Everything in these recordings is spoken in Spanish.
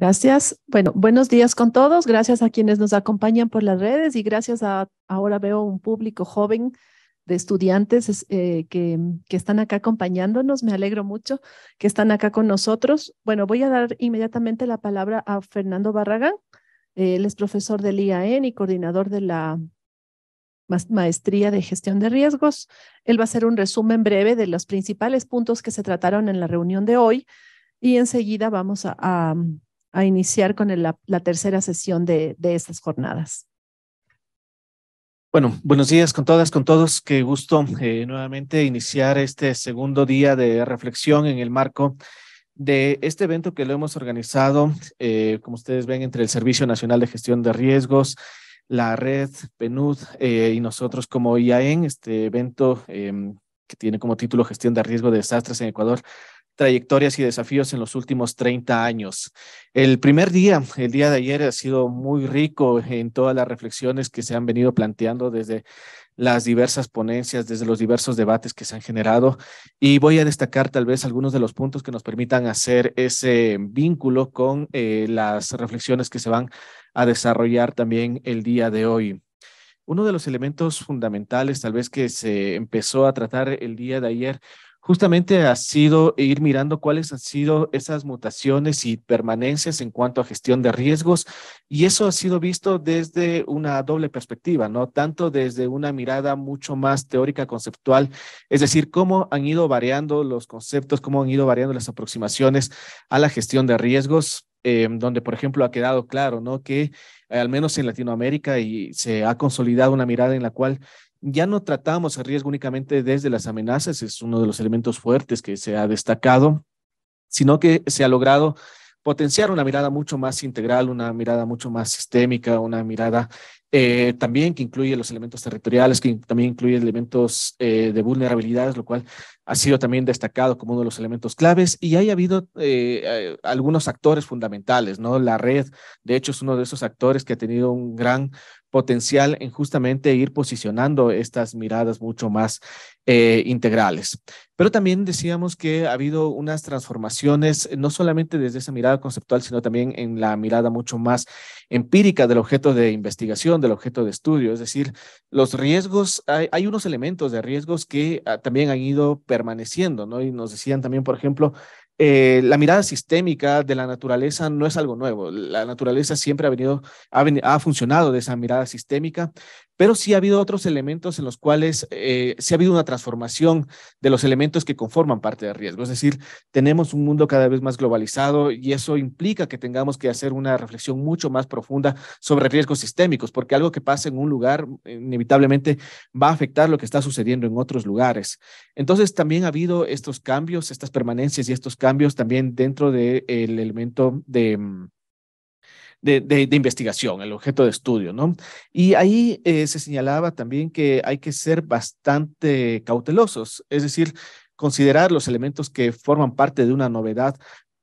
Gracias. Bueno, buenos días con todos. Gracias a quienes nos acompañan por las redes y gracias a, ahora veo un público joven de estudiantes eh, que, que, están acá acompañándonos. Me alegro mucho que están acá con nosotros. Bueno, voy a dar inmediatamente la palabra a Fernando Barragán. Él es profesor del IAEN y coordinador de la maestría de gestión de riesgos. Él va a hacer un resumen breve de los principales puntos que se trataron en la reunión de hoy y enseguida vamos a a iniciar con la, tercera sesión de, estas jornadas. Bueno, buenos días con todas, con todos. Qué gusto eh, nuevamente iniciar este segundo día de reflexión en el marco de este evento que lo hemos organizado, eh, como ustedes ven, entre el Servicio Nacional de Gestión de Riesgos, la red PNUD eh, y nosotros como IAEN, este evento em, que tiene como título Gestión de Riesgo de Desastres en Ecuador trayectorias y desafíos en los últimos 30 años. El primer día, el día de ayer, ha sido muy rico en todas las reflexiones que se han venido planteando desde las diversas ponencias, desde los diversos debates que se han generado y voy a destacar tal vez algunos de los puntos que nos permitan hacer ese vínculo con eh, las reflexiones que se van a desarrollar también el día de hoy. Uno de los elementos fundamentales tal vez que se empezó a tratar el día de ayer justamente ha sido ir mirando cuáles han sido esas mutaciones y permanencias en cuanto a gestión de riesgos y eso ha sido visto desde una doble perspectiva, ¿no? Tanto desde una mirada mucho más teórica conceptual, es decir, cómo han ido variando los conceptos, cómo han ido variando las aproximaciones a la gestión de riesgos, eh, donde, por ejemplo, ha quedado claro, ¿no? Que eh, al menos en Latinoamérica y se ha consolidado una mirada en la cual ya no tratamos el riesgo únicamente desde las amenazas, es uno de los elementos fuertes que se ha destacado, sino que se ha logrado potenciar una mirada mucho más integral, una mirada mucho más sistémica, una mirada eh, también que incluye los elementos territoriales, que también incluye elementos eh, de vulnerabilidades, lo cual ha sido también destacado como uno de los elementos claves y hay habido eh, algunos actores fundamentales, ¿no? La red, de hecho, es uno de esos actores que ha tenido un gran potencial en justamente ir posicionando estas miradas mucho más eh, integrales. Pero también decíamos que ha habido unas transformaciones, eh, no solamente desde esa mirada conceptual, sino también en la mirada mucho más empírica del objeto de investigación, del objeto de estudio. Es decir, los riesgos, hay, unos elementos de riesgos que ah, también han ido permaneciendo, ¿no? Y nos decían también, por ejemplo, eh, la mirada sistémica de la naturaleza no es algo nuevo. La naturaleza siempre ha venido, ha, funcionado de esa mirada sistémica, pero sí ha habido otros elementos en los cuales eh, sí ha habido una transformación de los elementos que conforman parte del riesgo. Es decir, tenemos un mundo cada vez más globalizado y eso implica que tengamos que hacer una reflexión mucho más profunda sobre riesgos sistémicos, porque algo que pasa en un lugar inevitablemente va a afectar lo que está sucediendo en otros lugares. Entonces, también ha habido estos cambios, estas permanencias y estos cambios cambios también dentro del elemento de, de, investigación, el objeto de estudio, ¿no? Y ahí eh, se señalaba también que hay que ser bastante cautelosos, es decir, considerar los elementos que forman parte de una novedad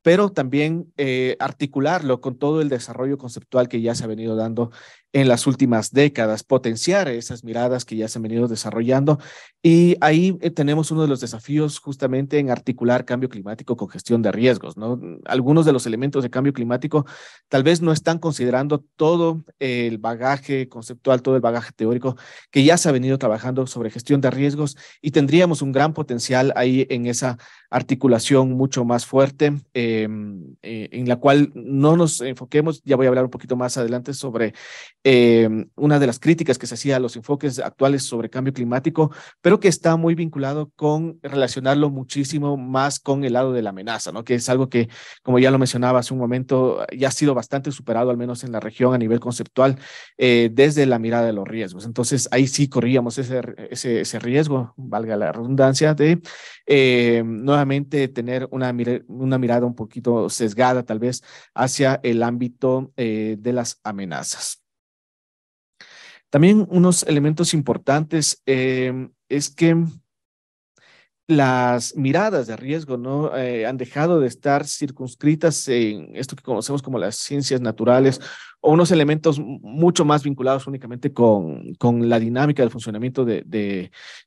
pero también eh, articularlo con todo el desarrollo conceptual que ya se ha venido dando en las últimas décadas, potenciar esas miradas que ya se han venido desarrollando. Y ahí eh, tenemos uno de los desafíos justamente en articular cambio climático con gestión de riesgos. ¿no? Algunos de los elementos de cambio climático tal vez no están considerando todo el bagaje conceptual, todo el bagaje teórico que ya se ha venido trabajando sobre gestión de riesgos y tendríamos un gran potencial ahí en esa articulación mucho más fuerte, em, eh, en la cual no nos enfoquemos, ya voy a hablar un poquito más adelante sobre Em, una de las críticas que se hacía a los enfoques actuales sobre cambio climático, pero que está muy vinculado con relacionarlo muchísimo más con el lado de la amenaza, ¿no? que es algo que, como ya lo mencionaba hace un momento, ya ha sido bastante superado, al menos en la región a nivel conceptual, eh, desde la mirada de los riesgos. Entonces, ahí sí corríamos ese, riesgo, valga la redundancia, de eh, nuevamente tener una, una mirada un poquito sesgada tal vez hacia el ámbito eh, de las amenazas. También unos elementos importantes em, es que las miradas de riesgo ¿no? Eh, han dejado de estar circunscritas en esto que conocemos como las ciencias naturales o unos elementos mucho más vinculados únicamente con, con la dinámica del funcionamiento de,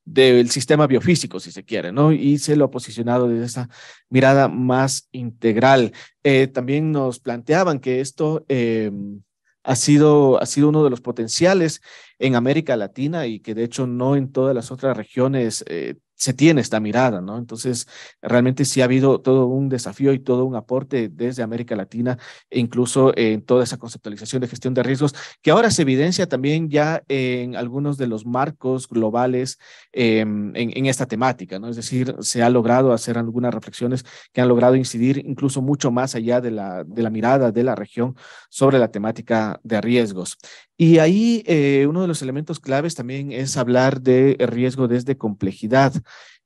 del sistema biofísico, si se quiere, ¿no? y se lo ha posicionado desde esa mirada más integral. Eh, también nos planteaban que esto... Em, ha sido, ha sido uno de los potenciales en América Latina y que de hecho no en todas las otras regiones eh, se tiene esta mirada, ¿no? Entonces, realmente sí ha habido todo un desafío y todo un aporte desde América Latina, e incluso en toda esa conceptualización de gestión de riesgos, que ahora se evidencia también ya en algunos de los marcos globales em, en, esta temática, ¿no? Es decir, se ha logrado hacer algunas reflexiones que han logrado incidir incluso mucho más allá de la, de la mirada de la región sobre la temática de riesgos. Y ahí eh, uno de los elementos claves también es hablar de riesgo desde complejidad.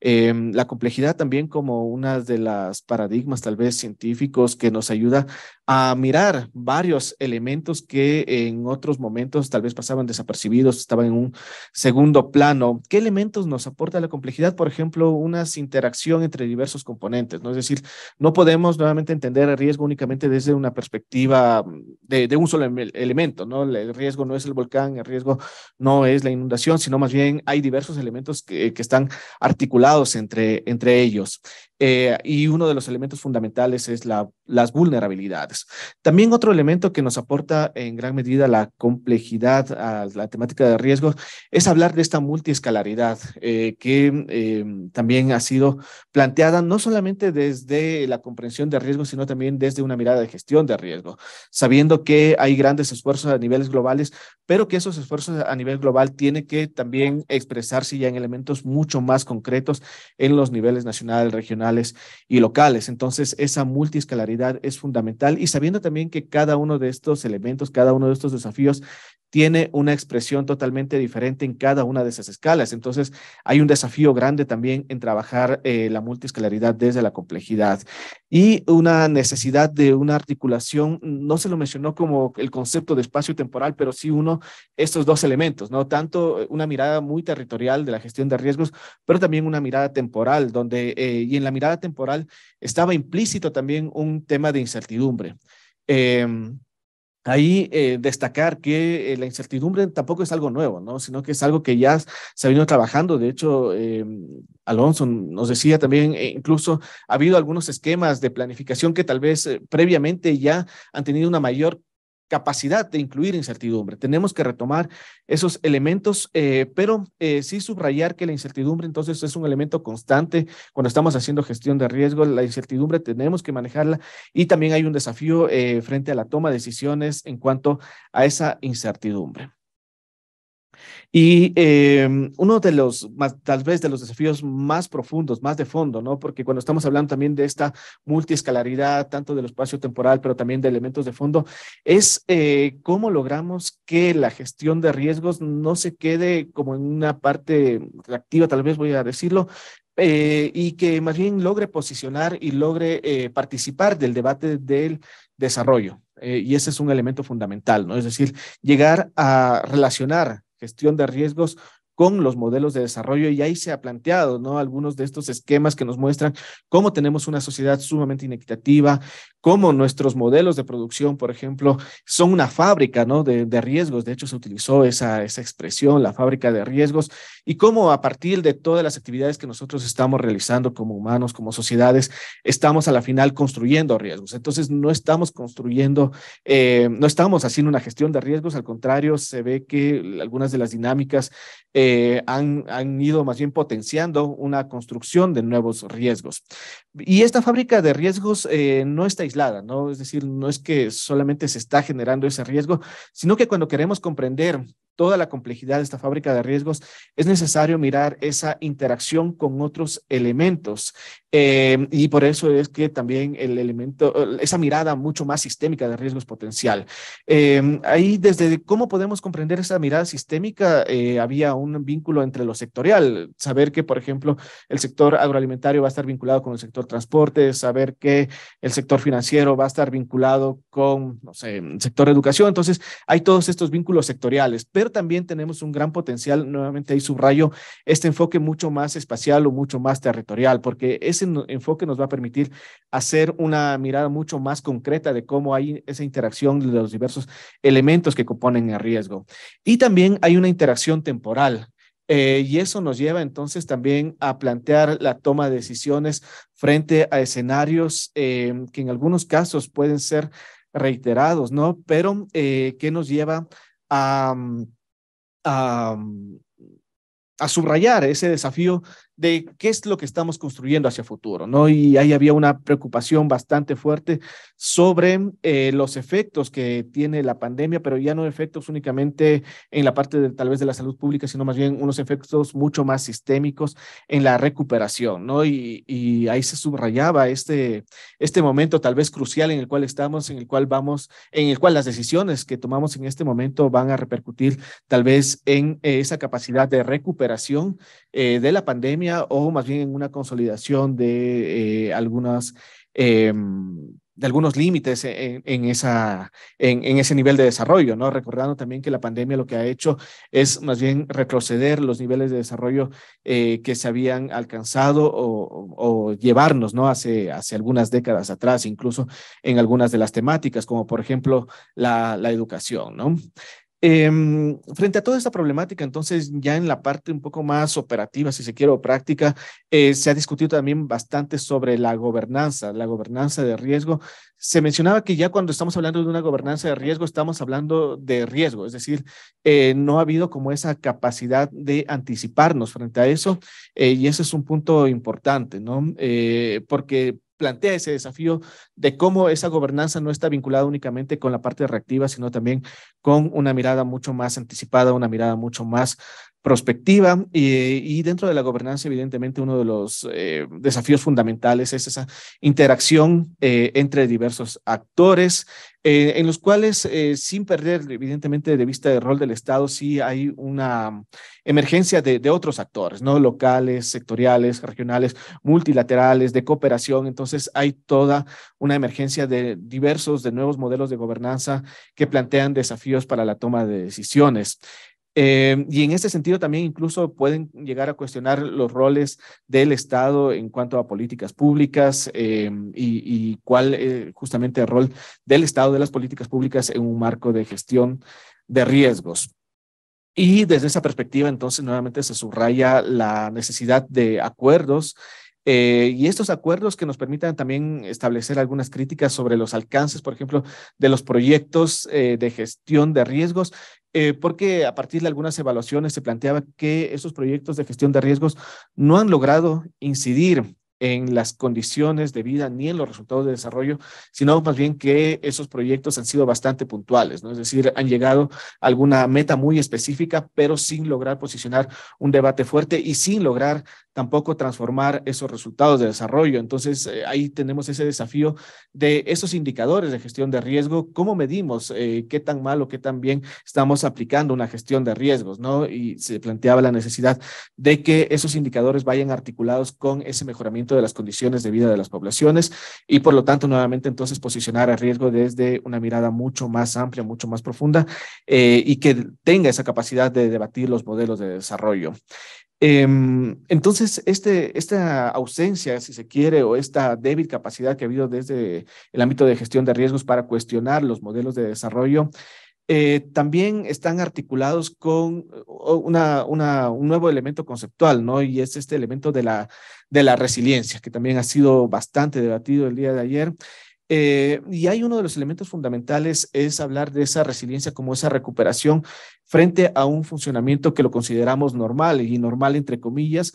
Em, la complejidad también como una de las paradigmas tal vez científicos que nos ayuda a mirar varios elementos que en otros momentos tal vez pasaban desapercibidos, estaban en un segundo plano. ¿Qué elementos nos aporta la complejidad? Por ejemplo, una interacción entre diversos componentes, ¿no? Es decir, no podemos nuevamente entender el riesgo únicamente desde una perspectiva mm, de, un solo em-, elemento, ¿no? El riesgo no es el volcán, el riesgo no es la inundación, sino más bien hay diversos elementos que están articulados entre, entre ellos. Eh, y uno de los elementos fundamentales es las vulnerabilidades. También otro elemento que nos aporta en gran medida la complejidad a la temática de riesgo es hablar de esta multiescalaridad eh, que em, también ha sido planteada no solamente desde la comprensión de riesgo sino también desde una mirada de gestión de riesgo, sabiendo que hay grandes esfuerzos a niveles globales, pero que esos esfuerzos a nivel global tienen que también expresarse ya en elementos mucho más concretos en los niveles nacional, regional, y locales. Entonces, esa multiscalaridad es fundamental y sabiendo también que cada uno de estos elementos, cada uno de estos desafíos tiene una expresión totalmente diferente en cada una de esas escalas. Entonces, hay un desafío grande también en trabajar eh, la multiscalaridad desde la complejidad y una necesidad de una articulación, no se lo mencionó como el concepto de espacio temporal, pero sí uno, estos dos elementos, ¿no? Tanto eh, una mirada muy territorial de la gestión de riesgos, pero también una mirada temporal, donde, eh, y en la temporal estaba implícito también un tema de incertidumbre. Eh, ahí eh, destacar que eh, la incertidumbre tampoco es algo nuevo, ¿no? sino que es algo que ya se ha venido trabajando. De hecho, Alonso nos decía también, incluso ha habido algunos esquemas de planificación que tal vez previamente ya han tenido una mayor capacidad de incluir incertidumbre. Tenemos que retomar esos elementos, eh, pero eh, sí subrayar que la incertidumbre entonces es un elemento constante cuando estamos haciendo gestión de riesgo. La incertidumbre tenemos que manejarla y también hay un desafío eh, frente a la toma de decisiones en cuanto a esa incertidumbre. Y em, uno de los, tal vez de los desafíos más profundos, más de fondo, ¿no? Porque cuando estamos hablando también de esta multiescalaridad, tanto del espacio temporal, pero también de elementos de fondo, es eh, cómo logramos que la gestión de riesgos no se quede como en una parte reactiva, tal vez voy a decirlo, eh, y que más bien logre posicionar y logre eh, participar del debate del desarrollo. y ese es un elemento fundamental, ¿no? Es decir, llegar a relacionar gestión de riesgos con los modelos de desarrollo y ahí se ha planteado, ¿no? Algunos de estos esquemas que nos muestran cómo tenemos una sociedad sumamente inequitativa, cómo nuestros modelos de producción, por ejemplo, son una fábrica, ¿no? De, de riesgos, de hecho se utilizó esa, esa expresión, la fábrica de riesgos, y cómo a partir de todas las actividades que nosotros estamos realizando como humanos, como sociedades, estamos a la final construyendo riesgos. Entonces, no estamos construyendo, eh, no estamos haciendo una gestión de riesgos, al contrario, se ve que algunas de las dinámicas... Eh, han, ido más bien potenciando una construcción de nuevos riesgos. Y esta fábrica de riesgos eh, no está aislada, ¿no? Es decir, no es que solamente se está generando ese riesgo, sino que cuando queremos comprender toda la complejidad de esta fábrica de riesgos, es necesario mirar esa interacción con otros elementos. Eh, y por eso es que también el elemento, esa mirada mucho más sistémica de riesgos potencial. Eh, ahí desde cómo podemos comprender esa mirada sistémica, eh, había un vínculo entre lo sectorial, saber que, por ejemplo, el sector agroalimentario va a estar vinculado con el sector transporte, saber que el sector financiero va a estar vinculado con, no sé, el sector educación. Entonces, hay todos estos vínculos sectoriales también tenemos un gran potencial, nuevamente ahí subrayo, este enfoque mucho más espacial o mucho más territorial, porque ese enfoque nos va a permitir hacer una mirada mucho más concreta de cómo hay esa interacción de los diversos elementos que componen el riesgo. Y también hay una interacción temporal. Eh, y eso nos lleva entonces también a plantear la toma de decisiones frente a escenarios eh, que en algunos casos pueden ser reiterados, ¿no? Pero eh, que nos lleva a, subrayar ese desafío de qué es lo que estamos construyendo hacia futuro, ¿no? Y ahí había una preocupación bastante fuerte sobre eh, los efectos que tiene la pandemia, pero ya no efectos únicamente en la parte de, tal vez de la salud pública, sino más bien unos efectos mucho más sistémicos en la recuperación, ¿no? Y, ahí se subrayaba este, este momento tal vez crucial en el cual estamos, en el cual vamos, en el cual las decisiones que tomamos en este momento van a repercutir tal vez en eh, esa capacidad de recuperación eh, de la pandemia o más bien en una consolidación de eh, algunas... Em, de algunos límites en, esa, en, ese nivel de desarrollo, ¿no? Recordando también que la pandemia lo que ha hecho es más bien retroceder los niveles de desarrollo eh, que se habían alcanzado o, llevarnos, ¿no? Hace, hace algunas décadas atrás, incluso en algunas de las temáticas, como por ejemplo la, la educación, ¿no? Eh, frente a toda esta problemática, entonces ya en la parte un poco más operativa, si se quiere, o práctica, eh, se ha discutido también bastante sobre la gobernanza, la gobernanza de riesgo. Se mencionaba que ya cuando estamos hablando de una gobernanza de riesgo, estamos hablando de riesgo, es decir, eh, no ha habido como esa capacidad de anticiparnos frente a eso, eh, y ese es un punto importante, ¿no? porque plantea ese desafío de cómo esa gobernanza no está vinculada únicamente con la parte reactiva, sino también con una mirada mucho más anticipada, una mirada mucho más prospectiva eh, y, dentro de la gobernanza, evidentemente, uno de los eh, desafíos fundamentales es esa interacción eh, entre diversos actores, en los cuales, sin perder, evidentemente, de vista el rol del Estado, sí hay una emergencia de, otros actores, ¿no? Locales, sectoriales, regionales, multilaterales, de cooperación. Entonces, hay toda una emergencia de diversos, de nuevos modelos de gobernanza que plantean desafíos para la toma de decisiones. Em, y en ese sentido también incluso pueden llegar a cuestionar los roles del Estado en cuanto a políticas públicas em, y, cuál eh, justamente el rol del Estado de las políticas públicas en un marco de gestión de riesgos. Y desde esa perspectiva, entonces, nuevamente se subraya la necesidad de acuerdos eh, y estos acuerdos que nos permitan también establecer algunas críticas sobre los alcances, por ejemplo, de los proyectos eh, de gestión de riesgos, eh, porque a partir de algunas evaluaciones se planteaba que esos proyectos de gestión de riesgos no han logrado incidir en las condiciones de vida ni en los resultados de desarrollo, sino más bien que esos proyectos han sido bastante puntuales, ¿no? Es decir, han llegado a alguna meta muy específica, pero sin lograr posicionar un debate fuerte y sin lograr tampoco transformar esos resultados de desarrollo. Entonces, eh, ahí tenemos ese desafío de esos indicadores de gestión de riesgo, cómo medimos eh, qué tan mal o qué tan bien estamos aplicando una gestión de riesgos, ¿no? Y se planteaba la necesidad de que esos indicadores vayan articulados con ese mejoramiento de las condiciones de vida de las poblaciones y por lo tanto nuevamente entonces posicionar a riesgo desde una mirada mucho más amplia, mucho más profunda eh, y que tenga esa capacidad de debatir los modelos de desarrollo. Em, entonces, este, esta ausencia, si se quiere, o esta débil capacidad que ha habido desde el ámbito de gestión de riesgos para cuestionar los modelos de desarrollo, eh, también están articulados con un nuevo elemento conceptual, ¿no? Y es este elemento de la, de la resiliencia, que también ha sido bastante debatido el día de ayer. Eh, y hay uno de los elementos fundamentales es hablar de esa resiliencia como esa recuperación frente a un funcionamiento que lo consideramos normal y normal entre comillas,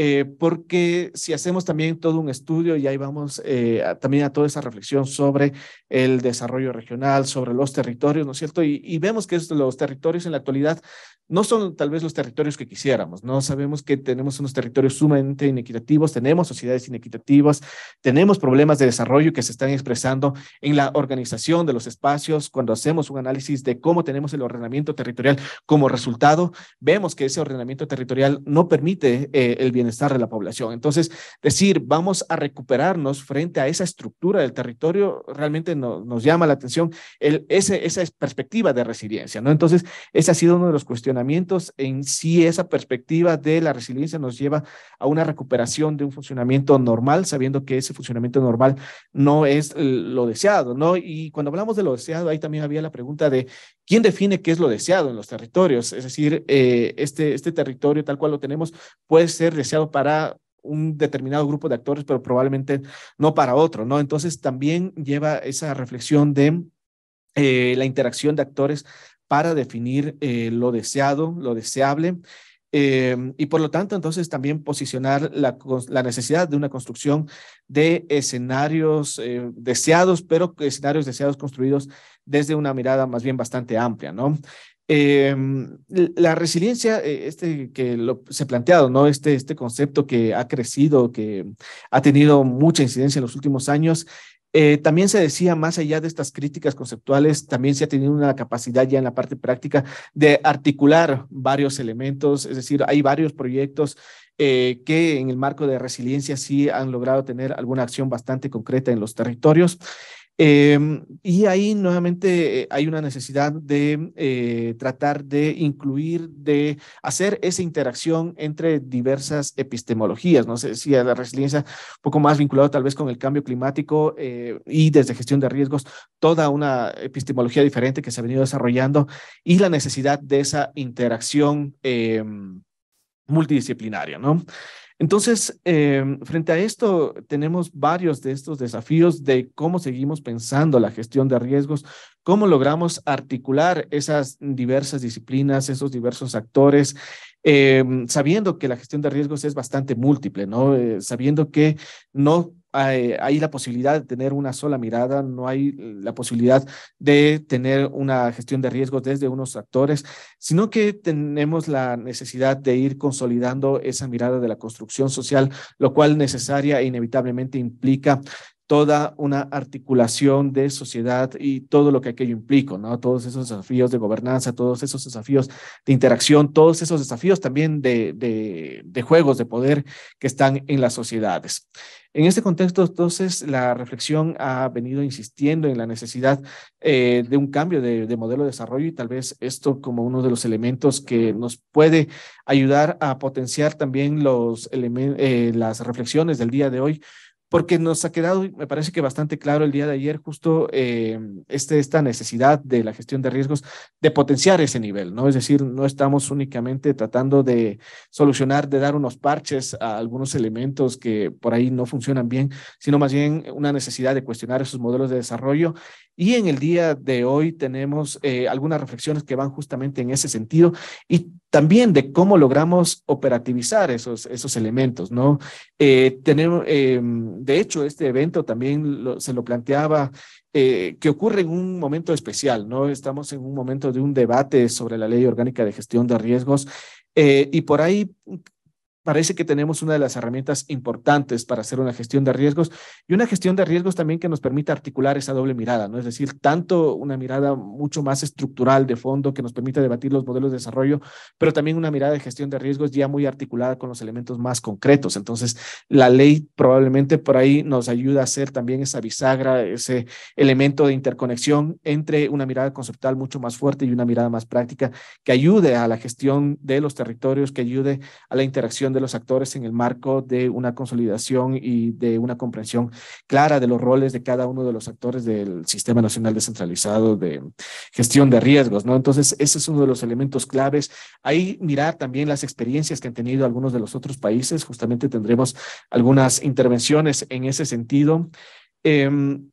eh, porque si hacemos también todo un estudio y ahí vamos eh, también a toda esa reflexión sobre el desarrollo regional, sobre los territorios, ¿no es cierto? Y, vemos que los territorios en la actualidad no son tal vez los territorios que quisiéramos, ¿no? Sabemos que tenemos unos territorios sumamente inequitativos, tenemos sociedades inequitativas, tenemos problemas de desarrollo que se están expresando en la organización de los espacios. Cuando hacemos un análisis de cómo tenemos el ordenamiento territorial como resultado, vemos que ese ordenamiento territorial no permite eh, el bienestar estar de la población. Entonces, decir, vamos a recuperarnos frente a esa estructura del territorio, realmente nos llama la atención el, ese, esa perspectiva de resiliencia, ¿no? Entonces, ese ha sido uno de los cuestionamientos en si esa perspectiva de la resiliencia nos lleva a una recuperación de un funcionamiento normal, sabiendo que ese funcionamiento normal no es lo deseado, ¿no? Y cuando hablamos de lo deseado, ahí también había la pregunta de quién define qué es lo deseado en los territorios, es decir, eh, este, este territorio tal cual lo tenemos puede ser deseado para un determinado grupo de actores, pero probablemente no para otro, ¿no? Entonces también lleva esa reflexión de eh, la interacción de actores para definir eh, lo deseado, lo deseable. Em, y por lo tanto, entonces también posicionar la, necesidad de una construcción de escenarios eh, deseados, pero escenarios deseados construidos desde una mirada más bien bastante amplia, ¿no? Em, la resiliencia, eh, este que se ha planteado, ¿no? Este, este concepto que ha crecido, que ha tenido mucha incidencia en los últimos años, eh, también se decía, más allá de estas críticas conceptuales, también se ha tenido una capacidad ya en la parte práctica de articular varios elementos, es decir, hay varios proyectos eh, que en el marco de resiliencia sí han logrado tener alguna acción bastante concreta en los territorios. Em, y ahí nuevamente eh, hay una necesidad de eh, tratar de incluir, de hacer esa interacción entre diversas epistemologías. No sé si a la resiliencia, un poco más vinculado tal vez con el cambio climático eh, y desde gestión de riesgos, toda una epistemología diferente que se ha venido desarrollando y la necesidad de esa interacción em, multidisciplinaria, ¿no? Entonces, em, frente a esto, tenemos varios de estos desafíos de cómo seguimos pensando la gestión de riesgos, cómo logramos articular esas diversas disciplinas, esos diversos actores, em, sabiendo que la gestión de riesgos es bastante múltiple, ¿no? Eh, sabiendo que no eh, hay, la posibilidad de tener una sola mirada, no hay la posibilidad de tener una gestión de riesgos desde unos actores, sino que tenemos la necesidad de ir consolidando esa mirada de la construcción social, lo cual necesaria e inevitablemente implica toda una articulación de sociedad y todo lo que aquello implica, ¿no? Todos esos desafíos de gobernanza, todos esos desafíos de interacción, todos esos desafíos también de, juegos de poder que están en las sociedades. En este contexto, entonces, la reflexión ha venido insistiendo en la necesidad eh, de un cambio de, modelo de desarrollo y tal vez esto como uno de los elementos que nos puede ayudar a potenciar también los eh, las reflexiones del día de hoy porque nos ha quedado, me parece que bastante claro el día de ayer, justo eh, este, esta necesidad de la gestión de riesgos de potenciar ese nivel, ¿no? Es decir, no estamos únicamente tratando de solucionar, de dar unos parches a algunos elementos que por ahí no funcionan bien, sino más bien una necesidad de cuestionar esos modelos de desarrollo. Y en el día de hoy tenemos eh, algunas reflexiones que van justamente en ese sentido y también de cómo logramos operativizar esos, esos elementos, ¿no? Eh, em, de hecho, este evento también se lo planteaba eh, que ocurre en un momento especial, ¿no? Estamos en un momento de un debate sobre la ley orgánica de gestión de riesgos eh, y por ahí parece que tenemos una de las herramientas importantes para hacer una gestión de riesgos y una gestión de riesgos también que nos permita articular esa doble mirada, ¿no? Es decir, tanto una mirada mucho más estructural de fondo que nos permita debatir los modelos de desarrollo, pero también una mirada de gestión de riesgos ya muy articulada con los elementos más concretos. Entonces, la ley probablemente por ahí nos ayuda a hacer también esa bisagra, ese elemento de interconexión entre una mirada conceptual mucho más fuerte y una mirada más práctica que ayude a la gestión de los territorios, que ayude a la interacción de de los actores en el marco de una consolidación y de una comprensión clara de los roles de cada uno de los actores del Sistema Nacional Descentralizado de Gestión de Riesgos, ¿no? Entonces, ese es uno de los elementos claves. Ahí mirar también las experiencias que han tenido algunos de los otros países, justamente tendremos algunas intervenciones en ese sentido. Em,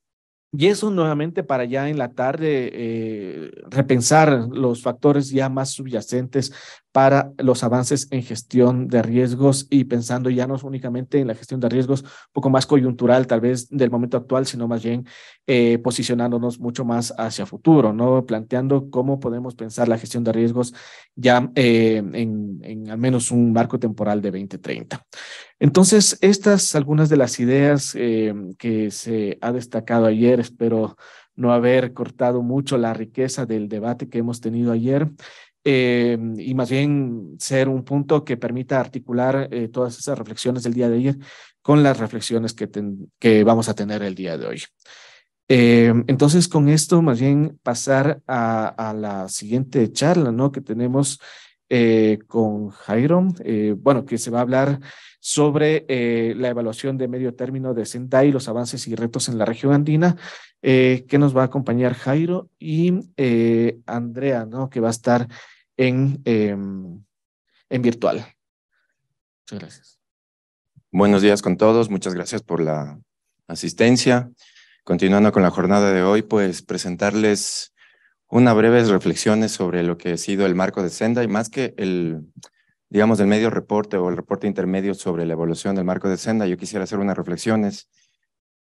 y eso nuevamente para ya en la tarde eh, repensar los factores ya más subyacentes para los avances en gestión de riesgos y pensando ya no únicamente en la gestión de riesgos un poco más coyuntural tal vez del momento actual, sino más bien eh, posicionándonos mucho más hacia futuro, ¿no? Planteando cómo podemos pensar la gestión de riesgos ya eh, en, al menos un marco temporal de 2030. Entonces, estas algunas de las ideas eh, que se ha destacado ayer, espero no haber cortado mucho la riqueza del debate que hemos tenido ayer. Eh, y más bien ser un punto que permita articular eh, todas esas reflexiones del día de ayer con las reflexiones que, que vamos a tener el día de hoy. Eh, entonces, con esto, más bien pasar a, a la siguiente charla ¿no? que tenemos con Jairo, bueno, que se va a hablar sobre la evaluación de medio término de Sendai, los avances y retos en la región andina, que nos va a acompañar Jairo y Andrea, ¿no? que va a estar Em, en, virtual. Muchas gracias. Buenos días con todos, muchas gracias por la asistencia. Continuando con la jornada de hoy, pues presentarles unas breves reflexiones sobre lo que ha sido el marco de senda y más que el, digamos, el medio reporte o el reporte intermedio sobre la evolución del marco de senda, yo quisiera hacer unas reflexiones,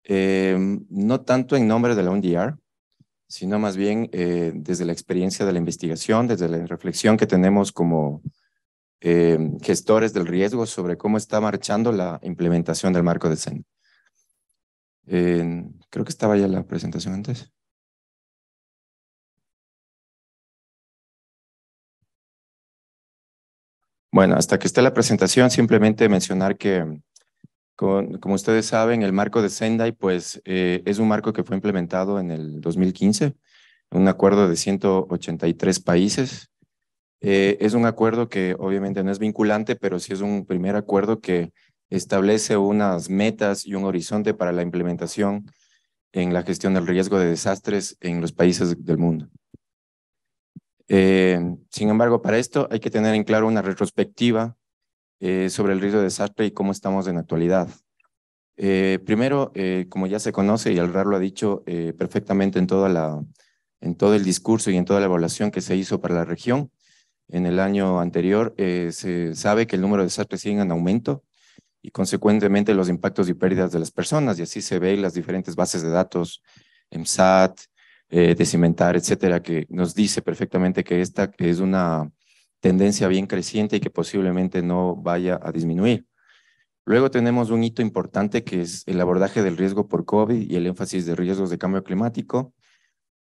em, no tanto en nombre de la UNDR, sino más bien eh, desde la experiencia de la investigación, desde la reflexión que tenemos como eh, gestores del riesgo sobre cómo está marchando la implementación del marco de SEN. creo que estaba ya la presentación antes. Bueno, hasta que esté la presentación, simplemente mencionar que como ustedes saben, el marco de Sendai pues, eh, es un marco que fue implementado en el 2015, un acuerdo de 183 países. Eh, es un acuerdo que obviamente no es vinculante, pero sí es un primer acuerdo que establece unas metas y un horizonte para la implementación en la gestión del riesgo de desastres en los países del mundo. Eh, sin embargo, para esto hay que tener en claro una retrospectiva eh, sobre el riesgo de desastre y cómo estamos en actualidad. Eh, primero, eh, como ya se conoce y Alrar lo ha dicho perfectamente en, toda la, en todo el discurso y en toda la evaluación que se hizo para la región, en el año anterior se sabe que el número de desastres sigue en aumento y consecuentemente los impactos y pérdidas de las personas, y así se ve en las diferentes bases de datos, EMSAT, eh, Decimentar, etcétera, que nos dice perfectamente que esta es una tendencia bien creciente y que posiblemente no vaya a disminuir. Luego tenemos un hito importante que es el abordaje del riesgo por COVID y el énfasis de riesgos de cambio climático,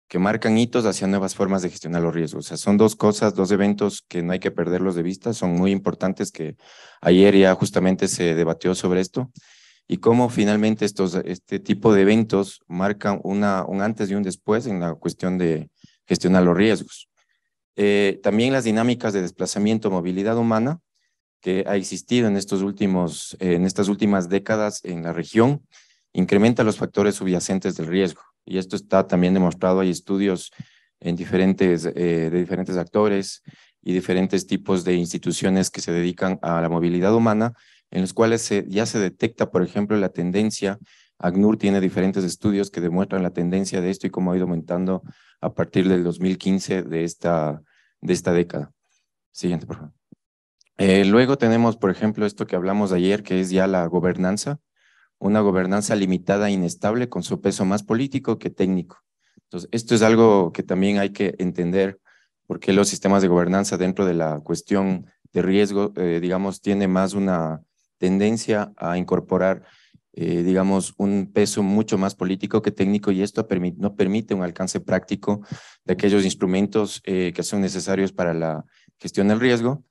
que marcan hitos hacia nuevas formas de gestionar los riesgos. O sea, son dos cosas, dos eventos que no hay que perderlos de vista, son muy importantes que ayer ya justamente se debatió sobre esto y cómo finalmente estos, este tipo de eventos marcan un antes y un después en la cuestión de gestionar los riesgos. Eh, también las dinámicas de desplazamiento, movilidad humana, que ha existido en, estos últimos, en estas últimas décadas en la región, incrementa los factores subyacentes del riesgo. Y esto está también demostrado, hay estudios en diferentes, eh, de diferentes actores y diferentes tipos de instituciones que se dedican a la movilidad humana, en los cuales ya se detecta, por ejemplo, la tendencia ACNUR tiene diferentes estudios que demuestran la tendencia de esto y cómo ha ido aumentando a partir del 2015 de esta, de esta década. Siguiente, por favor. Eh, luego tenemos, por ejemplo, esto que hablamos ayer, que es ya la gobernanza, una gobernanza limitada e inestable con su peso más político que técnico. Entonces, esto es algo que también hay que entender, porque los sistemas de gobernanza dentro de la cuestión de riesgo, eh, digamos, tiene más una tendencia a incorporar eh, digamos, un peso mucho más político que técnico y esto no permite un alcance práctico de aquellos instrumentos eh, que son necesarios para la gestión del riesgo.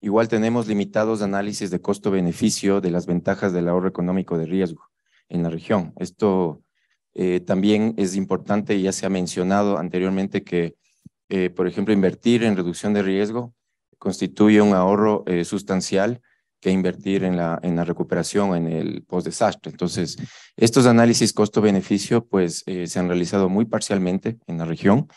Igual tenemos limitados análisis de costo-beneficio de las ventajas del ahorro económico de riesgo en la región. Esto eh, también es importante, ya se ha mencionado anteriormente que, por ejemplo, invertir en reducción de riesgo constituye un ahorro sustancial que invertir en la, en la recuperación, en el post-desastre. Entonces, estos análisis costo-beneficio pues eh, se han realizado muy parcialmente en la región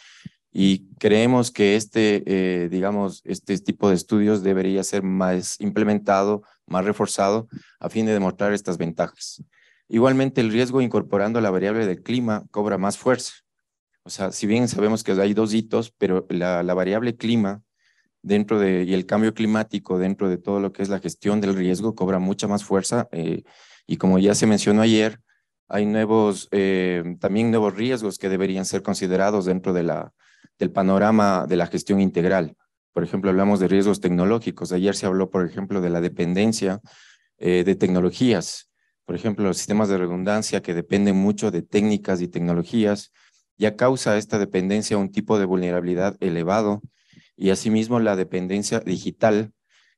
y creemos que este, eh, digamos, este tipo de estudios debería ser más implementado, más reforzado, a fin de demostrar estas ventajas. Igualmente, el riesgo incorporando la variable del clima cobra más fuerza. O sea, si bien sabemos que hay dos hitos, pero la variable clima dentro de, y el cambio climático dentro de todo lo que es la gestión del riesgo cobra mucha más fuerza. Eh, y como ya se mencionó ayer, hay nuevos, eh, también nuevos riesgos que deberían ser considerados dentro de la, del panorama de la gestión integral. Por ejemplo, hablamos de riesgos tecnológicos. Ayer se habló, por ejemplo, de la dependencia eh, de tecnologías. Por ejemplo, los sistemas de redundancia que dependen mucho de técnicas y tecnologías ya causa esta dependencia un tipo de vulnerabilidad elevado y asimismo la dependencia digital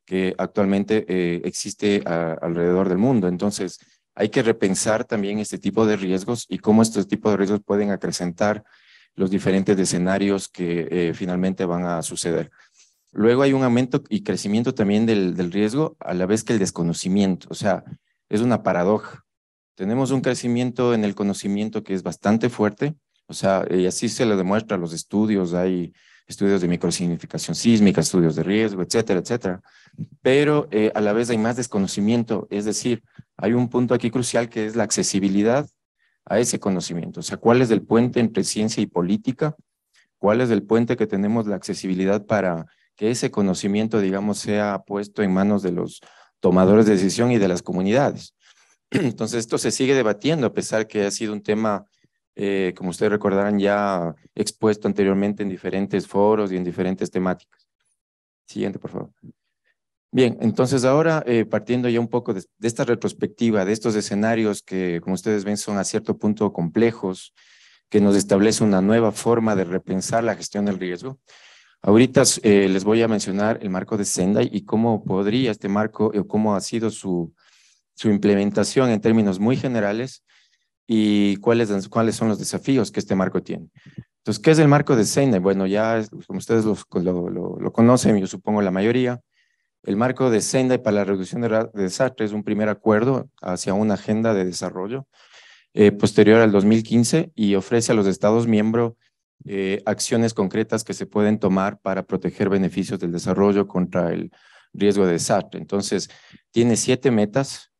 que actualmente eh, existe alrededor del mundo. Entonces, hay que repensar también este tipo de riesgos y cómo estos tipos de riesgos pueden acrecentar los diferentes escenarios que eh, finalmente van a suceder. Luego hay un aumento y crecimiento también del, riesgo a la vez que el desconocimiento. O sea, es una paradoja. Tenemos un crecimiento en el conocimiento que es bastante fuerte, o sea, y así se lo demuestran los estudios, hay estudios de microsignificación sísmica, estudios de riesgo, etcétera, etcétera. Pero eh, a la vez hay más desconocimiento, es decir, hay un punto aquí crucial que es la accesibilidad a ese conocimiento. O sea, ¿cuál es el puente entre ciencia y política? ¿Cuál es el puente que tenemos la accesibilidad para que ese conocimiento, digamos, sea puesto en manos de los tomadores de decisión y de las comunidades? Entonces, esto se sigue debatiendo, a pesar que ha sido un tema eh, como ustedes recordarán, ya expuesto anteriormente en diferentes foros y en diferentes temáticas. Siguiente, por favor. Bien, entonces ahora eh, partiendo ya un poco de, esta retrospectiva, de estos escenarios que, como ustedes ven, son a cierto punto complejos, que nos establece una nueva forma de repensar la gestión del riesgo. Ahorita eh, les voy a mencionar el marco de Sendai y cómo podría este marco o cómo ha sido su, su implementación en términos muy generales y cuáles, cuáles son los desafíos que este marco tiene. Entonces, ¿qué es el marco de SEINE? Bueno, ya como ustedes lo, conocen, yo supongo la mayoría, el marco de SENDAI para la reducción de, desastres es un primer acuerdo hacia una agenda de desarrollo eh, posterior al 2015 y ofrece a los Estados miembros eh, acciones concretas que se pueden tomar para proteger beneficios del desarrollo contra el riesgo de desastre. Entonces, tiene siete metas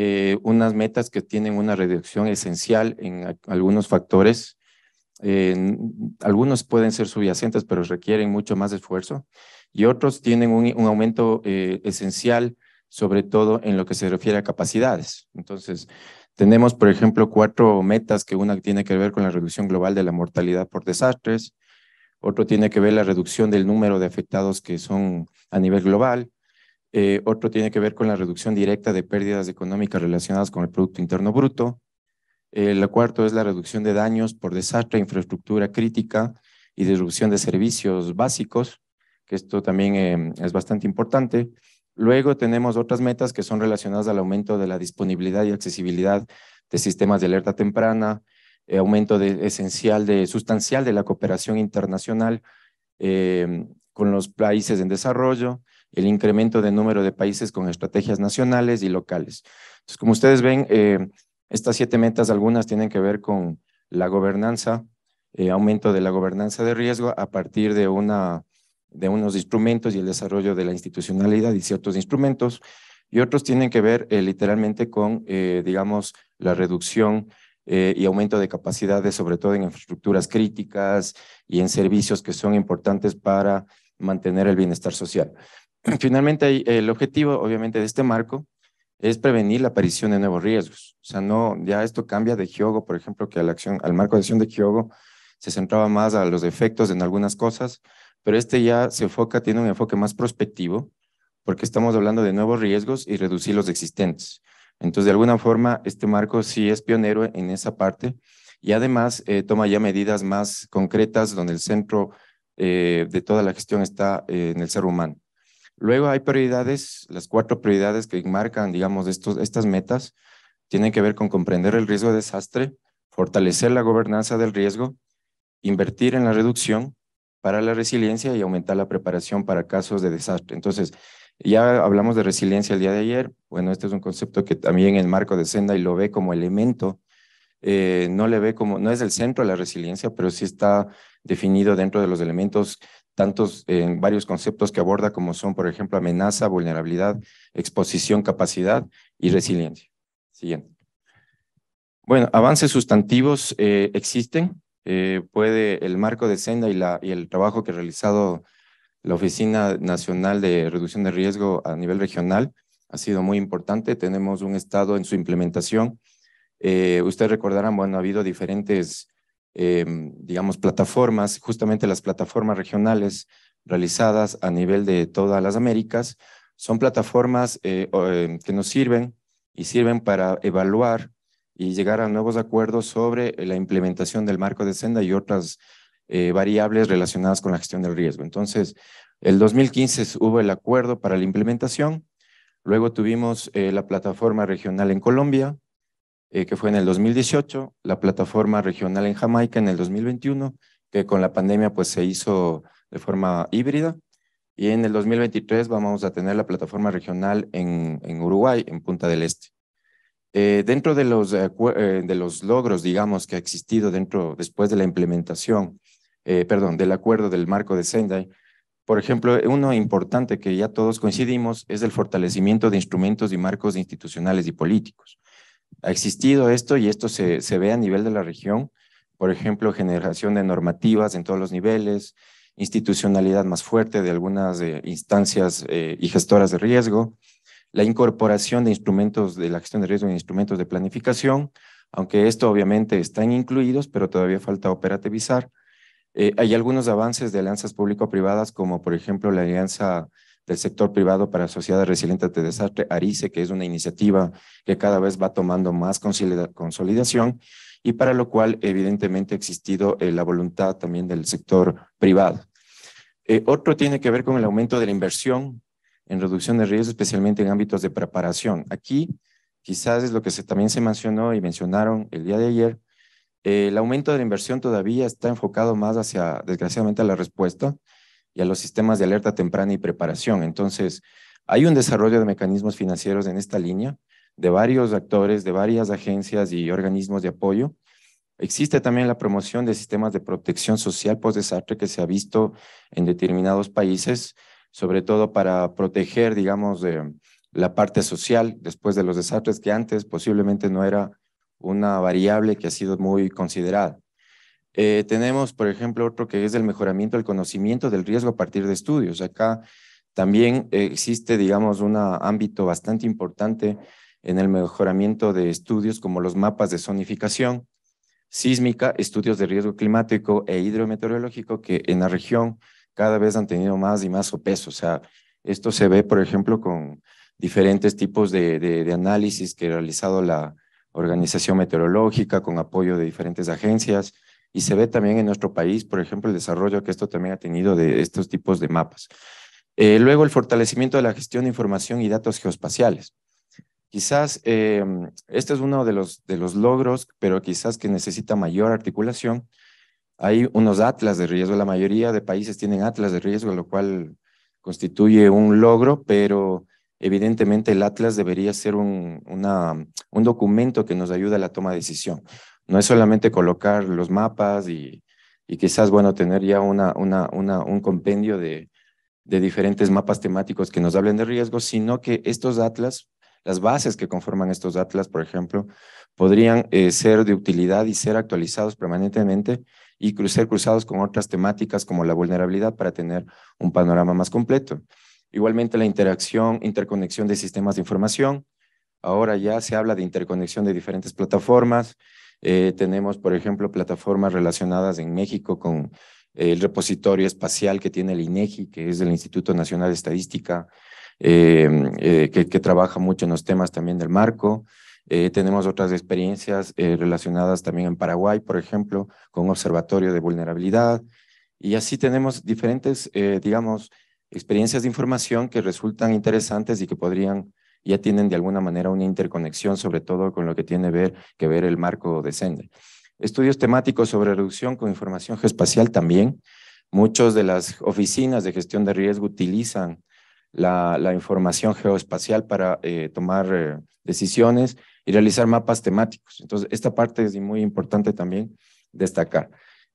eh, unas metas que tienen una reducción esencial en algunos factores. algunos pueden ser subyacentes, pero requieren mucho más esfuerzo. Y otros tienen un, aumento eh, esencial, sobre todo en lo que se refiere a capacidades. Entonces, tenemos, por ejemplo, cuatro metas, que una tiene que ver con la reducción global de la mortalidad por desastres, otro tiene que ver la reducción del número de afectados que son a nivel global, eh, otro tiene que ver con la reducción directa de pérdidas económicas relacionadas con el Producto Interno Bruto. El eh, cuarto es la reducción de daños por desastre, infraestructura crítica y disrupción de servicios básicos, que esto también eh, es bastante importante. Luego tenemos otras metas que son relacionadas al aumento de la disponibilidad y accesibilidad de sistemas de alerta temprana, aumento esencial, de, sustancial de la cooperación internacional con los países en desarrollo, el incremento de número de países con estrategias nacionales y locales. Entonces, como ustedes ven, eh, estas siete metas, algunas tienen que ver con la gobernanza, eh, aumento de la gobernanza de riesgo a partir de, una, de unos instrumentos y el desarrollo de la institucionalidad y ciertos instrumentos, y otros tienen que ver eh, literalmente con, digamos, la reducción y aumento de capacidades, sobre todo en infraestructuras críticas y en servicios que son importantes para mantener el bienestar social. Finalmente, el objetivo, obviamente, de este marco es prevenir la aparición de nuevos riesgos. O sea, no, ya esto cambia de Kyogo, por ejemplo, que al marco de acción de Kyogo se centraba más a los efectos en algunas cosas, pero este ya se enfoca, tiene un enfoque más prospectivo, porque estamos hablando de nuevos riesgos y reducir los existentes. Entonces, de alguna forma, este marco sí es pionero en esa parte y además eh, toma ya medidas más concretas donde el centro eh, de toda la gestión está eh, en el ser humano. Luego hay prioridades, las cuatro prioridades que marcan, digamos, estos, estas metas tienen que ver con comprender el riesgo de desastre, fortalecer la gobernanza del riesgo, invertir en la reducción para la resiliencia y aumentar la preparación para casos de desastre. Entonces, ya hablamos de resiliencia el día de ayer. Bueno, este es un concepto que también el marco de Senda y lo ve como elemento. Eh, no le ve como, no es el centro de la resiliencia, pero sí está definido dentro de los elementos tantos en eh, varios conceptos que aborda como son, por ejemplo, amenaza, vulnerabilidad, exposición, capacidad y resiliencia. Siguiente. Bueno, avances sustantivos eh, existen. Eh, puede el marco de senda y, la, y el trabajo que ha realizado la Oficina Nacional de Reducción de Riesgo a nivel regional ha sido muy importante. Tenemos un estado en su implementación. ustedes recordarán, bueno, ha habido diferentes Em, digamos, plataformas, justamente las plataformas regionales realizadas a nivel de todas las Américas, son plataformas eh, em, que nos sirven y sirven para evaluar y llegar a nuevos acuerdos sobre la implementación del marco de senda y otras eh, variables relacionadas con la gestión del riesgo. Entonces, el 2015 hubo el acuerdo para la implementación, luego tuvimos eh, la plataforma regional en Colombia, eh, que fue en el 2018, la plataforma regional en Jamaica en el 2021, que con la pandemia pues se hizo de forma híbrida, y en el 2023 vamos a tener la plataforma regional en, Uruguay, en Punta del Este. Eh, dentro de los, eh, de los logros, digamos, que ha existido dentro, después de la implementación, perdón, del acuerdo del marco de Sendai, por ejemplo, uno importante que ya todos coincidimos es el fortalecimiento de instrumentos y marcos institucionales y políticos ha existido esto y esto se, ve a nivel de la región, por ejemplo, generación de normativas en todos los niveles, institucionalidad más fuerte de algunas eh, instancias eh, y gestoras de riesgo, la incorporación de instrumentos de la gestión de riesgo en instrumentos de planificación, aunque esto obviamente están incluidos, pero todavía falta operativizar. Eh, hay algunos avances de alianzas público-privadas, como por ejemplo la alianza del sector privado para sociedades resilientes de desastre, ARICE, que es una iniciativa que cada vez va tomando más consolidación y para lo cual evidentemente ha existido eh, la voluntad también del sector privado. Eh, otro tiene que ver con el aumento de la inversión en reducción de riesgos, especialmente en ámbitos de preparación. Aquí quizás es lo que también se mencionó y mencionaron el día de ayer, eh, el aumento de la inversión todavía está enfocado más hacia, desgraciadamente, la respuesta, y a los sistemas de alerta temprana y preparación. Entonces, hay un desarrollo de mecanismos financieros en esta línea de varios actores, de varias agencias y organismos de apoyo. Existe también la promoción de sistemas de protección social post-desastre que se ha visto en determinados países, sobre todo para proteger, digamos, de la parte social después de los desastres que antes posiblemente no era una variable que ha sido muy considerada. Eh, tenemos, por ejemplo, otro que es el mejoramiento del conocimiento del riesgo a partir de estudios. Acá también existe, digamos, un ámbito bastante importante en el mejoramiento de estudios como los mapas de zonificación sísmica, estudios de riesgo climático e hidrometeorológico que en la región cada vez han tenido más y más peso O sea, esto se ve, por ejemplo, con diferentes tipos de, de, de análisis que ha realizado la Organización Meteorológica con apoyo de diferentes agencias, y se ve también en nuestro país, por ejemplo, el desarrollo que esto también ha tenido de estos tipos de mapas. Eh, luego, el fortalecimiento de la gestión de información y datos geoespaciales. Quizás eh, este es uno de los, de los logros, pero quizás que necesita mayor articulación. Hay unos atlas de riesgo, la mayoría de países tienen atlas de riesgo, lo cual constituye un logro, pero evidentemente el atlas debería ser un, un documento que nos ayude a la toma de decisión. No es solamente colocar los mapas y, quizás, bueno, tener ya un compendio de, diferentes mapas temáticos que nos hablen de riesgos, sino que estos atlas, las bases que conforman estos atlas, por ejemplo, podrían eh, ser de utilidad y ser actualizados permanentemente y ser cruzados con otras temáticas como la vulnerabilidad para tener un panorama más completo. Igualmente la interacción, interconexión de sistemas de información. Ahora ya se habla de interconexión de diferentes plataformas, eh, tenemos, por ejemplo, plataformas relacionadas en México con eh, el repositorio espacial que tiene el INEGI, que es el Instituto Nacional de Estadística, em, eh, que, trabaja mucho en los temas también del marco. tenemos otras experiencias relacionadas también en Paraguay, por ejemplo, con observatorio de vulnerabilidad. Y así tenemos diferentes, digamos, experiencias de información que resultan interesantes y que podrían ya tienen de alguna manera una interconexión, sobre todo con lo que tiene ver, que ver el marco de Sender. Estudios temáticos sobre reducción con información geoespacial también. Muchas de las oficinas de gestión de riesgo utilizan la, información geoespacial para eh, tomar eh, decisiones y realizar mapas temáticos. Entonces, esta parte es muy importante también destacar.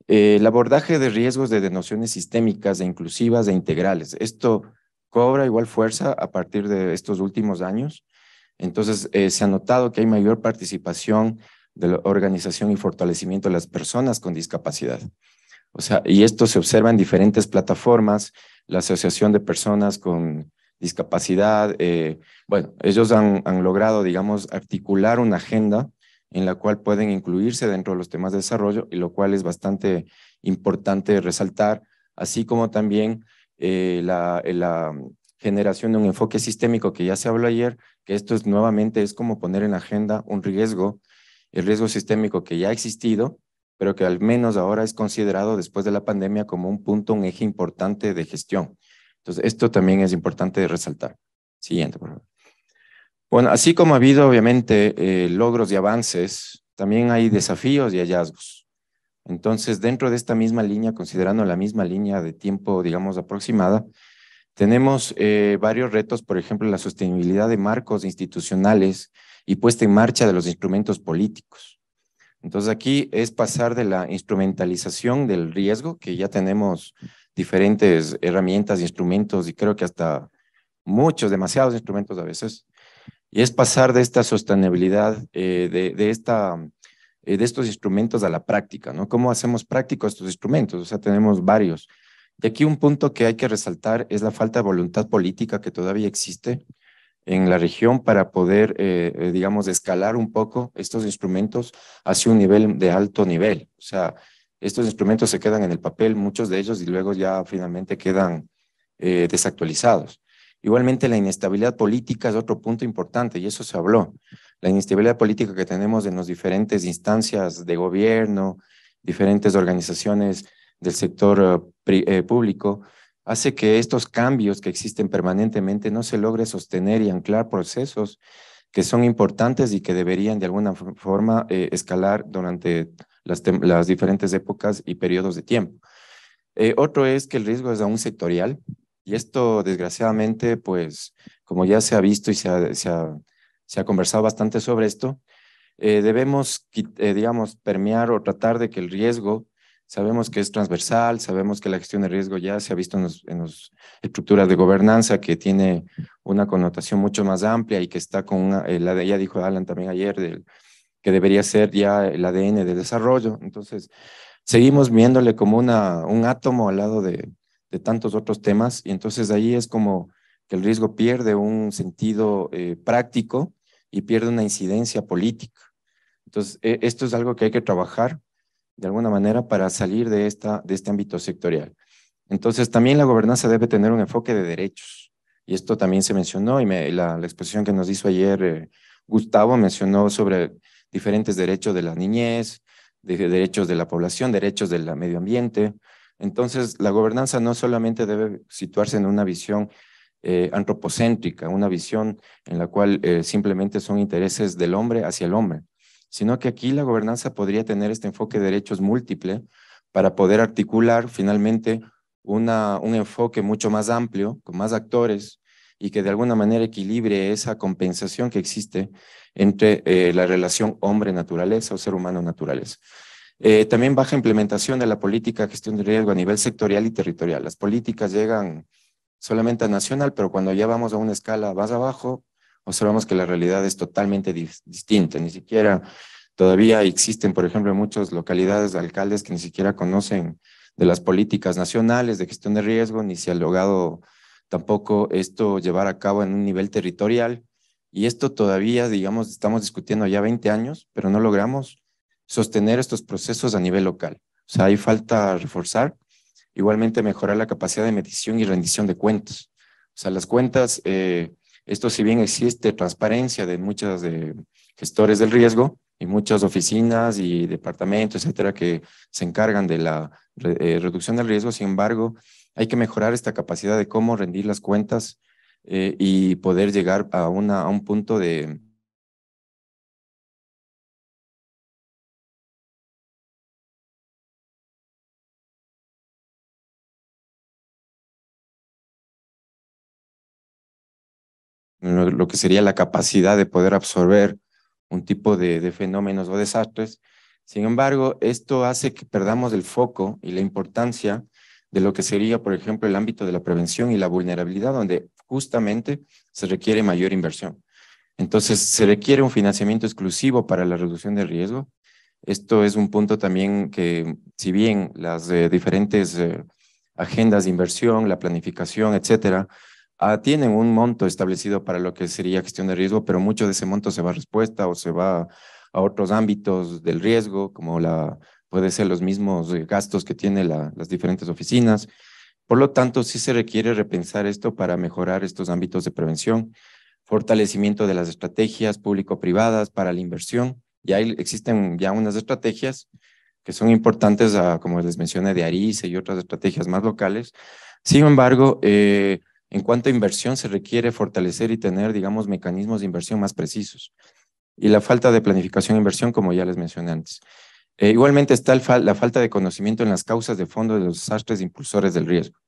Eh, el abordaje de riesgos de nociones sistémicas e inclusivas e integrales. Esto cobra igual fuerza a partir de estos últimos años. Entonces, eh, se ha notado que hay mayor participación de la organización y fortalecimiento de las personas con discapacidad. O sea, y esto se observa en diferentes plataformas, la Asociación de Personas con Discapacidad. Eh, bueno, ellos han, han, logrado, digamos, articular una agenda en la cual pueden incluirse dentro de los temas de desarrollo, y lo cual es bastante importante resaltar, así como también eh, la, eh, mm, generación de un enfoque sistémico que ya se habló ayer, que esto es nuevamente es como poner en agenda un riesgo, el riesgo sistémico que ya ha existido, pero que al menos ahora es considerado después de la pandemia como un punto, un eje importante de gestión. Entonces, esto también es importante de resaltar. Siguiente, por favor. Bueno, así como ha habido obviamente eh, logros y avances, también hay desafíos y hallazgos. Entonces, dentro de esta misma línea, considerando la misma línea de tiempo, digamos, aproximada, tenemos eh, varios retos, por ejemplo, la sostenibilidad de marcos institucionales y puesta en marcha de los instrumentos políticos. Entonces, aquí es pasar de la instrumentalización del riesgo, que ya tenemos diferentes herramientas, instrumentos, y creo que hasta muchos, demasiados instrumentos a veces, y es pasar de esta sostenibilidad, eh, de, esta eh, de estos instrumentos a la práctica, ¿no? ¿Cómo hacemos práctico estos instrumentos? O sea, tenemos varios. Y aquí un punto que hay que resaltar es la falta de voluntad política que todavía existe en la región para poder, eh, eh, digamos, escalar un poco estos instrumentos hacia un nivel de alto nivel. O sea, estos instrumentos se quedan en el papel, muchos de ellos, y luego ya finalmente quedan desactualizados. Igualmente, la inestabilidad política es otro punto importante y eso se habló. La inestabilidad política que tenemos en las diferentes instancias de gobierno, diferentes organizaciones del sector eh, eh, público, hace que estos cambios que existen permanentemente no se logre sostener y anclar procesos que son importantes y que deberían de alguna forma eh, escalar durante las, diferentes épocas y periodos de tiempo. otro es que el riesgo es aún sectorial, y esto, desgraciadamente, pues como ya se ha visto y se ha, se conversado bastante sobre esto, eh, debemos, eh, digamos, permear o tratar de que el riesgo, sabemos que es transversal, sabemos que la gestión de riesgo ya se ha visto en, las estructuras de gobernanza que tiene una connotación mucho más amplia y que está con eh, la de, ya dijo Alan también ayer, del, que debería ser ya el ADN del desarrollo. Entonces, seguimos viéndole como una, un átomo al lado de, de tantos otros temas. Y entonces ahí es como que el riesgo pierde un sentido eh, práctico y pierde una incidencia política. Entonces, e, esto es algo que hay que trabajar de alguna manera para salir de, esta, de este ámbito sectorial. Entonces, también la gobernanza debe tener un enfoque de derechos. Y esto también se mencionó y la, la, exposición que nos hizo ayer eh, Gustavo mencionó sobre diferentes derechos de la niñez, derechos de la población, derechos del medio ambiente, entonces, la gobernanza no solamente debe situarse en una visión eh, antropocéntrica, una visión en la cual eh, simplemente son intereses del hombre hacia el hombre, sino que aquí la gobernanza podría tener este enfoque de derechos múltiple para poder articular finalmente un enfoque mucho más amplio, con más actores y que de alguna manera equilibre esa compensación que existe entre eh, la relación hombre-naturaleza o ser humano-naturaleza. Eh, también baja implementación de la política de gestión de riesgo a nivel sectorial y territorial. Las políticas llegan solamente a nacional, pero cuando ya vamos a una escala más abajo, observamos que la realidad es totalmente distinta. Ni siquiera todavía existen, por ejemplo, en muchas localidades alcaldes que ni siquiera conocen de las políticas nacionales de gestión de riesgo, ni se ha logrado tampoco esto llevar a cabo en un nivel territorial. Y esto todavía, digamos, estamos discutiendo ya 20 años, pero no logramos sostener estos procesos a nivel local. O sea, hay falta reforzar, igualmente mejorar la capacidad de medición y rendición de cuentas. O sea, las cuentas, eh, esto si bien existe transparencia de muchas de gestores del riesgo y muchas oficinas y departamentos, etcétera, que se encargan de la eh, reducción del riesgo, sin embargo, hay que mejorar esta capacidad de cómo rendir las cuentas eh, y poder llegar a, una, a un punto de, lo que sería la capacidad de poder absorber un tipo de, fenómenos o desastres. Sin embargo, esto hace que perdamos el foco y la importancia de lo que sería, por ejemplo, el ámbito de la prevención y la vulnerabilidad, donde justamente se requiere mayor inversión. Entonces, se requiere un financiamiento exclusivo para la reducción del riesgo. Esto es un punto también que, si bien las eh, diferentes eh, agendas de inversión, la planificación, etcétera, Ah, tienen un monto establecido para lo que sería gestión de riesgo, pero mucho de ese monto se va a respuesta o se va a otros ámbitos del riesgo, como la, puede ser los mismos eh, gastos que tienen las diferentes oficinas. Por lo tanto, sí se requiere repensar esto para mejorar estos ámbitos de prevención, fortalecimiento de las estrategias público-privadas para la inversión. Ya existen ya unas estrategias que son importantes, ah, como les mencioné, de Arice y otras estrategias más locales. Sin embargo, eh, en cuanto a inversión, se requiere fortalecer y tener, digamos, mecanismos de inversión más precisos. Y la falta de planificación e inversión, como ya les mencioné antes. Eh, igualmente está la falta de conocimiento en las causas de fondo de los desastres impulsores del riesgo.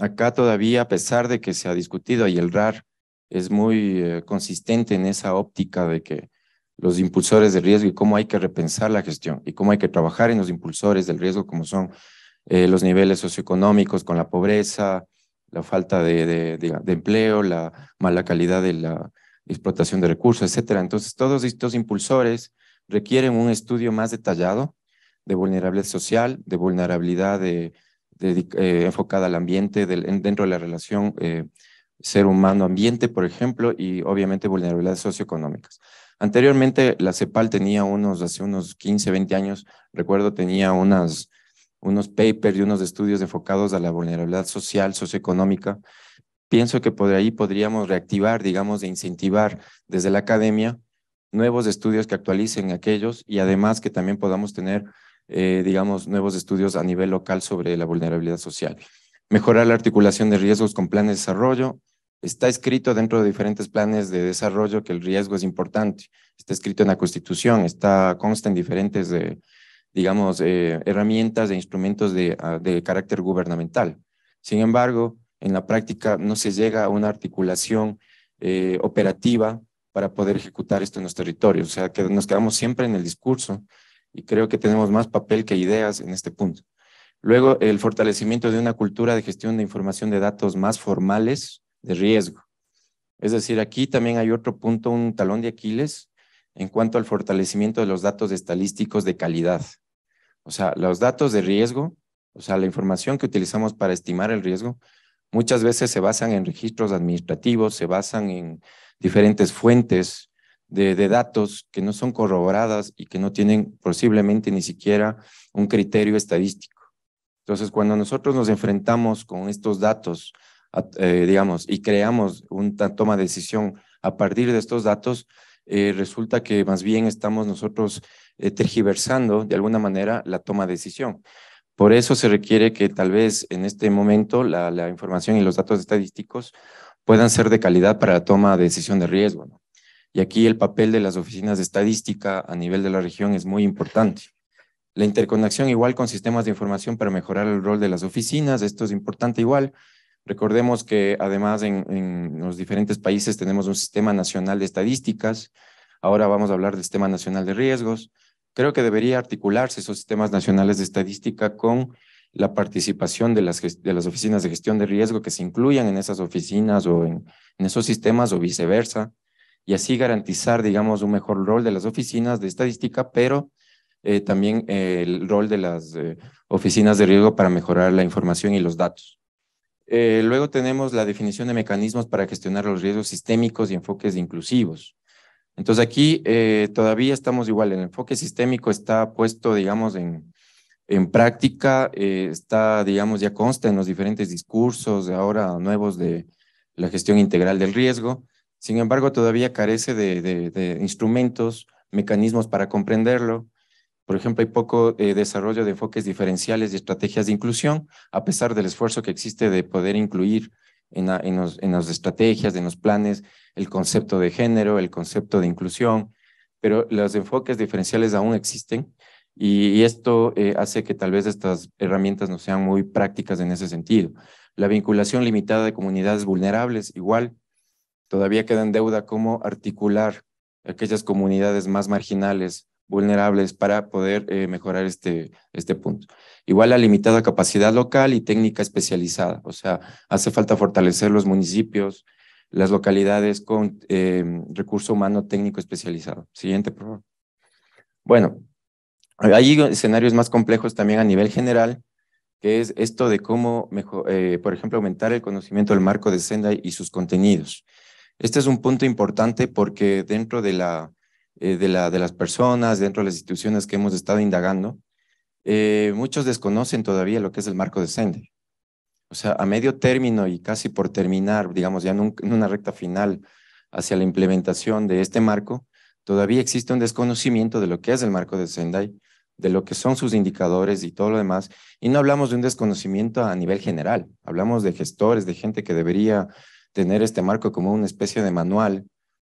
Acá todavía, a pesar de que se ha discutido y el RAR es muy eh, consistente en esa óptica de que los impulsores de riesgo y cómo hay que repensar la gestión y cómo hay que trabajar en los impulsores del riesgo, como son eh, los niveles socioeconómicos, con la pobreza, la falta de, empleo, la mala calidad de la explotación de recursos, etcétera. Entonces, todos estos impulsores requieren un estudio más detallado de vulnerabilidad social, de vulnerabilidad eh, enfocada al ambiente, dentro de la relación eh, ser humano-ambiente, por ejemplo, y obviamente vulnerabilidades socioeconómicas. Anteriormente, la CEPAL tenía unos, hace unos 15, 20 años, recuerdo, tenía unas unos papers y unos estudios enfocados a la vulnerabilidad social, socioeconómica. Pienso que por ahí podríamos reactivar, digamos, e incentivar desde la academia nuevos estudios que actualicen aquellos y además que también podamos tener, eh, digamos, nuevos estudios a nivel local sobre la vulnerabilidad social. Mejorar la articulación de riesgos con planes de desarrollo. Está escrito dentro de diferentes planes de desarrollo que el riesgo es importante. Está escrito en la Constitución, está, consta en diferentes digamos, eh, herramientas e instrumentos ah, de, carácter gubernamental. Sin embargo, en la práctica no se llega a una articulación eh, operativa para poder ejecutar esto en los territorios. O sea, que nos quedamos siempre en el discurso y creo que tenemos más papel que ideas en este punto. Luego, el fortalecimiento de una cultura de gestión de información de datos más formales de riesgo. Es decir, aquí también hay otro punto, un talón de Aquiles en cuanto al fortalecimiento de los datos estadísticos de calidad. O sea, los datos de riesgo, o sea, la información que utilizamos para estimar el riesgo, muchas veces se basan en registros administrativos, se basan en diferentes fuentes de, datos que no son corroboradas y que no tienen posiblemente ni siquiera un criterio estadístico. Entonces, cuando nosotros nos enfrentamos con estos datos, eh, digamos, y creamos una toma de decisión a partir de estos datos, eh, resulta que más bien estamos nosotros eh, tergiversando de alguna manera la toma de decisión. Por eso se requiere que tal vez en este momento la, información y los datos estadísticos puedan ser de calidad para la toma de decisión de riesgo. Y aquí el papel de las oficinas de estadística a nivel de la región es muy importante. La interconexión igual con sistemas de información para mejorar el rol de las oficinas, esto es importante igual. Recordemos que además en los diferentes países tenemos un sistema nacional de estadísticas ahora vamos a hablar del Sistema Nacional de Riesgos. Creo que debería articularse esos sistemas nacionales de estadística con la participación de las, de las oficinas de gestión de riesgo que se incluyan en esas oficinas o en, esos sistemas o viceversa, y así garantizar, digamos, un mejor rol de las oficinas de estadística, pero eh, también eh, el rol de las eh, oficinas de riesgo para mejorar la información y los datos. luego tenemos la definición de mecanismos para gestionar los riesgos sistémicos y enfoques inclusivos. Entonces aquí eh, todavía estamos igual, el enfoque sistémico está puesto, digamos, en, práctica, eh, está, digamos, ya consta en los diferentes discursos de ahora nuevos de la gestión integral del riesgo, sin embargo todavía carece de, instrumentos, mecanismos para comprenderlo. Por ejemplo, hay poco eh, desarrollo de enfoques diferenciales y estrategias de inclusión, a pesar del esfuerzo que existe de poder incluir en las estrategias, en los planes, el concepto de género, el concepto de inclusión, pero los enfoques diferenciales aún existen y, esto eh, hace que tal vez estas herramientas no sean muy prácticas en ese sentido. La vinculación limitada de comunidades vulnerables, igual, todavía queda en deuda cómo articular aquellas comunidades más marginales, vulnerables, para poder eh, mejorar este, este punto. Igual la limitada capacidad local y técnica especializada, o sea, hace falta fortalecer los municipios, las localidades con eh, recurso humano técnico especializado. Siguiente, por favor. Bueno, hay escenarios más complejos también a nivel general, que es esto de cómo, mejor, eh, por ejemplo, aumentar el conocimiento del marco de Sendai y sus contenidos. Este es un punto importante porque dentro de, la, eh, de, la, de las personas, dentro de las instituciones que hemos estado indagando, muchos desconocen todavía lo que es el marco de Sendai. O sea, a medio término y casi por terminar, digamos, ya en, una recta final hacia la implementación de este marco, todavía existe un desconocimiento de lo que es el marco de Sendai, de lo que son sus indicadores y todo lo demás. Y no hablamos de un desconocimiento a nivel general, hablamos de gestores, de gente que debería tener este marco como una especie de manual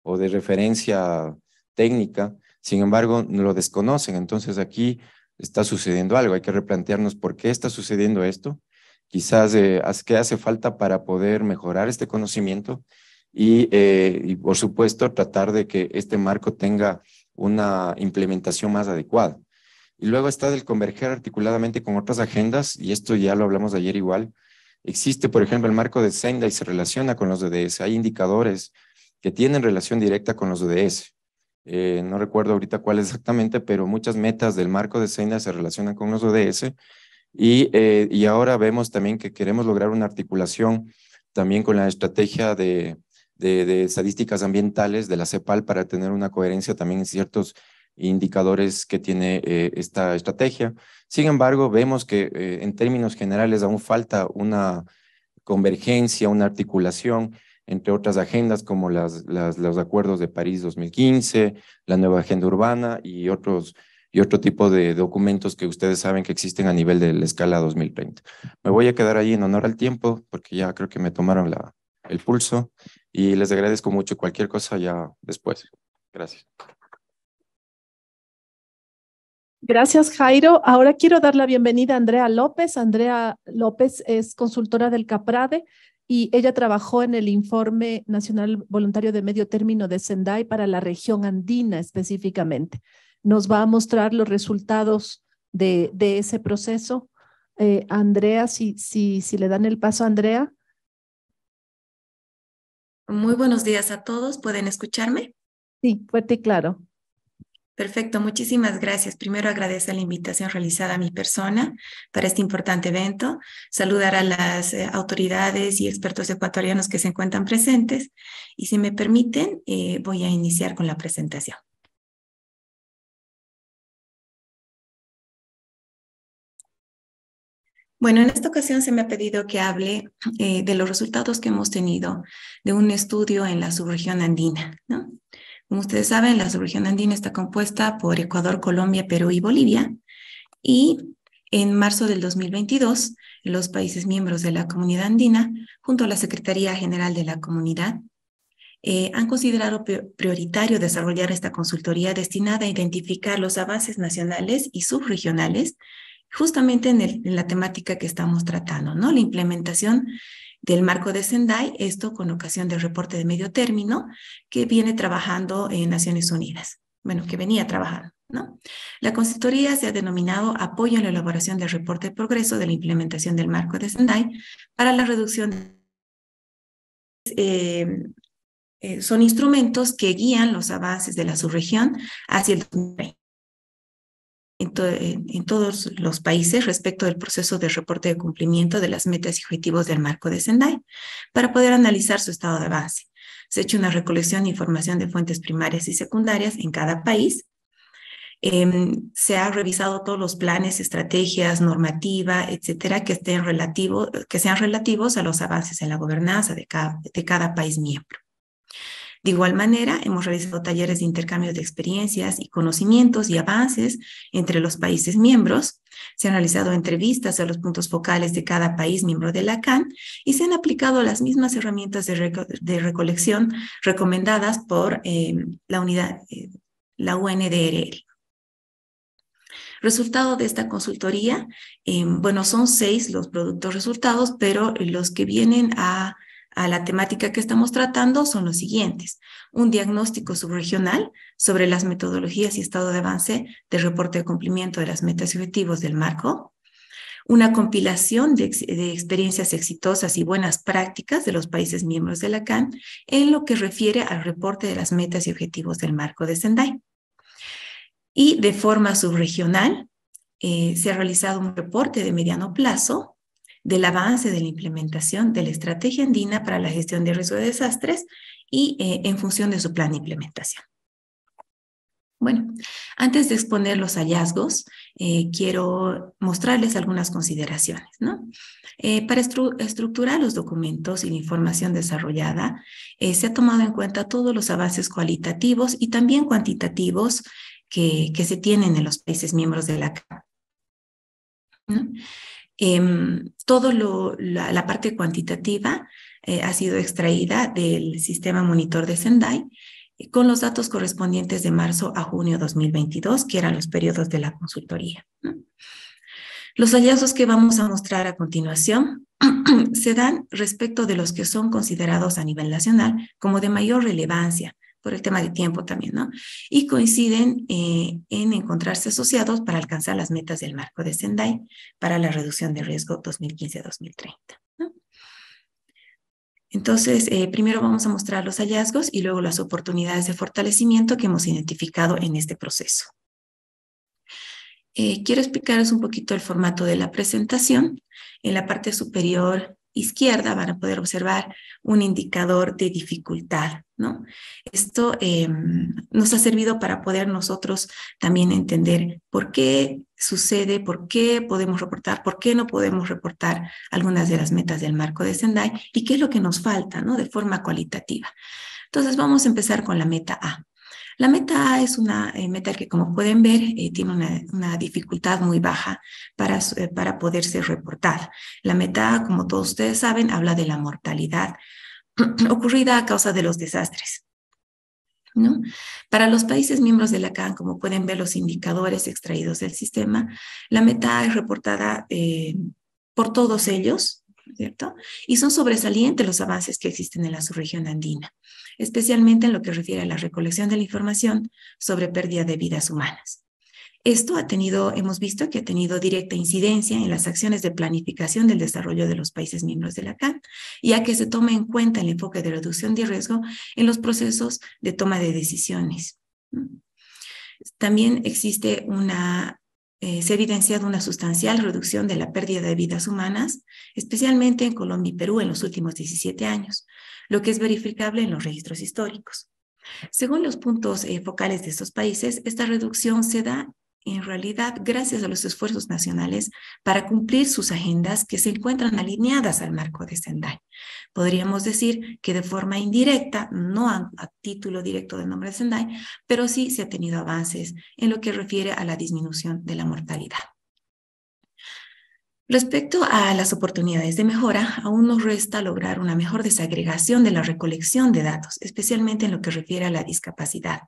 o de referencia técnica, sin embargo, lo desconocen. Entonces aquí está sucediendo algo, hay que replantearnos por qué está sucediendo esto, quizás eh, qué hace falta para poder mejorar este conocimiento eh, y, por supuesto, tratar de que este marco tenga una implementación más adecuada. Y luego está el converger articuladamente con otras agendas, y esto ya lo hablamos ayer igual. Existe, por ejemplo, el marco de Senda y se relaciona con los ODS. Hay indicadores que tienen relación directa con los ODS. Eh, no recuerdo ahorita cuál exactamente, pero muchas metas del marco de Senda se relacionan con los ODS eh, y, ahora vemos también que queremos lograr una articulación también con la estrategia de, estadísticas ambientales de la CEPAL para tener una coherencia también en ciertos indicadores que tiene eh, esta estrategia. Sin embargo, vemos que eh, en términos generales aún falta una convergencia, una articulación entre otras agendas como los acuerdos de París 2015, la nueva agenda urbana y otros y otro tipo de documentos que ustedes saben que existen a nivel de la escala 2030. Me voy a quedar ahí en honor al tiempo porque ya creo que me tomaron la, el pulso y les agradezco mucho cualquier cosa ya después. Gracias. Gracias, Jairo. Ahora quiero dar la bienvenida a Andrea López. Andrea López es consultora del CAPRADE y ella trabajó en el informe nacional voluntario de medio término de Sendai para la región andina específicamente nos va a mostrar los resultados de, de ese proceso. Eh, Andrea, si, si, si le dan el paso a Andrea. Muy buenos días a todos. ¿Pueden escucharme? Sí, fuerte y claro. Perfecto, muchísimas gracias. Primero agradezco la invitación realizada a mi persona para este importante evento, saludar a las eh, autoridades y expertos ecuatorianos que se encuentran presentes y si me permiten eh, voy a iniciar con la presentación. Bueno, en esta ocasión se me ha pedido que hable eh, de los resultados que hemos tenido de un estudio en la subregión andina. Como ustedes saben, la subregión andina está compuesta por Ecuador, Colombia, Perú y Bolivia. Y en marzo del 2022, los países miembros de la comunidad andina, junto a la Secretaría General de la Comunidad, eh, han considerado prioritario desarrollar esta consultoría destinada a identificar los avances nacionales y subregionales justamente en, la temática que estamos tratando, ¿no? La implementación del marco de Sendai, esto con ocasión del reporte de medio término que viene trabajando en Naciones Unidas, bueno, que venía trabajando. ¿No? La consultoría se ha denominado apoyo a la elaboración del reporte de progreso de la implementación del marco de Sendai para la reducción de... Eh, eh, son instrumentos que guían los avances de la subregión hacia el 2020 en, todos los países respecto del proceso de reporte de cumplimiento de las metas y objetivos del marco de Sendai para poder analizar su estado de avance. Se ha hecho una recolección de información de fuentes primarias y secundarias en cada país. Em, se ha revisado todos los planes, estrategias, normativa, etcétera, que, estén relativo, que sean relativos a los avances en la gobernanza de cada, de cada país miembro. De igual manera, hemos realizado talleres de intercambio de experiencias y conocimientos y avances entre los países miembros. Se han realizado entrevistas a los puntos focales de cada país miembro de la CAN y se han aplicado las mismas herramientas de, recolección recomendadas por eh, la unidad, eh, la UNDRL. Resultado de esta consultoría, eh, bueno, son seis los productos resultados, pero los que vienen a a la temática que estamos tratando son los siguientes. Un diagnóstico subregional sobre las metodologías y estado de avance del reporte de cumplimiento de las metas y objetivos del marco. Una compilación de, experiencias exitosas y buenas prácticas de los países miembros de la CAN en lo que refiere al reporte de las metas y objetivos del marco de Sendai. Y de forma subregional, eh, se ha realizado un reporte de mediano plazo del avance de la implementación de la estrategia andina para la gestión de riesgo de desastres y eh, en función de su plan de implementación. Bueno, antes de exponer los hallazgos, eh, quiero mostrarles algunas consideraciones. Eh, para estructurar los documentos y la información desarrollada, se ha tomado en cuenta todos los avances cualitativos y también cuantitativos que, se tienen en los países miembros de la CAP. Eh, todo lo, la, parte cuantitativa eh, ha sido extraída del sistema monitor de Sendai eh, con los datos correspondientes de marzo a junio 2022, que eran los periodos de la consultoría. Los hallazgos que vamos a mostrar a continuación se dan respecto de los que son considerados a nivel nacional como de mayor relevancia por el tema de tiempo también, ¿no? Y coinciden eh, en encontrarse asociados para alcanzar las metas del marco de Sendai para la reducción de riesgo 2015-2030. ¿no? Entonces, eh, primero vamos a mostrar los hallazgos y luego las oportunidades de fortalecimiento que hemos identificado en este proceso. Eh, quiero explicaros un poquito el formato de la presentación. En la parte superior izquierda van a poder observar un indicador de dificultad esto em, nos ha servido para poder nosotros también entender por qué sucede, por qué podemos reportar, por qué no podemos reportar algunas de las metas del marco de Sendai y qué es lo que nos falta, ¿no? De forma cualitativa. Entonces vamos a empezar con la meta A. La meta A es una eh, meta que, como pueden ver, eh, tiene una, dificultad muy baja para, eh, poderse para La meta A, como todos ustedes saben, habla de la mortalidad ocurrida a causa de los desastres. Para los países miembros de la CAN, como pueden ver los indicadores extraídos del sistema, la meta es reportada eh, por todos ellos, ¿cierto? Y son sobresalientes los avances que existen en la subregión andina, especialmente en lo que refiere a la recolección de la información sobre pérdida de vidas humanas. Esto ha tenido, hemos visto que ha tenido directa incidencia en las acciones de planificación del desarrollo de los países miembros de la CAP, ya que se toma en cuenta el enfoque de reducción de riesgo en los procesos de toma de decisiones. También existe una, eh, se ha evidenciado una sustancial reducción de la pérdida de vidas humanas, especialmente en Colombia y Perú en los últimos 17 años, lo que es verificable en los registros históricos. Según los puntos eh, focales de estos países, esta reducción se da en realidad gracias a los esfuerzos nacionales para cumplir sus agendas que se encuentran alineadas al marco de Sendai. Podríamos decir que de forma indirecta, no a, título directo del nombre de Sendai, pero sí se ha tenido avances en lo que refiere a la disminución de la mortalidad. Respecto a las oportunidades de mejora, aún nos resta lograr una mejor desagregación de la recolección de datos, especialmente en lo que refiere a la discapacidad.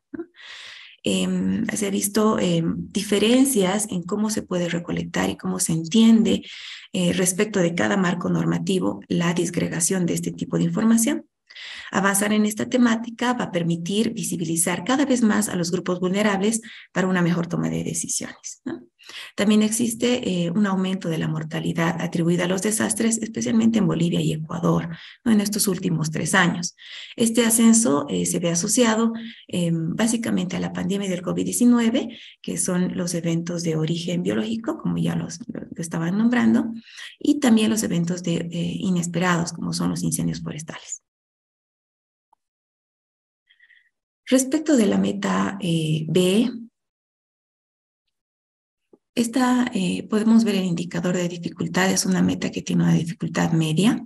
Em, se ha visto em, diferencias en cómo se puede recolectar y cómo se entiende eh, respecto de cada marco normativo la disgregación de este tipo de información. Avanzar en esta temática va a permitir visibilizar cada vez más a los grupos vulnerables para una mejor toma de decisiones. También existe eh, un aumento de la mortalidad atribuida a los desastres, especialmente en Bolivia y Ecuador, en estos últimos tres años. Este ascenso eh, se ve asociado em, básicamente a la pandemia del COVID-19, que son los eventos de origen biológico, como ya los, estaban nombrando, y también los eventos de, eh, inesperados, como son los incendios forestales. Respecto de la meta B, esta eh, podemos ver el indicador de dificultad, es una meta que tiene una dificultad media.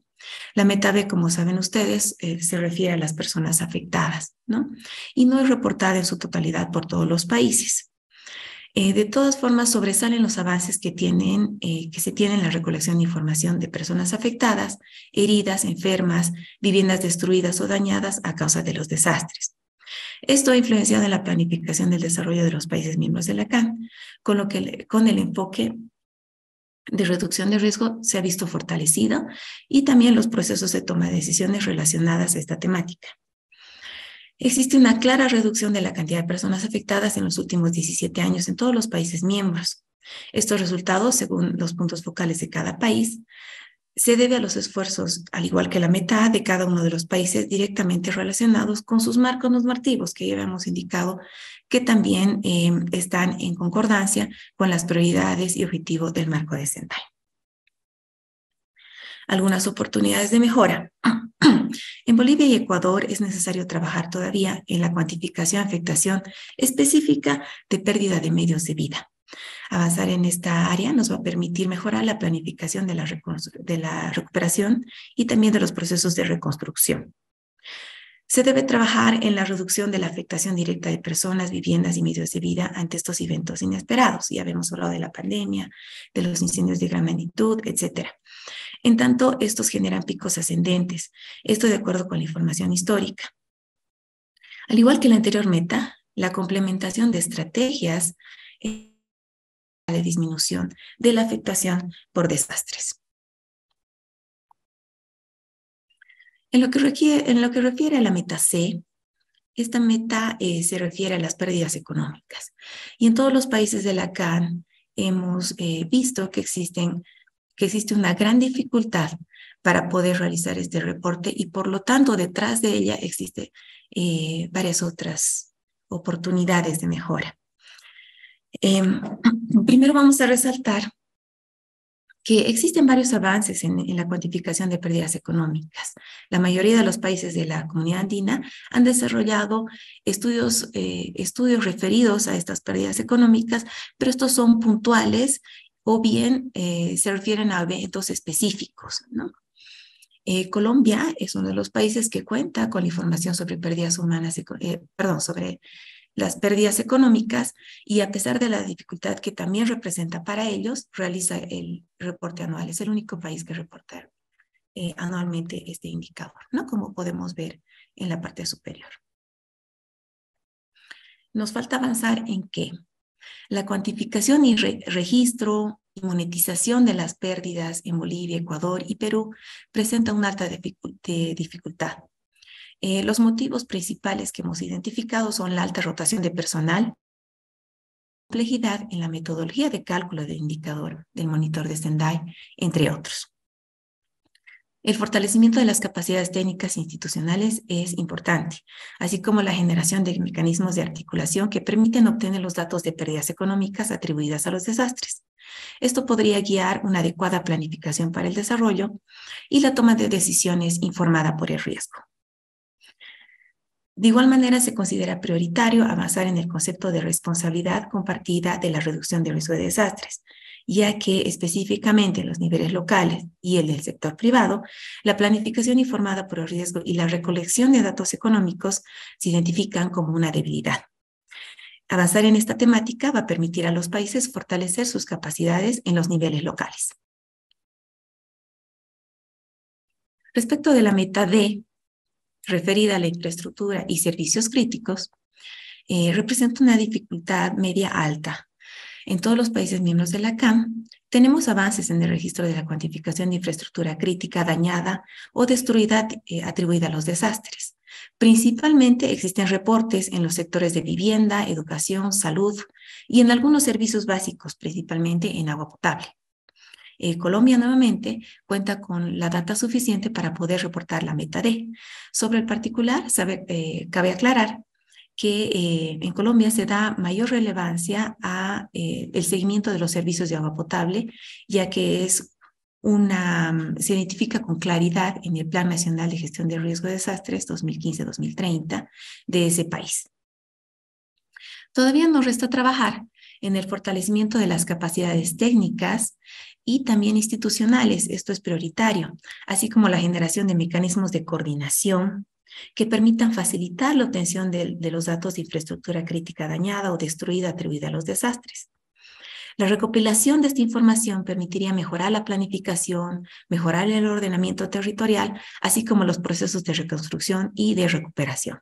La meta B, como saben ustedes, eh, se refiere a las personas afectadas, ¿no? Y no es reportada en su totalidad por todos los países. Eh, de todas formas, sobresalen los avances que, tienen, que se tienen en la recolección de información de personas afectadas, heridas, enfermas, viviendas destruidas o dañadas a causa de los desastres. Esto ha influenciado en la planificación del desarrollo de los países miembros de la CAN, con lo que con el enfoque de reducción de riesgo se ha visto fortalecido y también los procesos de toma de decisiones relacionadas a esta temática. Existe una clara reducción de la cantidad de personas afectadas en los últimos 17 años en todos los países miembros. Estos resultados, según los puntos focales de cada país, se debe a los esfuerzos, al igual que la meta de cada uno de los países directamente relacionados con sus marcos normativos, que ya habíamos indicado que también eh, están en concordancia con las prioridades y objetivos del marco de Sendai. Algunas oportunidades de mejora. En Bolivia y Ecuador es necesario trabajar todavía en la cuantificación afectación específica de pérdida de medios de vida Avanzar en esta área nos va a permitir mejorar la planificación de la, recuperación y también de los procesos de reconstrucción. Se debe trabajar en la reducción de la afectación directa de personas, viviendas y medios de vida ante estos eventos inesperados. Ya habíamos hablado de la pandemia, de los incendios de gran magnitud, etc. En tanto, estos generan picos ascendentes. Esto de acuerdo con la información histórica. Al igual que la anterior meta, la complementación de estrategias eh, de disminución de la afectación por desastres. En lo que refiere, en lo que refiere a la meta C, esta meta eh, se refiere a las pérdidas económicas. Y en todos los países de la CAN hemos eh, visto que, existen, que existe una gran dificultad para poder realizar este reporte y por lo tanto detrás de ella existe eh, varias otras oportunidades de mejora. Em, primero vamos a resaltar que existen varios avances en, la cuantificación de pérdidas económicas. La mayoría de los países de la comunidad andina han desarrollado estudios, eh, estudios referidos a estas pérdidas económicas, pero estos son puntuales o bien eh, se refieren a eventos específicos. Eh, Colombia es uno de los países que cuenta con información sobre pérdidas humanas, perdón, sobre las pérdidas económicas y a pesar de la dificultad que también representa para ellos, realiza el reporte anual. Es el único país que reporta eh, anualmente este indicador, ¿no? Como podemos ver en la parte superior. Nos falta avanzar en que la cuantificación y registro y monetización de las pérdidas en Bolivia, Ecuador y Perú presenta una alta dificultad eh, los motivos principales que hemos identificado son la alta rotación de personal, complejidad en la metodología de cálculo del indicador del monitor de Sendai, entre otros. El fortalecimiento de las capacidades técnicas institucionales es importante, así como la generación de mecanismos de articulación que permiten obtener los datos de pérdidas económicas atribuidas a los desastres. Esto podría guiar una adecuada planificación para el desarrollo y la toma de decisiones informada por el riesgo. De igual manera, se considera prioritario avanzar en el concepto de responsabilidad compartida de la reducción de riesgo de desastres, ya que específicamente en los niveles locales y el del sector privado, la planificación informada por el riesgo y la recolección de datos económicos se identifican como una debilidad. Avanzar en esta temática va a permitir a los países fortalecer sus capacidades en los niveles locales. Respecto de la meta D, referida a la infraestructura y servicios críticos eh, representa una dificultad media alta. En todos los países miembros de la CAM tenemos avances en el registro de la cuantificación de infraestructura crítica dañada o destruida eh, atribuida a los desastres. Principalmente existen reportes en los sectores de vivienda, educación, salud y en algunos servicios básicos, principalmente en agua potable. Eh, Colombia nuevamente cuenta con la data suficiente para poder reportar la meta D. Sobre el particular, eh, cabe aclarar que eh, en Colombia se da mayor relevancia a el seguimiento de los servicios de agua potable, ya que es una, se identifica con claridad en el Plan Nacional de Gestión de Riesgo de Desastres 2015-2030 de ese país. Todavía nos resta trabajar en el fortalecimiento de las capacidades técnicas y también institucionales, esto es prioritario, así como la generación de mecanismos de coordinación que permitan facilitar la obtención de, los datos de infraestructura crítica dañada o destruida atribuida a los desastres. La recopilación de esta información permitiría mejorar la planificación, mejorar el ordenamiento territorial, así como los procesos de reconstrucción y de recuperación.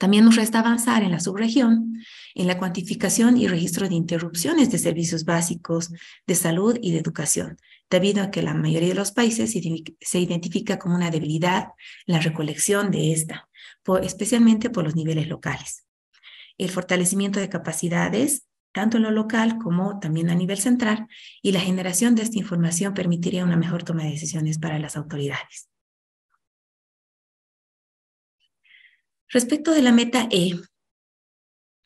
También nos resta avanzar en la subregión, en la cuantificación y registro de interrupciones de servicios básicos de salud y de educación, debido a que la mayoría de los países se identifica como una debilidad la recolección de esta, especialmente por los niveles locales. El fortalecimiento de capacidades, tanto en lo local como también a nivel central, y la generación de esta información permitiría una mejor toma de decisiones para las autoridades. Respecto de la meta E,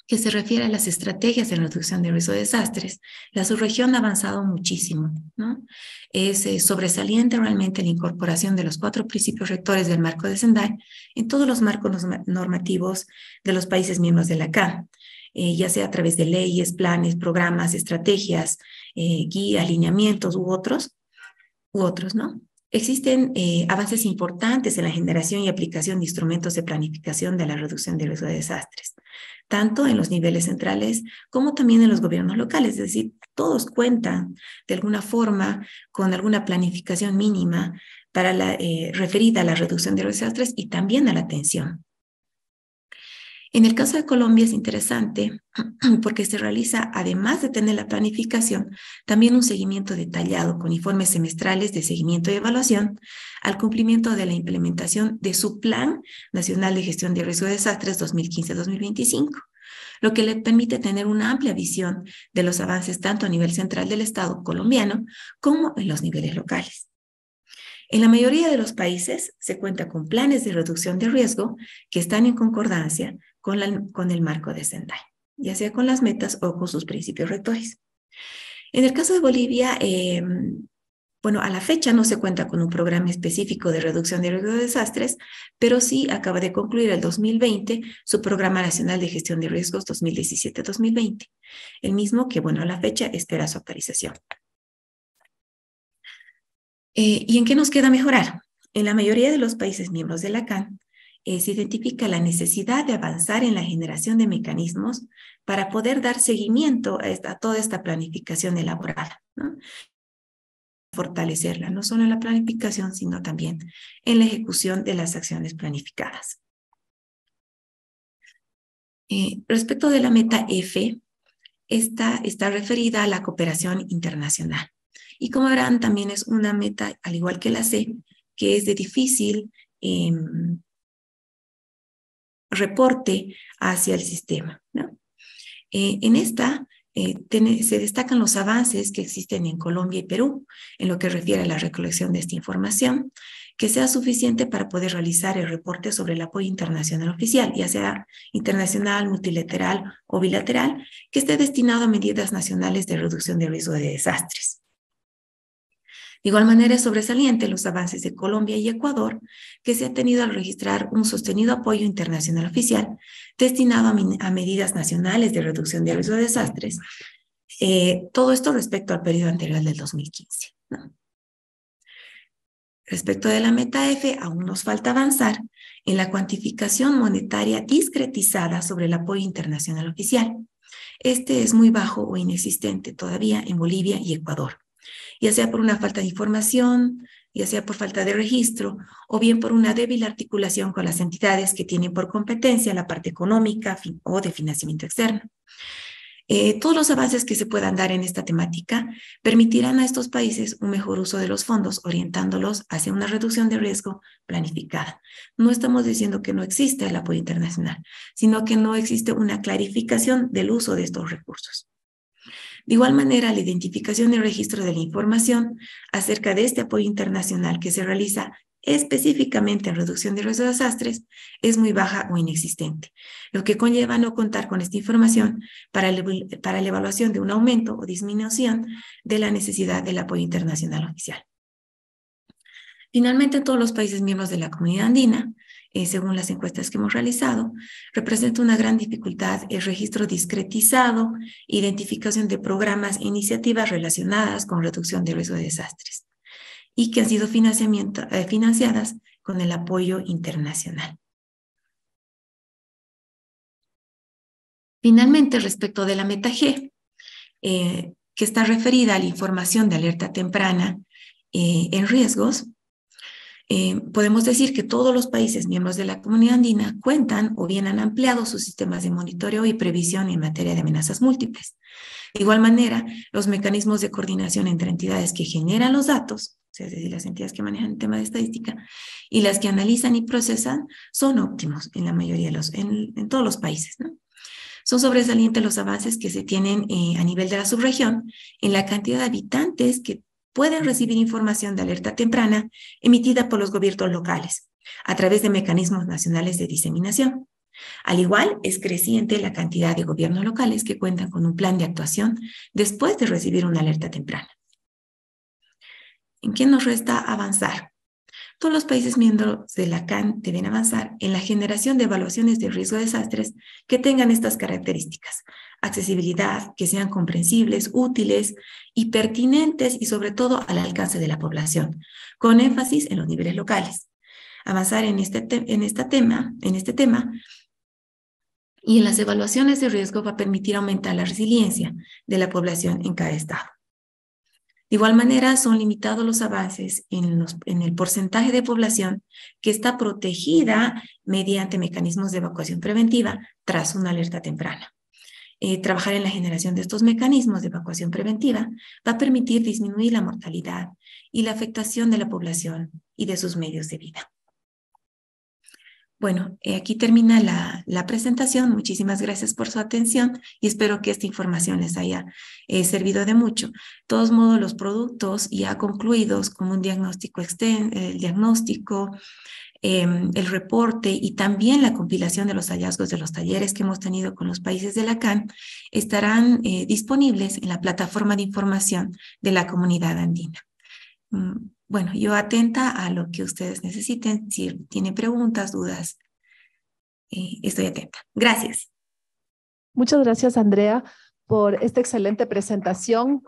que se refiere a las estrategias de reducción de riesgo de desastres, la subregión ha avanzado muchísimo. ¿no? Es eh, sobresaliente realmente la incorporación de los cuatro principios rectores del marco de Sendai en todos los marcos normativos de los países miembros de la CA, eh, ya sea a través de leyes, planes, programas, estrategias, eh, guía, alineamientos u otros, u otros, ¿no? Existen eh, avances importantes en la generación y aplicación de instrumentos de planificación de la reducción de riesgo de desastres, tanto en los niveles centrales como también en los gobiernos locales, es decir, todos cuentan de alguna forma con alguna planificación mínima para la, eh, referida a la reducción de los desastres y también a la atención. En el caso de Colombia es interesante porque se realiza, además de tener la planificación, también un seguimiento detallado con informes semestrales de seguimiento y evaluación al cumplimiento de la implementación de su Plan Nacional de Gestión de Riesgo de Desastres 2015-2025 lo que le permite tener una amplia visión de los avances tanto a nivel central del Estado colombiano como en los niveles locales. En la mayoría de los países se cuenta con planes de reducción de riesgo que están en concordancia con, el marco de Sendai, ya sea con las metas o con sus principios rectores. En el caso de Bolivia, eh, bueno, a la fecha no se cuenta con un programa específico de reducción de riesgos de desastres, pero sí acaba de concluir el 2020 su Programa Nacional de Gestión de Riesgos 2017-2020, el mismo que, bueno, a la fecha espera su actualización. Eh, ¿Y en qué nos queda mejorar? En la mayoría de los países miembros de la CAN, eh, se identifica la necesidad de avanzar en la generación de mecanismos para poder dar seguimiento a, toda esta planificación elaborada. fortalecerla, no solo en la planificación, sino también en la ejecución de las acciones planificadas. Eh, respecto de la meta F, esta está referida a la cooperación internacional. Y como verán, también es una meta, al igual que la C, que es de difícil em, reporte hacia el sistema. ¿no? Eh, en esta eh, se destacan los avances que existen en Colombia y Perú en lo que refiere a la recolección de esta información, que sea suficiente para poder realizar el reporte sobre el apoyo internacional oficial, ya sea internacional, multilateral o bilateral, que esté destinado a medidas nacionales de reducción de riesgo de desastres. De igual manera, es sobresaliente los avances de Colombia y Ecuador que se ha tenido al registrar un sostenido apoyo internacional oficial destinado a, medidas nacionales de reducción de riesgo de desastres. Eh, todo esto respecto al periodo anterior del 2015. Respecto de la meta F, aún nos falta avanzar en la cuantificación monetaria discretizada sobre el apoyo internacional oficial. Este es muy bajo o inexistente todavía en Bolivia y Ecuador ya sea por una falta de información, ya sea por falta de registro o bien por una débil articulación con las entidades que tienen por competencia la parte económica o de financiamiento externo. Eh, todos los avances que se puedan dar en esta temática permitirán a estos países un mejor uso de los fondos, orientándolos hacia una reducción de riesgo planificada. No estamos diciendo que no existe el apoyo internacional, sino que no existe una clarificación del uso de estos recursos. De igual manera, la identificación y registro de la información acerca de este apoyo internacional que se realiza específicamente en reducción de riesgos de desastres es muy baja o inexistente, lo que conlleva no contar con esta información para, la evaluación de un aumento o disminución de la necesidad del apoyo internacional oficial. Finalmente, todos los países miembros de la comunidad andina, eh, según las encuestas que hemos realizado, representa una gran dificultad el registro discretizado, identificación de programas e iniciativas relacionadas con reducción de riesgo de desastres y que han sido eh, financiadas con el apoyo internacional. Finalmente, respecto de la meta G, eh, que está referida a la información de alerta temprana en riesgos, eh, podemos decir que todos los países miembros de la comunidad andina cuentan o bien han ampliado sus sistemas de monitoreo y previsión en materia de amenazas múltiples. De igual manera, los mecanismos de coordinación entre entidades que generan los datos, es decir, las entidades que manejan el tema de estadística, y las que analizan y procesan, son óptimos en la mayoría de los, en, todos los países, ¿no? Son sobresalientes los avances que se tienen eh, a nivel de la subregión en la cantidad de habitantes que pueden recibir información de alerta temprana emitida por los gobiernos locales a través de mecanismos nacionales de diseminación. Al igual, es creciente la cantidad de gobiernos locales que cuentan con un plan de actuación después de recibir una alerta temprana. ¿En qué nos resta avanzar? Todos los países miembros de la CAN deben avanzar en la generación de evaluaciones de riesgo de desastres que tengan estas características, accesibilidad, que sean comprensibles, útiles y pertinentes y sobre todo al alcance de la población, con énfasis en los niveles locales. Avanzar en este, en tema, en este tema y en las evaluaciones de riesgo va a permitir aumentar la resiliencia de la población en cada estado. De igual manera, son limitados los avances en, los, en, el porcentaje de población que está protegida mediante mecanismos de evacuación preventiva tras una alerta temprana. Eh, trabajar en la generación de estos mecanismos de evacuación preventiva va a permitir disminuir la mortalidad y la afectación de la población y de sus medios de vida. Bueno, eh, aquí termina la, presentación. Muchísimas gracias por su atención y espero que esta información les haya eh, servido de mucho. De todos modos, los productos ya concluidos con un diagnóstico extenso, el diagnóstico, Em, el reporte y también la compilación de los hallazgos de los talleres que hemos tenido con los países de la CAN estarán eh, disponibles en la plataforma de información de la comunidad andina. Mm, bueno, yo atenta a lo que ustedes necesiten, si tienen preguntas, dudas, eh, estoy atenta. Gracias. Muchas gracias, Andrea, por esta excelente presentación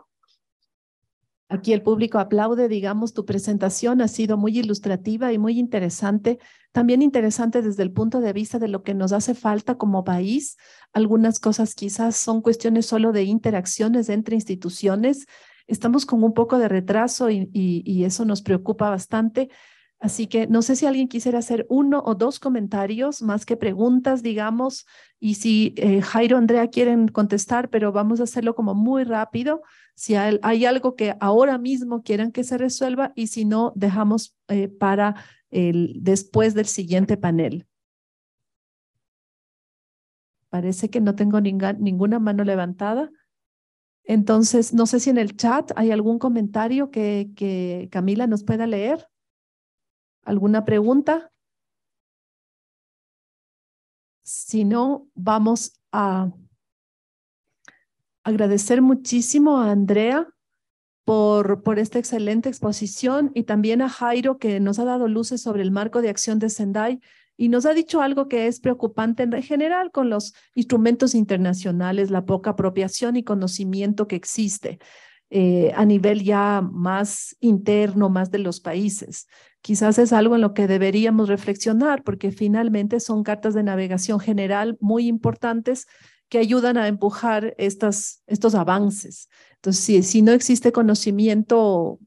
Aquí el público aplaude, digamos, tu presentación ha sido muy ilustrativa y muy interesante, también interesante desde el punto de vista de lo que nos hace falta como país. Algunas cosas quizás son cuestiones solo de interacciones entre instituciones. Estamos con un poco de retraso y, eso nos preocupa bastante. Así que no sé si alguien quisiera hacer uno o dos comentarios más que preguntas, digamos, y si eh, Jairo, Andrea quieren contestar, pero vamos a hacerlo como muy rápido si hay, algo que ahora mismo quieran que se resuelva y si no, dejamos eh, para después del siguiente panel. Parece que no tengo ninguna mano levantada. Entonces, no sé si en el chat hay algún comentario que Camila nos pueda leer. ¿Alguna pregunta? Si no, vamos a agradecer muchísimo a Andrea por, por esta excelente exposición y también a Jairo que nos ha dado luces sobre el marco de acción de Sendai y nos ha dicho algo que es preocupante en general con los instrumentos internacionales, la poca apropiación y conocimiento que existe eh, a nivel ya más interno, más de los países. Quizás es algo en lo que deberíamos reflexionar porque finalmente son cartas de navegación general muy importantes que ayudan a empujar estas, estos avances. Entonces, si, si no existe conocimiento,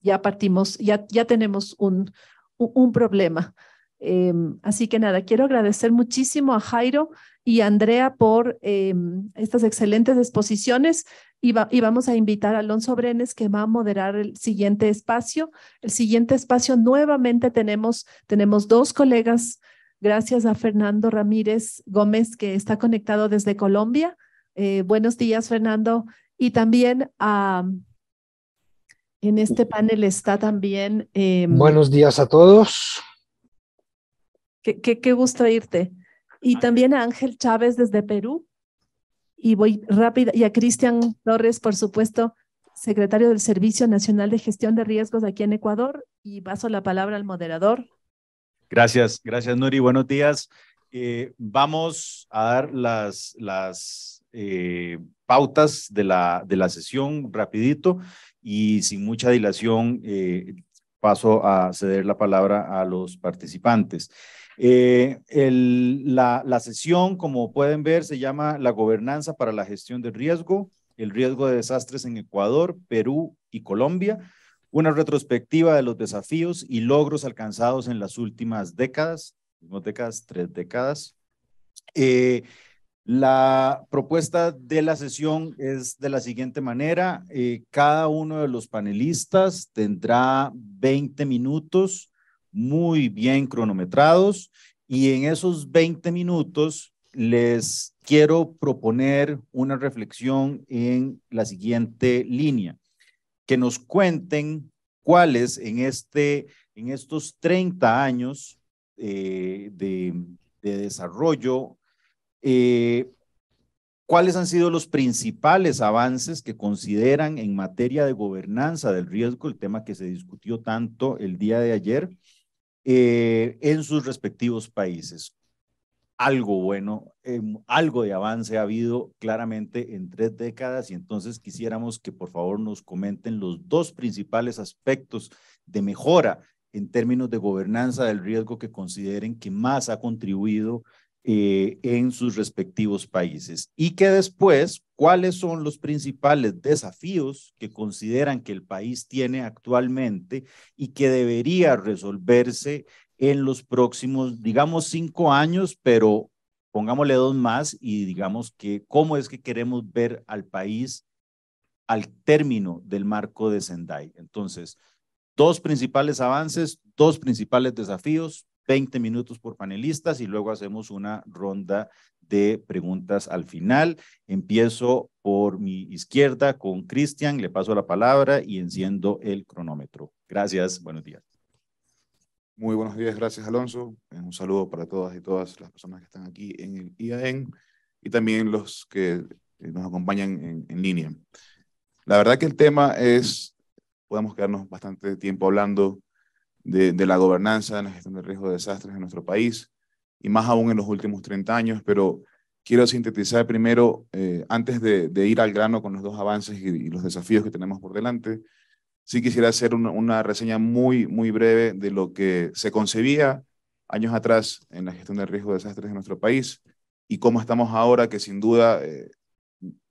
ya partimos, ya, ya tenemos un, un problema. Em, así que nada, quiero agradecer muchísimo a Jairo y a Andrea por em, estas excelentes exposiciones y, y, vamos a invitar a Alonso Brenes que va a moderar el siguiente espacio. El siguiente espacio nuevamente tenemos, tenemos dos colegas Gracias a Fernando Ramírez Gómez, que está conectado desde Colombia. Eh, buenos días, Fernando. Y también en este panel está también... Em, buenos días a todos. Qué, gusto irte. Y también a Ángel Chávez desde Perú. Y voy rápida. Y a Cristian Torres, por supuesto, secretario del Servicio Nacional de Gestión de Riesgos aquí en Ecuador. Y paso la palabra al moderador Gracias, gracias Nuri. Buenos días. Eh, vamos a dar las, eh, pautas de la, sesión rapidito y sin mucha dilación eh, paso a ceder la palabra a los participantes. la, la sesión, como pueden ver, se llama La gobernanza para la gestión del riesgo, el riesgo de desastres en Ecuador, Perú y Colombia una retrospectiva de los desafíos y logros alcanzados en las últimas décadas, últimas décadas, tres décadas. Eh, la propuesta de la sesión es de la siguiente manera. Eh, cada uno de los panelistas tendrá 20 minutos muy bien cronometrados y en esos 20 minutos les quiero proponer una reflexión en la siguiente línea que nos cuenten cuáles en, este, en estos 30 años eh, de, desarrollo, eh, cuáles han sido los principales avances que consideran en materia de gobernanza del riesgo, el tema que se discutió tanto el día de ayer, eh, en sus respectivos países algo bueno, em, algo de avance ha habido claramente en tres décadas y entonces quisiéramos que por favor nos comenten los dos principales aspectos de mejora en términos de gobernanza del riesgo que consideren que más ha contribuido eh, en sus respectivos países y que después cuáles son los principales desafíos que consideran que el país tiene actualmente y que debería resolverse en los próximos, digamos, cinco años, pero pongámosle dos más y digamos que cómo es que queremos ver al país al término del marco de Sendai. Entonces, dos principales avances, dos principales desafíos, 20 minutos por panelistas y luego hacemos una ronda de preguntas al final. Empiezo por mi izquierda con Cristian, le paso la palabra y enciendo el cronómetro. Gracias, buenos días. Muy buenos días, gracias Alonso. Eh, un saludo para todas y todas las personas que están aquí en el IAEN y también los que nos acompañan en, línea. La verdad que el tema es, podemos quedarnos bastante tiempo hablando de, la gobernanza, de la gestión del riesgo de desastres en nuestro país y más aún en los últimos 30 años, pero quiero sintetizar primero, eh, antes de, ir al grano con los dos avances y los desafíos que tenemos por delante, Sí quisiera hacer una, reseña muy, muy breve de lo que se concebía años atrás en la gestión del riesgo de desastres en nuestro país y cómo estamos ahora, que sin duda eh,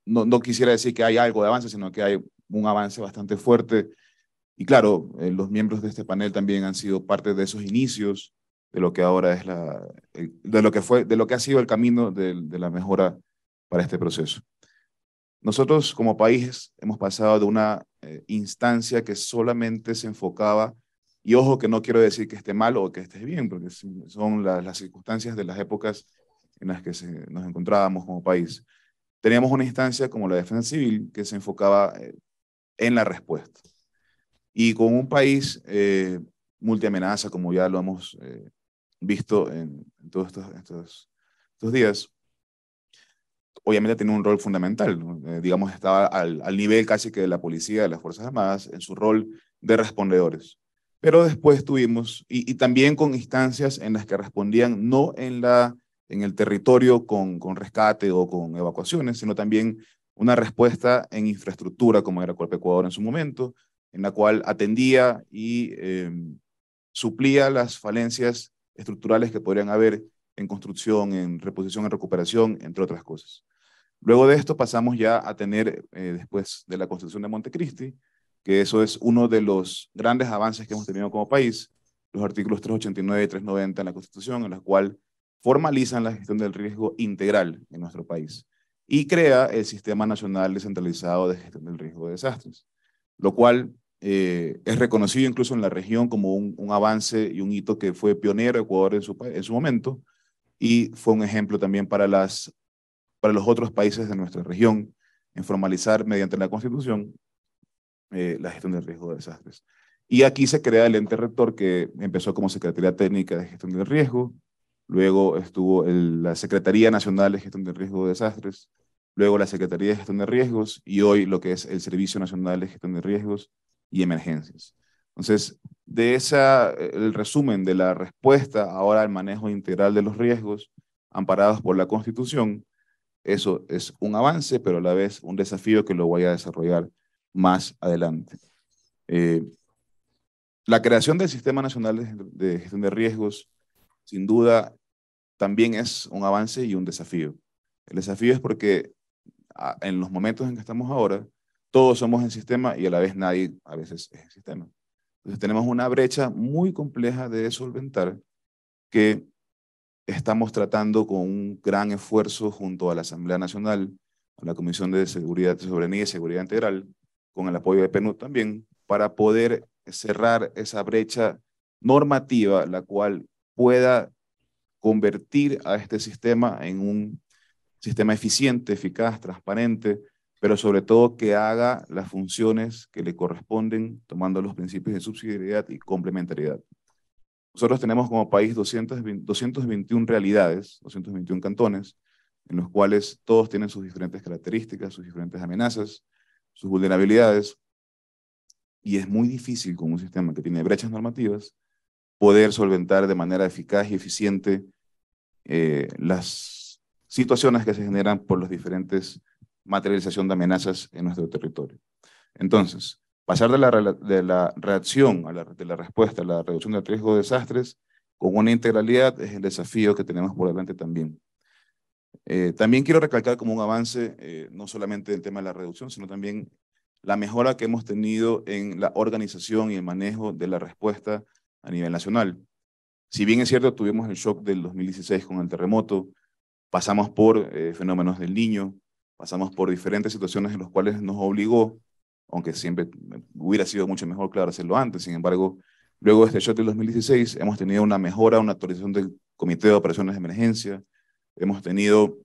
no, quisiera decir que hay algo de avance, sino que hay un avance bastante fuerte. Y claro, eh, los miembros de este panel también han sido parte de esos inicios de lo que ahora es la, de lo que fue, de lo que ha sido el camino de la mejora para este proceso. Nosotros como país hemos pasado de una eh, instancia que solamente se enfocaba, y ojo que no quiero decir que esté mal o que esté bien, porque son las circunstancias de las épocas en las que nos encontrábamos como país. Teníamos una instancia como la defensa civil que se enfocaba eh, en la respuesta. Y con un país eh, multiamenaza, como ya lo hemos visto en, todos estos, estos días, obviamente tiene un rol fundamental, eh, digamos, estaba al, nivel casi que de la policía, de las Fuerzas Armadas, en su rol de respondedores. Pero después tuvimos, y, también con instancias en las que respondían no en, la, en el territorio con, rescate o con evacuaciones, sino también una respuesta en infraestructura, como era de Ecuador en su momento, en la cual atendía y em, suplía las falencias estructurales que podrían haber en construcción, en reposición, en recuperación, entre otras cosas. Luego de esto pasamos ya a tener, eh, después de la Constitución de Montecristi, que eso es uno de los grandes avances que hemos tenido como país, los artículos 389 y 390 en la Constitución, en los cuales formalizan la gestión del riesgo integral en nuestro país y crea el Sistema Nacional Descentralizado de Gestión del Riesgo de Desastres, lo cual eh, es reconocido incluso en la región como un, avance y un hito que fue pionero Ecuador en en su momento y fue un ejemplo también para las para los otros países de nuestra región en formalizar mediante la Constitución eh, la gestión del riesgo de desastres. Y aquí se crea el ente rector que empezó como Secretaría Técnica de Gestión del Riesgo, luego estuvo la Secretaría Nacional de Gestión del Riesgo de Desastres, luego la Secretaría de Gestión de Riesgos y hoy lo que es el Servicio Nacional de Gestión de Riesgos y Emergencias. Entonces, de esa, el resumen de la respuesta ahora al manejo integral de los riesgos amparados por la Constitución, eso es un avance, pero a la vez un desafío que lo voy a desarrollar más adelante. Eh, la creación del Sistema Nacional de Gestión de Riesgos, sin duda, también es un avance y un desafío. El desafío es porque en los momentos en que estamos ahora, todos somos el sistema y a la vez nadie a veces es el sistema. Entonces tenemos una brecha muy compleja de solventar que estamos tratando con un gran esfuerzo junto a la Asamblea Nacional, a la Comisión de Seguridad, Soberanía y Seguridad Integral, con el apoyo de PNUD también, para poder cerrar esa brecha normativa, la cual pueda convertir a este sistema en un sistema eficiente, eficaz, transparente, pero sobre todo que haga las funciones que le corresponden tomando los principios de subsidiariedad y complementariedad. Nosotros tenemos como país 221 realidades, 221 cantones, en los cuales todos tienen sus diferentes características, sus diferentes amenazas, sus vulnerabilidades, y es muy difícil con un sistema que tiene brechas normativas poder solventar de manera eficaz y eficiente eh, las situaciones que se generan por las diferentes materialización de amenazas en nuestro territorio. Entonces, pasar de la, de la reacción a la, de la respuesta a la reducción del riesgo de desastres con una integralidad es el desafío que tenemos por delante también. Eh, también quiero recalcar como un avance eh, no solamente el tema de la reducción, sino también la mejora que hemos tenido en la organización y el manejo de la respuesta a nivel nacional. Si bien es cierto, tuvimos el shock del 2016 con el terremoto, pasamos por eh, fenómenos del niño, pasamos por diferentes situaciones en las cuales nos obligó aunque siempre hubiera sido mucho mejor, claro, hacerlo antes. Sin embargo, luego de este shot del 2016 hemos tenido una mejora, una actualización del Comité de Operaciones de Emergencia, hemos tenido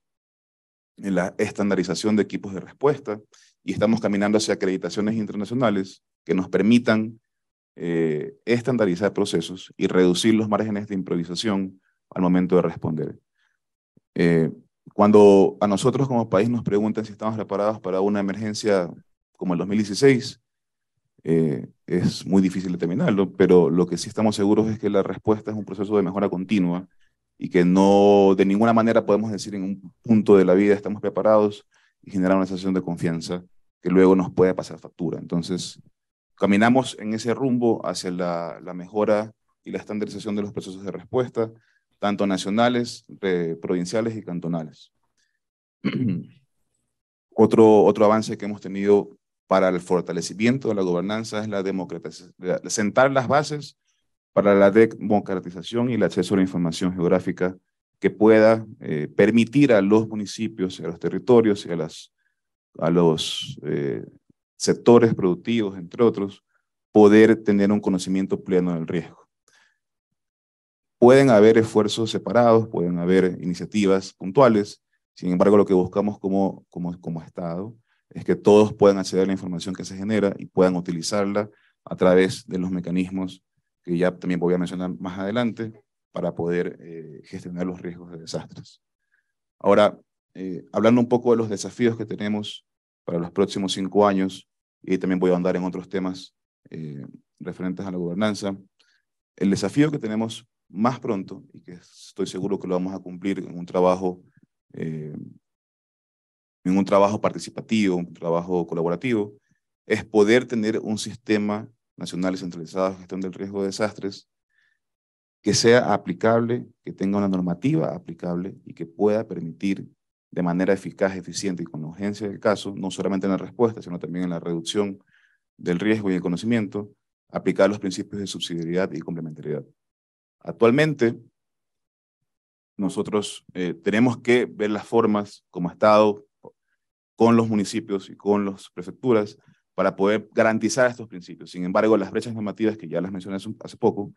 la estandarización de equipos de respuesta y estamos caminando hacia acreditaciones internacionales que nos permitan eh, estandarizar procesos y reducir los márgenes de improvisación al momento de responder. Eh, cuando a nosotros como país nos preguntan si estamos preparados para una emergencia como el 2016, eh, es muy difícil determinarlo, pero lo que sí estamos seguros es que la respuesta es un proceso de mejora continua y que no de ninguna manera podemos decir en un punto de la vida estamos preparados y generar una sensación de confianza que luego nos puede pasar factura. Entonces, caminamos en ese rumbo hacia la, mejora y la estandarización de los procesos de respuesta, tanto nacionales, provinciales y cantonales. otro, otro avance que hemos tenido para el fortalecimiento de la gobernanza es la democratización, sentar las bases para la democratización y el acceso a la información geográfica que pueda eh, permitir a los municipios, a los territorios y a, las, a los eh, sectores productivos, entre otros, poder tener un conocimiento pleno del riesgo. Pueden haber esfuerzos separados, pueden haber iniciativas puntuales, sin embargo, lo que buscamos como, como, como Estado es que todos puedan acceder a la información que se genera y puedan utilizarla a través de los mecanismos que ya también voy a mencionar más adelante para poder eh, gestionar los riesgos de desastres. Ahora, eh, hablando un poco de los desafíos que tenemos para los próximos cinco años, y también voy a andar en otros temas eh, referentes a la gobernanza, el desafío que tenemos más pronto, y que estoy seguro que lo vamos a cumplir en un trabajo en un trabajo participativo, un trabajo colaborativo, es poder tener un sistema nacional centralizado de gestión del riesgo de desastres que sea aplicable, que tenga una normativa aplicable y que pueda permitir de manera eficaz, eficiente y con urgencia del caso, no solamente en la respuesta, sino también en la reducción del riesgo y el conocimiento, aplicar los principios de subsidiariedad y complementariedad. Actualmente, nosotros eh, tenemos que ver las formas como Estado, con los municipios y con las prefecturas para poder garantizar estos principios. Sin embargo, las brechas normativas que ya las mencioné hace poco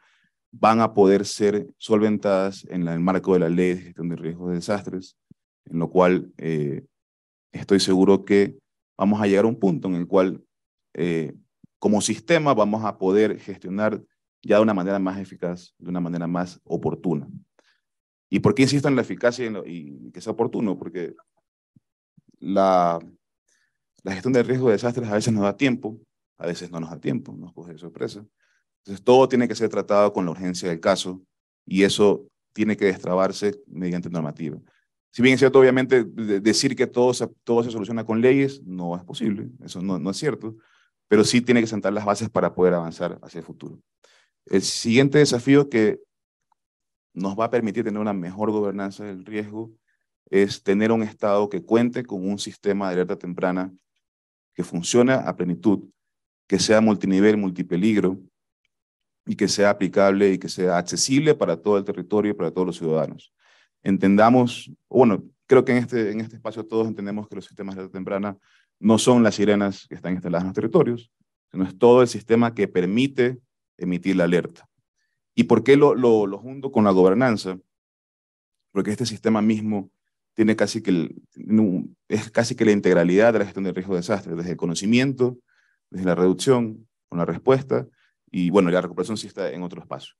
van a poder ser solventadas en el marco de la ley de gestión de riesgos de desastres, en lo cual eh, estoy seguro que vamos a llegar a un punto en el cual eh, como sistema vamos a poder gestionar ya de una manera más eficaz, de una manera más oportuna. ¿Y por qué insisto en la eficacia y, y que sea oportuno? Porque la, gestión de riesgo de desastres a veces nos da tiempo, a veces no nos da tiempo, nos coge de sorpresa. Entonces, todo tiene que ser tratado con la urgencia del caso y eso tiene que destrabarse mediante normativa. Si bien es cierto, obviamente, decir que todo se, todo se soluciona con leyes no es posible, eso no, no es cierto, pero sí tiene que sentar las bases para poder avanzar hacia el futuro. El siguiente desafío que nos va a permitir tener una mejor gobernanza del riesgo es tener un Estado que cuente con un sistema de alerta temprana que funcione a plenitud, que sea multinivel, multipeligro, y que sea aplicable y que sea accesible para todo el territorio y para todos los ciudadanos. Entendamos, bueno, creo que en este, en este espacio todos entendemos que los sistemas de alerta temprana no son las sirenas que están instaladas en los territorios, sino es todo el sistema que permite emitir la alerta. ¿Y por qué lo, lo, lo junto con la gobernanza? Porque este sistema mismo tiene casi que, es casi que la integralidad de la gestión del riesgo de desastre, desde el conocimiento, desde la reducción, con la respuesta, y bueno, la recuperación sí está en otro espacio.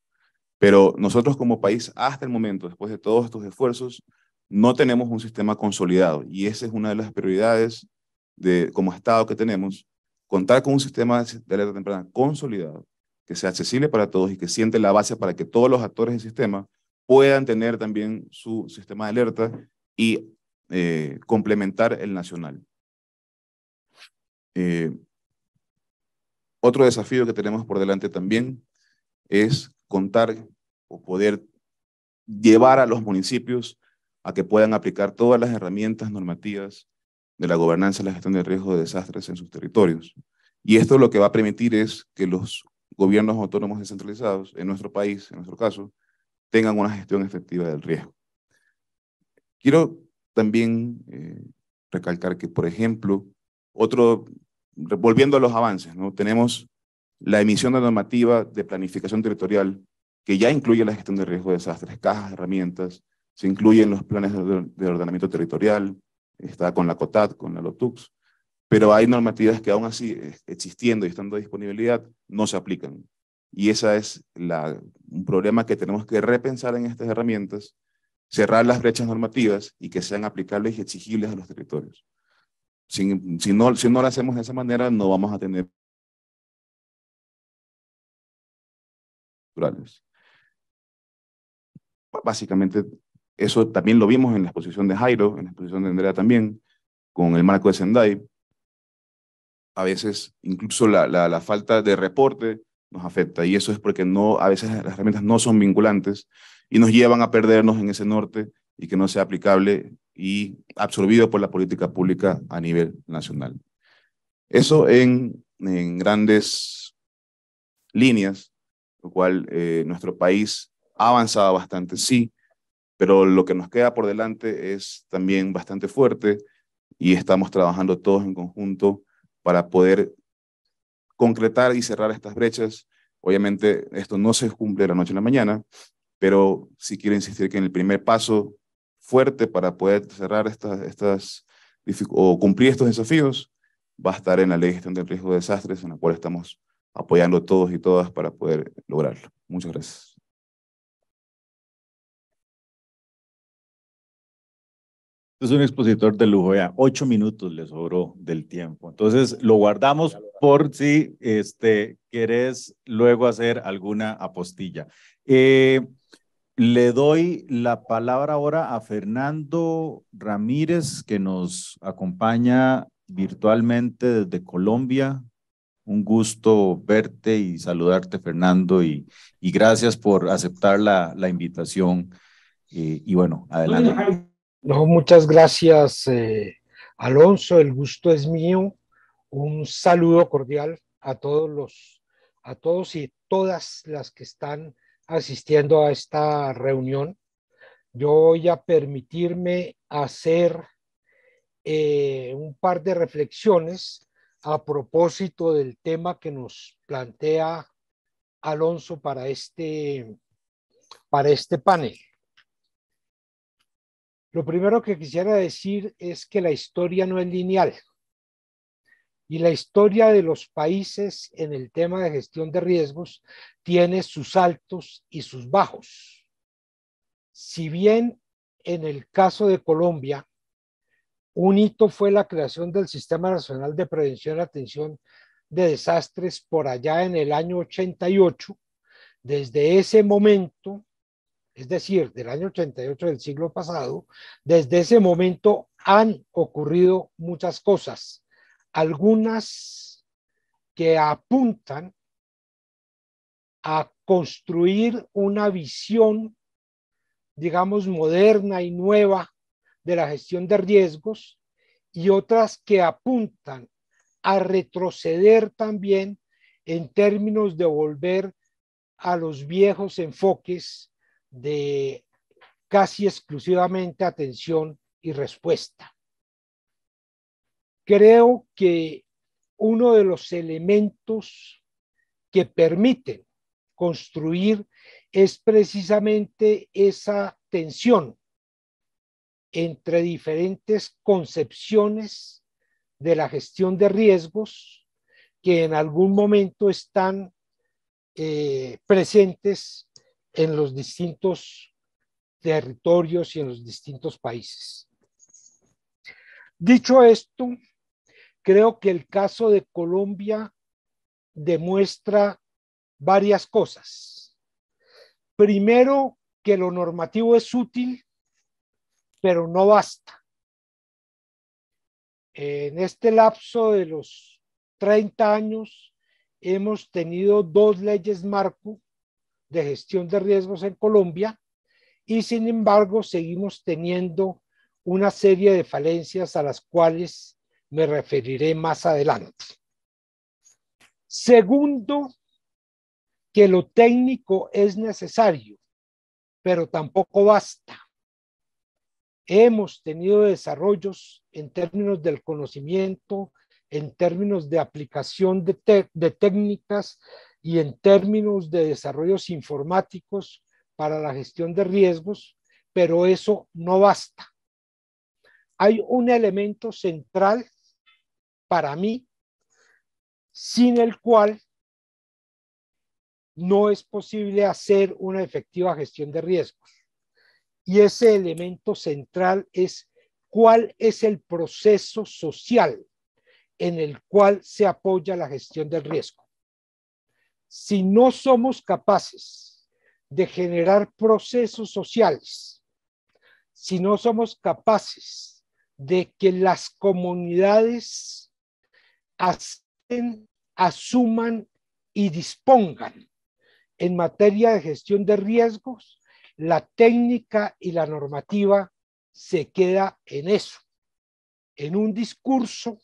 Pero nosotros como país, hasta el momento, después de todos estos esfuerzos, no tenemos un sistema consolidado, y esa es una de las prioridades de, como Estado que tenemos, contar con un sistema de alerta temprana consolidado, que sea accesible para todos y que siente la base para que todos los actores del sistema puedan tener también su sistema de alerta y eh, complementar el nacional. Eh, otro desafío que tenemos por delante también es contar o poder llevar a los municipios a que puedan aplicar todas las herramientas normativas de la gobernanza y la gestión de riesgo de desastres en sus territorios. Y esto lo que va a permitir es que los gobiernos autónomos descentralizados, en nuestro país, en nuestro caso, tengan una gestión efectiva del riesgo. Quiero también eh, recalcar que, por ejemplo, otro, volviendo a los avances, ¿no? tenemos la emisión de normativa de planificación territorial que ya incluye la gestión de riesgo de desastres, cajas herramientas, se incluyen los planes de, ordenamiento territorial, está con la COTAD, con la LOTUX, pero hay normativas que aún así, eh, existiendo y estando a disponibilidad, no se aplican. Y ese es la, un problema que tenemos que repensar en estas herramientas cerrar las brechas normativas y que sean aplicables y exigibles a los territorios. Si, no, si no lo hacemos de esa manera, no vamos a tener... Básicamente, eso también lo vimos en la exposición de Jairo, en la exposición de Andrea también, con el marco de Sendai. A veces, incluso la, la, la falta de reporte nos afecta y eso es porque no, a veces las herramientas no son vinculantes y nos llevan a perdernos en ese norte y que no sea aplicable y absorbido por la política pública a nivel nacional. Eso en, en grandes líneas, lo cual eh, nuestro país ha avanzado bastante, sí, pero lo que nos queda por delante es también bastante fuerte y estamos trabajando todos en conjunto para poder concretar y cerrar estas brechas. Obviamente esto no se cumple de la noche a la mañana, pero sí quiero insistir que en el primer paso fuerte para poder cerrar estas, estas o cumplir estos desafíos va a estar en la ley de gestión del riesgo de desastres, en la cual estamos apoyando todos y todas para poder lograrlo. Muchas gracias. Es un expositor de lujo, ya ocho minutos le sobró del tiempo. Entonces lo guardamos por si este, querés luego hacer alguna apostilla. Eh, le doy la palabra ahora a Fernando Ramírez, que nos acompaña virtualmente desde Colombia. Un gusto verte y saludarte, Fernando, y, gracias por aceptar la, invitación. Eh, y bueno, adelante. No, muchas gracias, eh, Alonso. El gusto es mío. Un saludo cordial a todos los, a todos y todas las que están asistiendo a esta reunión. Yo voy a permitirme hacer eh, un par de reflexiones a propósito del tema que nos plantea Alonso para este, para este panel. Lo primero que quisiera decir es que la historia no es lineal y la historia de los países en el tema de gestión de riesgos tiene sus altos y sus bajos. Si bien en el caso de Colombia, un hito fue la creación del Sistema Nacional de Prevención y Atención de Desastres por allá en el año 88. Desde ese momento, es decir, del año 88 del siglo pasado, desde ese momento han ocurrido muchas cosas algunas que apuntan a construir una visión, digamos, moderna y nueva de la gestión de riesgos y otras que apuntan a retroceder también en términos de volver a los viejos enfoques de casi exclusivamente atención y respuesta creo que uno de los elementos que permiten construir es precisamente esa tensión entre diferentes concepciones de la gestión de riesgos que en algún momento están eh, presentes en los distintos territorios y en los distintos países. Dicho esto, creo que el caso de Colombia demuestra varias cosas. Primero, que lo normativo es útil, pero no basta. En este lapso de los 30 años hemos tenido dos leyes marco de gestión de riesgos en Colombia y sin embargo seguimos teniendo una serie de falencias a las cuales me referiré más adelante. Segundo, que lo técnico es necesario, pero tampoco basta. Hemos tenido desarrollos en términos del conocimiento, en términos de aplicación de, técnicas y en términos de desarrollos informáticos para la gestión de riesgos, pero eso no basta. Hay un elemento central para mí, sin el cual no es posible hacer una efectiva gestión de riesgos. Y ese elemento central es cuál es el proceso social en el cual se apoya la gestión del riesgo. Si no somos capaces de generar procesos sociales, si no somos capaces de que las comunidades hacen, asuman y dispongan en materia de gestión de riesgos, la técnica y la normativa se queda en eso, en un discurso,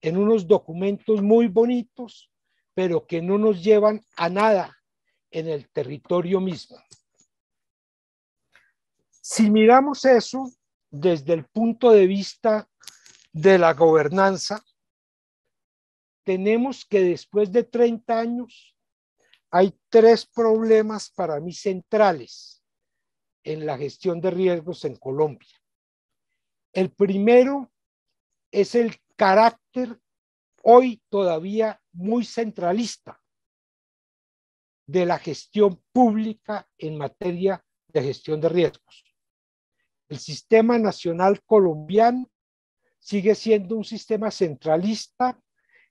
en unos documentos muy bonitos, pero que no nos llevan a nada en el territorio mismo. Si miramos eso desde el punto de vista de la gobernanza, tenemos que después de 30 años hay tres problemas para mí centrales en la gestión de riesgos en Colombia. El primero es el carácter hoy todavía muy centralista de la gestión pública en materia de gestión de riesgos. El sistema nacional colombiano sigue siendo un sistema centralista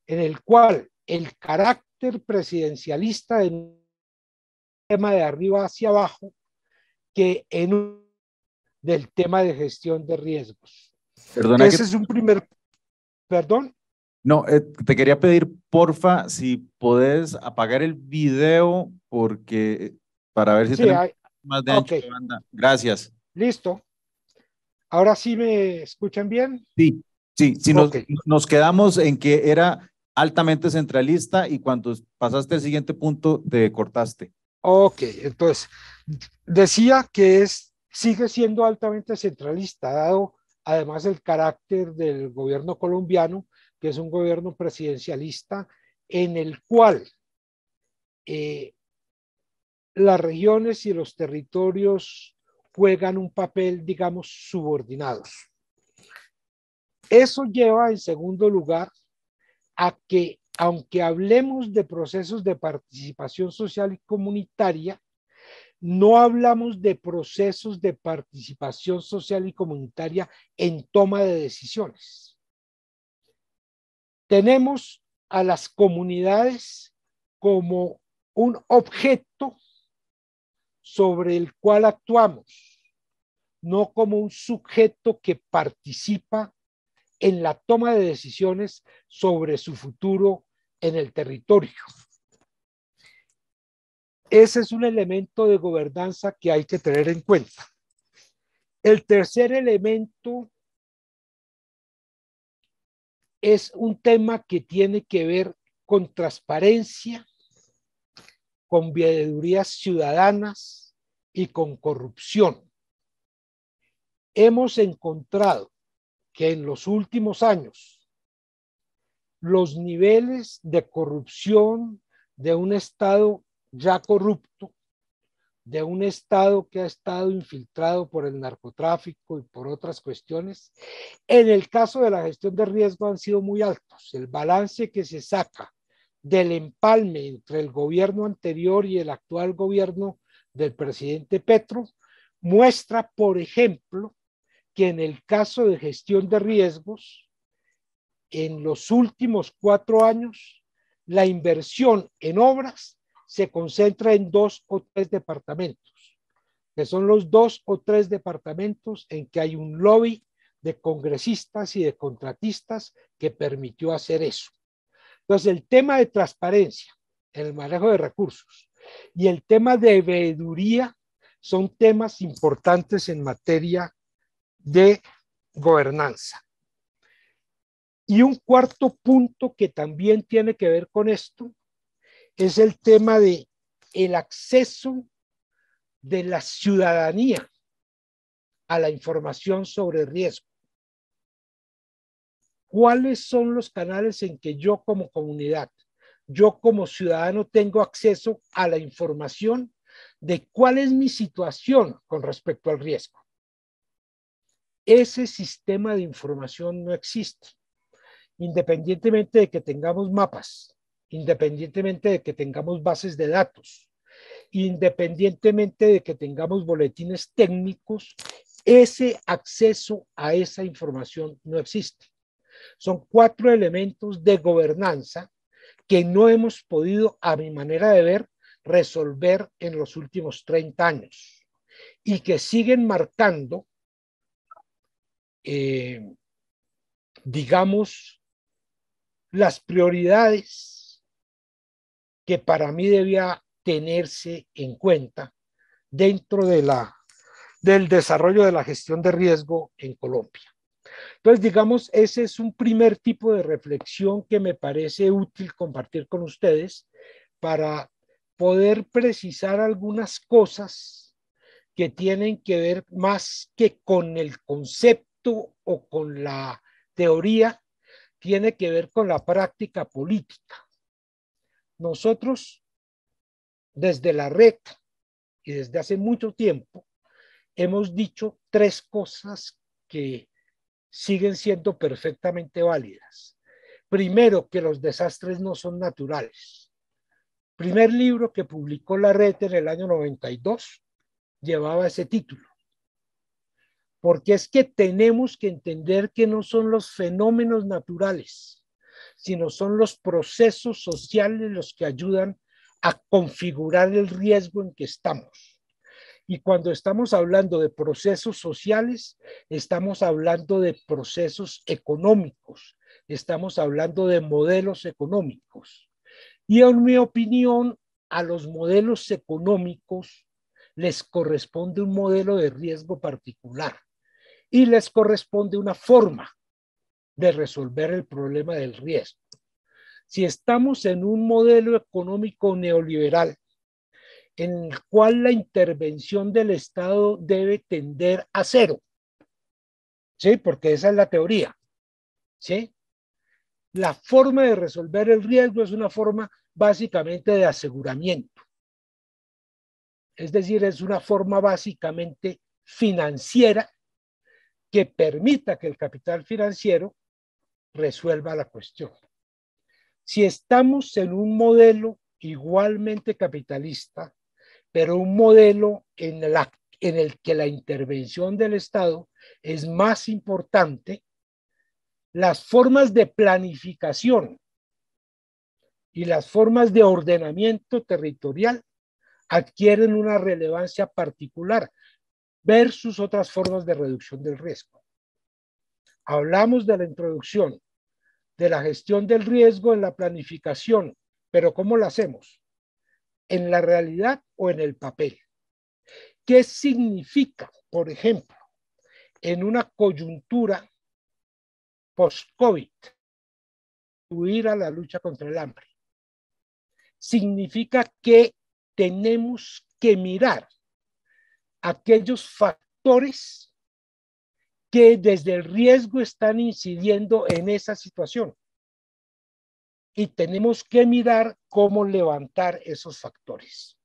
en el cual el carácter presidencialista en tema de arriba hacia abajo que en un, del tema de gestión de riesgos. Perdona Ese es un primer... Perdón. No, eh, te quería pedir, porfa, si podés apagar el video porque eh, para ver si hay... más de, banda. Gracias. Listo. ¿Ahora sí me escuchan bien? Sí, sí, si nos, nos, quedamos en que era altamente centralista y cuando pasaste al siguiente punto te cortaste. Ok, entonces decía que es, sigue siendo altamente centralista, dado además el carácter del gobierno colombiano, que es un gobierno presidencialista en el cual eh, las regiones y los territorios juegan un papel, digamos, subordinados. Eso lleva, en segundo lugar, a que aunque hablemos de procesos de participación social y comunitaria, no hablamos de procesos de participación social y comunitaria en toma de decisiones. Tenemos a las comunidades como un objeto sobre el cual actuamos, no como un sujeto que participa en la toma de decisiones sobre su futuro en el territorio. Ese es un elemento de gobernanza que hay que tener en cuenta. El tercer elemento es un tema que tiene que ver con transparencia, con viadurías ciudadanas y con corrupción. Hemos encontrado que en los últimos años los niveles de corrupción de un Estado ya corrupto, de un Estado que ha estado infiltrado por el narcotráfico y por otras cuestiones, en el caso de la gestión de riesgo han sido muy altos. El balance que se saca del empalme entre el gobierno anterior y el actual gobierno del presidente Petro muestra, por ejemplo, que en el caso de gestión de riesgos, en los últimos cuatro años, la inversión en obras se concentra en dos o tres departamentos, que son los dos o tres departamentos en que hay un lobby de congresistas y de contratistas que permitió hacer eso. Entonces, el tema de transparencia en el manejo de recursos y el tema de veeduría son temas importantes en materia de gobernanza. Y un cuarto punto que también tiene que ver con esto es el tema de el acceso de la ciudadanía a la información sobre riesgo. ¿Cuáles son los canales en que yo como comunidad, yo como ciudadano tengo acceso a la información de cuál es mi situación con respecto al riesgo? Ese sistema de información no existe. Independientemente de que tengamos mapas, independientemente de que tengamos bases de datos, independientemente de que tengamos boletines técnicos, ese acceso a esa información no existe. Son cuatro elementos de gobernanza que no hemos podido, a mi manera de ver, resolver en los últimos 30 años y que siguen marcando eh, digamos, las prioridades que para mí debía tenerse en cuenta dentro de la, del desarrollo de la gestión de riesgo en Colombia. Entonces, digamos, ese es un primer tipo de reflexión que me parece útil compartir con ustedes para poder precisar algunas cosas que tienen que ver más que con el concepto o con la teoría tiene que ver con la práctica política. Nosotros, desde la red y desde hace mucho tiempo, hemos dicho tres cosas que siguen siendo perfectamente válidas. Primero, que los desastres no son naturales. Primer libro que publicó la red en el año 92 llevaba ese título porque es que tenemos que entender que no son los fenómenos naturales, sino son los procesos sociales los que ayudan a configurar el riesgo en que estamos. Y cuando estamos hablando de procesos sociales, estamos hablando de procesos económicos, estamos hablando de modelos económicos. Y en mi opinión, a los modelos económicos les corresponde un modelo de riesgo particular y les corresponde una forma de resolver el problema del riesgo. Si estamos en un modelo económico neoliberal en el cual la intervención del Estado debe tender a cero, ¿sí? Porque esa es la teoría, ¿sí? La forma de resolver el riesgo es una forma básicamente de aseguramiento. Es decir, es una forma básicamente financiera que permita que el capital financiero resuelva la cuestión. Si estamos en un modelo igualmente capitalista, pero un modelo en, el que la intervención del Estado es más importante, las formas de planificación y las formas de ordenamiento territorial adquieren una relevancia particular versus otras formas de reducción del riesgo. Hablamos de la introducción, de la gestión del riesgo en la planificación, pero ¿cómo lo hacemos? ¿En la realidad o en el papel? ¿Qué significa, por ejemplo, en una coyuntura post-COVID, huir a la lucha contra el hambre? Significa que tenemos que mirar aquellos factores que desde el riesgo están incidiendo en esa situación. Y tenemos que mirar cómo levantar esos factores.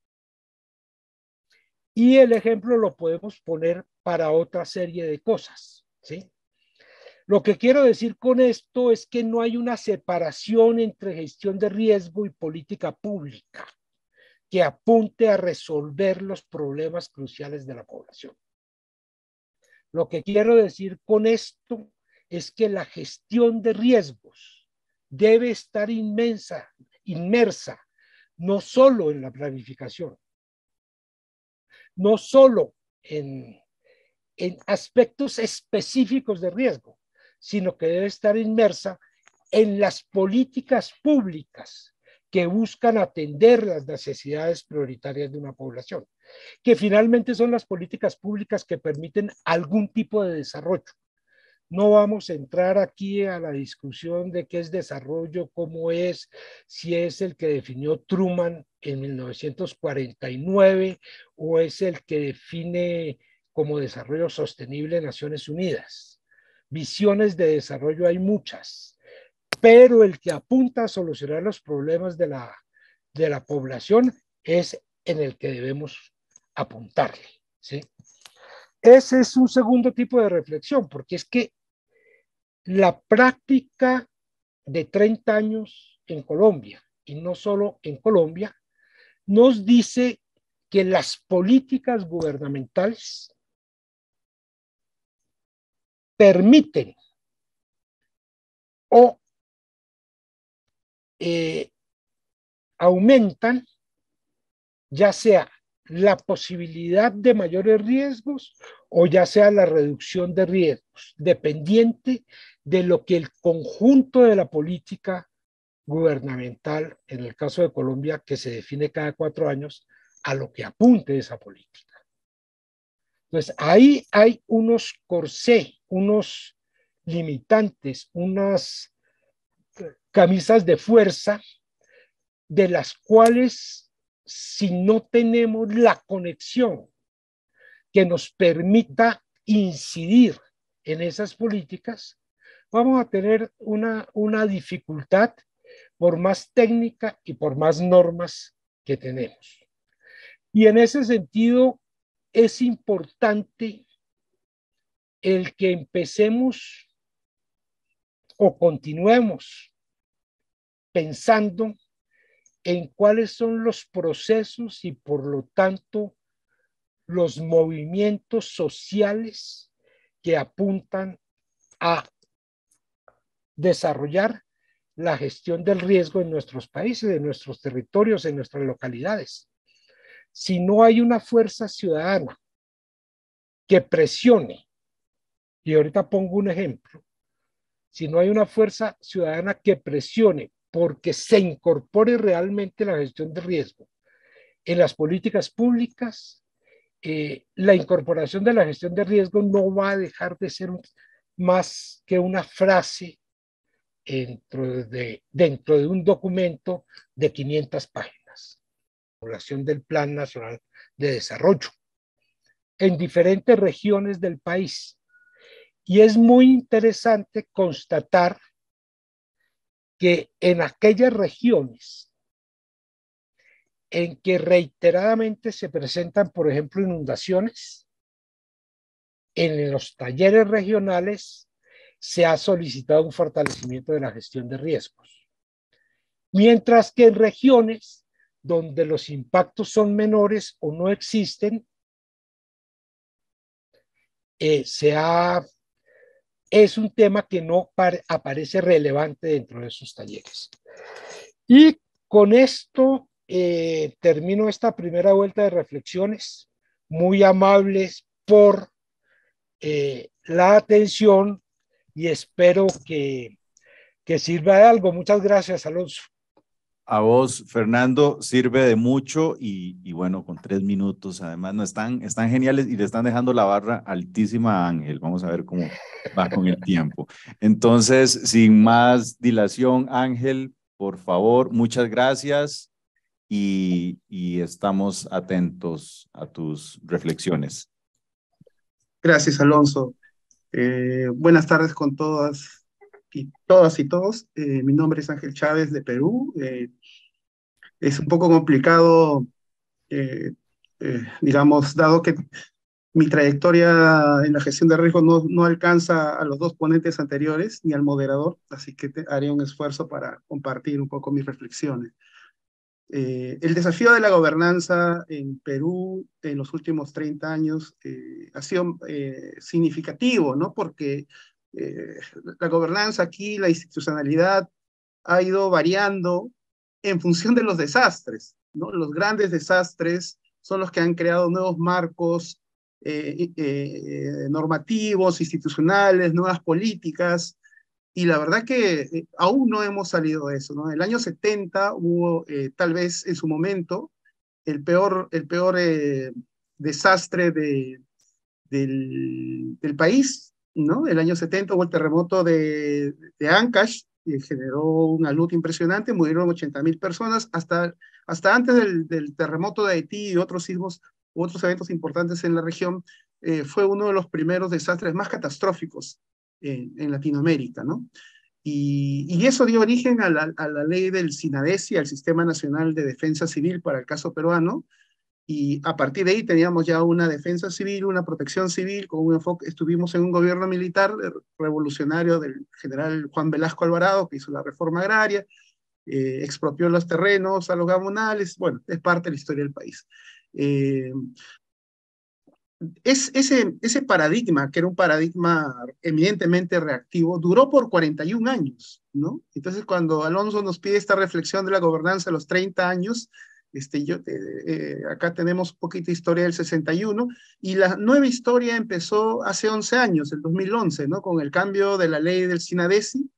Y el ejemplo lo podemos poner para otra serie de cosas, ¿sí? Lo que quiero decir con esto es que no hay una separación entre gestión de riesgo y política pública que apunte a resolver los problemas cruciales de la población. Lo que quiero decir con esto es que la gestión de riesgos debe estar inmensa, inmersa, no solo en la planificación, no solo en, en aspectos específicos de riesgo, sino que debe estar inmersa en las políticas públicas que buscan atender las necesidades prioritarias de una población, que finalmente son las políticas públicas que permiten algún tipo de desarrollo. No vamos a entrar aquí a la discusión de qué es desarrollo, cómo es, si es el que definió Truman en 1949 o es el que define como desarrollo sostenible Naciones Unidas. Visiones de desarrollo hay muchas pero el que apunta a solucionar los problemas de la, población es en el que debemos apuntarle. Ese es un segundo tipo de reflexión, porque es que la práctica de 30 años en Colombia, y no solo en Colombia, nos dice que las políticas gubernamentales permiten o eh, aumentan ya sea la posibilidad de mayores riesgos o ya sea la reducción de riesgos, dependiente de lo que el conjunto de la política gubernamental, en el caso de Colombia, que se define cada cuatro años, a lo que apunte esa política. Entonces, ahí hay unos corsé, unos limitantes, unas camisas de fuerza, de las cuales si no tenemos la conexión que nos permita incidir en esas políticas, vamos a tener una, una dificultad por más técnica y por más normas que tenemos. Y en ese sentido es importante el que empecemos o continuemos pensando en cuáles son los procesos y por lo tanto los movimientos sociales que apuntan a desarrollar la gestión del riesgo en nuestros países, en nuestros territorios, en nuestras localidades. Si no hay una fuerza ciudadana que presione, y ahorita pongo un ejemplo, si no hay una fuerza ciudadana que presione porque se incorpore realmente la gestión de riesgo en las políticas públicas, eh, la incorporación de la gestión de riesgo no va a dejar de ser más que una frase dentro de, dentro de un documento de 500 páginas, población del Plan Nacional de Desarrollo, en diferentes regiones del país. Y es muy interesante constatar que en aquellas regiones en que reiteradamente se presentan, por ejemplo, inundaciones, en los talleres regionales se ha solicitado un fortalecimiento de la gestión de riesgos. Mientras que en regiones donde los impactos son menores o no existen, eh, se ha es un tema que no aparece relevante dentro de sus talleres. Y con esto eh, termino esta primera vuelta de reflexiones, muy amables por eh, la atención y espero que, que sirva de algo. Muchas gracias, Alonso a vos, Fernando, sirve de mucho y, bueno, con tres minutos además, no están, están geniales y le están dejando la barra altísima a Ángel. Vamos a ver cómo va con el tiempo. Entonces, sin más dilación, Ángel, por favor, muchas gracias y, estamos atentos a tus reflexiones. Gracias, Alonso. Eh, buenas tardes con todas y todas y todos. Eh, mi nombre es Ángel Chávez de Perú. Eh, es un poco complicado, eh, digamos, dado que mi trayectoria en la gestión de riesgos no, no, alcanza a los dos ponentes anteriores ni al moderador, así que haré un esfuerzo para compartir un poco mis reflexiones. el desafío de la gobernanza en Perú en los últimos 30 años ha sido significativo, ¿no? Porque eh, la gobernanza aquí, la institucionalidad ha ido variando en función de los desastres. ¿no? Los grandes desastres son los que han creado nuevos marcos eh, eh, normativos, institucionales, nuevas políticas. Y la verdad que aún no hemos salido de eso. ¿no? En el año 70 hubo, tal vez en su momento, el peor, el peor desastre de, del país, ¿no? El año 70 hubo el terremoto de, de Ancash que generó una luz impresionante, murieron 80.000 personas hasta, hasta antes del, terremoto de Haití y otros sismos, otros eventos importantes en la región, eh, fue uno de los primeros desastres más catastróficos en, Latinoamérica, Y, eso dio origen a la, a la ley del SINADESI, al Sistema Nacional de Defensa Civil para el caso peruano, y a partir de ahí teníamos ya una defensa civil, una protección civil, con un enfoque, estuvimos en un gobierno militar eh, revolucionario del general Juan Velasco Alvarado, que hizo la reforma agraria, eh, expropió los terrenos a los gamonales, bueno, es parte de la historia del país. Eh, es, ese, ese paradigma, que era un paradigma eminentemente reactivo, duró por 41 años, ¿no? Entonces, cuando Alonso nos pide esta reflexión de la gobernanza a los 30 años, este, yo eh, eh, acá tenemos un poquito historia del 61 y la nueva historia empezó hace 11 años, el 2011, ¿no? con el cambio de la ley del SINADESI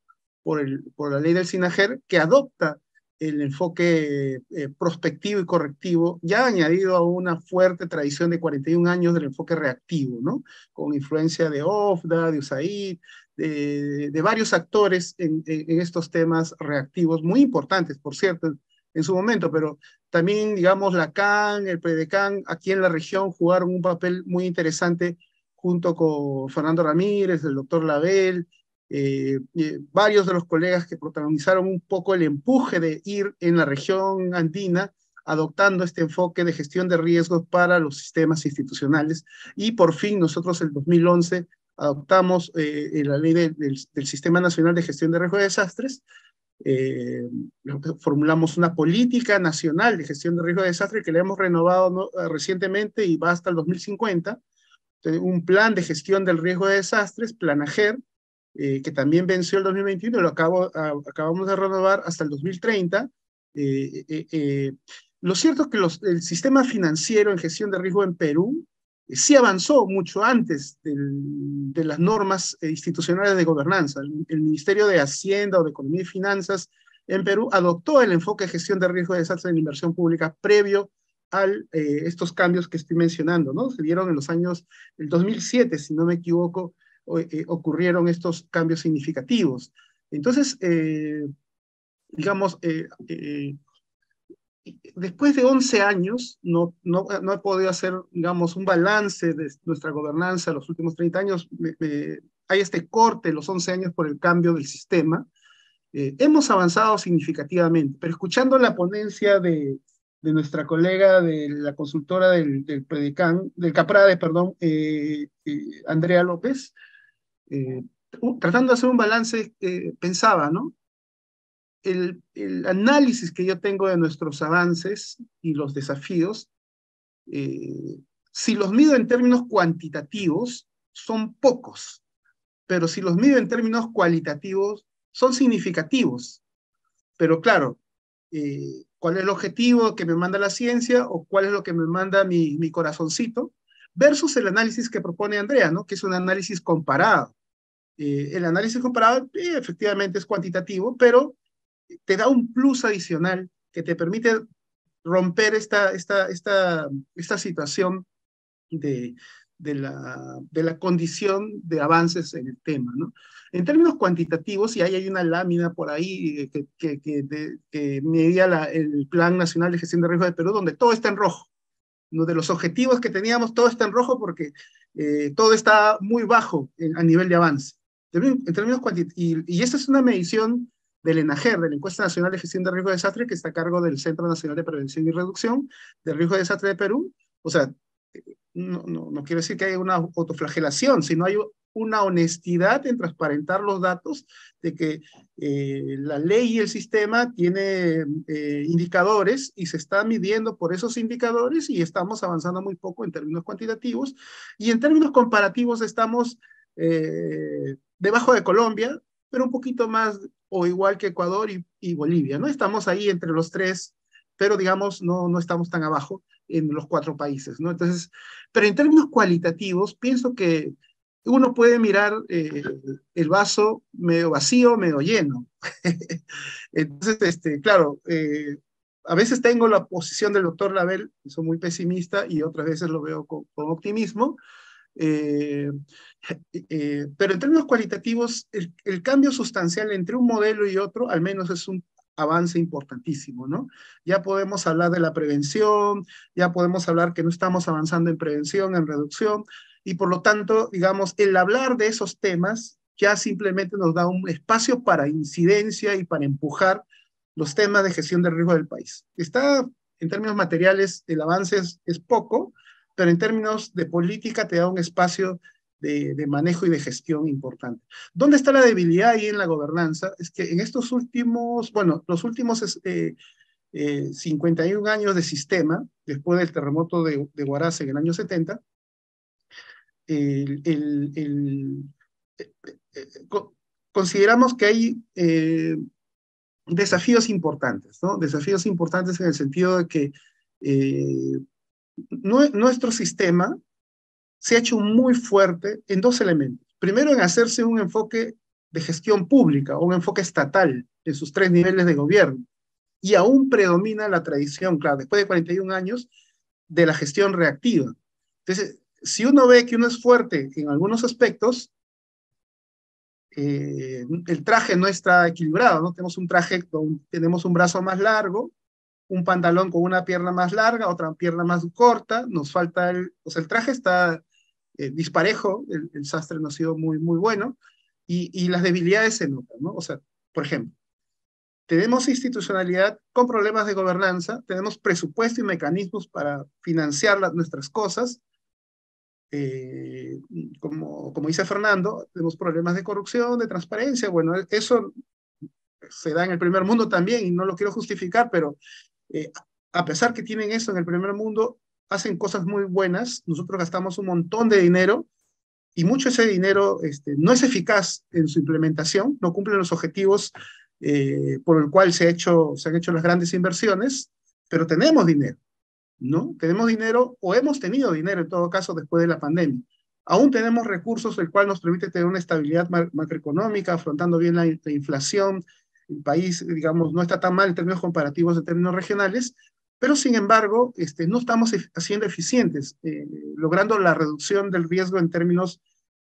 por, el, por la ley del SINAGER, que adopta el enfoque eh, prospectivo y correctivo, ya añadido a una fuerte tradición de 41 años del enfoque reactivo, ¿no? con influencia de OFDA, de USAID, de, varios actores en, estos temas reactivos, muy importantes, por cierto, en su momento, pero también, digamos, la CAN, el PDCAN, aquí en la región jugaron un papel muy interesante junto con Fernando Ramírez, el doctor Label, eh, eh, varios de los colegas que protagonizaron un poco el empuje de ir en la región andina adoptando este enfoque de gestión de riesgos para los sistemas institucionales. Y por fin nosotros en 2011 adoptamos eh, la ley del, Sistema Nacional de Gestión de Riesgos de Desastres, eh, formulamos una política nacional de gestión de riesgo de desastre que le hemos renovado eh, recientemente y va hasta el 2050. un plan de gestión del riesgo de desastres, Planager, eh, que también venció el 2021, lo acabo, acabamos de renovar hasta el 2030. lo cierto es que el sistema financiero en gestión de riesgo en Perú sí avanzó mucho antes de las normas eh, institucionales de gobernanza. El, Ministerio de Hacienda o de Economía y Finanzas en Perú adoptó el enfoque de gestión de riesgo de desastre en inversión pública previo a eh, estos cambios que estoy mencionando, ¿no? Se dieron en los años, 2007, si no me equivoco, eh, ocurrieron estos cambios significativos. Entonces, digamos, después de 11 años, no, no, no, he podido hacer, digamos, un balance de nuestra gobernanza los últimos 30 años. hay este corte, los 11 años, por el cambio del sistema. Eh, hemos avanzado significativamente, pero escuchando la ponencia de, de nuestra colega de la consultora del, del del Caprade, perdón, eh, eh, Andrea López, tratando de hacer un balance, pensaba, ¿no? el, análisis que yo tengo de nuestros avances y los desafíos, eh, si los mido en términos cuantitativos, son pocos, pero si los mido en términos cualitativos, son significativos. Pero claro, eh, ¿cuál es el objetivo que me manda la ciencia o cuál es lo que me manda mi, mi corazoncito? Versus el análisis que propone Andrea, ¿no? que es un análisis comparado. Eh, el análisis comparado efectivamente es cuantitativo, pero te da un plus adicional que te permite romper esta, esta, esta, esta situación de, de, la, de, la, condición de avances en el tema. ¿no? En términos cuantitativos, y ahí hay una lámina por ahí eh, que, que, que, que medía la, el Plan Nacional de Gestión de Riesgo de Perú, donde todo está en rojo. Uno De los objetivos que teníamos, todo está en rojo porque eh, todo está muy bajo a nivel de avance. En términos y, y esta es una medición del ENAGER, de la Encuesta Nacional de Gestión de Riesgo de Desastre, que está a cargo del Centro Nacional de Prevención y Reducción de Riesgo de Desastre de Perú. O sea, no, no, no quiero decir que haya una autoflagelación, sino hay una honestidad en transparentar los datos de que eh, la ley y el sistema tiene eh, indicadores y se está midiendo por esos indicadores y estamos avanzando muy poco en términos cuantitativos y en términos comparativos estamos eh, debajo de Colombia, pero un poquito más o igual que Ecuador y, Bolivia, ¿no? Estamos ahí entre los tres, pero digamos, no, no estamos tan abajo en los cuatro países, ¿no? Entonces, pero en términos cualitativos, pienso que uno puede mirar eh, el vaso medio vacío, medio lleno. Entonces, este, claro, eh, a veces tengo la posición del doctor Label, soy muy pesimista, y otras veces lo veo con optimismo, eh, eh, pero en términos cualitativos, el, cambio sustancial entre un modelo y otro al menos es un avance importantísimo, ¿no? Ya podemos hablar de la prevención, ya podemos hablar que no estamos avanzando en prevención, en reducción, y por lo tanto, digamos, el hablar de esos temas ya simplemente nos da un espacio para incidencia y para empujar los temas de gestión de riesgo del país. Está, en términos materiales, el avance es poco, pero en términos de política te da un espacio de, manejo y de gestión importante. ¿Dónde está la debilidad ahí en la gobernanza? Es que en estos últimos, bueno, los últimos 51 eh, eh, años de sistema, después del terremoto de, de en el año 70, eh, consideramos que hay desafíos importantes, ¿no? Desafíos importantes en el sentido de que nuestro sistema se ha hecho muy fuerte en dos elementos. Primero, en hacerse un enfoque de gestión pública o un enfoque estatal en sus tres niveles de gobierno. Y aún predomina la tradición, claro, después de 41 años, de la gestión reactiva. Entonces, si uno ve que uno es fuerte en algunos aspectos, eh, el traje no está equilibrado, ¿no? Tenemos un traje, tenemos un brazo más largo, un pantalón con una pierna más larga, otra pierna más corta, nos falta el, o sea, el traje está eh, disparejo, el, sastre no ha sido muy, muy bueno, y, y, las debilidades se notan, ¿no? O sea, por ejemplo, tenemos institucionalidad con problemas de gobernanza, tenemos presupuesto y mecanismos para financiar nuestras cosas, eh, como, como dice Fernando, tenemos problemas de corrupción, de transparencia, bueno, eso se da en el primer mundo también y no lo quiero justificar, pero eh, a pesar que tienen eso en el primer mundo, hacen cosas muy buenas, nosotros gastamos un montón de dinero y mucho ese dinero este, no es eficaz en su implementación, no cumple los objetivos eh, por el cual se, ha hecho, se han hecho las grandes inversiones, pero tenemos dinero, ¿no? Tenemos dinero o hemos tenido dinero en todo caso después de la pandemia. Aún tenemos recursos, el cual nos permite tener una estabilidad macroeconómica, afrontando bien la inflación, el país, digamos, no está tan mal en términos comparativos, en términos regionales, pero sin embargo, este, no estamos haciendo eficientes, eh, logrando la reducción del riesgo en términos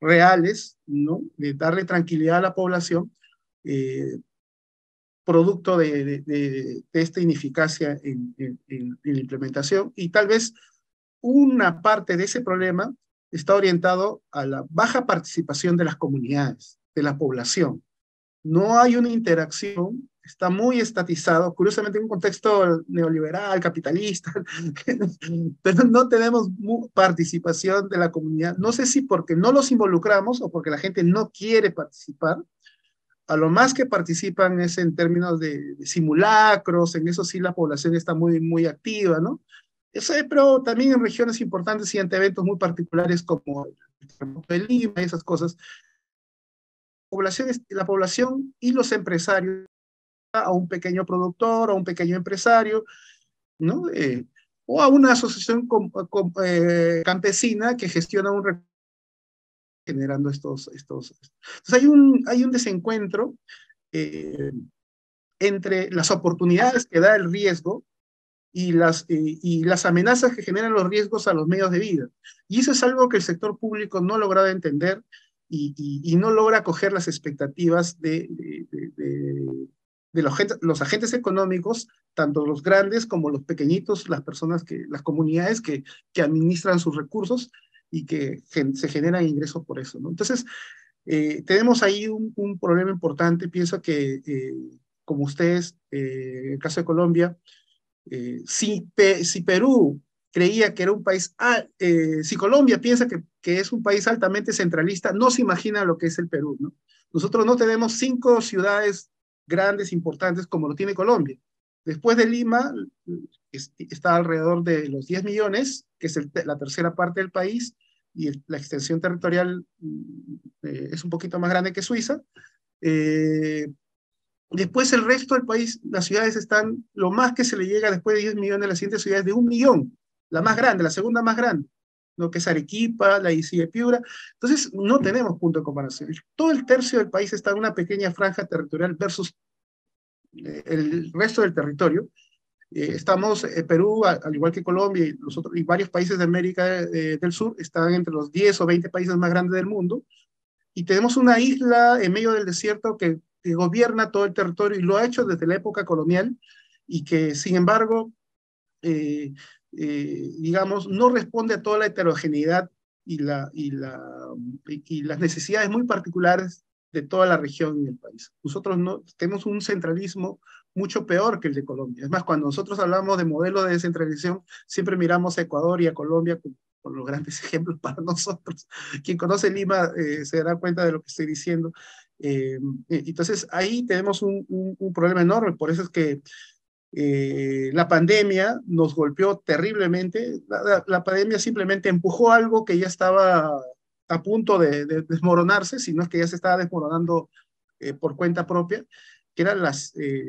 reales, ¿no? De darle tranquilidad a la población, eh, producto de, esta ineficacia en, en, la implementación. Y tal vez una parte de ese problema está orientado a la baja participación de las comunidades, de la población no hay una interacción, está muy estatizado, curiosamente en un contexto neoliberal, capitalista, pero no tenemos participación de la comunidad. No sé si porque no los involucramos o porque la gente no quiere participar. A lo más que participan es en términos de, simulacros, en eso sí la población está muy, muy activa, ¿no? Eso es, pero también en regiones importantes y ante eventos muy particulares como el de Lima, esas cosas, población, la población y los empresarios a un pequeño productor, a un pequeño empresario, ¿no? Eh, o a una asociación eh, campesina que gestiona un generando estos, estos. Entonces hay un, hay un desencuentro eh, entre las oportunidades que da el riesgo y las, y las amenazas que generan los riesgos a los medios de vida. Y eso es algo que el sector público no ha logrado entender y, no logra coger las expectativas de, de, los, agentes económicos, tanto los grandes como los pequeñitos, las personas que, las comunidades que, administran sus recursos y que se generan ingresos por eso. Entonces, eh, tenemos ahí un, problema importante. Pienso que, eh, como ustedes, eh, en el caso de Colombia, si, si Perú creía que era un país, ah, eh, si Colombia piensa que, que, es un país altamente centralista, no se imagina lo que es el Perú, ¿no? Nosotros no tenemos cinco ciudades grandes, importantes, como lo tiene Colombia. Después de Lima, está alrededor de los 10 millones, que es la tercera parte del país, y la extensión territorial mm, eh, es un poquito más grande que Suiza. Eh, después el resto del país, las ciudades están, lo más que se le llega después de 10 millones, las siguientes ciudades de un millón la más grande, la segunda más grande, Lo que es Arequipa, la de Piura. Entonces, no tenemos punto de comparación. Todo el tercio del país está en una pequeña franja territorial versus eh, el resto del territorio. Eh, estamos, eh, Perú, al igual que Colombia y, los y varios países de América del Sur, están entre los 10 o 20 países más grandes del mundo. Y tenemos una isla en medio del desierto que, que gobierna todo el territorio y lo ha hecho desde la época colonial y que, sin embargo, eh, digamos, no responde a toda la heterogeneidad y, la, y, la, y las necesidades muy particulares de toda la región y el país. Nosotros no, tenemos un centralismo mucho peor que el de Colombia. Es más, cuando nosotros hablamos de modelo de descentralización, siempre miramos a Ecuador y a Colombia con los grandes ejemplos para nosotros. Quien conoce Lima eh, se dará cuenta de lo que estoy diciendo. Eh, entonces, ahí tenemos un, problema enorme. Por eso es que eh, la pandemia nos golpeó terriblemente. La, pandemia simplemente empujó algo que ya estaba a punto de, de desmoronarse, sino es que ya se estaba desmoronando eh, por cuenta propia, que eran las, eh,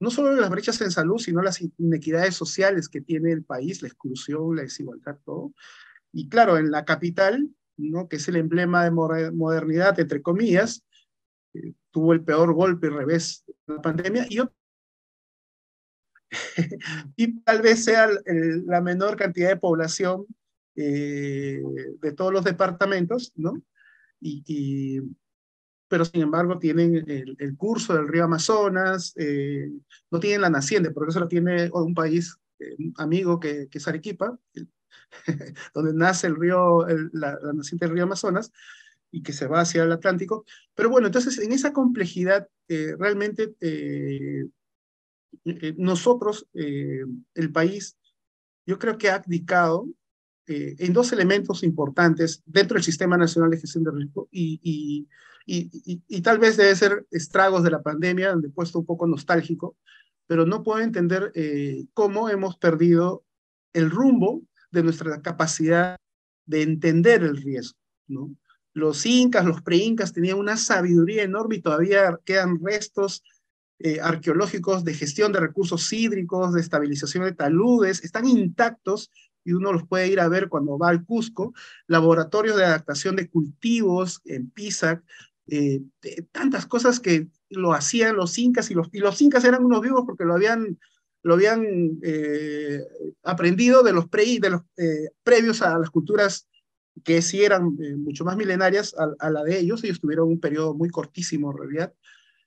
no solo las brechas en salud, sino las inequidades sociales que tiene el país, la exclusión, la desigualdad, todo. Y claro, en la capital, ¿no? que es el emblema de modernidad, entre comillas, tuvo el peor golpe y revés de la pandemia. Y otro y tal vez sea la menor cantidad de población eh, de todos los departamentos, ¿no? Y, pero sin embargo tienen el, curso del río Amazonas, eh, no tienen la naciente, porque eso lo tiene un país eh, amigo que, es Arequipa, donde nace el río, la, naciente del río Amazonas, y que se va hacia el Atlántico. Pero bueno, entonces en esa complejidad realmente eh, nosotros, eh, el país, yo creo que ha abdicado eh, en dos elementos importantes dentro del Sistema Nacional de Gestión de Riesgo y, y, y, tal vez debe ser estragos de la pandemia, donde he puesto un poco nostálgico, pero no puedo entender cómo hemos perdido el rumbo de nuestra capacidad de entender el riesgo, ¿no? Los incas, los preincas tenían una sabiduría enorme y todavía quedan restos eh, arqueológicos de gestión de recursos hídricos, de estabilización de taludes, están intactos y uno los puede ir a ver cuando va al Cusco, laboratorios de adaptación de cultivos en Pisac, eh, tantas cosas que lo hacían los incas y los, y incas eran unos vivos porque lo habían, lo habían eh, aprendido de los, pre, de los previos a las culturas que sí eran mucho más milenarias a, la de ellos, ellos tuvieron un periodo muy cortísimo en realidad,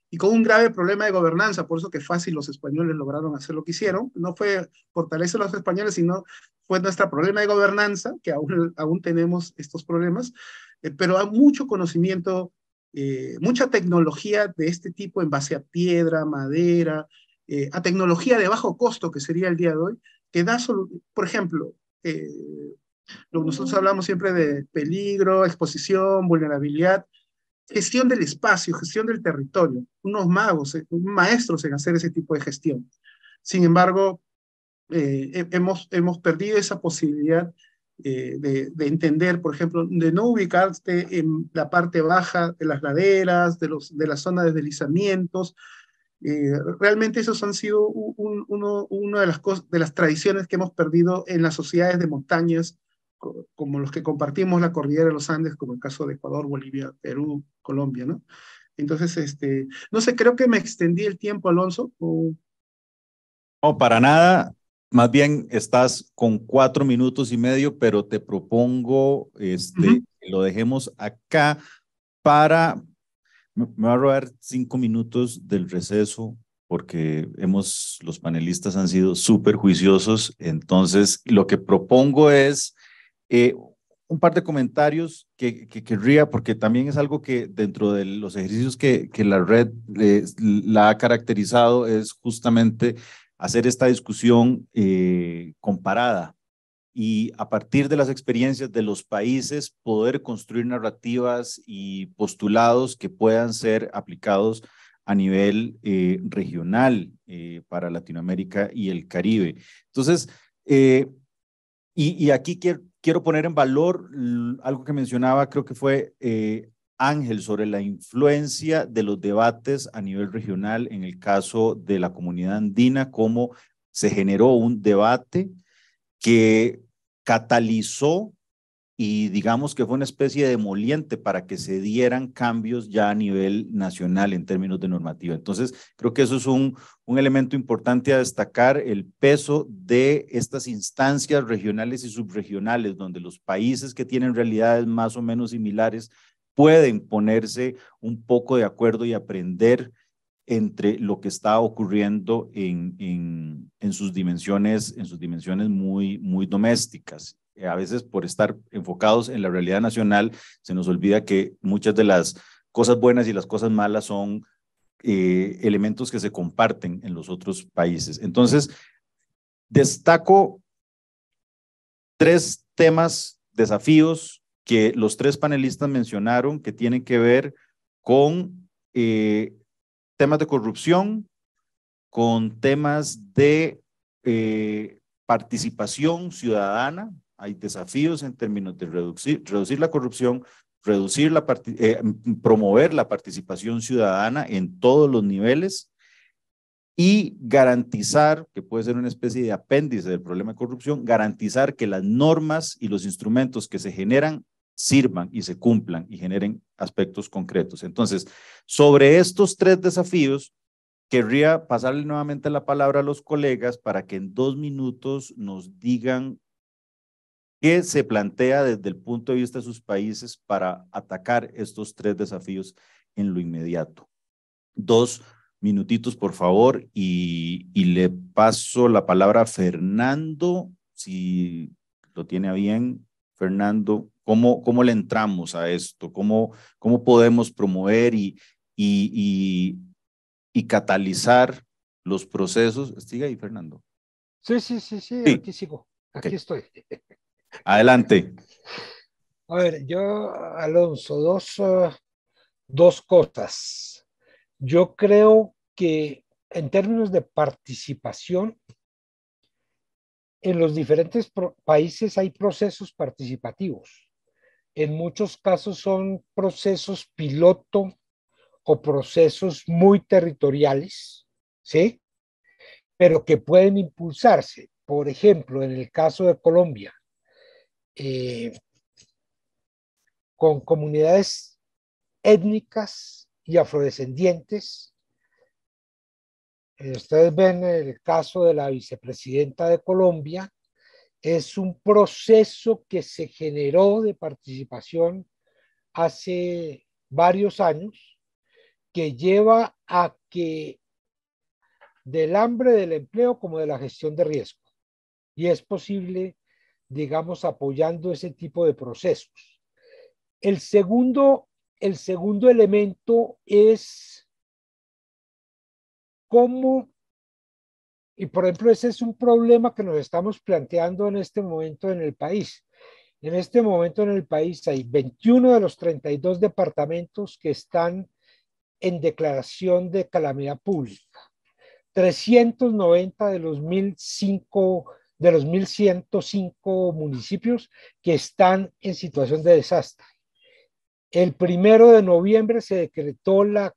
y con un grave problema de gobernanza, por eso que fácil los españoles lograron hacer lo que hicieron. No fue fortaleza de los españoles, sino fue nuestro problema de gobernanza, que aún, aún tenemos estos problemas, eh, pero hay mucho conocimiento, eh, mucha tecnología de este tipo en base a piedra, madera, eh, a tecnología de bajo costo, que sería el día de hoy, que da, por ejemplo, nosotros hablamos siempre de peligro, exposición, vulnerabilidad, gestión del espacio, gestión del territorio, unos magos, eh, maestros en hacer ese tipo de gestión. Sin embargo, eh, hemos, hemos perdido esa posibilidad eh, de, entender, por ejemplo, de no ubicarte en la parte baja de las laderas, de, los, de la zona de deslizamientos. realmente esos han sido una uno, de de las tradiciones que hemos perdido en las sociedades de montañas como los que compartimos la cordillera de los Andes, como el caso de Ecuador, Bolivia, Perú, Colombia, ¿no? Entonces, este, no sé, creo que me extendí el tiempo, Alonso. O... No, para nada. Más bien estás con cuatro minutos y medio, pero te propongo este, que lo dejemos acá para. Me va a robar cinco minutos del receso porque hemos, los panelistas han sido súper juiciosos. Entonces, lo que propongo es eh, un par de comentarios que, querría, porque también es algo que dentro de los ejercicios que, que la red la ha caracterizado es justamente hacer esta discusión eh, comparada y a partir de las experiencias de los países poder construir narrativas y postulados que puedan ser aplicados a nivel eh, regional para Latinoamérica y el Caribe. Entonces, y, aquí quiero, quiero poner en valor algo que mencionaba, creo que fue eh, Ángel, sobre la influencia de los debates a nivel regional en el caso de la comunidad andina, cómo se generó un debate que catalizó y digamos que fue una especie de moliente para que se dieran cambios ya a nivel nacional en términos de normativa. Entonces, creo que eso es un, un elemento importante a destacar, el peso de estas instancias regionales y subregionales, donde los países que tienen realidades más o menos similares pueden ponerse un poco de acuerdo y aprender entre lo que está ocurriendo en, en, sus dimensiones, en sus dimensiones muy, muy domésticas. Eh, a veces por estar enfocados en la realidad nacional, se nos olvida que muchas de las cosas buenas y las cosas malas son eh, elementos que se comparten en los otros países. Entonces, destaco tres temas, desafíos que los tres panelistas mencionaron que tienen que ver con eh, temas de corrupción, con temas de participación ciudadana, hay desafíos en términos de reducir, reducir la corrupción, reducir la eh, promover la participación ciudadana en todos los niveles y garantizar, que puede ser una especie de apéndice del problema de corrupción, garantizar que las normas y los instrumentos que se generan sirvan y se cumplan y generen aspectos concretos. Entonces, sobre estos tres desafíos, querría pasarle nuevamente la palabra a los colegas para que en dos minutos nos digan ¿Qué se plantea desde el punto de vista de sus países para atacar estos tres desafíos en lo inmediato. Dos minutitos, por favor, y, le paso la palabra a Fernando, si lo tiene bien. Fernando, ¿cómo, cómo le entramos a esto? ¿Cómo, cómo podemos promover y, y, catalizar los procesos? Sigue ahí, Fernando. Sí, sí, sí, sí, aquí sigo, aquí estoy. Adelante. A ver, yo, Alonso, dos, cosas. Yo creo que en términos de participación, en los diferentes países hay procesos participativos. En muchos casos son procesos piloto o procesos muy territoriales, ¿sí? Pero que pueden impulsarse. Por ejemplo, en el caso de Colombia, eh, con comunidades étnicas y afrodescendientes. Eh, ustedes ven el caso de la vicepresidenta de Colombia, es un proceso que se generó de participación hace varios años que lleva a que del hambre del empleo como de la gestión de riesgo. Y es posible digamos, apoyando ese tipo de procesos. El segundo, el segundo elemento es cómo, y por ejemplo, ese es un problema que nos estamos planteando en este momento en el país. En este momento en el país hay 21 de los 32 departamentos que están en declaración de calamidad pública. 390 de los 1005 de los 1.105 municipios que están en situación de desastre. El primero de noviembre se decretó la,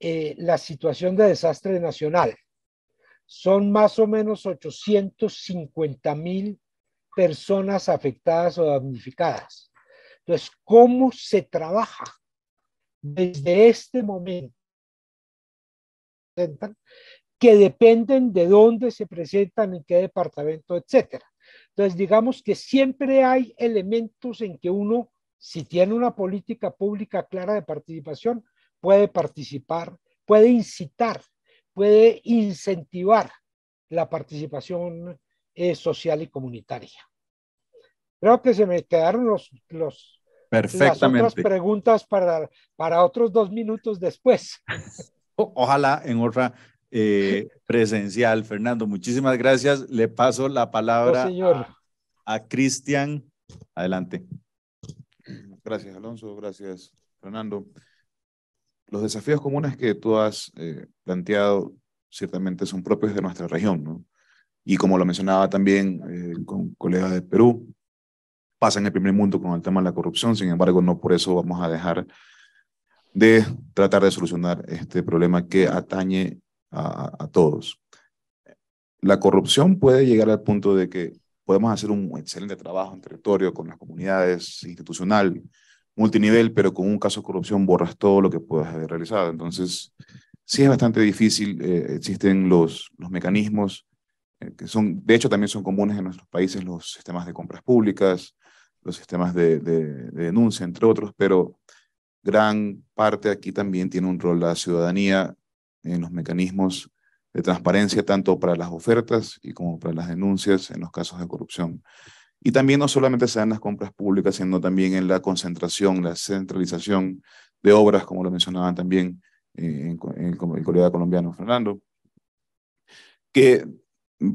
eh, la situación de desastre nacional. Son más o menos 850 mil personas afectadas o damnificadas. Entonces, ¿cómo se trabaja desde este momento? que dependen de dónde se presentan, en qué departamento, etc. Entonces, digamos que siempre hay elementos en que uno, si tiene una política pública clara de participación, puede participar, puede incitar, puede incentivar la participación eh, social y comunitaria. Creo que se me quedaron los, las otras preguntas para, para otros dos minutos después. Ojalá en otra eh, presencial. Fernando, muchísimas gracias. Le paso la palabra señor a, Cristian. Adelante. Gracias, Alonso. Gracias, Fernando. Los desafíos comunes que tú has eh, planteado ciertamente son propios de nuestra región, Y como lo mencionaba también eh, con colegas de Perú, pasa en el primer mundo con el tema de la corrupción, sin embargo, no por eso vamos a dejar de tratar de solucionar este problema que atañe a, todos. La corrupción puede llegar al punto de que podemos hacer un excelente trabajo en territorio, con las comunidades, institucional, multinivel, pero con un caso de corrupción borras todo lo que puedas haber realizado. Entonces, sí es bastante difícil, eh, existen los, los mecanismos eh, que son, de hecho también son comunes en nuestros países, los sistemas de compras públicas, los sistemas de denuncia, entre otros, pero gran parte aquí también tiene un rol la ciudadanía en los mecanismos de transparencia tanto para las ofertas y como para las denuncias en los casos de corrupción. Y también no solamente se dan las compras públicas, sino también en la concentración, la centralización de obras, como lo mencionaban también eh, el colega colombiano Fernando, que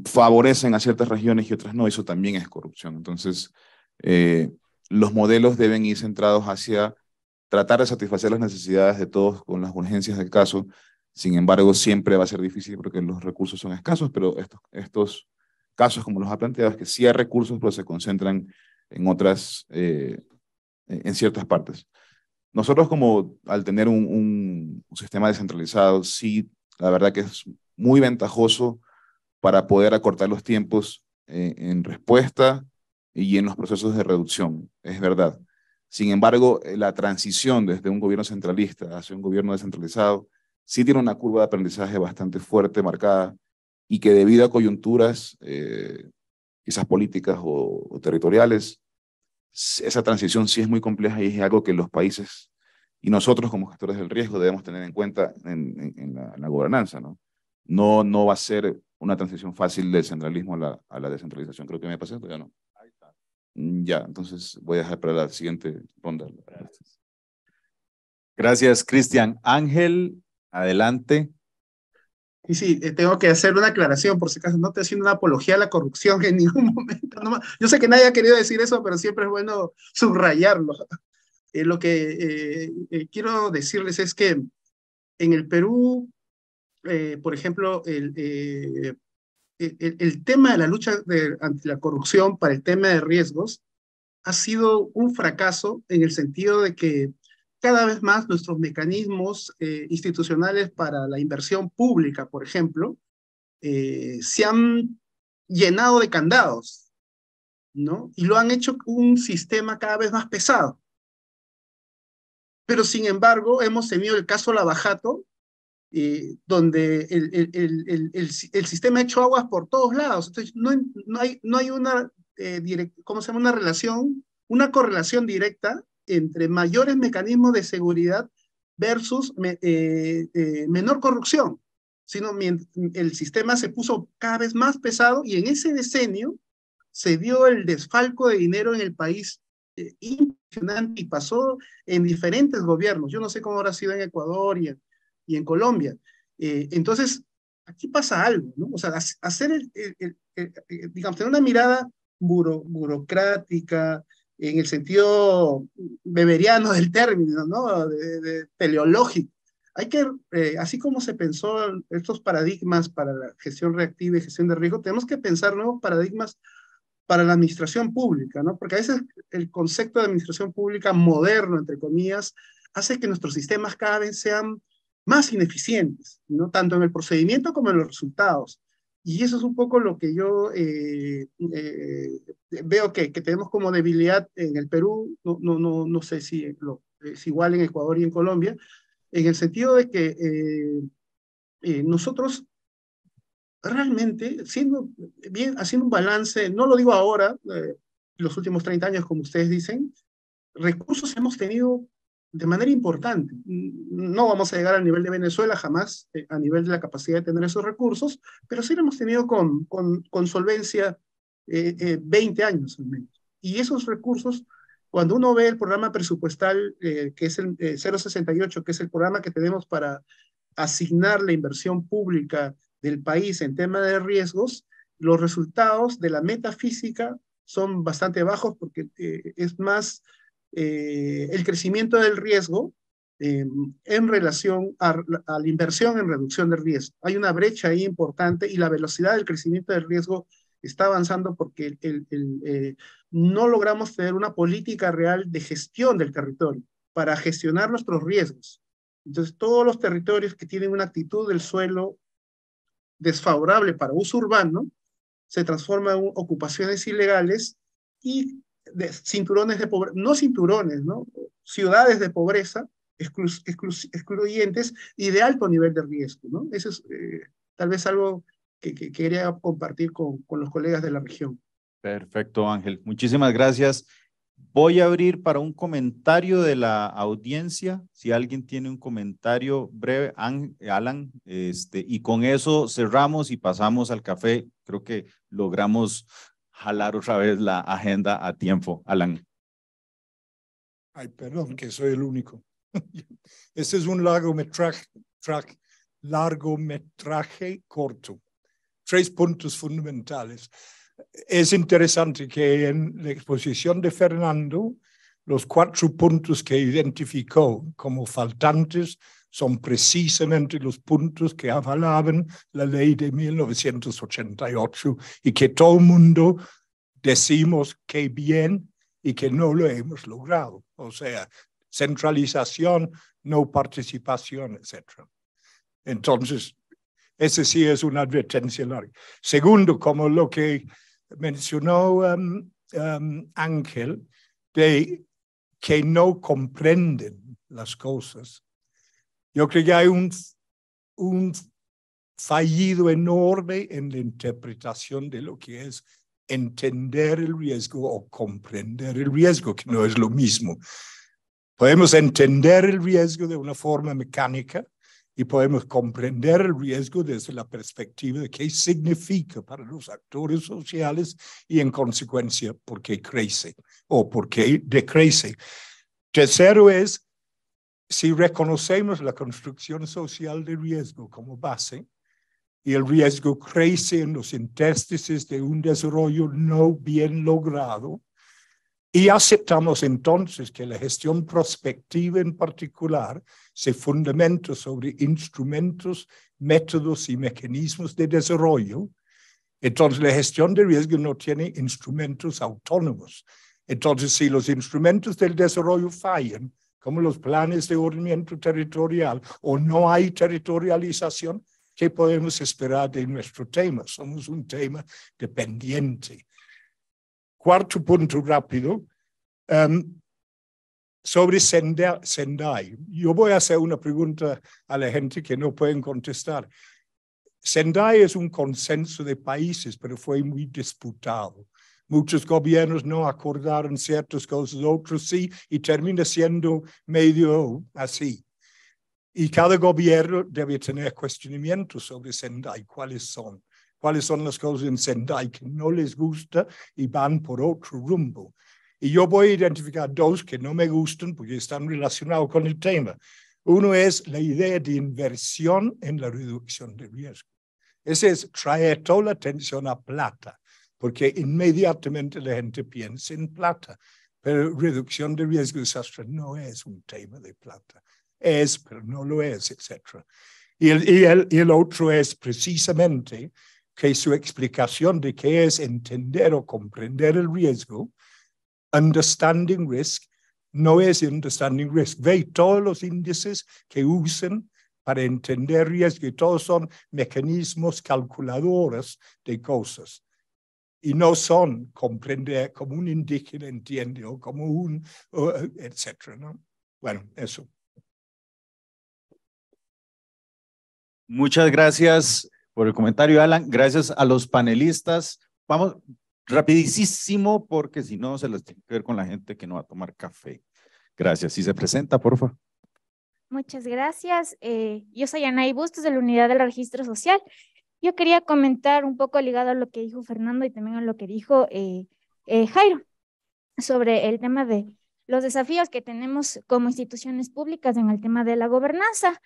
favorecen a ciertas regiones y otras no. Eso también es corrupción. Entonces, eh, los modelos deben ir centrados hacia tratar de satisfacer las necesidades de todos con las urgencias del caso, sin embargo, siempre va a ser difícil porque los recursos son escasos, pero estos, casos, como los ha planteado, es que si hay recursos, pero se concentran en otras, eh, en ciertas partes. Nosotros, como al tener un, sistema descentralizado, sí, la verdad que es muy ventajoso para poder acortar los tiempos eh, en respuesta y en los procesos de reducción, es verdad. Sin embargo, eh, la transición desde un gobierno centralista hacia un gobierno descentralizado sí tiene una curva de aprendizaje bastante fuerte, marcada, y que debido a coyunturas, eh, quizás políticas o, territoriales, esa transición sí es muy compleja y es algo que los países y nosotros como gestores del riesgo debemos tener en cuenta en, la, gobernanza. ¿no? ¿no? No va a ser una transición fácil del centralismo a la, descentralización. Creo que me pasado ya no. Mm, ya, entonces voy a dejar para la siguiente ronda. Gracias, Cristian. Ángel Adelante. Y sí, eh, tengo que hacer una aclaración, por si acaso, no estoy haciendo una apología a la corrupción en ningún momento. Yo sé que nadie ha querido decir eso, pero siempre es bueno subrayarlo. Eh, lo que eh, quiero decirles es que en el Perú, por ejemplo, el, tema de la lucha de, ante la corrupción para el tema de riesgos ha sido un fracaso en el sentido de que cada vez más nuestros mecanismos eh, institucionales para la inversión pública, por ejemplo, eh, se han llenado de candados, ¿no? Y lo han hecho un sistema cada vez más pesado. Pero sin embargo, hemos tenido el caso Lavajato, eh, donde el, sistema ha hecho aguas por todos lados. Entonces, no, no hay, no hay una, eh, ¿cómo se llama? una relación, una correlación directa entre mayores mecanismos de seguridad versus eh, eh, menor corrupción, sino el sistema se puso cada vez más pesado y en ese decenio se dio el desfalco de dinero en el país eh, y pasó en diferentes gobiernos. Yo no sé cómo habrá sido en Ecuador y en, y en Colombia. Eh, entonces, aquí pasa algo, ¿no? O sea, hacer, digamos, tener una mirada burocrática, en el sentido beberiano del término, ¿no? De, teleológico. Hay que, eh, así como se pensó estos paradigmas para la gestión reactiva y gestión de riesgo, tenemos que pensar nuevos paradigmas para la administración pública, ¿no? Porque a veces el concepto de administración pública moderno, entre comillas, hace que nuestros sistemas cada vez sean más ineficientes, ¿no? Tanto en el procedimiento como en los resultados. Y eso es un poco lo que yo eh, eh, veo que, que, tenemos como debilidad en el Perú, no, no, no, no sé si es igual en Ecuador y en Colombia, en el sentido de que eh, nosotros realmente, siendo bien, haciendo un balance, no lo digo ahora, los últimos 30 años como ustedes dicen, recursos hemos tenido de manera importante. No vamos a llegar al nivel de Venezuela jamás, eh, a nivel de la capacidad de tener esos recursos, pero sí lo hemos tenido con, con, solvencia 20 eh, eh, años al menos. Y esos recursos, cuando uno ve el programa presupuestal, que es el 068, que es el programa que tenemos para asignar la inversión pública del país en tema de riesgos, los resultados de la metafísica son bastante bajos porque es más eh, el crecimiento del riesgo eh, en relación a, la inversión en reducción del riesgo. Hay una brecha ahí importante y la velocidad del crecimiento del riesgo está avanzando porque eh, no logramos tener una política real de gestión del territorio para gestionar nuestros riesgos. Entonces, todos los territorios que tienen una actitud del suelo desfavorable para uso urbano se transforman en ocupaciones ilegales y cinturones de pobreza, no cinturones, ¿no? ciudades de pobreza excluyentes y de alto nivel de riesgo. Eso es eh, tal vez algo que, quería compartir con, los colegas de la región. Perfecto, Ángel. Muchísimas gracias. Voy a abrir para un comentario de la audiencia. Si alguien tiene un comentario breve, Alan, este, y con eso cerramos y pasamos al café. Creo que logramos jalar otra vez la agenda a tiempo, Alan. Ay, perdón, que soy el único. Este es un largometraje, largo metraje corto. Tres puntos fundamentales. Es interesante que en la exposición de Fernando, los cuatro puntos que identificó como faltantes son precisamente los puntos que avalaban la ley de 1988 y que todo el mundo decimos que bien y que no lo hemos logrado. O sea, centralización, no participación, etc. Entonces, ese sí es una advertencia larga. Segundo, como lo que mencionó um, um, Ángel, de que no comprenden las cosas yo creo que hay un, un fallido enorme en la interpretación de lo que es entender el riesgo o comprender el riesgo, que no es lo mismo. Podemos entender el riesgo de una forma mecánica y podemos comprender el riesgo desde la perspectiva de qué significa para los actores sociales y en consecuencia por qué crece o por qué decrece. Tercero es si reconocemos la construcción social de riesgo como base y el riesgo crece en los interstices de un desarrollo no bien logrado, y aceptamos entonces que la gestión prospectiva en particular se fundamenta sobre instrumentos, métodos y mecanismos de desarrollo. Entonces la gestión de riesgo no tiene instrumentos autónomos. Entonces si los instrumentos del desarrollo fallan, como los planes de ordenamiento territorial o no hay territorialización, ¿qué podemos esperar de nuestro tema? Somos un tema dependiente. Cuarto punto rápido, em, sobre Sendai. Yo voy a hacer una pregunta a la gente que no pueden contestar. Sendai es un consenso de países, pero fue muy disputado. Muchos gobiernos no acordaron ciertas cosas, otros sí, y termina siendo medio así. Y cada gobierno debe tener cuestionamientos sobre Sendai, cuáles son, cuáles son las cosas en Sendai que no les gusta y van por otro rumbo. Y yo voy a identificar dos que no me gustan porque están relacionados con el tema. Uno es la idea de inversión en la reducción de riesgo. Ese es traer toda la atención a plata porque inmediatamente la gente piensa en plata, pero reducción de riesgo de no es un tema de plata, es, pero no lo es, etc. Y el, otro es precisamente que su explicación de qué es entender o comprender el riesgo, understanding risk, no es understanding risk. Ve todos los índices que usan para entender riesgo y todos son mecanismos calculadores de cosas y no son comprender como un indígena entiende o como un, etcétera, ¿no? Bueno, eso. Muchas gracias por el comentario, Alan. Gracias a los panelistas. Vamos rapidísimo porque si no se los tiene que ver con la gente que no va a tomar café. Gracias. Si se presenta, por favor. Muchas gracias. Eh, yo soy Anaí Bustos de la Unidad del Registro Social yo quería comentar un poco ligado a lo que dijo Fernando y también a lo que dijo eh, eh, Jairo sobre el tema de los desafíos que tenemos como instituciones públicas en el tema de la gobernanza,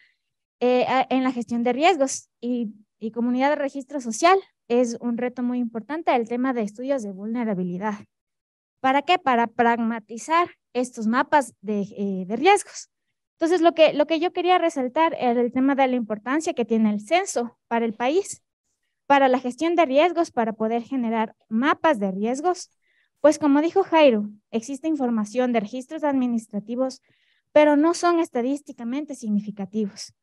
eh, en la gestión de riesgos y, comunidad de registro social. Es un reto muy importante el tema de estudios de vulnerabilidad. ¿Para qué? Para pragmatizar estos mapas de, de, riesgos. Entonces, lo que, lo que yo quería resaltar era el tema de la importancia que tiene el censo para el país para la gestión de riesgos, para poder generar mapas de riesgos? Pues como dijo Jairo, existe información de registros administrativos, pero no son estadísticamente significativos.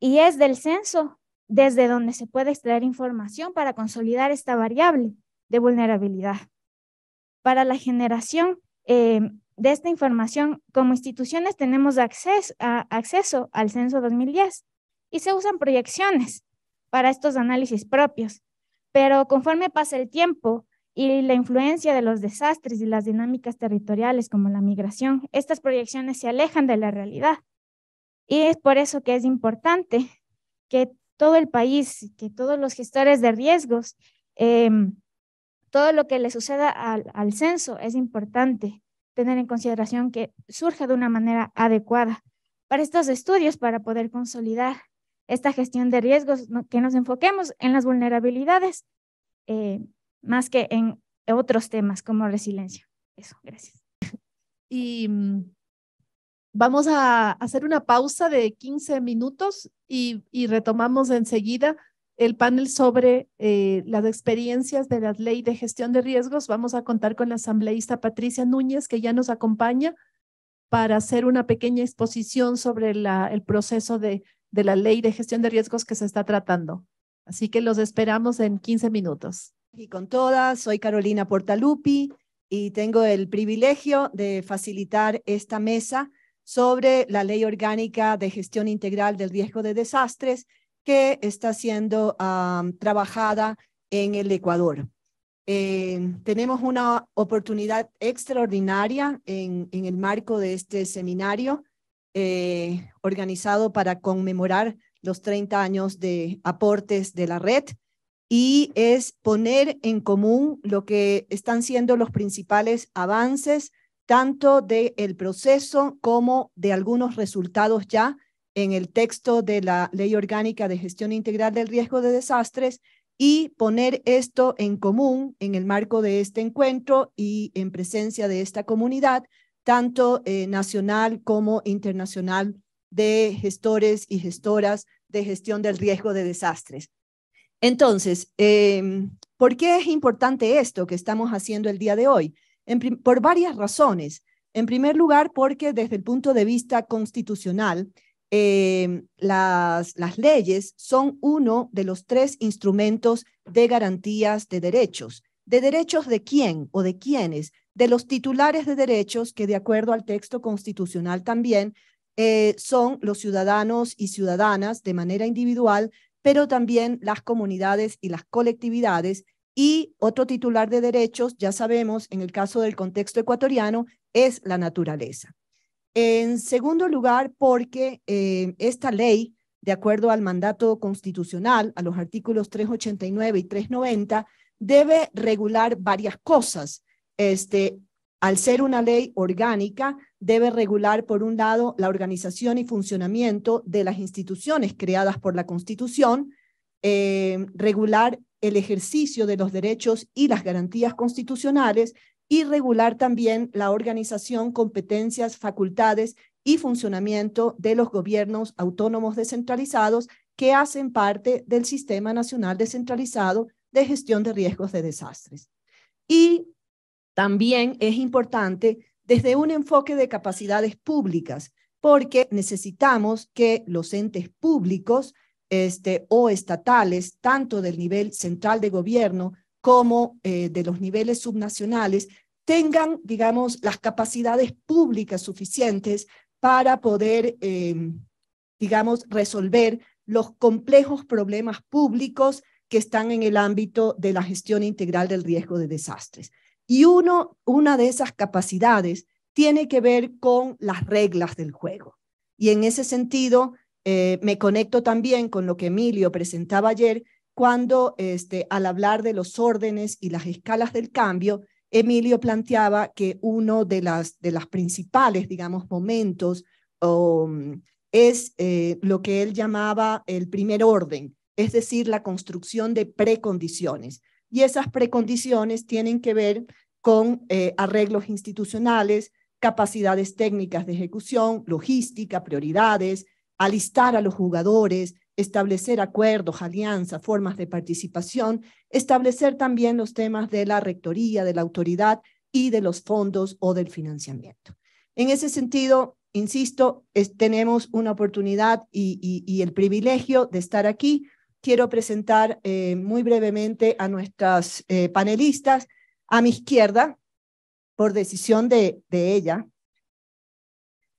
Y es del censo desde donde se puede extraer información para consolidar esta variable de vulnerabilidad. Para la generación eh, de esta información, como instituciones tenemos acceso, a, acceso al censo 2010 y se usan proyecciones para estos análisis propios, pero conforme pasa el tiempo y la influencia de los desastres y las dinámicas territoriales como la migración, estas proyecciones se alejan de la realidad. Y es por eso que es importante que todo el país, que todos los gestores de riesgos, em, todo lo que le suceda al, al censo es importante tener en consideración que surja de una manera adecuada para estos estudios, para poder consolidar esta gestión de riesgos, que nos enfoquemos en las vulnerabilidades eh, más que en otros temas como resiliencia. Eso, gracias. Y mm, vamos a hacer una pausa de 15 minutos y, retomamos enseguida el panel sobre eh, las experiencias de la ley de gestión de riesgos. Vamos a contar con la asambleísta Patricia Núñez, que ya nos acompaña para hacer una pequeña exposición sobre la, el proceso de de la ley de gestión de riesgos que se está tratando. Así que los esperamos en 15 minutos. Y con todas, soy Carolina Portalupi y tengo el privilegio de facilitar esta mesa sobre la ley orgánica de gestión integral del riesgo de desastres que está siendo trabajada en el Ecuador. Eh, tenemos una oportunidad extraordinaria en el marco de este seminario eh, organizado para conmemorar los 30 años de aportes de la red y es poner en común lo que están siendo los principales avances, tanto del proceso como de algunos resultados ya en el texto de la Ley Orgánica de Gestión Integral del Riesgo de Desastres y poner esto en común en el marco de este encuentro y en presencia de esta comunidad tanto eh, nacional como internacional de gestores y gestoras de gestión del riesgo de desastres. Entonces, em, ¿por qué es importante esto que estamos haciendo el día de hoy? por varias razones. En primer lugar, porque desde el punto de vista constitucional, em, las, las leyes son uno de los tres instrumentos de garantías de derechos. ¿De derechos de quién o de quiénes? de los titulares de derechos que de acuerdo al texto constitucional también eh, son los ciudadanos y ciudadanas de manera individual, pero también las comunidades y las colectividades. Y otro titular de derechos, ya sabemos, en el caso del contexto ecuatoriano, es la naturaleza. En segundo lugar, porque eh, esta ley, de acuerdo al mandato constitucional, a los artículos 389 y 390, debe regular varias cosas este, al ser una ley orgánica, debe regular, por un lado, la organización y funcionamiento de las instituciones creadas por la Constitución, eh, regular el ejercicio de los derechos y las garantías constitucionales y regular también la organización, competencias, facultades y funcionamiento de los gobiernos autónomos descentralizados que hacen parte del Sistema Nacional Descentralizado de Gestión de Riesgos de Desastres. Y también es importante desde un enfoque de capacidades públicas, porque necesitamos que los entes públicos este, o estatales, tanto del nivel central de gobierno como eh, de los niveles subnacionales, tengan, digamos, las capacidades públicas suficientes para poder, eh, digamos, resolver los complejos problemas públicos que están en el ámbito de la gestión integral del riesgo de desastres. Y una de esas capacidades tiene que ver con las reglas del juego. Y en ese sentido, eh, me conecto también con lo que Emilio presentaba ayer, cuando este, al hablar de los órdenes y las escalas del cambio, Emilio planteaba que uno de las, de las principales, digamos, momentos es eh, lo que él llamaba el primer orden, es decir, la construcción de precondiciones y esas precondiciones tienen que ver con eh, arreglos institucionales, capacidades técnicas de ejecución, logística, prioridades, alistar a los jugadores, establecer acuerdos, alianzas, formas de participación, establecer también los temas de la rectoría, de la autoridad y de los fondos o del financiamiento. En ese sentido, insisto, tenemos una oportunidad y el privilegio de estar aquí quiero presentar eh, muy brevemente a nuestras eh, panelistas. A mi izquierda, por decisión de, de ella,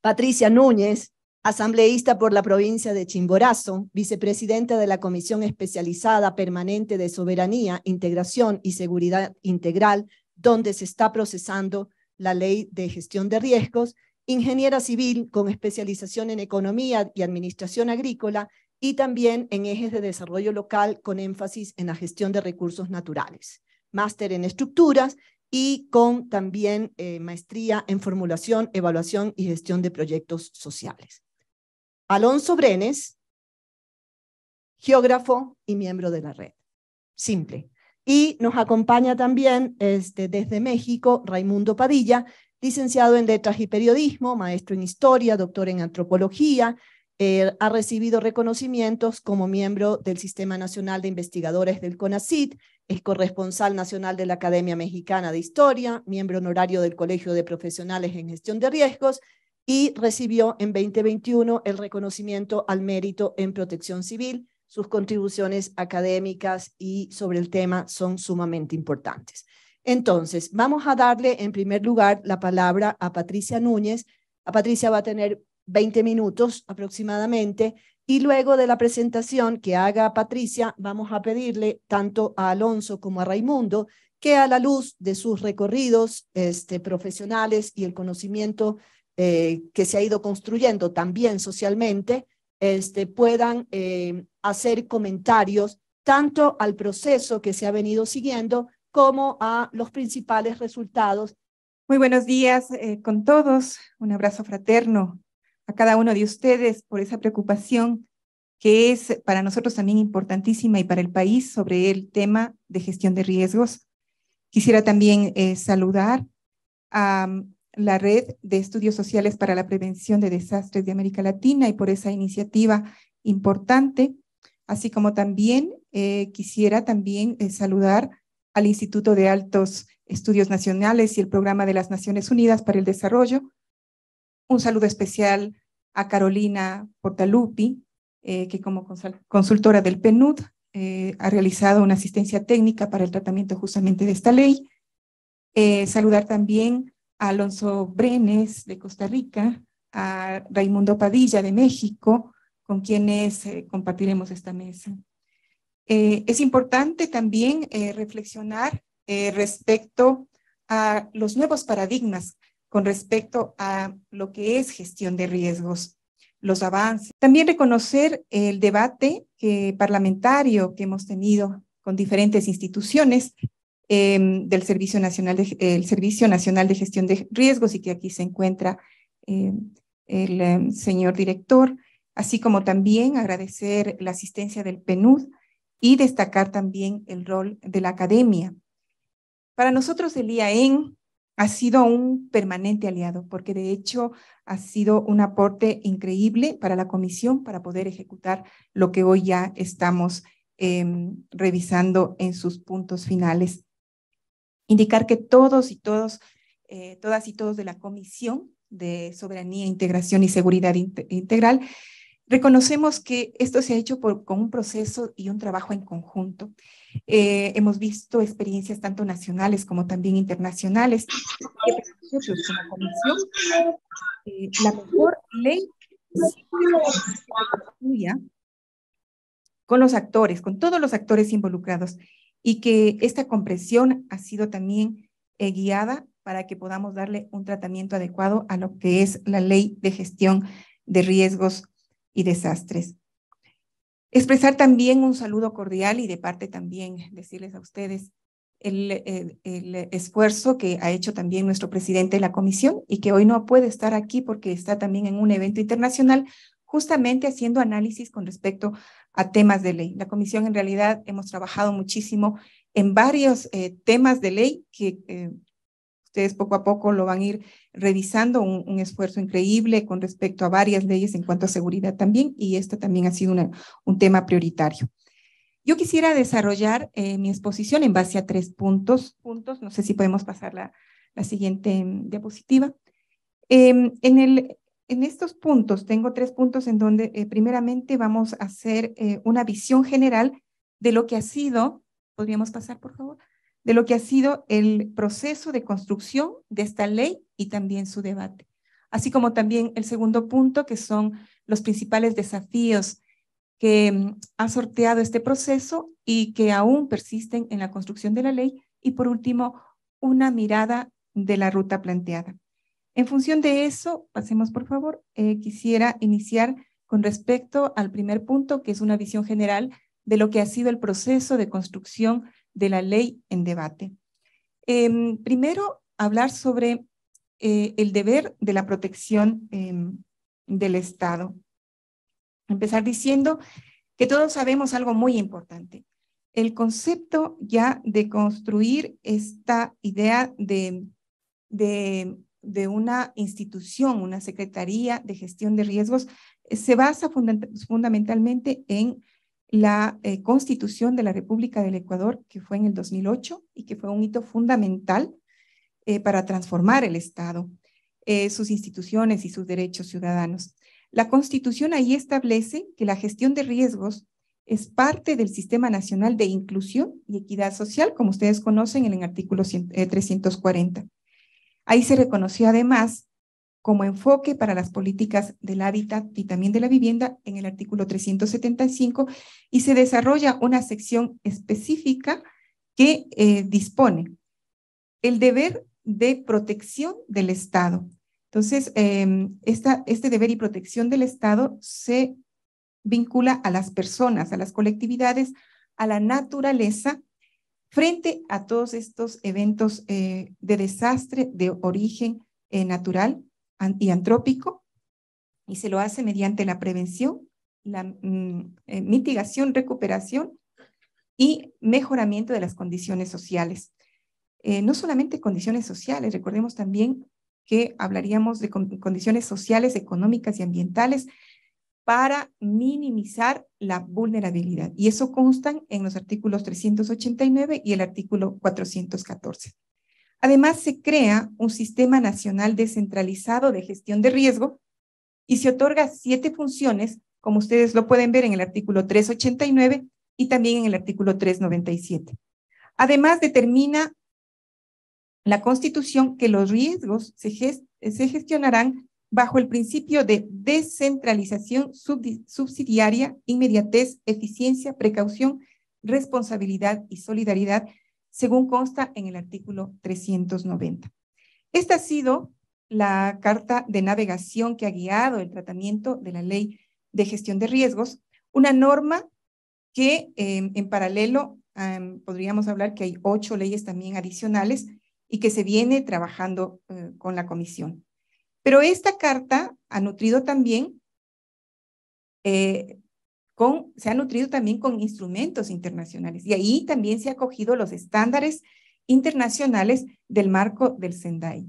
Patricia Núñez, asambleísta por la provincia de Chimborazo, vicepresidenta de la Comisión Especializada Permanente de Soberanía, Integración y Seguridad Integral, donde se está procesando la ley de gestión de riesgos, ingeniera civil con especialización en economía y administración agrícola y también en ejes de desarrollo local con énfasis en la gestión de recursos naturales, máster en estructuras y con también eh, maestría en formulación, evaluación y gestión de proyectos sociales. Alonso Brenes, geógrafo y miembro de la red. Simple. Y nos acompaña también este, desde México Raimundo Padilla, licenciado en Letras y Periodismo, maestro en Historia, doctor en Antropología, eh, ha recibido reconocimientos como miembro del Sistema Nacional de Investigadores del CONACIT, es corresponsal nacional de la Academia Mexicana de Historia, miembro honorario del Colegio de Profesionales en Gestión de Riesgos y recibió en 2021 el reconocimiento al mérito en protección civil. Sus contribuciones académicas y sobre el tema son sumamente importantes. Entonces, vamos a darle en primer lugar la palabra a Patricia Núñez. A Patricia va a tener 20 minutos aproximadamente, y luego de la presentación que haga Patricia, vamos a pedirle tanto a Alonso como a Raimundo que a la luz de sus recorridos este, profesionales y el conocimiento eh, que se ha ido construyendo también socialmente, este, puedan eh, hacer comentarios tanto al proceso que se ha venido siguiendo como a los principales resultados. Muy buenos días eh, con todos, un abrazo fraterno a cada uno de ustedes por esa preocupación que es para nosotros también importantísima y para el país sobre el tema de gestión de riesgos. Quisiera también eh, saludar a mm, la Red de Estudios Sociales para la Prevención de Desastres de América Latina y por esa iniciativa importante, así como también eh, quisiera también eh, saludar al Instituto de Altos Estudios Nacionales y el Programa de las Naciones Unidas para el Desarrollo, un saludo especial a Carolina Portalupi, eh, que como consultora del PNUD eh, ha realizado una asistencia técnica para el tratamiento justamente de esta ley. Eh, saludar también a Alonso Brenes de Costa Rica, a Raimundo Padilla de México, con quienes compartiremos esta mesa. es importante también reflexionar respecto a los nuevos paradigmas con respecto a lo que es gestión de riesgos, los avances. También reconocer el debate eh, parlamentario que hemos tenido con diferentes instituciones em, del Servicio Nacional de, Servicio Nacional de Gestión de Riesgos y que aquí se encuentra em, el em, señor director, así como también agradecer la asistencia del PNUD y destacar también el rol de la academia. Para nosotros el IAEN ha sido un permanente aliado, porque de hecho ha sido un aporte increíble para la comisión para poder ejecutar lo que hoy ya estamos em, revisando en sus puntos finales. Indicar que todos y todos, eh, todas y todos de la Comisión de Soberanía, Integración y Seguridad Integral, reconocemos que esto se ha hecho con un proceso y un trabajo en conjunto eh, hemos visto experiencias tanto nacionales como también internacionales. Eh, la mejor con los actores, con todos los actores involucrados y que esta comprensión ha sido también eh, guiada para que podamos darle un tratamiento adecuado a lo que es la ley de gestión de riesgos y desastres. Expresar también un saludo cordial y de parte también decirles a ustedes eh, el, esfuerzo que ha hecho también nuestro presidente de la comisión y que hoy no puede estar aquí porque está también en un evento internacional justamente haciendo análisis con respecto a temas de ley. La comisión en realidad hemos trabajado muchísimo en varios eh, temas de ley que eh, ustedes poco a poco lo van a ir revisando, un, esfuerzo increíble con respecto a varias leyes en cuanto a seguridad también, y esto también ha sido un tema prioritario. Yo quisiera desarrollar eh, mi exposición en base a tres puntos, puntos. No sé si podemos pasar la, la siguiente mm, diapositiva. Em, en, el, en estos puntos, tengo tres puntos en donde eh, primeramente vamos a hacer eh, una visión general de lo que ha sido, podríamos pasar por favor, de lo que ha sido el proceso de construcción de esta ley y también su debate. Así como también el segundo punto, que son los principales desafíos que mm, ha sorteado este proceso y que aún persisten en la construcción de la ley. Y por último, una mirada de la ruta planteada. En función de eso, pasemos por favor, eh, quisiera iniciar con respecto al primer punto, que es una visión general de lo que ha sido el proceso de construcción de la ley en debate. Em, primero, hablar sobre eh, el deber de la protección em, del Estado. Empezar diciendo que todos sabemos algo muy importante. El concepto ya de construir esta idea de, de, de una institución, una Secretaría de Gestión de Riesgos, eh, se basa fundamentalmente en la eh, constitución de la República del Ecuador, que fue en el 2008 y que fue un hito fundamental eh, para transformar el Estado, eh, sus instituciones y sus derechos ciudadanos. La constitución ahí establece que la gestión de riesgos es parte del Sistema Nacional de Inclusión y Equidad Social, como ustedes conocen en el artículo 340. Ahí se reconoció además como enfoque para las políticas del hábitat y también de la vivienda en el artículo 375 y se desarrolla una sección específica que eh, dispone el deber de protección del Estado. Entonces, em, este deber y protección del Estado se vincula a las personas, a las colectividades, a la naturaleza, frente a todos estos eventos eh, de desastre de origen eh, natural y y se lo hace mediante la prevención, la mm, eh, mitigación, recuperación y mejoramiento de las condiciones sociales. Eh, no solamente condiciones sociales, recordemos también que hablaríamos de condiciones sociales, económicas y ambientales para minimizar la vulnerabilidad. Y eso consta en los artículos 389 y el artículo 414. Además, se crea un sistema nacional descentralizado de gestión de riesgo y se otorga siete funciones, como ustedes lo pueden ver en el artículo 389 y también en el artículo 397. Además, determina la Constitución que los riesgos se, se gestionarán bajo el principio de descentralización subsidiaria, inmediatez, eficiencia, precaución, responsabilidad y solidaridad según consta en el artículo 390. Esta ha sido la carta de navegación que ha guiado el tratamiento de la ley de gestión de riesgos, una norma que em, en paralelo em, podríamos hablar que hay ocho leyes también adicionales y que se viene trabajando eh, con la comisión. Pero esta carta ha nutrido también eh, se ha nutrido también con instrumentos internacionales y ahí también se ha acogido los estándares internacionales del marco del Sendai.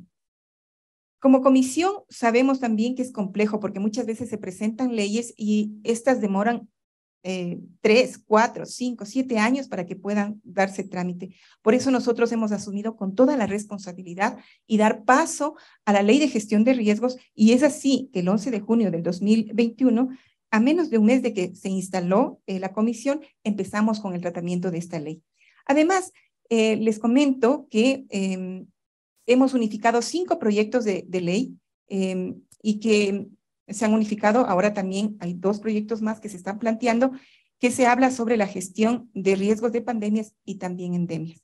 Como comisión sabemos también que es complejo porque muchas veces se presentan leyes y estas demoran eh, tres, cuatro, cinco, siete años para que puedan darse trámite. Por eso nosotros hemos asumido con toda la responsabilidad y dar paso a la ley de gestión de riesgos y es así que el 11 de junio del 2021 a menos de un mes de que se instaló eh, la comisión, empezamos con el tratamiento de esta ley. Además, eh, les comento que em, hemos unificado cinco proyectos de, ley em, y que se han unificado. Ahora también hay dos proyectos más que se están planteando que se habla sobre la gestión de riesgos de pandemias y también endemias.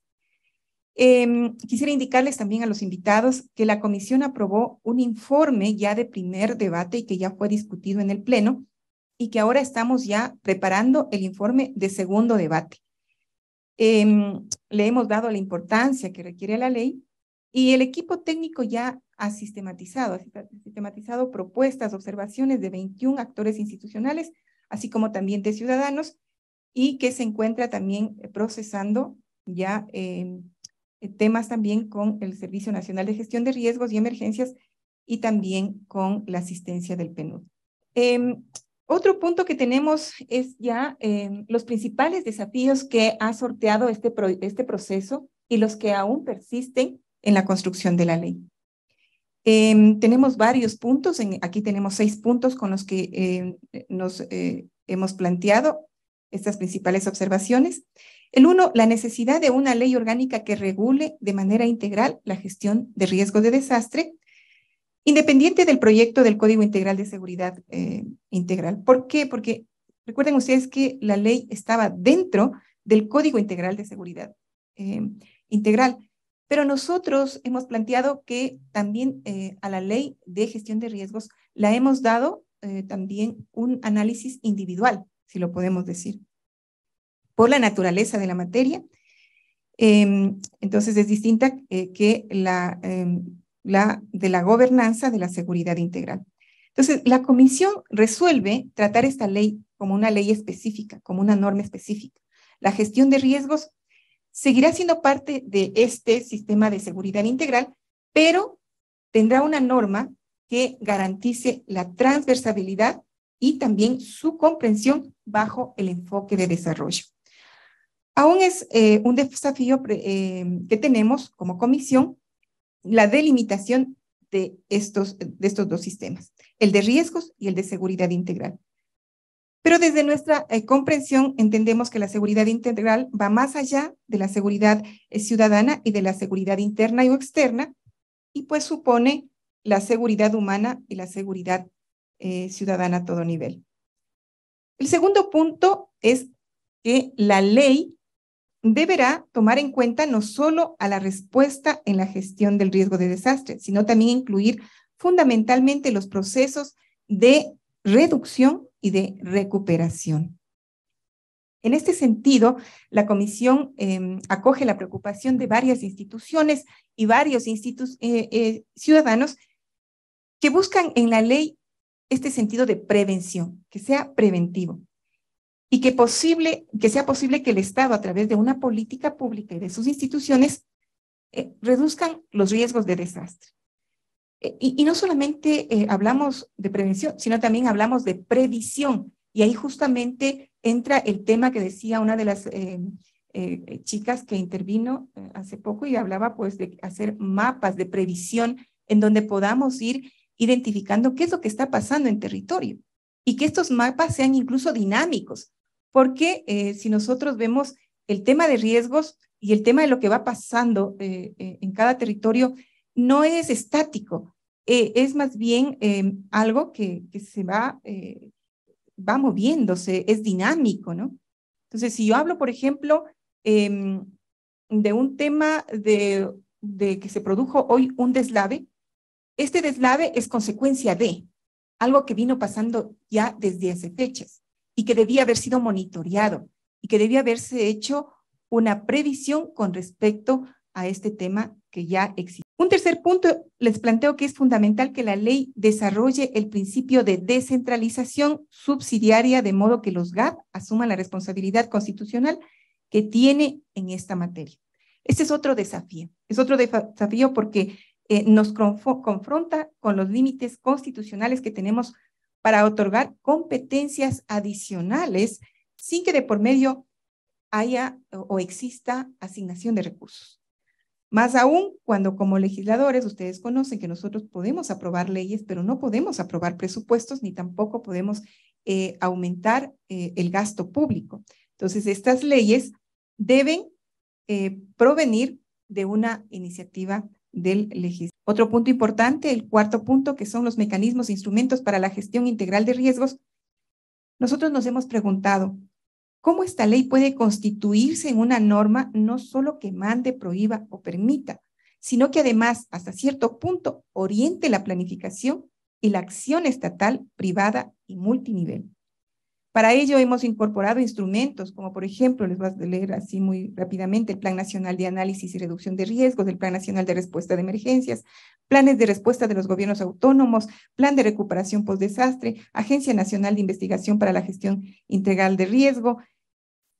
Em, quisiera indicarles también a los invitados que la comisión aprobó un informe ya de primer debate y que ya fue discutido en el Pleno y que ahora estamos ya preparando el informe de segundo debate. Em, le hemos dado la importancia que requiere la ley y el equipo técnico ya ha sistematizado, sistematizado propuestas, observaciones de 21 actores institucionales, así como también de ciudadanos, y que se encuentra también procesando ya em, temas también con el Servicio Nacional de Gestión de Riesgos y Emergencias y también con la asistencia del PNUD. Em, otro punto que tenemos es ya em, los principales desafíos que ha sorteado este, este proceso y los que aún persisten en la construcción de la ley. Em, tenemos varios puntos, aquí tenemos seis puntos con los que em, nos eh, hemos planteado estas principales observaciones. El uno, la necesidad de una ley orgánica que regule de manera integral la gestión de riesgo de desastre independiente del proyecto del Código Integral de Seguridad eh, Integral. ¿Por qué? Porque recuerden ustedes que la ley estaba dentro del Código Integral de Seguridad eh, Integral, pero nosotros hemos planteado que también eh, a la ley de gestión de riesgos la hemos dado también un análisis individual, si lo podemos decir, por la naturaleza de la materia. Em, entonces es distinta que la em, de la gobernanza de la seguridad integral. Entonces, la comisión resuelve tratar esta ley como una ley específica, como una norma específica. La gestión de riesgos seguirá siendo parte de este sistema de seguridad integral, pero tendrá una norma que garantice la transversabilidad y también su comprensión bajo el enfoque de desarrollo. Aún es eh, un desafío eh, que tenemos como comisión la delimitación de estos, de estos dos sistemas, el de riesgos y el de seguridad integral. Pero desde nuestra eh, comprensión entendemos que la seguridad integral va más allá de la seguridad eh, ciudadana y de la seguridad interna y o externa, y pues supone la seguridad humana y la seguridad eh, ciudadana a todo nivel. El segundo punto es que la ley deberá tomar en cuenta no solo a la respuesta en la gestión del riesgo de desastre, sino también incluir fundamentalmente los procesos de reducción y de recuperación. En este sentido, la Comisión em, acoge la preocupación de varias instituciones y varios eh, eh, ciudadanos que buscan en la ley este sentido de prevención, que sea preventivo y que, posible, que sea posible que el Estado, a través de una política pública y de sus instituciones, eh, reduzcan los riesgos de desastre. Eh, y, no solamente eh, hablamos de prevención, sino también hablamos de previsión. Y ahí justamente entra el tema que decía una de las chicas que intervino hace poco y hablaba pues de hacer mapas de previsión en donde podamos ir identificando qué es lo que está pasando en territorio y que estos mapas sean incluso dinámicos, porque eh, si nosotros vemos el tema de riesgos y el tema de lo que va pasando eh, eh, en cada territorio, no es estático, es más bien em, algo que, que, se va, va moviéndose, es dinámico, ¿no? Entonces, si yo hablo, por ejemplo, em, de un tema de, de que se produjo hoy un deslave, este deslave es consecuencia de, algo que vino pasando ya desde hace fechas y que debía haber sido monitoreado y que debía haberse hecho una previsión con respecto a este tema que ya existe. Un tercer punto, les planteo que es fundamental que la ley desarrolle el principio de descentralización subsidiaria de modo que los GAP asuman la responsabilidad constitucional que tiene en esta materia. Este es otro desafío, es otro desafío porque eh, nos confronta con los límites constitucionales que tenemos para otorgar competencias adicionales sin que de por medio haya o exista asignación de recursos. Más aún cuando como legisladores ustedes conocen que nosotros podemos aprobar leyes, pero no podemos aprobar presupuestos ni tampoco podemos eh, aumentar eh, el gasto público. Entonces, estas leyes deben provenir de una iniciativa del Otro punto importante, el cuarto punto, que son los mecanismos e instrumentos para la gestión integral de riesgos. Nosotros nos hemos preguntado, ¿cómo esta ley puede constituirse en una norma no solo que mande, prohíba o permita, sino que además, hasta cierto punto, oriente la planificación y la acción estatal, privada y multinivel? Para ello hemos incorporado instrumentos, como por ejemplo, les voy a leer así muy rápidamente, el Plan Nacional de Análisis y Reducción de Riesgos, el Plan Nacional de Respuesta de Emergencias, planes de respuesta de los gobiernos autónomos, Plan de Recuperación post-desastre, Agencia Nacional de Investigación para la Gestión Integral de Riesgo.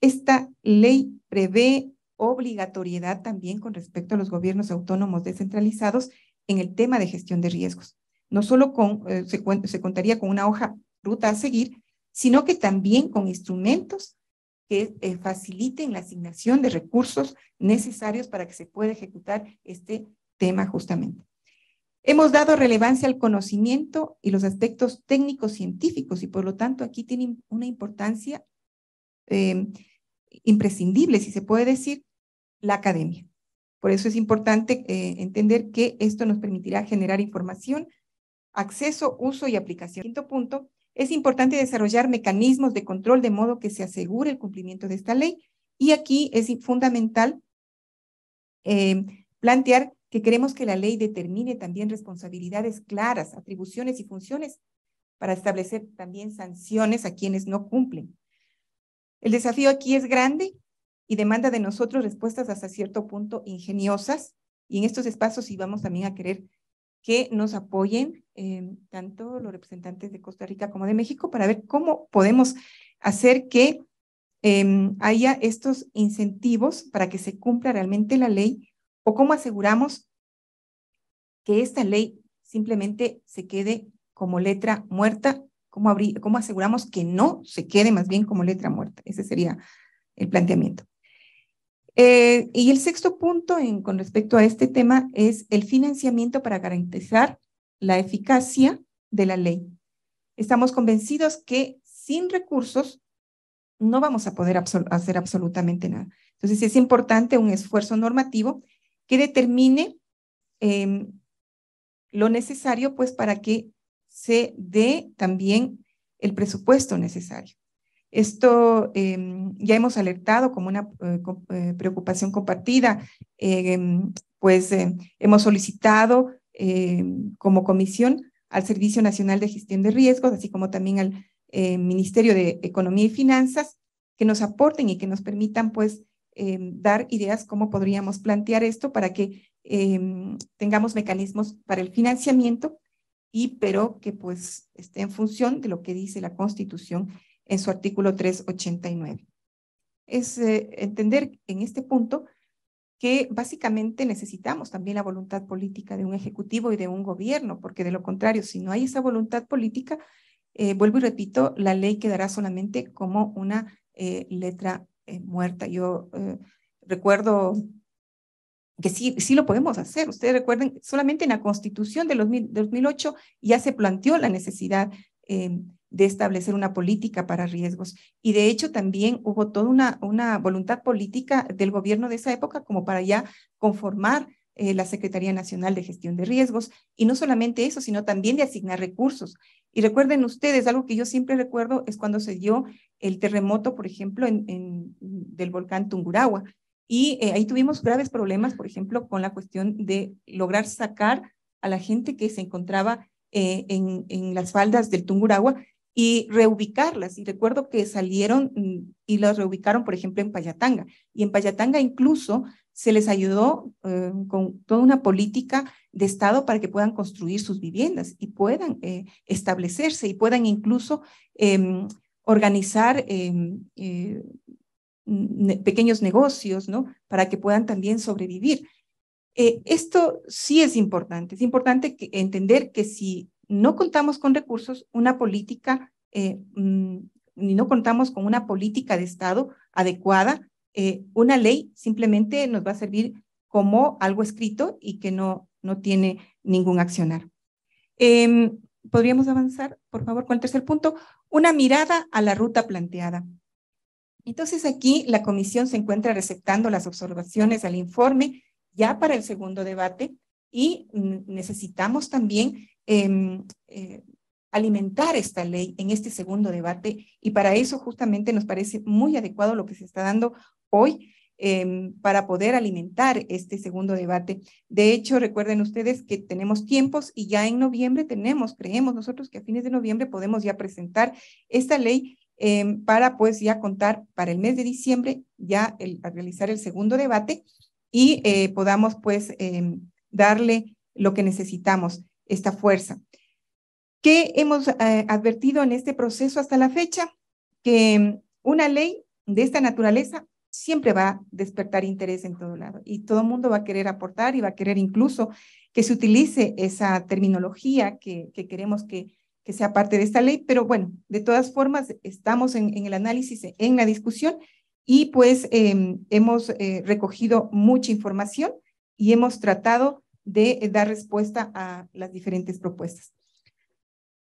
Esta ley prevé obligatoriedad también con respecto a los gobiernos autónomos descentralizados en el tema de gestión de riesgos. No solo con, eh, se, se contaría con una hoja ruta a seguir, sino que también con instrumentos que eh, faciliten la asignación de recursos necesarios para que se pueda ejecutar este tema justamente. Hemos dado relevancia al conocimiento y los aspectos técnicos científicos y por lo tanto aquí tienen una importancia em, imprescindible, si se puede decir, la academia. Por eso es importante eh, entender que esto nos permitirá generar información, acceso, uso y aplicación. Quinto punto, es importante desarrollar mecanismos de control de modo que se asegure el cumplimiento de esta ley. Y aquí es fundamental eh, plantear que queremos que la ley determine también responsabilidades claras, atribuciones y funciones para establecer también sanciones a quienes no cumplen. El desafío aquí es grande y demanda de nosotros respuestas hasta cierto punto ingeniosas y en estos espacios íbamos vamos también a querer que nos apoyen, em, tanto los representantes de Costa Rica como de México, para ver cómo podemos hacer que em, haya estos incentivos para que se cumpla realmente la ley o cómo aseguramos que esta ley simplemente se quede como letra muerta, cómo aseguramos que no se quede más bien como letra muerta. Ese sería el planteamiento. Eh, y el sexto punto en, con respecto a este tema es el financiamiento para garantizar la eficacia de la ley. Estamos convencidos que sin recursos no vamos a poder hacer absolutamente nada. Entonces es importante un esfuerzo normativo que determine em, lo necesario pues para que se dé también el presupuesto necesario. Esto em, ya hemos alertado como una eh, eh, preocupación compartida, em, pues em, hemos solicitado como comisión al Servicio Nacional de Gestión de Riesgos, así como también al eh, Ministerio de Economía y Finanzas, que nos aporten y que nos permitan pues dar ideas cómo podríamos plantear esto para que tengamos mecanismos para el financiamiento y pero que pues esté en función de lo que dice la Constitución en su artículo 389. Es eh, entender en este punto que básicamente necesitamos también la voluntad política de un ejecutivo y de un gobierno, porque de lo contrario, si no hay esa voluntad política, eh, vuelvo y repito, la ley quedará solamente como una eh, letra muerta. Yo recuerdo que sí, sí lo podemos hacer. Ustedes recuerden, solamente en la Constitución de 2008 ya se planteó la necesidad eh, de establecer una política para riesgos. Y de hecho también hubo toda una, una voluntad política del gobierno de esa época como para ya conformar eh, la Secretaría Nacional de Gestión de Riesgos. Y no solamente eso, sino también de asignar recursos. Y recuerden ustedes, algo que yo siempre recuerdo es cuando se dio el terremoto, por ejemplo, en, del volcán Tunguragua Y eh, ahí tuvimos graves problemas, por ejemplo, con la cuestión de lograr sacar a la gente que se encontraba eh, en, en, las faldas del Tunguragua y reubicarlas. Y recuerdo que salieron mm, y las reubicaron, por ejemplo, en Payatanga. Y en Payatanga incluso se les ayudó eh, con toda una política de Estado para que puedan construir sus viviendas y puedan eh, establecerse y puedan incluso em, organizar em, eh, pequeños negocios, ¿no? Para que puedan también sobrevivir. esto sí es importante. Es importante entender que si no contamos con recursos, una política, eh, mm, ni no contamos con una política de Estado adecuada, eh, una ley simplemente nos va a servir como algo escrito y que no, no tiene ningún accionar. Em, ¿Podríamos avanzar, por favor, con el tercer punto? Una mirada a la ruta planteada. Entonces aquí la comisión se encuentra receptando las observaciones al informe ya para el segundo debate y necesitamos también em, eh, alimentar esta ley en este segundo debate y para eso justamente nos parece muy adecuado lo que se está dando hoy em, para poder alimentar este segundo debate. De hecho, recuerden ustedes que tenemos tiempos y ya en noviembre tenemos, creemos nosotros que a fines de noviembre podemos ya presentar esta ley em, para pues ya contar para el mes de diciembre ya realizar el segundo debate y eh, podamos pues darle lo que necesitamos, esta fuerza. ¿Qué hemos eh, advertido en este proceso hasta la fecha? Que una ley de esta naturaleza siempre va a despertar interés en todo lado y todo el mundo va a querer aportar y va a querer incluso que se utilice esa terminología que, queremos que, que, sea parte de esta ley, pero bueno, de todas formas estamos en, el análisis, en la discusión y pues em, hemos eh, recogido mucha información y hemos tratado de eh, dar respuesta a las diferentes propuestas.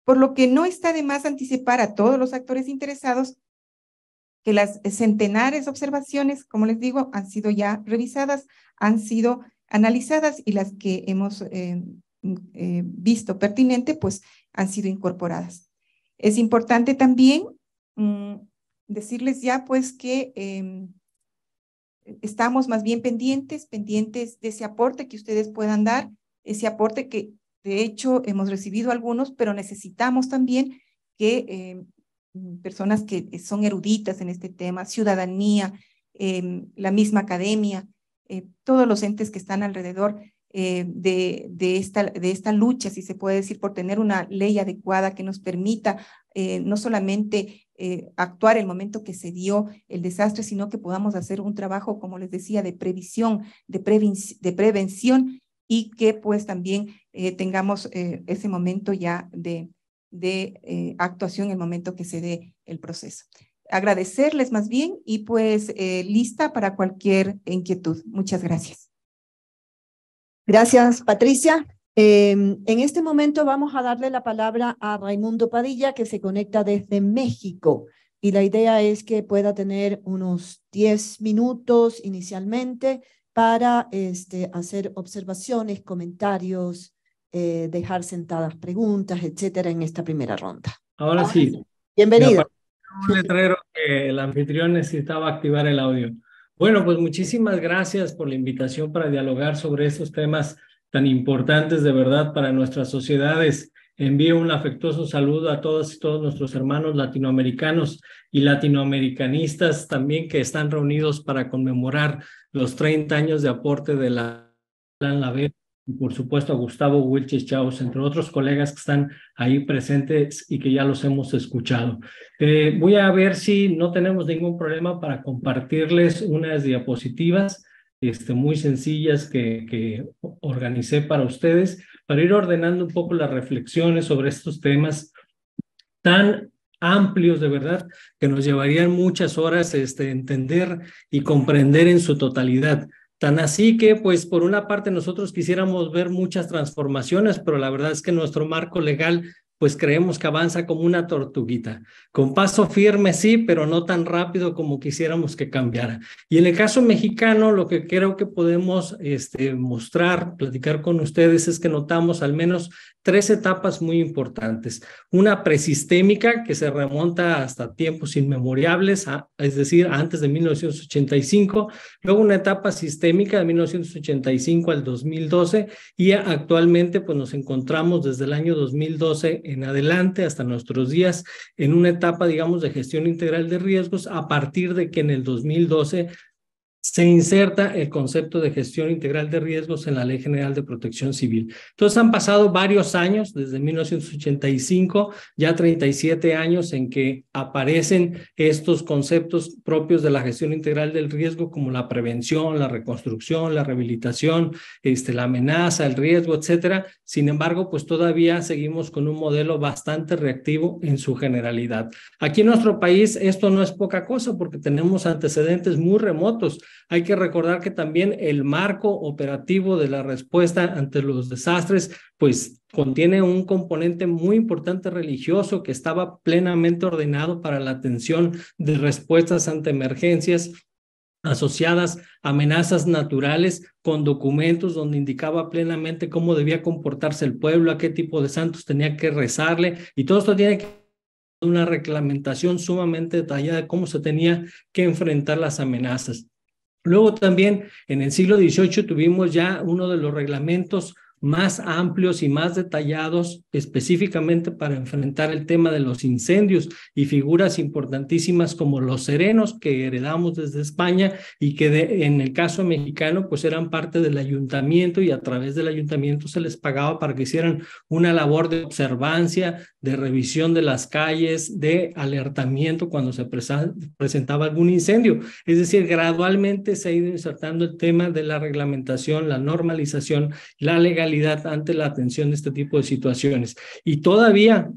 Por lo que no está de más anticipar a todos los actores interesados que las centenares observaciones, como les digo, han sido ya revisadas, han sido analizadas y las que hemos eh, eh, visto pertinente, pues han sido incorporadas. Es importante también mm, decirles ya pues que em, estamos más bien pendientes, pendientes de ese aporte que ustedes puedan dar, ese aporte que de hecho hemos recibido algunos, pero necesitamos también que em, personas que son eruditas en este tema, ciudadanía, em, la misma academia, eh, todos los entes que están alrededor eh, de, esta, de esta lucha, si se puede decir, por tener una ley adecuada que nos permita eh, no solamente eh, actuar el momento que se dio el desastre, sino que podamos hacer un trabajo, como les decía, de previsión, de, prevención y que pues también eh, tengamos eh, ese momento ya de, de actuación el momento que se dé el proceso. Agradecerles más bien y pues lista para cualquier inquietud. Muchas gracias. Gracias, Patricia. Em, en este momento vamos a darle la palabra a Raimundo Padilla, que se conecta desde México. Y la idea es que pueda tener unos 10 minutos inicialmente para este, hacer observaciones, comentarios, eh, dejar sentadas preguntas, etcétera, en esta primera ronda. Ahora, sí. Bienvenido. que el anfitrión necesitaba activar el audio. Bueno, pues muchísimas gracias por la invitación para dialogar sobre estos temas tan importantes de verdad para nuestras sociedades. Envío un afectuoso saludo a todas y todos nuestros hermanos latinoamericanos y latinoamericanistas también que están reunidos para conmemorar los 30 años de aporte de la Plan la y por supuesto a Gustavo Wilches Chaos, entre otros colegas que están ahí presentes y que ya los hemos escuchado. Eh, voy a ver si no tenemos ningún problema para compartirles unas diapositivas este, muy sencillas que, que organicé para ustedes, para ir ordenando un poco las reflexiones sobre estos temas tan amplios de verdad que nos llevarían muchas horas este, entender y comprender en su totalidad. Tan así que, pues, por una parte nosotros quisiéramos ver muchas transformaciones, pero la verdad es que nuestro marco legal pues creemos que avanza como una tortuguita, con paso firme sí, pero no tan rápido como quisiéramos que cambiara. Y en el caso mexicano, lo que creo que podemos este, mostrar, platicar con ustedes es que notamos al menos tres etapas muy importantes. Una presistémica que se remonta hasta tiempos inmemorables, es decir, antes de 1985, luego una etapa sistémica de 1985 al 2012 y actualmente pues nos encontramos desde el año 2012 en adelante hasta nuestros días en una etapa, digamos, de gestión integral de riesgos a partir de que en el 2012 se inserta el concepto de gestión integral de riesgos en la Ley General de Protección Civil. Entonces han pasado varios años, desde 1985, ya 37 años en que aparecen estos conceptos propios de la gestión integral del riesgo, como la prevención, la reconstrucción, la rehabilitación, este, la amenaza, el riesgo, etcétera. Sin embargo, pues todavía seguimos con un modelo bastante reactivo en su generalidad. Aquí en nuestro país esto no es poca cosa porque tenemos antecedentes muy remotos hay que recordar que también el marco operativo de la respuesta ante los desastres, pues contiene un componente muy importante religioso que estaba plenamente ordenado para la atención de respuestas ante emergencias asociadas a amenazas naturales con documentos donde indicaba plenamente cómo debía comportarse el pueblo, a qué tipo de santos tenía que rezarle y todo esto tiene una reglamentación sumamente detallada de cómo se tenía que enfrentar las amenazas. Luego también en el siglo XVIII tuvimos ya uno de los reglamentos más amplios y más detallados específicamente para enfrentar el tema de los incendios y figuras importantísimas como los serenos que heredamos desde España y que en el caso mexicano pues eran parte del ayuntamiento y a través del ayuntamiento se les pagaba para que hicieran una labor de observancia, de revisión de las calles, de alertamiento cuando se presentaba algún incendio. Es decir, gradualmente se ha ido insertando el tema de la reglamentación, la normalización, la legalización ante la atención de este tipo de situaciones. Y todavía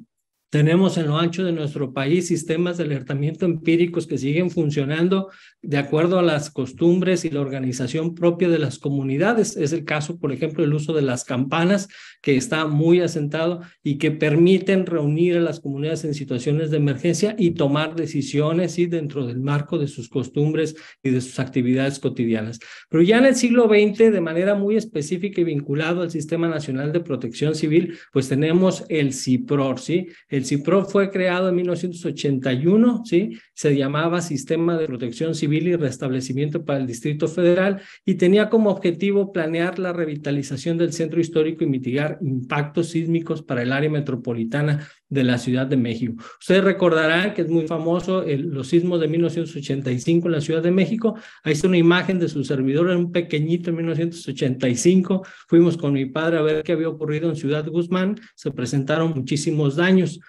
tenemos en lo ancho de nuestro país sistemas de alertamiento empíricos que siguen funcionando de acuerdo a las costumbres y la organización propia de las comunidades. Es el caso, por ejemplo, el uso de las campanas, que está muy asentado y que permiten reunir a las comunidades en situaciones de emergencia y tomar decisiones y dentro del marco de sus costumbres y de sus actividades cotidianas. Pero ya en el siglo XX, de manera muy específica y vinculado al Sistema Nacional de Protección Civil, pues tenemos el CIPROR, ¿sí? El CIPRO fue creado en 1981, ¿sí? se llamaba Sistema de Protección Civil y Restablecimiento para el Distrito Federal y tenía como objetivo planear la revitalización del centro histórico y mitigar impactos sísmicos para el área metropolitana de la Ciudad de México. Ustedes recordarán que es muy famoso los sismos de 1985 en la Ciudad de México. Ahí está una imagen de su servidor en un pequeñito en 1985. Fuimos con mi padre a ver qué había ocurrido en Ciudad Guzmán. Se presentaron muchísimos daños.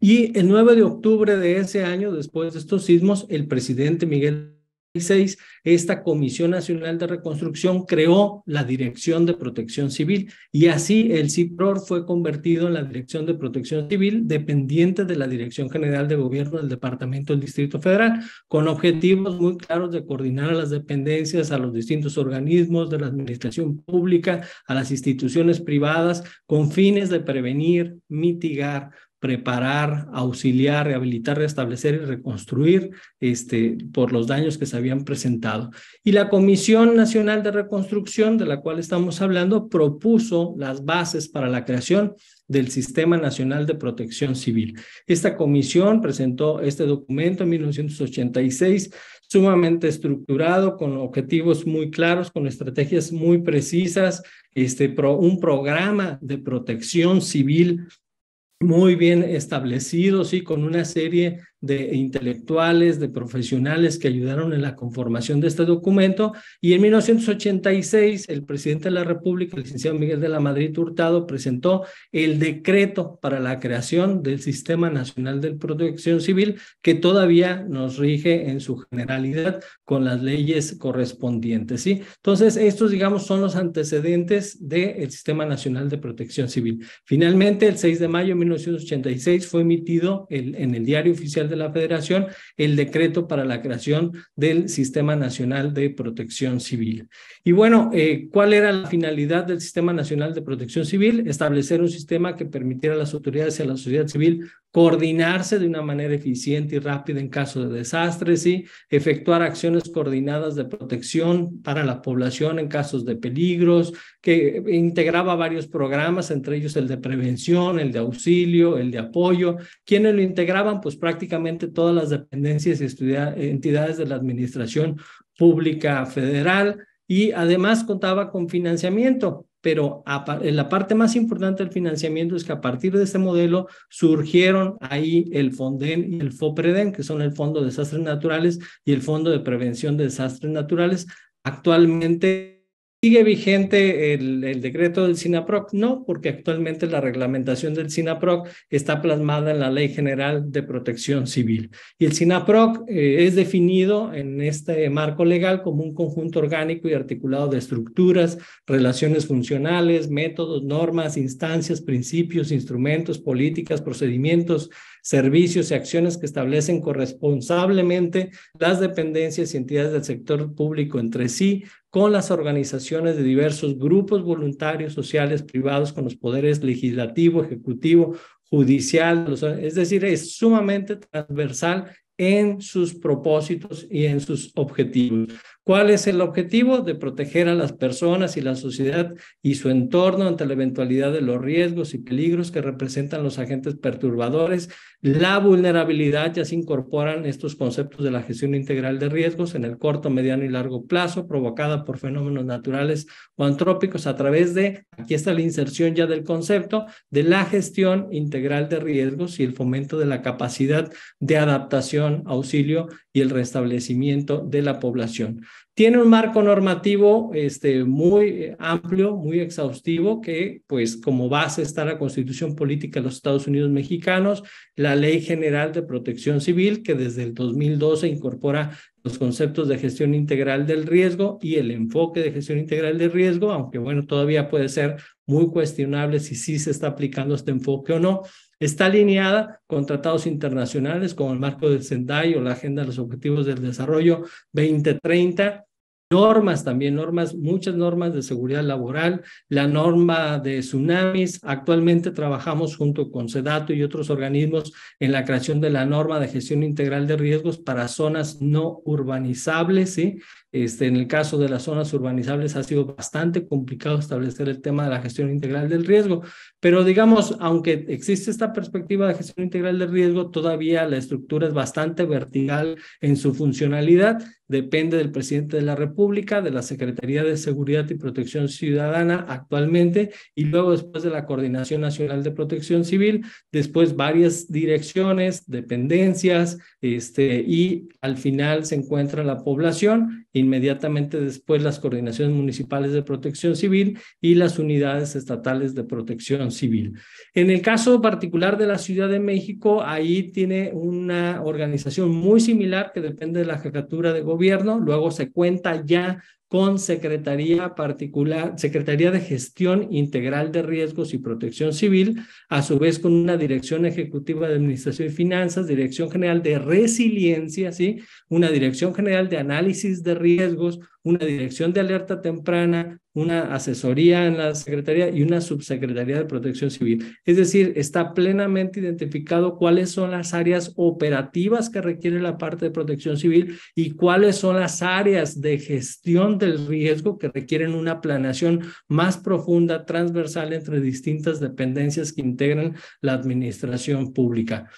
Y el 9 de octubre de ese año, después de estos sismos, el presidente Miguel esta Comisión Nacional de Reconstrucción creó la Dirección de Protección Civil y así el CIPROR fue convertido en la Dirección de Protección Civil dependiente de la Dirección General de Gobierno del Departamento del Distrito Federal, con objetivos muy claros de coordinar a las dependencias, a los distintos organismos de la administración pública, a las instituciones privadas, con fines de prevenir, mitigar, preparar, auxiliar, rehabilitar, restablecer y reconstruir este, por los daños que se habían presentado. Y la Comisión Nacional de Reconstrucción, de la cual estamos hablando, propuso las bases para la creación del Sistema Nacional de Protección Civil. Esta comisión presentó este documento en 1986, sumamente estructurado, con objetivos muy claros, con estrategias muy precisas, este, un programa de protección civil muy bien establecidos y con una serie de intelectuales, de profesionales que ayudaron en la conformación de este documento. Y en 1986, el presidente de la República, el licenciado Miguel de la Madrid Hurtado, presentó el decreto para la creación del Sistema Nacional de Protección Civil, que todavía nos rige en su generalidad con las leyes correspondientes. ¿sí? Entonces, estos, digamos, son los antecedentes del Sistema Nacional de Protección Civil. Finalmente, el 6 de mayo de 1986 fue emitido el, en el diario oficial de la Federación el decreto para la creación del Sistema Nacional de Protección Civil. Y bueno, eh, ¿cuál era la finalidad del Sistema Nacional de Protección Civil? Establecer un sistema que permitiera a las autoridades y a la sociedad civil coordinarse de una manera eficiente y rápida en caso de desastres y efectuar acciones coordinadas de protección para la población en casos de peligros, que integraba varios programas, entre ellos el de prevención, el de auxilio, el de apoyo. ¿Quiénes lo integraban? Pues prácticamente todas las dependencias y entidades de la Administración Pública Federal y además contaba con financiamiento. Pero la parte más importante del financiamiento es que a partir de este modelo surgieron ahí el FONDEN y el FOPREDEN, que son el Fondo de Desastres Naturales y el Fondo de Prevención de Desastres Naturales. Actualmente ¿Sigue vigente el, decreto del SINAPROC? No, porque actualmente la reglamentación del SINAPROC está plasmada en la Ley General de Protección Civil. Y el SINAPROC eh, es definido en este marco legal como un conjunto orgánico y articulado de estructuras, relaciones funcionales, métodos, normas, instancias, principios, instrumentos, políticas, procedimientos, servicios y acciones que establecen corresponsablemente las dependencias y entidades del sector público entre sí, con las organizaciones de diversos grupos voluntarios, sociales, privados, con los poderes legislativo, ejecutivo, judicial, es decir, es sumamente transversal en sus propósitos y en sus objetivos. ¿Cuál es el objetivo? De proteger a las personas y la sociedad y su entorno ante la eventualidad de los riesgos y peligros que representan los agentes perturbadores. La vulnerabilidad ya se incorporan estos conceptos de la gestión integral de riesgos en el corto, mediano y largo plazo provocada por fenómenos naturales o antrópicos a través de, aquí está la inserción ya del concepto, de la gestión integral de riesgos y el fomento de la capacidad de adaptación, auxilio y el restablecimiento de la población. Tiene un marco normativo este, muy amplio, muy exhaustivo, que pues como base está la Constitución Política de los Estados Unidos Mexicanos, la Ley General de Protección Civil, que desde el 2012 incorpora los conceptos de gestión integral del riesgo y el enfoque de gestión integral del riesgo, aunque bueno, todavía puede ser muy cuestionable si sí se está aplicando este enfoque o no. Está alineada con tratados internacionales como el marco del Sendai o la Agenda de los Objetivos del Desarrollo 2030, normas también, normas, muchas normas de seguridad laboral, la norma de tsunamis. Actualmente trabajamos junto con SEDATO y otros organismos en la creación de la norma de gestión integral de riesgos para zonas no urbanizables, ¿sí? Este, en el caso de las zonas urbanizables ha sido bastante complicado establecer el tema de la gestión integral del riesgo, pero digamos, aunque existe esta perspectiva de gestión integral del riesgo, todavía la estructura es bastante vertical en su funcionalidad depende del presidente de la República, de la Secretaría de Seguridad y Protección Ciudadana actualmente, y luego después de la Coordinación Nacional de Protección Civil, después varias direcciones, dependencias, este, y al final se encuentra la población, inmediatamente después las coordinaciones municipales de protección civil y las unidades estatales de protección civil. En el caso particular de la Ciudad de México, ahí tiene una organización muy similar que depende de la jefatura de gobierno luego se cuenta ya con Secretaría Particular, Secretaría de Gestión Integral de Riesgos y Protección Civil, a su vez con una Dirección Ejecutiva de Administración y Finanzas, Dirección General de Resiliencia, ¿sí? una Dirección General de Análisis de Riesgos, una dirección de alerta temprana, una asesoría en la Secretaría y una subsecretaría de protección civil. Es decir, está plenamente identificado cuáles son las áreas operativas que requiere la parte de protección civil y cuáles son las áreas de gestión del riesgo que requieren una planeación más profunda, transversal entre distintas dependencias que integran la administración pública.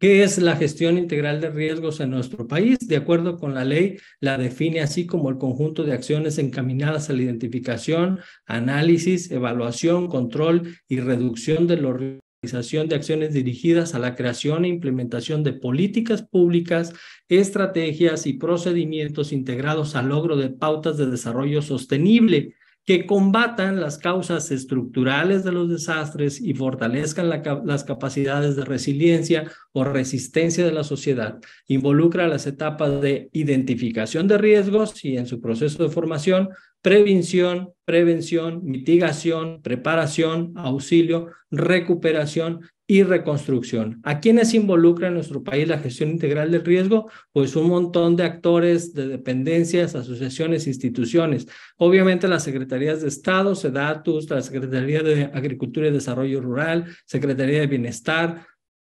¿Qué es la gestión integral de riesgos en nuestro país? De acuerdo con la ley, la define así como el conjunto de acciones encaminadas a la identificación, análisis, evaluación, control y reducción de la realización de acciones dirigidas a la creación e implementación de políticas públicas, estrategias y procedimientos integrados al logro de pautas de desarrollo sostenible que combatan las causas estructurales de los desastres y fortalezcan las capacidades de resiliencia o resistencia de la sociedad. Involucra las etapas de identificación de riesgos y en su proceso de formación, prevención, prevención, mitigación, preparación, auxilio, recuperación y reconstrucción. ¿A quiénes involucra en nuestro país la gestión integral del riesgo? Pues un montón de actores, de dependencias, asociaciones, instituciones. Obviamente las secretarías de Estado, SEDATUS, la Secretaría de Agricultura y Desarrollo Rural, Secretaría de Bienestar,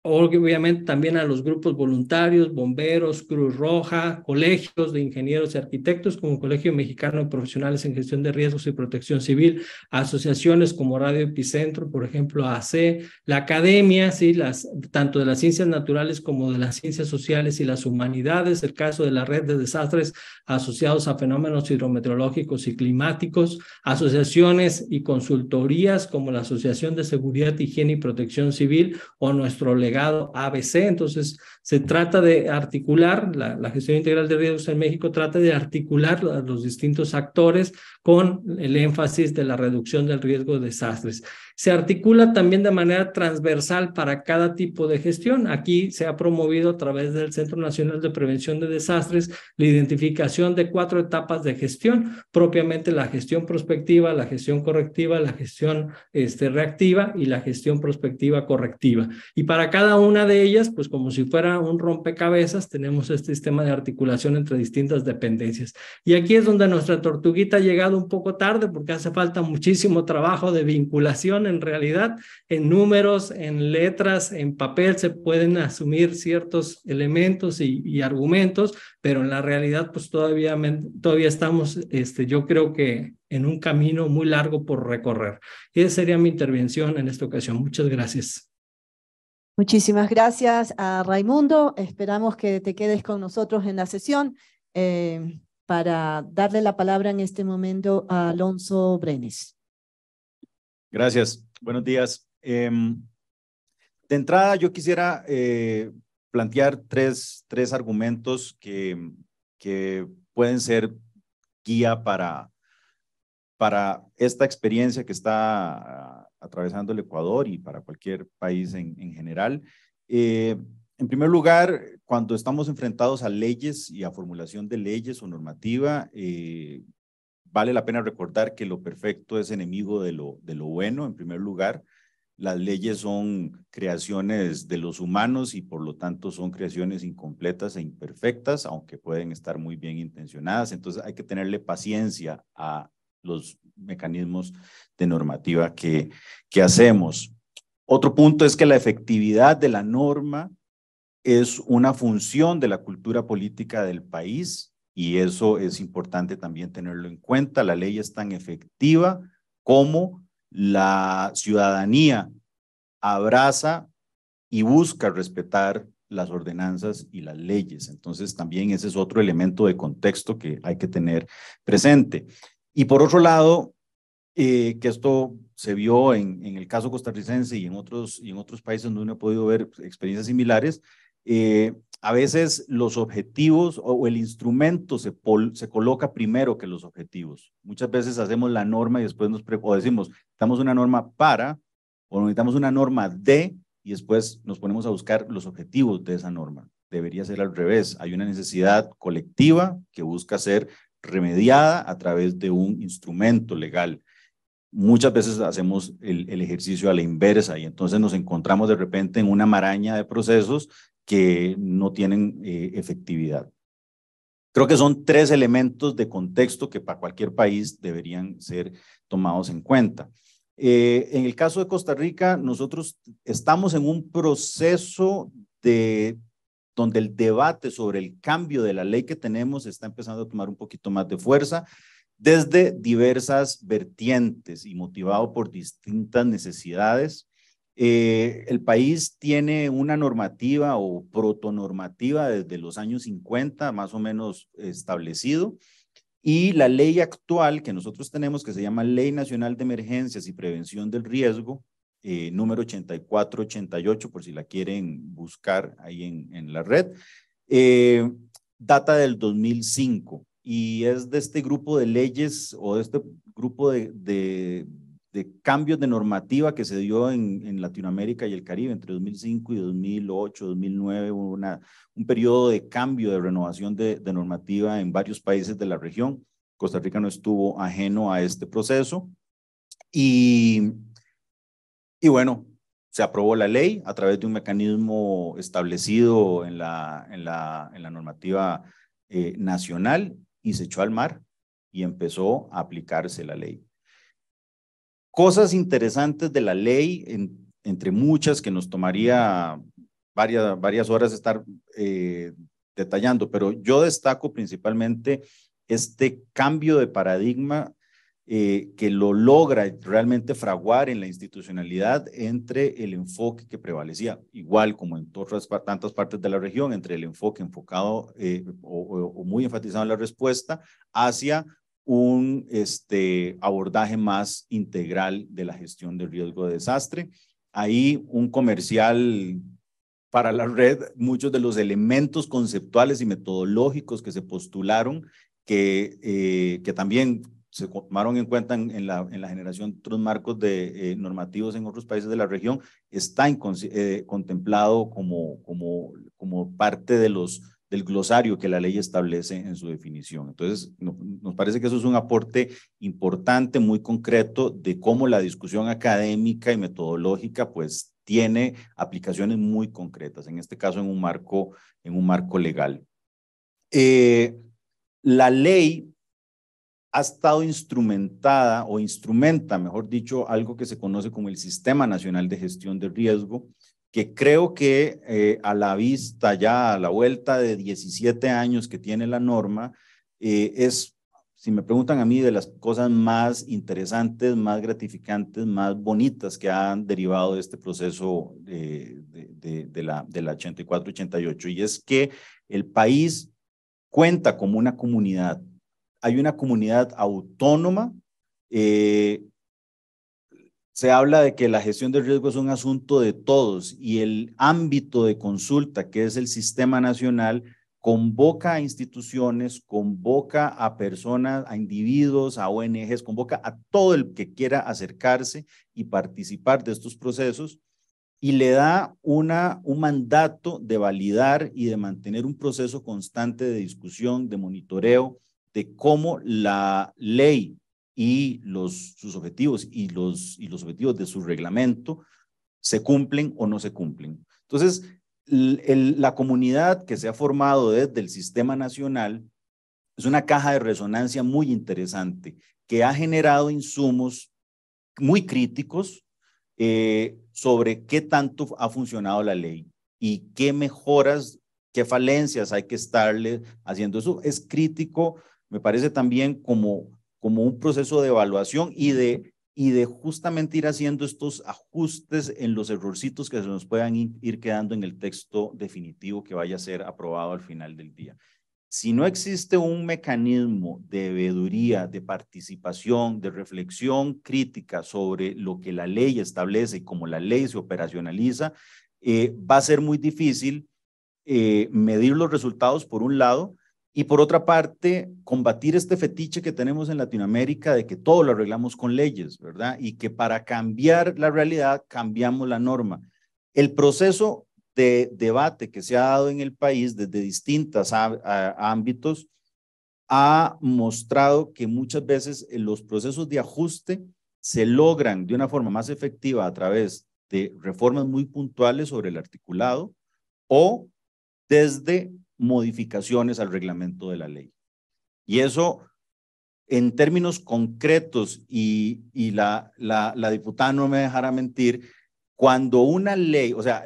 obviamente también a los grupos voluntarios, bomberos, Cruz Roja, colegios de ingenieros y arquitectos como Colegio Mexicano de Profesionales en Gestión de Riesgos y Protección Civil, asociaciones como Radio Epicentro, por ejemplo, AC, la academia, las, tanto de las ciencias naturales como de las ciencias sociales y las humanidades, el caso de la red de desastres asociados a fenómenos hidrometeorológicos y climáticos, asociaciones y consultorías como la Asociación de Seguridad, Higiene y Protección Civil o nuestro legal ABC. Entonces, se trata de articular, la, gestión integral de riesgos en México trata de articular los distintos actores con el énfasis de la reducción del riesgo de desastres. Se articula también de manera transversal para cada tipo de gestión. Aquí se ha promovido a través del Centro Nacional de Prevención de Desastres la identificación de cuatro etapas de gestión, propiamente la gestión prospectiva, la gestión correctiva, la gestión este, reactiva y la gestión prospectiva correctiva. Y para cada una de ellas, pues como si fuera un rompecabezas, tenemos este sistema de articulación entre distintas dependencias. Y aquí es donde nuestra tortuguita ha llegado un poco tarde porque hace falta muchísimo trabajo de vinculación en realidad en números, en letras, en papel se pueden asumir ciertos elementos y, argumentos, pero en la realidad pues todavía, todavía estamos, este, yo creo que en un camino muy largo por recorrer. Y esa sería mi intervención en esta ocasión. Muchas gracias. Muchísimas gracias a Raimundo. Esperamos que te quedes con nosotros en la sesión eh, para darle la palabra en este momento a Alonso Brenes. Gracias. Buenos días. Em, de entrada, yo quisiera eh, plantear tres, tres argumentos que, que, pueden ser guía para, para esta experiencia que está atravesando el Ecuador y para cualquier país en, general. Eh, en primer lugar, cuando estamos enfrentados a leyes y a formulación de leyes o normativa, eh, vale la pena recordar que lo perfecto es enemigo de lo, de lo bueno, en primer lugar. Las leyes son creaciones de los humanos y por lo tanto son creaciones incompletas e imperfectas, aunque pueden estar muy bien intencionadas. Entonces hay que tenerle paciencia a los mecanismos de normativa que, que hacemos. Otro punto es que la efectividad de la norma es una función de la cultura política del país y eso es importante también tenerlo en cuenta. La ley es tan efectiva como la ciudadanía abraza y busca respetar las ordenanzas y las leyes. Entonces, también ese es otro elemento de contexto que hay que tener presente. Y por otro lado, eh, que esto se vio en, en, el caso costarricense y en, otros, y en otros países donde uno ha podido ver experiencias similares, eh, a veces los objetivos o, el instrumento se, se coloca primero que los objetivos. Muchas veces hacemos la norma y después nos o decimos, necesitamos una norma para o necesitamos una norma de y después nos ponemos a buscar los objetivos de esa norma. Debería ser al revés. Hay una necesidad colectiva que busca ser remediada a través de un instrumento legal. Muchas veces hacemos el, el ejercicio a la inversa y entonces nos encontramos de repente en una maraña de procesos que no tienen eh, efectividad. Creo que son tres elementos de contexto que para cualquier país deberían ser tomados en cuenta. Eh, en el caso de Costa Rica, nosotros estamos en un proceso de donde el debate sobre el cambio de la ley que tenemos está empezando a tomar un poquito más de fuerza desde diversas vertientes y motivado por distintas necesidades. Eh, el país tiene una normativa o proto normativa desde los años 50, más o menos establecido, y la ley actual que nosotros tenemos, que se llama Ley Nacional de Emergencias y Prevención del Riesgo, eh, número 8488, por si la quieren buscar ahí en, la red, eh, data del 2005 y es de este grupo de leyes o de este grupo de cambios de normativa que se dio en, Latinoamérica y el Caribe entre 2005 y 2008, 2009, un periodo de cambio, de renovación de, normativa en varios países de la región. Costa Rica no estuvo ajeno a este proceso. Y, y bueno, se aprobó la ley a través de un mecanismo establecido en la, en la, en la normativa eh, nacional y se echó al mar y empezó a aplicarse la ley cosas interesantes de la ley, entre muchas que nos tomaría varias, varias horas estar eh, detallando, pero yo destaco principalmente este cambio de paradigma eh, que lo logra realmente fraguar en la institucionalidad entre el enfoque que prevalecía, igual como en tantas partes de la región, entre el enfoque enfocado eh, o, o, muy enfatizado en la respuesta hacia un este, abordaje más integral de la gestión del riesgo de desastre. Ahí un comercial para la red, muchos de los elementos conceptuales y metodológicos que se postularon, que, eh, que también se tomaron en cuenta en, la, en la, generación de otros marcos de, eh, normativos en otros países de la región, está eh, contemplado como, como, como parte de los del glosario que la ley establece en su definición. Entonces, nos parece que eso es un aporte importante, muy concreto, de cómo la discusión académica y metodológica, pues, tiene aplicaciones muy concretas, en este caso en un marco, en un marco legal. Eh, la ley ha estado instrumentada o instrumenta, mejor dicho, algo que se conoce como el Sistema Nacional de Gestión de Riesgo, que creo que eh, a la vista ya, a la vuelta de 17 años que tiene la norma, eh, es, si me preguntan a mí, de las cosas más interesantes, más gratificantes, más bonitas que han derivado de este proceso de, de, la, de la 84-88. Y es que el país cuenta como una comunidad. Hay una comunidad autónoma eh, se habla de que la gestión de riesgo es un asunto de todos y el ámbito de consulta, que es el sistema nacional, convoca a instituciones, convoca a personas, a individuos, a ONGs, convoca a todo el que quiera acercarse y participar de estos procesos y le da una, un mandato de validar y de mantener un proceso constante de discusión, de monitoreo, de cómo la ley y los, sus objetivos y los, y los objetivos de su reglamento se cumplen o no se cumplen. Entonces, el, la comunidad que se ha formado desde el sistema nacional es una caja de resonancia muy interesante que ha generado insumos muy críticos eh, sobre qué tanto ha funcionado la ley y qué mejoras, qué falencias hay que estarle haciendo. Eso es crítico, me parece también como como un proceso de evaluación y de, y de justamente ir haciendo estos ajustes en los errorcitos que se nos puedan ir quedando en el texto definitivo que vaya a ser aprobado al final del día. Si no existe un mecanismo de veeduría, de participación, de reflexión crítica sobre lo que la ley establece y cómo la ley se operacionaliza, eh, va a ser muy difícil eh, medir los resultados por un lado y por otra parte, combatir este fetiche que tenemos en Latinoamérica de que todo lo arreglamos con leyes, ¿verdad? Y que para cambiar la realidad cambiamos la norma. El proceso de debate que se ha dado en el país desde distintos ámbitos ha mostrado que muchas veces eh, los procesos de ajuste se logran de una forma más efectiva a través de reformas muy puntuales sobre el articulado o desde modificaciones al reglamento de la ley. Y eso, en términos concretos, y, y la, la, diputada no me dejará mentir, cuando una ley, o sea,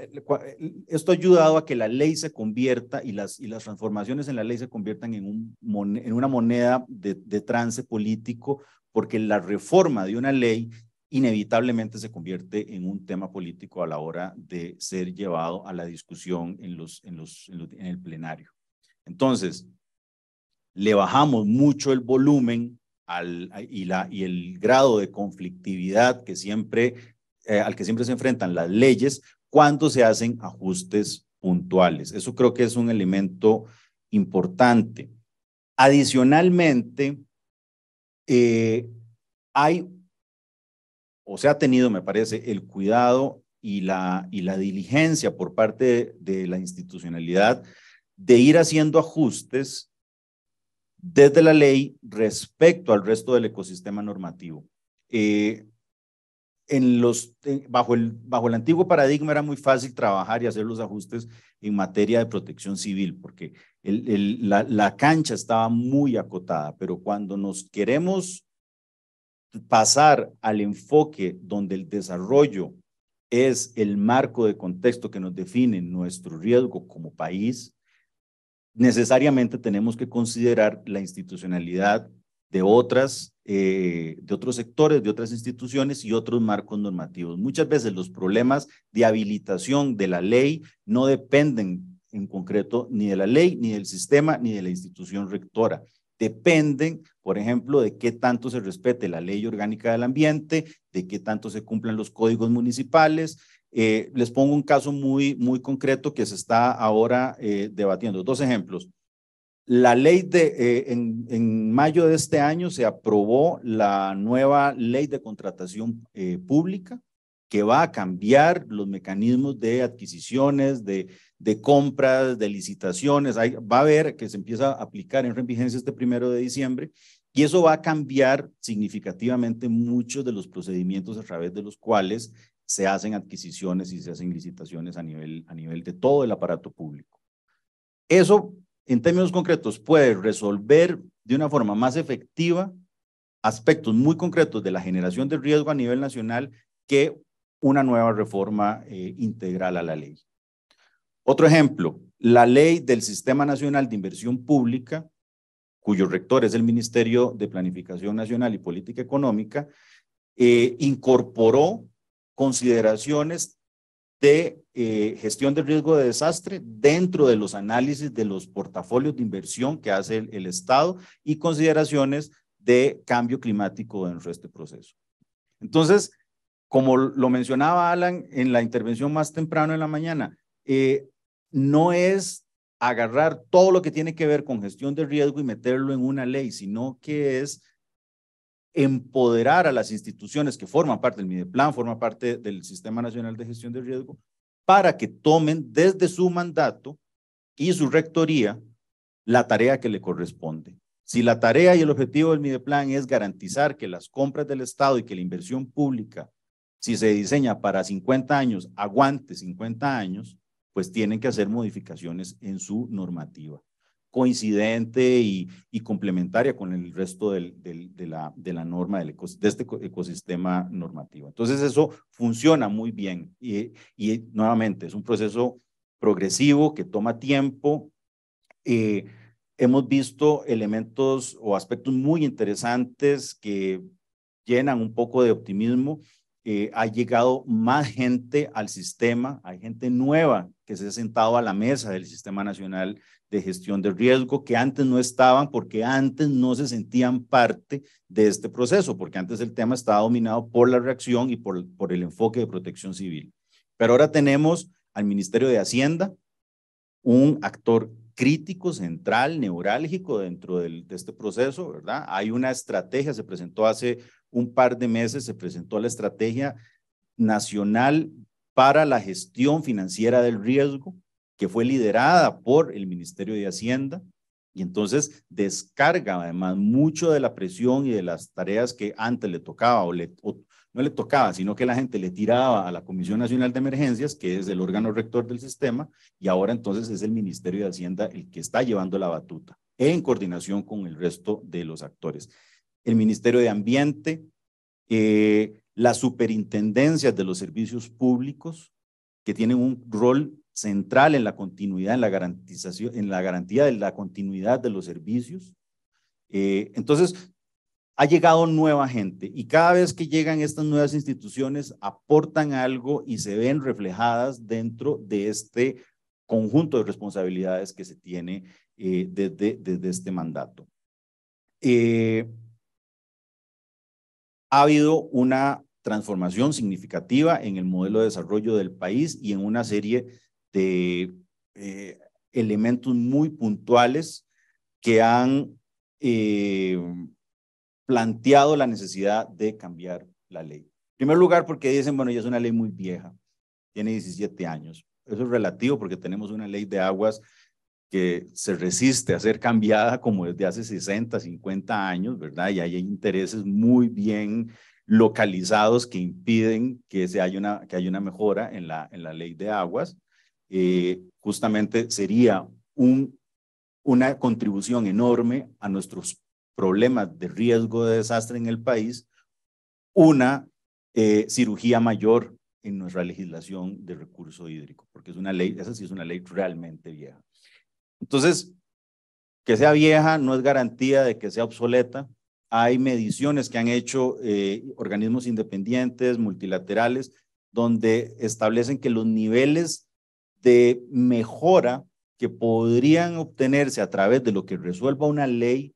esto ha ayudado a que la ley se convierta y las, y las transformaciones en la ley se conviertan en, un, en una moneda de trance político, porque la reforma de una ley inevitablemente se convierte en un tema político a la hora de ser llevado a la discusión en, los, en, los, en, el plenario. Entonces, le bajamos mucho el volumen al, y, la, y el grado de conflictividad que siempre, eh, al que siempre se enfrentan las leyes cuando se hacen ajustes puntuales. Eso creo que es un elemento importante. Adicionalmente, eh, hay o se ha tenido, me parece, el cuidado y la, y la diligencia por parte de, la institucionalidad de ir haciendo ajustes desde la ley respecto al resto del ecosistema normativo. Eh, en los, eh, bajo, el, bajo el antiguo paradigma era muy fácil trabajar y hacer los ajustes en materia de protección civil, porque la, la, cancha estaba muy acotada, pero cuando nos queremos pasar al enfoque donde el desarrollo es el marco de contexto que nos define nuestro riesgo como país, necesariamente tenemos que considerar la institucionalidad de otras, eh, de otros sectores, de otras instituciones y otros marcos normativos. Muchas veces los problemas de habilitación de la ley no dependen en concreto ni de la ley, ni del sistema, ni de la institución rectora dependen, por ejemplo, de qué tanto se respete la ley orgánica del ambiente, de qué tanto se cumplan los códigos municipales. Eh, les pongo un caso muy, muy concreto que se está ahora eh, debatiendo. Dos ejemplos. La ley de, eh, en, en, mayo de este año se aprobó la nueva ley de contratación pública que va a cambiar los mecanismos de adquisiciones, de, de compras, de licitaciones, va a haber que se empieza a aplicar en vigencia este primero de diciembre y eso va a cambiar significativamente muchos de los procedimientos a través de los cuales se hacen adquisiciones y se hacen licitaciones a nivel, a nivel de todo el aparato público. Eso, en términos concretos, puede resolver de una forma más efectiva aspectos muy concretos de la generación de riesgo a nivel nacional que una nueva reforma eh, integral a la ley. Otro ejemplo, la ley del Sistema Nacional de Inversión Pública, cuyo rector es el Ministerio de Planificación Nacional y Política Económica, eh, incorporó consideraciones de eh, gestión del riesgo de desastre dentro de los análisis de los portafolios de inversión que hace el, Estado y consideraciones de cambio climático dentro de este proceso. Entonces, como lo mencionaba Alan en la intervención más temprano en la mañana, eh, no es agarrar todo lo que tiene que ver con gestión de riesgo y meterlo en una ley, sino que es empoderar a las instituciones que forman parte del Mideplan, forman parte del Sistema Nacional de Gestión de Riesgo, para que tomen desde su mandato y su rectoría la tarea que le corresponde. Si la tarea y el objetivo del Mideplan es garantizar que las compras del Estado y que la inversión pública, si se diseña para 50 años, aguante 50 años, pues tienen que hacer modificaciones en su normativa, coincidente y, complementaria con el resto de, la, norma de este ecosistema normativo. Entonces eso funciona muy bien y, nuevamente es un proceso progresivo que toma tiempo. Eh, hemos visto elementos o aspectos muy interesantes que llenan un poco de optimismo eh, ha llegado más gente al sistema, hay gente nueva que se ha sentado a la mesa del Sistema Nacional de Gestión de Riesgo, que antes no estaban porque antes no se sentían parte de este proceso, porque antes el tema estaba dominado por la reacción y por, por el enfoque de protección civil. Pero ahora tenemos al Ministerio de Hacienda, un actor crítico, central, neurálgico dentro de este proceso, ¿verdad? Hay una estrategia, se presentó hace un par de meses, se presentó la estrategia nacional para la gestión financiera del riesgo, que fue liderada por el Ministerio de Hacienda, y entonces descarga además mucho de la presión y de las tareas que antes le tocaba o, le, no le tocaba, sino que la gente le tiraba a la Comisión Nacional de Emergencias, que es el órgano rector del sistema, y ahora entonces es el Ministerio de Hacienda el que está llevando la batuta, en coordinación con el resto de los actores. El Ministerio de Ambiente, eh, las superintendencias de los servicios públicos, que tienen un rol central en la continuidad, en la garantización, en la garantía de la continuidad de los servicios. Eh, entonces, ha llegado nueva gente y cada vez que llegan estas nuevas instituciones aportan algo y se ven reflejadas dentro de este conjunto de responsabilidades que se tiene desde, eh, este mandato. Eh, ha habido una transformación significativa en el modelo de desarrollo del país y en una serie de eh, elementos muy puntuales que han planteado la necesidad de cambiar la ley. En primer lugar, porque dicen, bueno, ya es una ley muy vieja, tiene 17 años. Eso es relativo porque tenemos una ley de aguas que se resiste a ser cambiada como desde hace 60, 50 años, ¿verdad? Y ahí hay intereses muy bien localizados que impiden que, se haya, una, que haya una mejora en la, en la ley de aguas. Eh, justamente sería un, una contribución enorme a nuestros problemas de riesgo de desastre en el país, una eh, cirugía mayor en nuestra legislación de recurso hídrico, porque es una ley, esa sí es una ley realmente vieja. Entonces, que sea vieja no es garantía de que sea obsoleta. Hay mediciones que han hecho eh, organismos independientes, multilaterales, donde establecen que los niveles de mejora que podrían obtenerse a través de lo que resuelva una ley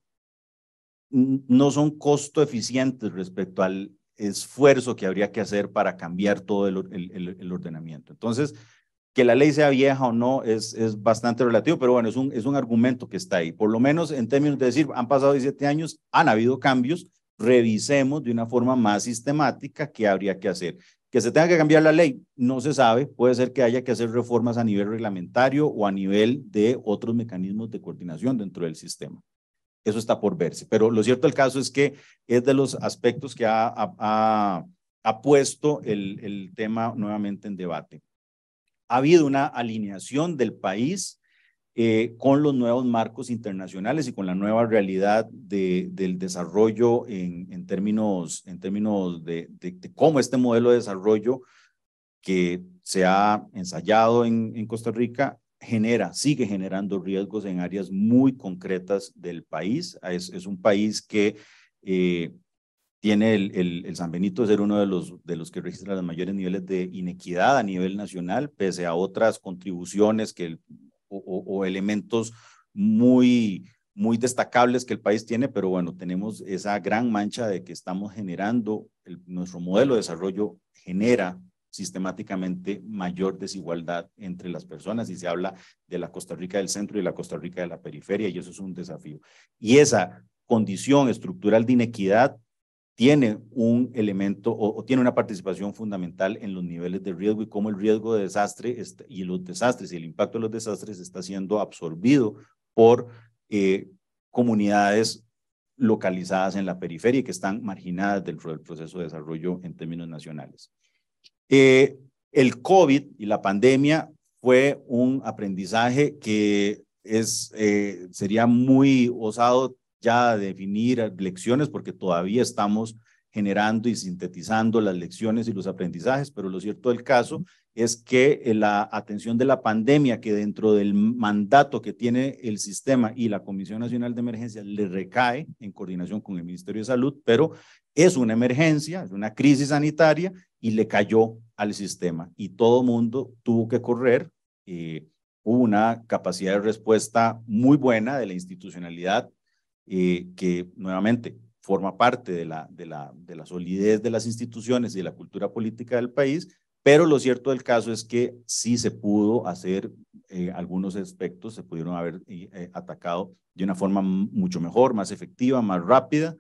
no son costo eficientes respecto al esfuerzo que habría que hacer para cambiar todo el, ordenamiento. Entonces, que la ley sea vieja o no es, es bastante relativo, pero bueno, es un, es un argumento que está ahí. Por lo menos en términos de decir, han pasado 17 años, han habido cambios, revisemos de una forma más sistemática qué habría que hacer. Que se tenga que cambiar la ley, no se sabe, puede ser que haya que hacer reformas a nivel reglamentario o a nivel de otros mecanismos de coordinación dentro del sistema. Eso está por verse. Pero lo cierto del caso es que es de los aspectos que ha, puesto el, tema nuevamente en debate. Ha habido una alineación del país eh, con los nuevos marcos internacionales y con la nueva realidad del desarrollo en, términos, de, cómo este modelo de desarrollo que se ha ensayado en, Costa Rica genera, sigue generando riesgos en áreas muy concretas del país. Es, un país que eh, tiene el, San Benito de ser uno de los, de los que registra los mayores niveles de inequidad a nivel nacional, pese a otras contribuciones que o, o, elementos muy, muy destacables que el país tiene, pero bueno, tenemos esa gran mancha de que estamos generando, nuestro modelo de desarrollo genera sistemáticamente mayor desigualdad entre las personas y se habla de la Costa Rica del centro y la Costa Rica de la periferia y eso es un desafío. Y esa condición estructural de inequidad tiene un elemento o, tiene una participación fundamental en los niveles de riesgo y cómo el riesgo de desastre y los desastres y el impacto de los desastres está siendo absorbido por eh, comunidades localizadas en la periferia y que están marginadas dentro del proceso de desarrollo en términos nacionales. Eh, el COVID y la pandemia fue un aprendizaje que es, eh, sería muy osado ya definir lecciones porque todavía estamos generando y sintetizando las lecciones y los aprendizajes, pero lo cierto del caso es que eh, la atención de la pandemia, que dentro del mandato que tiene el sistema y la Comisión Nacional de Emergencias le recae en coordinación con el Ministerio de Salud, pero es una emergencia, es una crisis sanitaria y le cayó al sistema y todo mundo tuvo que correr. Eh, hubo una capacidad de respuesta muy buena de la institucionalidad eh, que nuevamente forma parte de la, de, la, de la solidez de las instituciones y de la cultura política del país, pero lo cierto del caso es que sí se pudo hacer eh, algunos aspectos, se pudieron haber atacado de una forma mucho mejor, más efectiva, más rápida,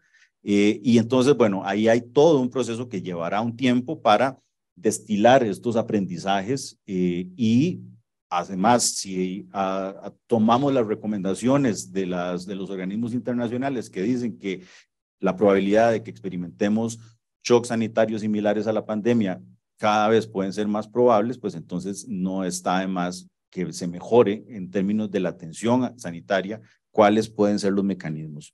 eh, y entonces, bueno, ahí hay todo un proceso que llevará un tiempo para destilar estos aprendizajes eh, y además, si ah, ah, tomamos las recomendaciones de, las, de los organismos internacionales que dicen que la probabilidad de que experimentemos shocks sanitarios similares a la pandemia cada vez pueden ser más probables, pues entonces no está de más que se mejore en términos de la atención sanitaria cuáles pueden ser los mecanismos.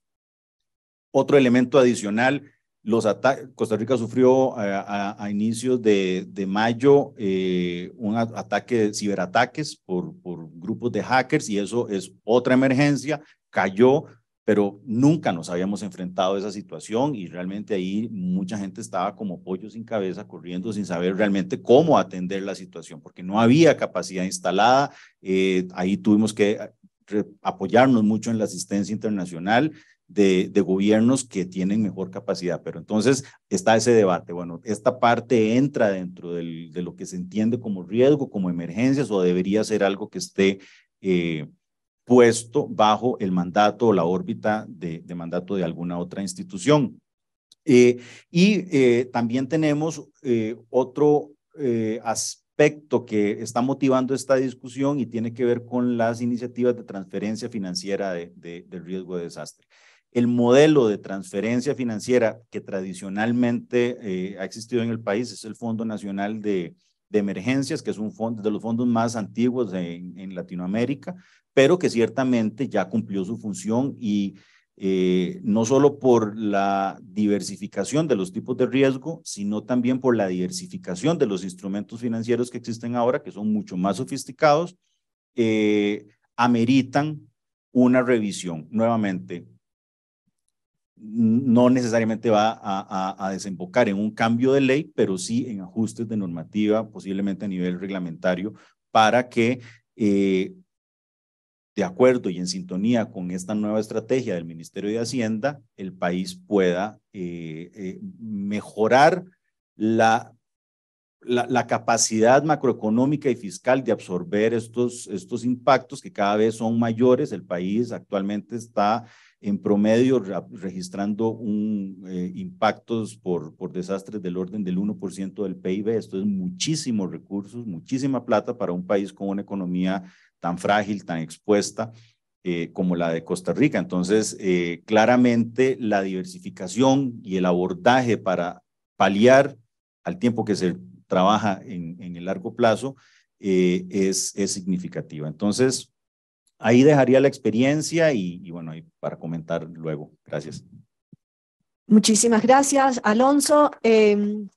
Otro elemento adicional, los Costa Rica sufrió eh, a, inicios de, de mayo eh, un ataque, ciberataques por, por grupos de hackers y eso es otra emergencia, cayó, pero nunca nos habíamos enfrentado a esa situación y realmente ahí mucha gente estaba como pollo sin cabeza, corriendo sin saber realmente cómo atender la situación, porque no había capacidad instalada, eh, ahí tuvimos que apoyarnos mucho en la asistencia internacional de, gobiernos que tienen mejor capacidad. Pero entonces está ese debate. Bueno, esta parte entra dentro de lo que se entiende como riesgo, como emergencias, o debería ser algo que esté eh, puesto bajo el mandato o la órbita de, mandato de alguna otra institución. Eh, y eh, también tenemos otro aspecto que está motivando esta discusión y tiene que ver con las iniciativas de transferencia financiera del de riesgo de desastre el modelo de transferencia financiera que tradicionalmente eh, ha existido en el país es el Fondo Nacional de, Emergencias, que es un de los fondos más antiguos en, Latinoamérica, pero que ciertamente ya cumplió su función y eh, no solo por la diversificación de los tipos de riesgo, sino también por la diversificación de los instrumentos financieros que existen ahora, que son mucho más sofisticados, eh, ameritan una revisión. Nuevamente, no necesariamente va a, desembocar en un cambio de ley, pero sí en ajustes de normativa, posiblemente a nivel reglamentario, para que, eh, de acuerdo y en sintonía con esta nueva estrategia del Ministerio de Hacienda, el país pueda eh, eh, mejorar la capacidad macroeconómica y fiscal de absorber estos impactos que cada vez son mayores. El país actualmente está en promedio registrando un, eh, impactos por, por desastres del orden del 1% del PIB. Esto es muchísimos recursos, muchísima plata para un país con una economía tan frágil, tan expuesta eh, como la de Costa Rica. Entonces, eh, claramente la diversificación y el abordaje para paliar al tiempo que se trabaja en, el largo plazo es, es significativa. Entonces, ahí dejaría la experiencia y, bueno, y para comentar luego. Gracias. Muchísimas gracias, Alonso. Em,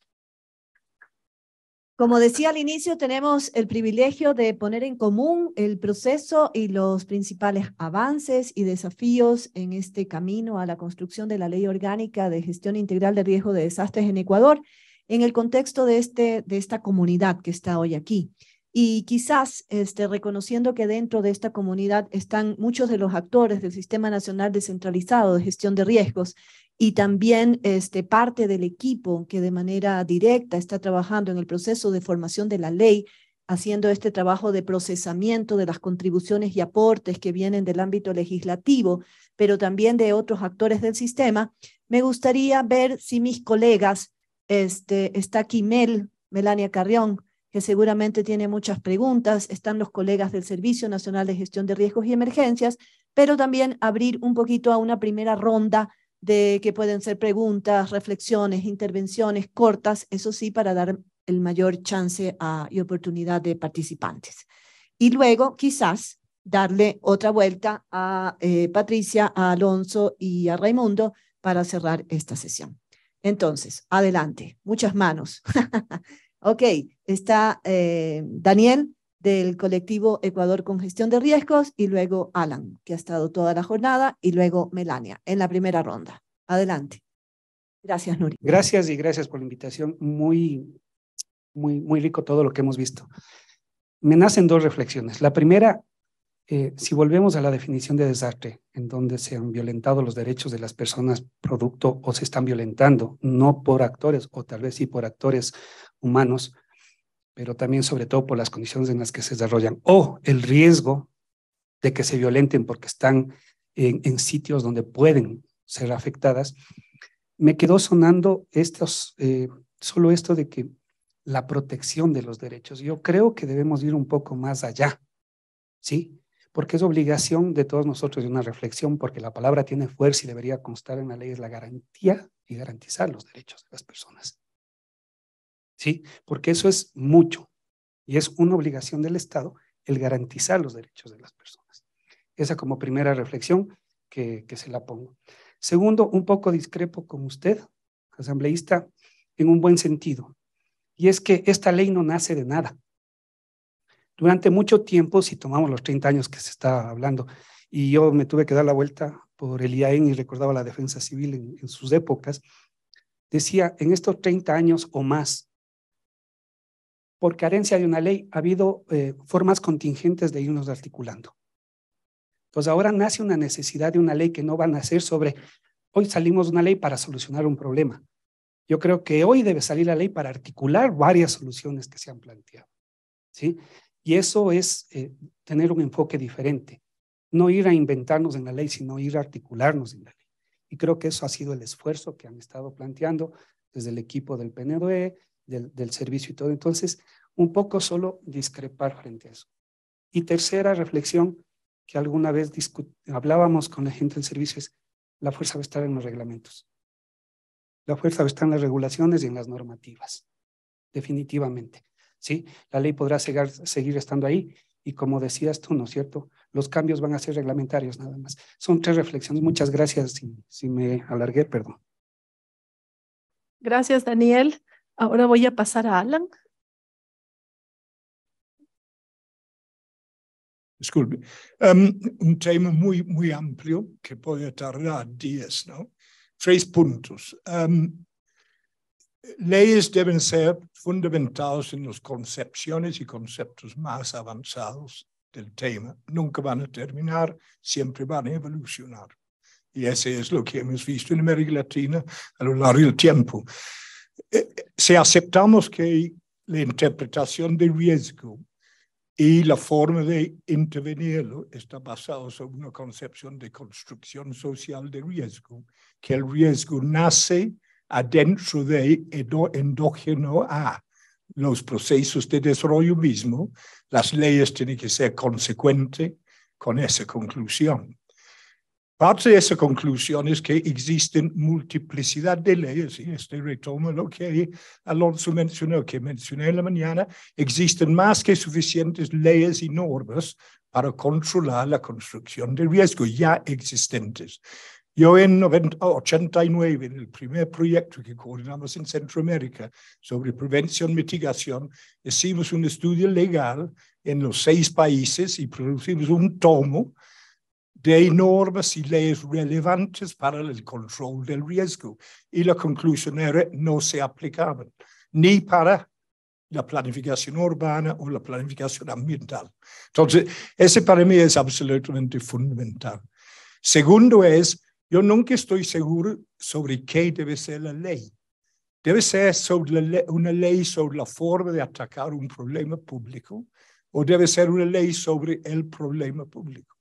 como decía al inicio, tenemos el privilegio de poner en común el proceso y los principales avances y desafíos en este camino a la construcción de la Ley Orgánica de Gestión Integral de Riesgo de Desastres en Ecuador en el contexto de, este, de esta comunidad que está hoy aquí. Y quizás este, reconociendo que dentro de esta comunidad están muchos de los actores del Sistema Nacional Descentralizado de Gestión de Riesgos y también este, parte del equipo que de manera directa está trabajando en el proceso de formación de la ley, haciendo este trabajo de procesamiento de las contribuciones y aportes que vienen del ámbito legislativo, pero también de otros actores del sistema, me gustaría ver si mis colegas, este, está Mel, Melania Carrión, que seguramente tiene muchas preguntas, están los colegas del Servicio Nacional de Gestión de Riesgos y Emergencias, pero también abrir un poquito a una primera ronda de que pueden ser preguntas, reflexiones, intervenciones cortas, eso sí, para dar el mayor chance ah, y oportunidad de participantes. Y luego, quizás, darle otra vuelta a eh, Patricia, a Alonso y a Raimundo para cerrar esta sesión. Entonces, adelante, muchas manos. Ok, está eh, Daniel del colectivo Ecuador con gestión de riesgos y luego Alan, que ha estado toda la jornada, y luego Melania en la primera ronda. Adelante. Gracias, Nuri. Gracias y gracias por la invitación. Muy, muy, muy rico todo lo que hemos visto. Me nacen dos reflexiones. La primera eh, si volvemos a la definición de desastre, en donde se han violentado los derechos de las personas producto o se están violentando, no por actores o tal vez sí por actores humanos, pero también sobre todo por las condiciones en las que se desarrollan o el riesgo de que se violenten porque están en, sitios donde pueden ser afectadas, me quedó sonando estos, eh, solo esto de que la protección de los derechos. Yo creo que debemos ir un poco más allá, ¿sí? porque es obligación de todos nosotros y una reflexión, porque la palabra tiene fuerza y debería constar en la ley, es la garantía y garantizar los derechos de las personas. ¿Sí? Porque eso es mucho y es una obligación del Estado el garantizar los derechos de las personas. Esa como primera reflexión que, que se la pongo. Segundo, un poco discrepo con usted, asambleísta, en un buen sentido. Y es que esta ley no nace de nada. Durante mucho tiempo, si tomamos los 30 años que se está hablando, y yo me tuve que dar la vuelta por el IAEN y recordaba la defensa civil en, sus épocas, decía, en estos 30 años o más, por carencia de una ley, ha habido eh, formas contingentes de irnos articulando. Pues ahora nace una necesidad de una ley que no va a nacer sobre, hoy salimos una ley para solucionar un problema. Yo creo que hoy debe salir la ley para articular varias soluciones que se han planteado. ¿sí? Y eso es eh, tener un enfoque diferente, no ir a inventarnos en la ley, sino ir a articularnos en la ley. Y creo que eso ha sido el esfuerzo que han estado planteando desde el equipo del PNOE, del, servicio y todo. Entonces, un poco solo discrepar frente a eso. Y tercera reflexión que alguna vez hablábamos con la gente en servicios, la fuerza va a estar en los reglamentos. La fuerza va a estar en las regulaciones y en las normativas, definitivamente. ¿sí? La ley podrá seguir, estando ahí y como decías tú, ¿no es cierto? Los cambios van a ser reglamentarios nada más. Son tres reflexiones. Muchas gracias si, me alargué, perdón. Gracias, Daniel. Ahora voy a pasar a Alan. Disculpe. Um, un tema muy, muy amplio que puede tardar días, ¿no? Tres puntos. Um, leyes deben ser fundamentadas en las concepciones y conceptos más avanzados del tema. Nunca van a terminar, siempre van a evolucionar. Y eso es lo que hemos visto en América Latina a lo largo del tiempo. Eh, eh, si aceptamos que la interpretación de riesgo y la forma de intervenirlo está basada sobre una concepción de construcción social de riesgo, que el riesgo nace adentro de endógeno a los procesos de desarrollo mismo, las leyes tienen que ser consecuentes con esa conclusión. Parte de esa conclusión es que existen multiplicidad de leyes, y este retoma lo que Alonso mencionó, que mencioné en la mañana, existen más que suficientes leyes y normas para controlar la construcción de riesgos ya existentes. Yo en 89, en el primer proyecto que coordinamos en Centroamérica sobre prevención y mitigación, hicimos un estudio legal en los seis países y producimos un tomo de normas y leyes relevantes para el control del riesgo. Y la conclusión era no se aplicaban ni para la planificación urbana o la planificación ambiental. Entonces, ese para mí es absolutamente fundamental. Segundo es yo nunca estoy seguro sobre qué debe ser la ley. ¿Debe ser sobre ley sobre la forma de atacar un problema público o debe ser una ley sobre el problema público.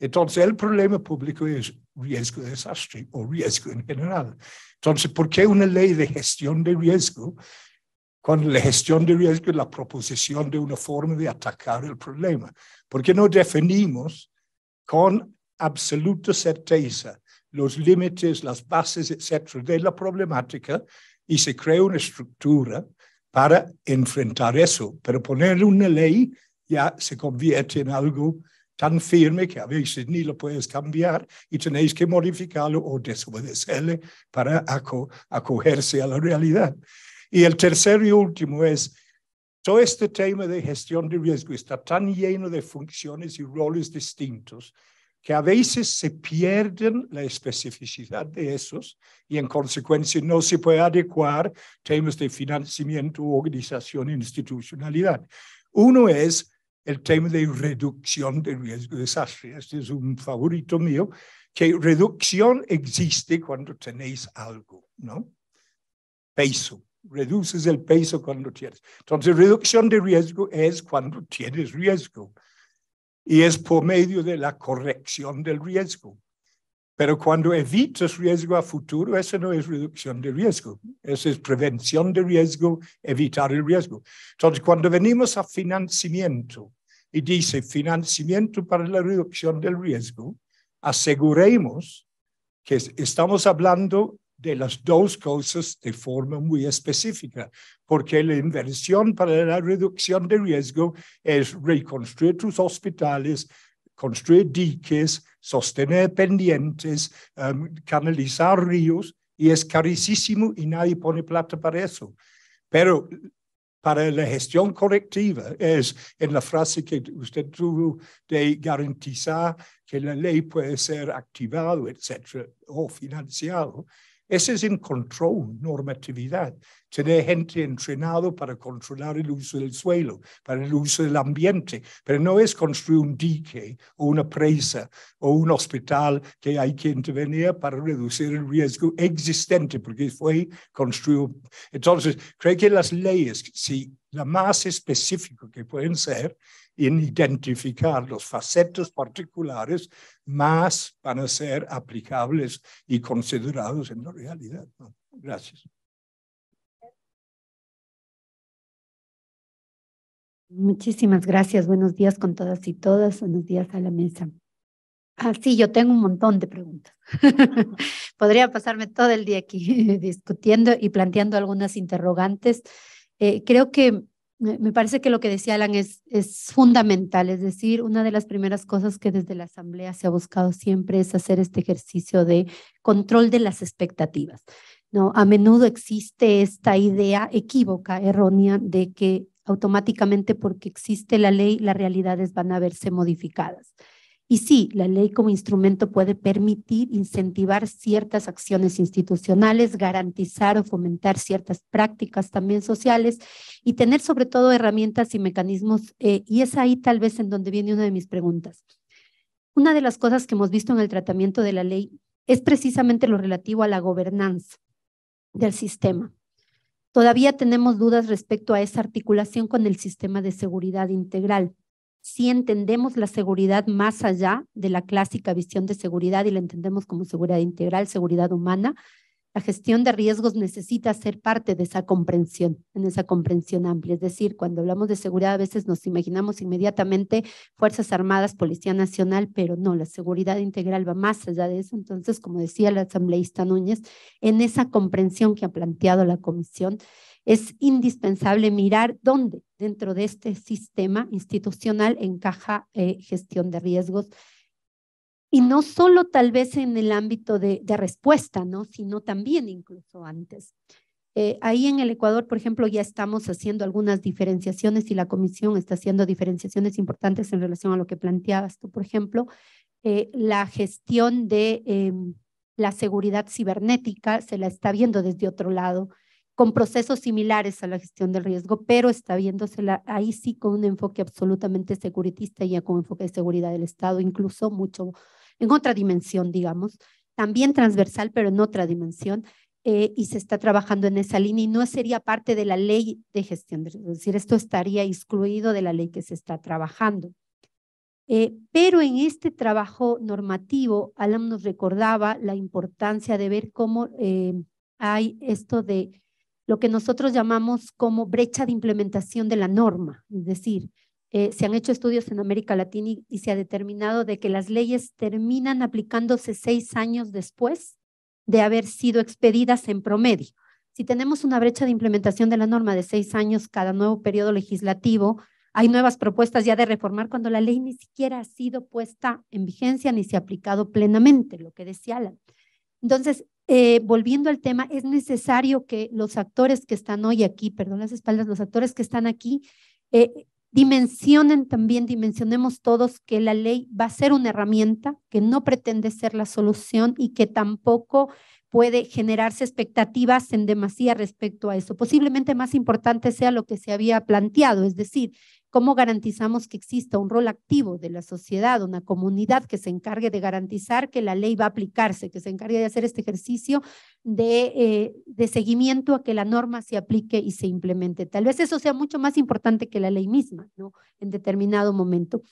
Entonces, el problema público es riesgo de desastre o riesgo en general. Entonces, por qué una ley de gestión de riesgo con la gestión de riesgo es la proposición de una forma de atacar el problema. ¿Por qué no definimos con absoluta certeza los límites, las bases, etcétera, de la problemática y se crea una estructura para enfrentar eso. Pero poner una ley ya se convierte en algo tan firme que a veces ni lo puedes cambiar y tenéis que modificarlo o desobedecerle para acogerse a la realidad. Y el tercer y último es, todo este tema de gestión de riesgo está tan lleno de funciones y roles distintos que a veces se pierden la especificidad de esos y en consecuencia no se puede adecuar temas de financiamiento, organización, e institucionalidad. Uno es el tema de reducción de riesgo de desastre. Este es un favorito mío, que reducción existe cuando tenéis algo, ¿no? Peso. Reduces el peso cuando tienes. Entonces, reducción de riesgo es cuando tienes riesgo y es por medio de la corrección del riesgo. Pero cuando evitas riesgo a futuro, eso no es reducción de riesgo, eso es prevención de riesgo, evitar el riesgo. Entonces, cuando venimos a financiamiento y dice financiamiento para la reducción del riesgo, aseguremos que estamos hablando de las dos cosas de forma muy específica, porque la inversión para la reducción de riesgo es reconstruir tus hospitales, construir diques, sostener pendientes, em, canalizar ríos, y es carísimo y nadie pone plata para eso. Pero para la gestión correctiva es en la frase que usted tuvo de garantizar que la ley puede ser activado, etcétera, o financiado. Ese es en control, normatividad. Tener gente entrenado para controlar el uso del suelo, para el uso del ambiente, pero no es construir un dique o una presa o un hospital que hay que intervenir para reducir el riesgo existente, porque fue construido. Entonces, creo que las leyes, si la más específica que pueden ser, en identificar los facetos particulares más van a ser aplicables y considerados en la realidad. Gracias. Muchísimas gracias. Buenos días con todas y todas. Buenos días a la mesa. Ah, sí, yo tengo un montón de preguntas. Podría pasarme todo el día aquí discutiendo y planteando algunas interrogantes. Eh, creo que me parece que lo que decía Alan es, fundamental, es decir, una de las primeras cosas que desde la Asamblea se ha buscado siempre es hacer este ejercicio de control de las expectativas. ¿no? A menudo existe esta idea equívoca, errónea, de que automáticamente porque existe la ley, las realidades van a verse modificadas. Y sí, la ley como instrumento puede permitir incentivar ciertas acciones institucionales, garantizar o fomentar ciertas prácticas también sociales y tener sobre todo herramientas y mecanismos. Eh, y es ahí tal vez en donde viene una de mis preguntas. Una de las cosas que hemos visto en el tratamiento de la ley es precisamente lo relativo a la gobernanza del sistema. Todavía tenemos dudas respecto a esa articulación con el sistema de seguridad integral si entendemos la seguridad más allá de la clásica visión de seguridad y la entendemos como seguridad integral, seguridad humana, la gestión de riesgos necesita ser parte de esa comprensión, en esa comprensión amplia. Es decir, cuando hablamos de seguridad a veces nos imaginamos inmediatamente Fuerzas Armadas, Policía Nacional, pero no, la seguridad integral va más allá de eso. Entonces, como decía la asambleísta Núñez, en esa comprensión que ha planteado la comisión, es indispensable mirar dónde dentro de este sistema institucional encaja eh, gestión de riesgos. Y no solo tal vez en el ámbito de, respuesta, ¿no? sino también incluso antes. Eh, ahí en el Ecuador, por ejemplo, ya estamos haciendo algunas diferenciaciones y la comisión está haciendo diferenciaciones importantes en relación a lo que planteabas tú, por ejemplo, eh, la gestión de em, la seguridad cibernética se la está viendo desde otro lado con procesos similares a la gestión del riesgo, pero está viéndose ahí sí con un enfoque absolutamente securitista y ya con enfoque de seguridad del Estado, incluso mucho en otra dimensión, digamos, también transversal, pero en otra dimensión, eh, y se está trabajando en esa línea y no sería parte de la ley de gestión riesgo, es decir, esto estaría excluido de la ley que se está trabajando. Eh, pero en este trabajo normativo, Alan nos recordaba la importancia de ver cómo eh, hay esto de lo que nosotros llamamos como brecha de implementación de la norma. Es decir, eh, se han hecho estudios en América Latina y, se ha determinado de que las leyes terminan aplicándose seis años después de haber sido expedidas en promedio. Si tenemos una brecha de implementación de la norma de seis años cada nuevo periodo legislativo, hay nuevas propuestas ya de reformar cuando la ley ni siquiera ha sido puesta en vigencia ni se ha aplicado plenamente, lo que decía Alan. Entonces, eh, volviendo al tema, es necesario que los actores que están hoy aquí, perdón las espaldas, los actores que están aquí, eh, dimensionen también, dimensionemos todos que la ley va a ser una herramienta, que no pretende ser la solución y que tampoco puede generarse expectativas en demasía respecto a eso. Posiblemente más importante sea lo que se había planteado, es decir, ¿Cómo garantizamos que exista un rol activo de la sociedad, una comunidad que se encargue de garantizar que la ley va a aplicarse, que se encargue de hacer este ejercicio de, eh, seguimiento a que la norma se aplique y se implemente? Tal vez eso sea mucho más importante que la ley misma, ¿no? En determinado momento.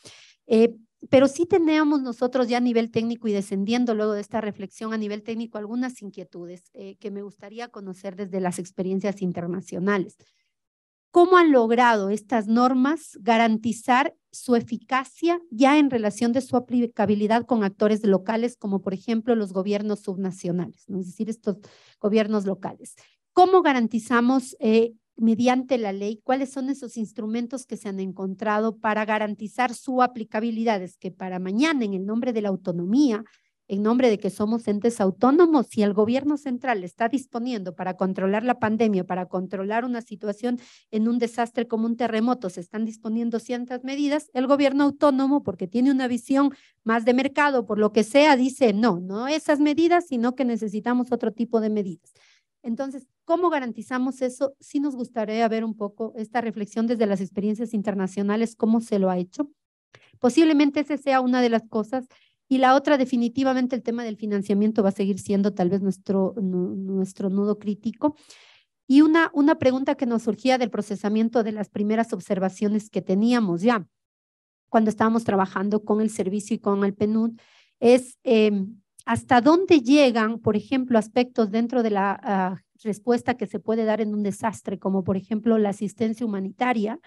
Eh, pero sí tenemos nosotros ya a nivel técnico y descendiendo luego de esta reflexión a nivel técnico algunas inquietudes eh, que me gustaría conocer desde las experiencias internacionales cómo han logrado estas normas garantizar su eficacia ya en relación de su aplicabilidad con actores locales, como por ejemplo los gobiernos subnacionales, es decir, estos gobiernos locales. ¿Cómo garantizamos eh, mediante la ley cuáles son esos instrumentos que se han encontrado para garantizar su aplicabilidad? Es que para mañana, en el nombre de la autonomía, en nombre de que somos entes autónomos, si el gobierno central está disponiendo para controlar la pandemia, para controlar una situación en un desastre como un terremoto, se están disponiendo ciertas medidas, el gobierno autónomo, porque tiene una visión más de mercado, por lo que sea, dice, no, no esas medidas, sino que necesitamos otro tipo de medidas. Entonces, ¿cómo garantizamos eso? Sí nos gustaría ver un poco esta reflexión desde las experiencias internacionales, cómo se lo ha hecho. Posiblemente esa sea una de las cosas y la otra, definitivamente, el tema del financiamiento va a seguir siendo tal vez nuestro, nuestro nudo crítico. Y una, una pregunta que nos surgía del procesamiento de las primeras observaciones que teníamos ya cuando estábamos trabajando con el servicio y con el PNUD es em, hasta dónde llegan, por ejemplo, aspectos dentro de la ah, respuesta que se puede dar en un desastre, como por ejemplo la asistencia humanitaria,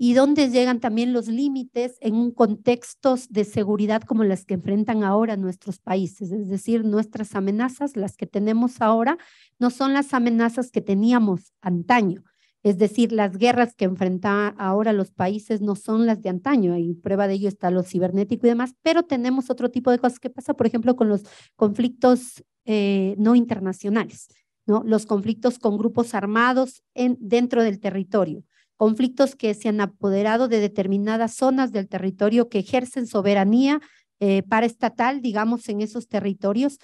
y dónde llegan también los límites en un contextos de seguridad como las que enfrentan ahora nuestros países. Es decir, nuestras amenazas, las que tenemos ahora, no son las amenazas que teníamos antaño. Es decir, las guerras que enfrentan ahora los países no son las de antaño, y prueba de ello está lo cibernético y demás, pero tenemos otro tipo de cosas que pasa, por ejemplo, con los conflictos eh, no internacionales, ¿no? los conflictos con grupos armados en, dentro del territorio conflictos que se han apoderado de determinadas zonas del territorio que ejercen soberanía eh, paraestatal, digamos, en esos territorios.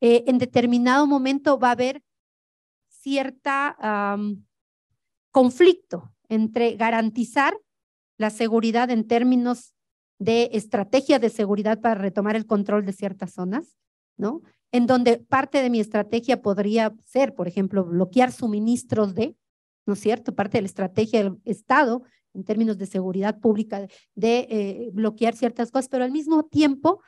Eh, en determinado momento va a haber cierta conflicto entre garantizar la seguridad en términos de estrategia de seguridad para retomar el control de ciertas zonas, ¿no? En donde parte de mi estrategia podría ser, por ejemplo, bloquear suministros de, ¿no es cierto? Parte de la estrategia del Estado en términos de seguridad pública, de eh, bloquear ciertas cosas, pero al mismo tiempo,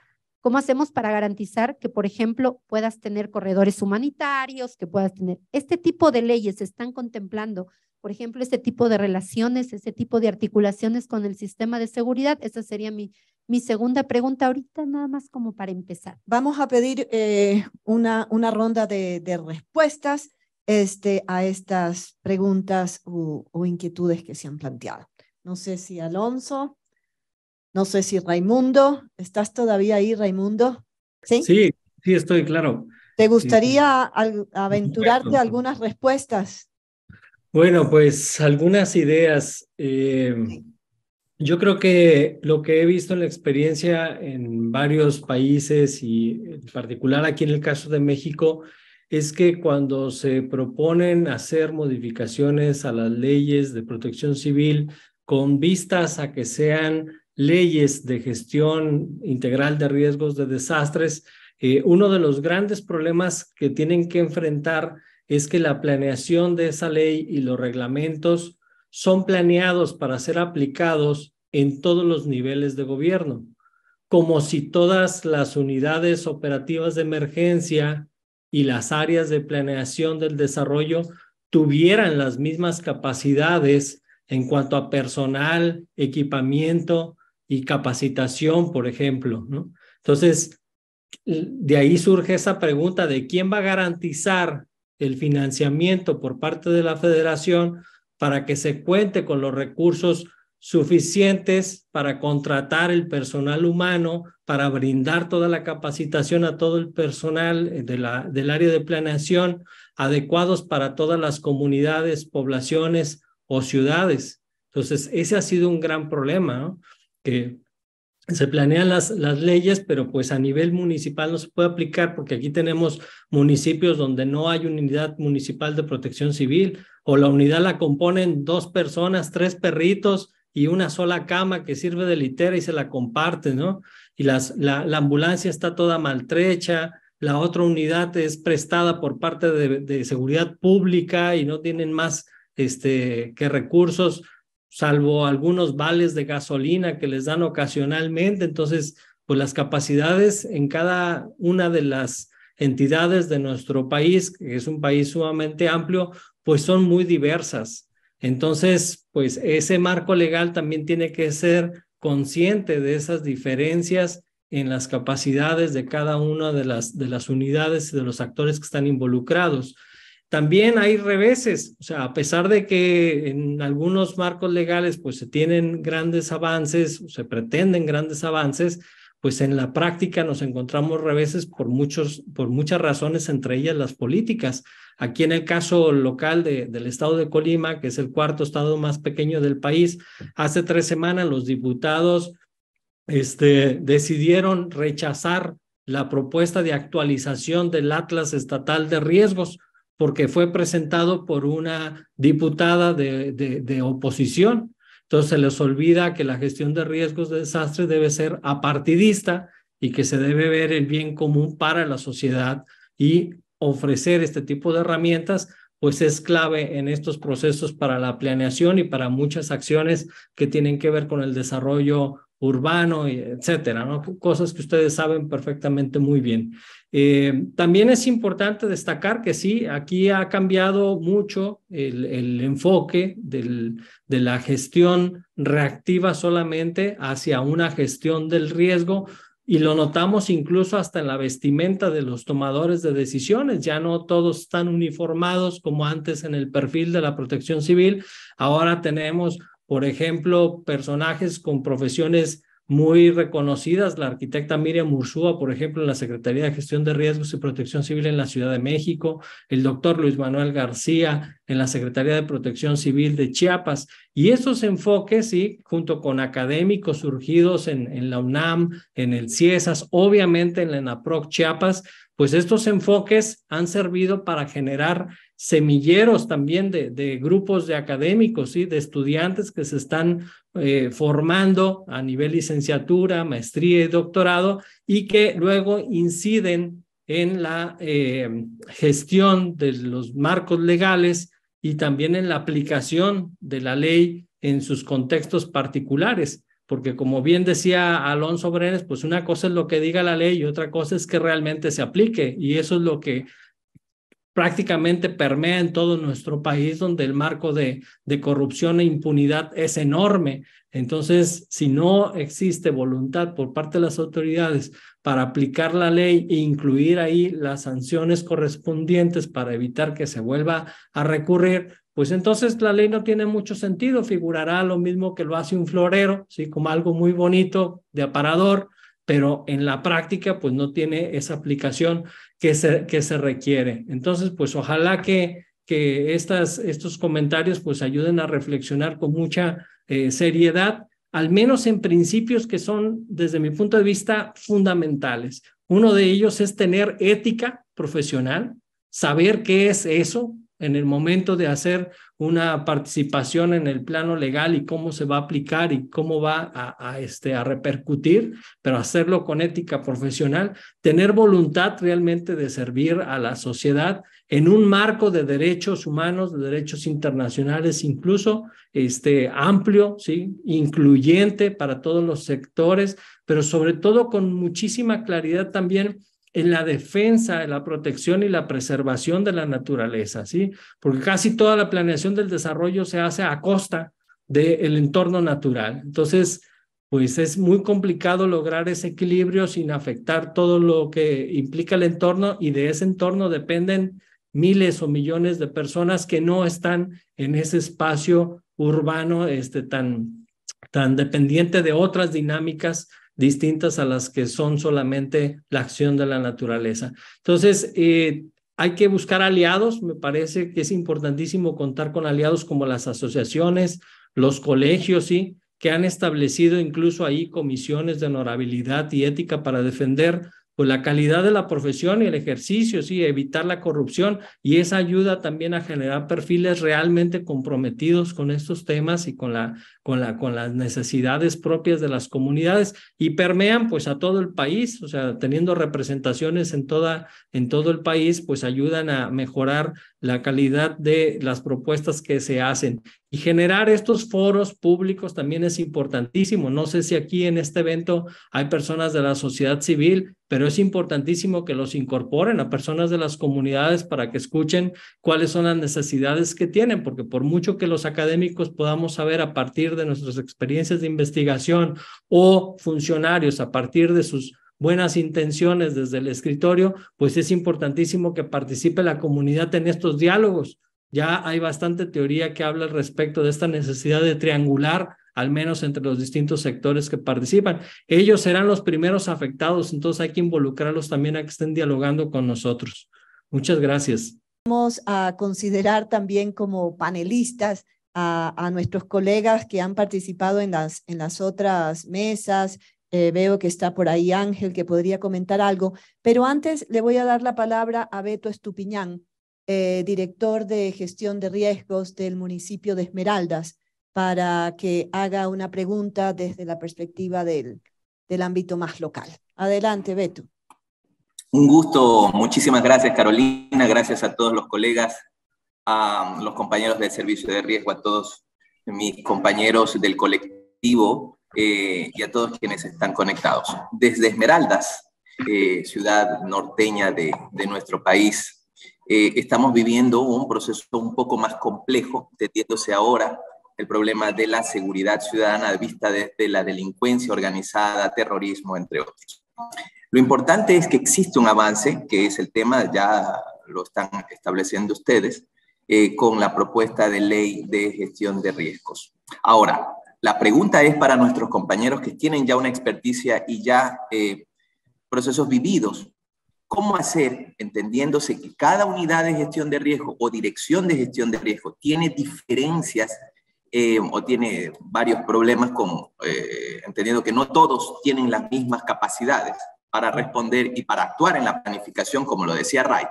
¿cómo hacemos para garantizar que, por ejemplo, puedas tener corredores humanitarios, que puedas tener este tipo de leyes, se están contemplando, por ejemplo, este tipo de relaciones, este tipo de articulaciones con el sistema de seguridad? Esa sería mi, mi segunda pregunta ahorita, nada más como para empezar. Vamos a pedir eh, una, una ronda de respuestas este, a estas preguntas o, inquietudes que se han planteado. No sé si Alonso, no sé si Raimundo, ¿estás todavía ahí, Raimundo? Sí, sí, sí estoy, claro. ¿Te gustaría aventurarte algunas respuestas? Bueno, pues algunas ideas. Eh, yo creo que lo que he visto en la experiencia en varios países y en particular aquí en el caso de México es que cuando se proponen hacer modificaciones a las leyes de protección civil con vistas a que sean leyes de gestión integral de riesgos de desastres, eh, uno de los grandes problemas que tienen que enfrentar es que la planeación de esa ley y los reglamentos son planeados para ser aplicados en todos los niveles de gobierno, como si todas las unidades operativas de emergencia, y las áreas de planeación del desarrollo tuvieran las mismas capacidades en cuanto a personal, equipamiento y capacitación, por ejemplo. ¿no? Entonces, de ahí surge esa pregunta de quién va a garantizar el financiamiento por parte de la federación para que se cuente con los recursos suficientes para contratar el personal humano, para brindar toda la capacitación a todo el personal eh, de la, del área de planeación, adecuados para todas las comunidades, poblaciones o ciudades. Entonces, ese ha sido un gran problema, ¿no? que se planean las, las leyes, pero pues a nivel municipal no se puede aplicar porque aquí tenemos municipios donde no hay unidad municipal de protección civil o la unidad la componen dos personas, tres perritos y una sola cama que sirve de litera y se la comparten, ¿no? Y la, ambulancia está toda maltrecha, la otra unidad es prestada por parte de, seguridad pública y no tienen más este, que recursos, salvo algunos vales de gasolina que les dan ocasionalmente. Entonces, pues las capacidades en cada una de las entidades de nuestro país, que es un país sumamente amplio, pues son muy diversas. Entonces, pues ese marco legal también tiene que ser consciente de esas diferencias en las capacidades de cada una de las, de las unidades y de los actores que están involucrados. También hay reveses, o sea, a pesar de que en algunos marcos legales pues se tienen grandes avances, se pretenden grandes avances, pues en la práctica nos encontramos reveses por, muchos, por muchas razones, entre ellas las políticas. Aquí en el caso local del estado de Colima, que es el cuarto estado más pequeño del país, hace tres semanas los diputados este, decidieron rechazar la propuesta de actualización del Atlas Estatal de Riesgos porque fue presentado por una diputada de oposición entonces se les olvida que la gestión de riesgos de desastres debe ser apartidista y que se debe ver el bien común para la sociedad y ofrecer este tipo de herramientas pues es clave en estos procesos para la planeación y para muchas acciones que tienen que ver con el desarrollo urbano, y etcétera, ¿no? Cosas que ustedes saben perfectamente muy bien. Eh, también es importante destacar que sí, aquí ha cambiado mucho el, enfoque de la gestión reactiva solamente hacia una gestión del riesgo, y lo notamos incluso hasta en la vestimenta de los tomadores de decisiones. Ya no todos están uniformados como antes en el perfil de la protección civil. Ahora tenemos, por ejemplo, personajes con profesiones muy reconocidas, la arquitecta Miriam Ursúa, por ejemplo, en la Secretaría de Gestión de Riesgos y Protección Civil en la Ciudad de México, el doctor Luis Manuel García en la Secretaría de Protección Civil de Chiapas. Y esos enfoques, sí, junto con académicos surgidos en, en la UNAM, en el CIESAS, obviamente en la ENAPROC Chiapas, pues estos enfoques han servido para generar semilleros también de, grupos de académicos, y de estudiantes que se están eh, formando a nivel licenciatura, maestría y doctorado y que luego inciden en la eh, gestión de los marcos legales y también en la aplicación de la ley en sus contextos particulares porque como bien decía Alonso Brenes, pues una cosa es lo que diga la ley y otra cosa es que realmente se aplique, y eso es lo que prácticamente permea en todo nuestro país, donde el marco de, de corrupción e impunidad es enorme. Entonces, si no existe voluntad por parte de las autoridades para aplicar la ley e incluir ahí las sanciones correspondientes para evitar que se vuelva a recurrir, pues entonces la ley no tiene mucho sentido, figurará lo mismo que lo hace un florero, ¿sí? como algo muy bonito de aparador, pero en la práctica pues no tiene esa aplicación que se, que se requiere. Entonces, pues ojalá que, que estas, estos comentarios pues ayuden a reflexionar con mucha eh, seriedad, al menos en principios que son, desde mi punto de vista, fundamentales. Uno de ellos es tener ética profesional, saber qué es eso, en el momento de hacer una participación en el plano legal y cómo se va a aplicar y cómo va a, este, a repercutir, pero hacerlo con ética profesional, tener voluntad realmente de servir a la sociedad en un marco de derechos humanos, de derechos internacionales, incluso este, amplio, ¿sí? incluyente para todos los sectores, pero sobre todo con muchísima claridad también en la defensa, en la protección y la preservación de la naturaleza, ¿sí? Porque casi toda la planeación del desarrollo se hace a costa del el entorno natural. Entonces, pues es muy complicado lograr ese equilibrio sin afectar todo lo que implica el entorno y de ese entorno dependen miles o millones de personas que no están en ese espacio urbano este tan tan dependiente de otras dinámicas distintas a las que son solamente la acción de la naturaleza. Entonces, eh, hay que buscar aliados. Me parece que es importantísimo contar con aliados como las asociaciones, los colegios, y que han establecido incluso ahí comisiones de honorabilidad y ética para defender pues la calidad de la profesión y el ejercicio, sí, evitar la corrupción y esa ayuda también a generar perfiles realmente comprometidos con estos temas y con la con la con las necesidades propias de las comunidades y permean pues a todo el país, o sea, teniendo representaciones en toda en todo el país, pues ayudan a mejorar la calidad de las propuestas que se hacen. Y generar estos foros públicos también es importantísimo. No sé si aquí en este evento hay personas de la sociedad civil, pero es importantísimo que los incorporen a personas de las comunidades para que escuchen cuáles son las necesidades que tienen, porque por mucho que los académicos podamos saber a partir de nuestras experiencias de investigación o funcionarios a partir de sus buenas intenciones desde el escritorio, pues es importantísimo que participe la comunidad en estos diálogos. Ya hay bastante teoría que habla al respecto de esta necesidad de triangular al menos entre los distintos sectores que participan. Ellos serán los primeros afectados, entonces hay que involucrarlos también a que estén dialogando con nosotros. Muchas gracias. Vamos a considerar también como panelistas a, a, nuestros colegas que han participado en las, en las otras mesas eh, veo que está por ahí Ángel que podría comentar algo, pero antes le voy a dar la palabra a Beto Estupiñán, eh, director de gestión de riesgos del municipio de Esmeraldas, para que haga una pregunta desde la perspectiva del, del ámbito más local. Adelante, Beto. Un gusto, muchísimas gracias Carolina, gracias a todos los colegas, a los compañeros del servicio de riesgo, a todos mis compañeros del colectivo eh, y a todos quienes están conectados. Desde Esmeraldas, eh, ciudad norteña de, nuestro país, eh, estamos viviendo un proceso un poco más complejo, teniéndose ahora el problema de la seguridad ciudadana vista desde la delincuencia organizada, terrorismo, entre otros. Lo importante es que existe un avance, que es el tema, ya lo están estableciendo ustedes, con la propuesta de ley de gestión de riesgos. Ahora, la pregunta es para nuestros compañeros que tienen ya una experticia y ya eh, procesos vividos. ¿Cómo hacer, entendiéndose que cada unidad de gestión de riesgo o dirección de gestión de riesgo tiene diferencias eh, o tiene varios problemas, como eh, entendiendo que no todos tienen las mismas capacidades para responder y para actuar en la planificación, como lo decía Ray?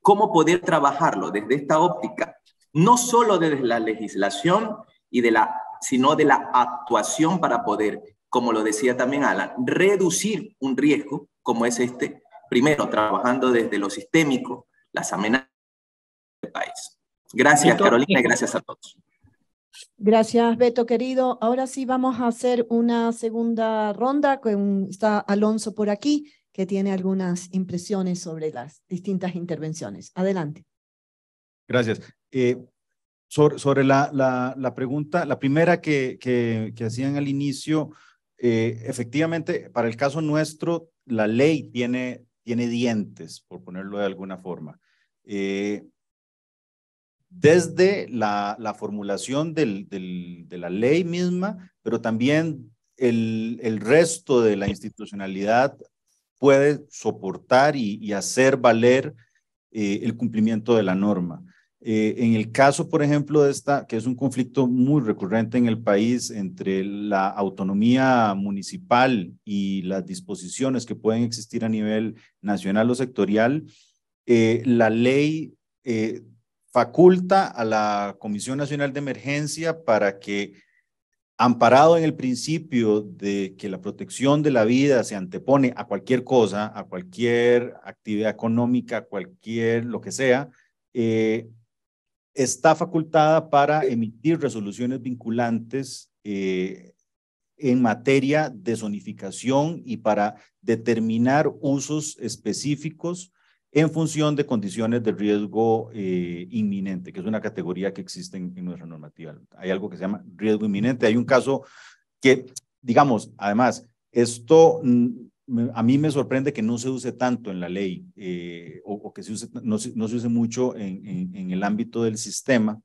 ¿Cómo poder trabajarlo desde esta óptica, no solo desde la legislación y de la sino de la actuación para poder, como lo decía también Alan, reducir un riesgo como es este, primero trabajando desde lo sistémico, las amenazas del país. Gracias Carolina Carolina, gracias a todos. Gracias Beto querido. Ahora sí vamos a hacer una segunda ronda. Con, está Alonso por aquí que tiene algunas impresiones sobre las distintas intervenciones. Adelante. Gracias. Eh, sobre, la, la, pregunta, la primera que, que, hacían al inicio, eh, efectivamente, para el caso nuestro, la ley tiene, tiene dientes, por ponerlo de alguna forma. Eh, desde la, la formulación de la ley misma, pero también el, el, resto de la institucionalidad puede soportar y, hacer valer eh, el cumplimiento de la norma. Eh, en el caso, por ejemplo, de esta, que es un conflicto muy recurrente en el país entre la autonomía municipal y las disposiciones que pueden existir a nivel nacional o sectorial, eh, la ley eh, faculta a la Comisión Nacional de Emergencia para que, amparado en el principio de que la protección de la vida se antepone a cualquier cosa, a cualquier actividad económica, cualquier lo que sea, eh, está facultada para emitir resoluciones vinculantes eh, en materia de zonificación y para determinar usos específicos en función de condiciones de riesgo eh, inminente, que es una categoría que existe en, en, nuestra normativa. Hay algo que se llama riesgo inminente. Hay un caso que, digamos, además, esto mm, a mí me sorprende que no se use tanto en la ley eh, o, que no, se use mucho en, el ámbito del sistema,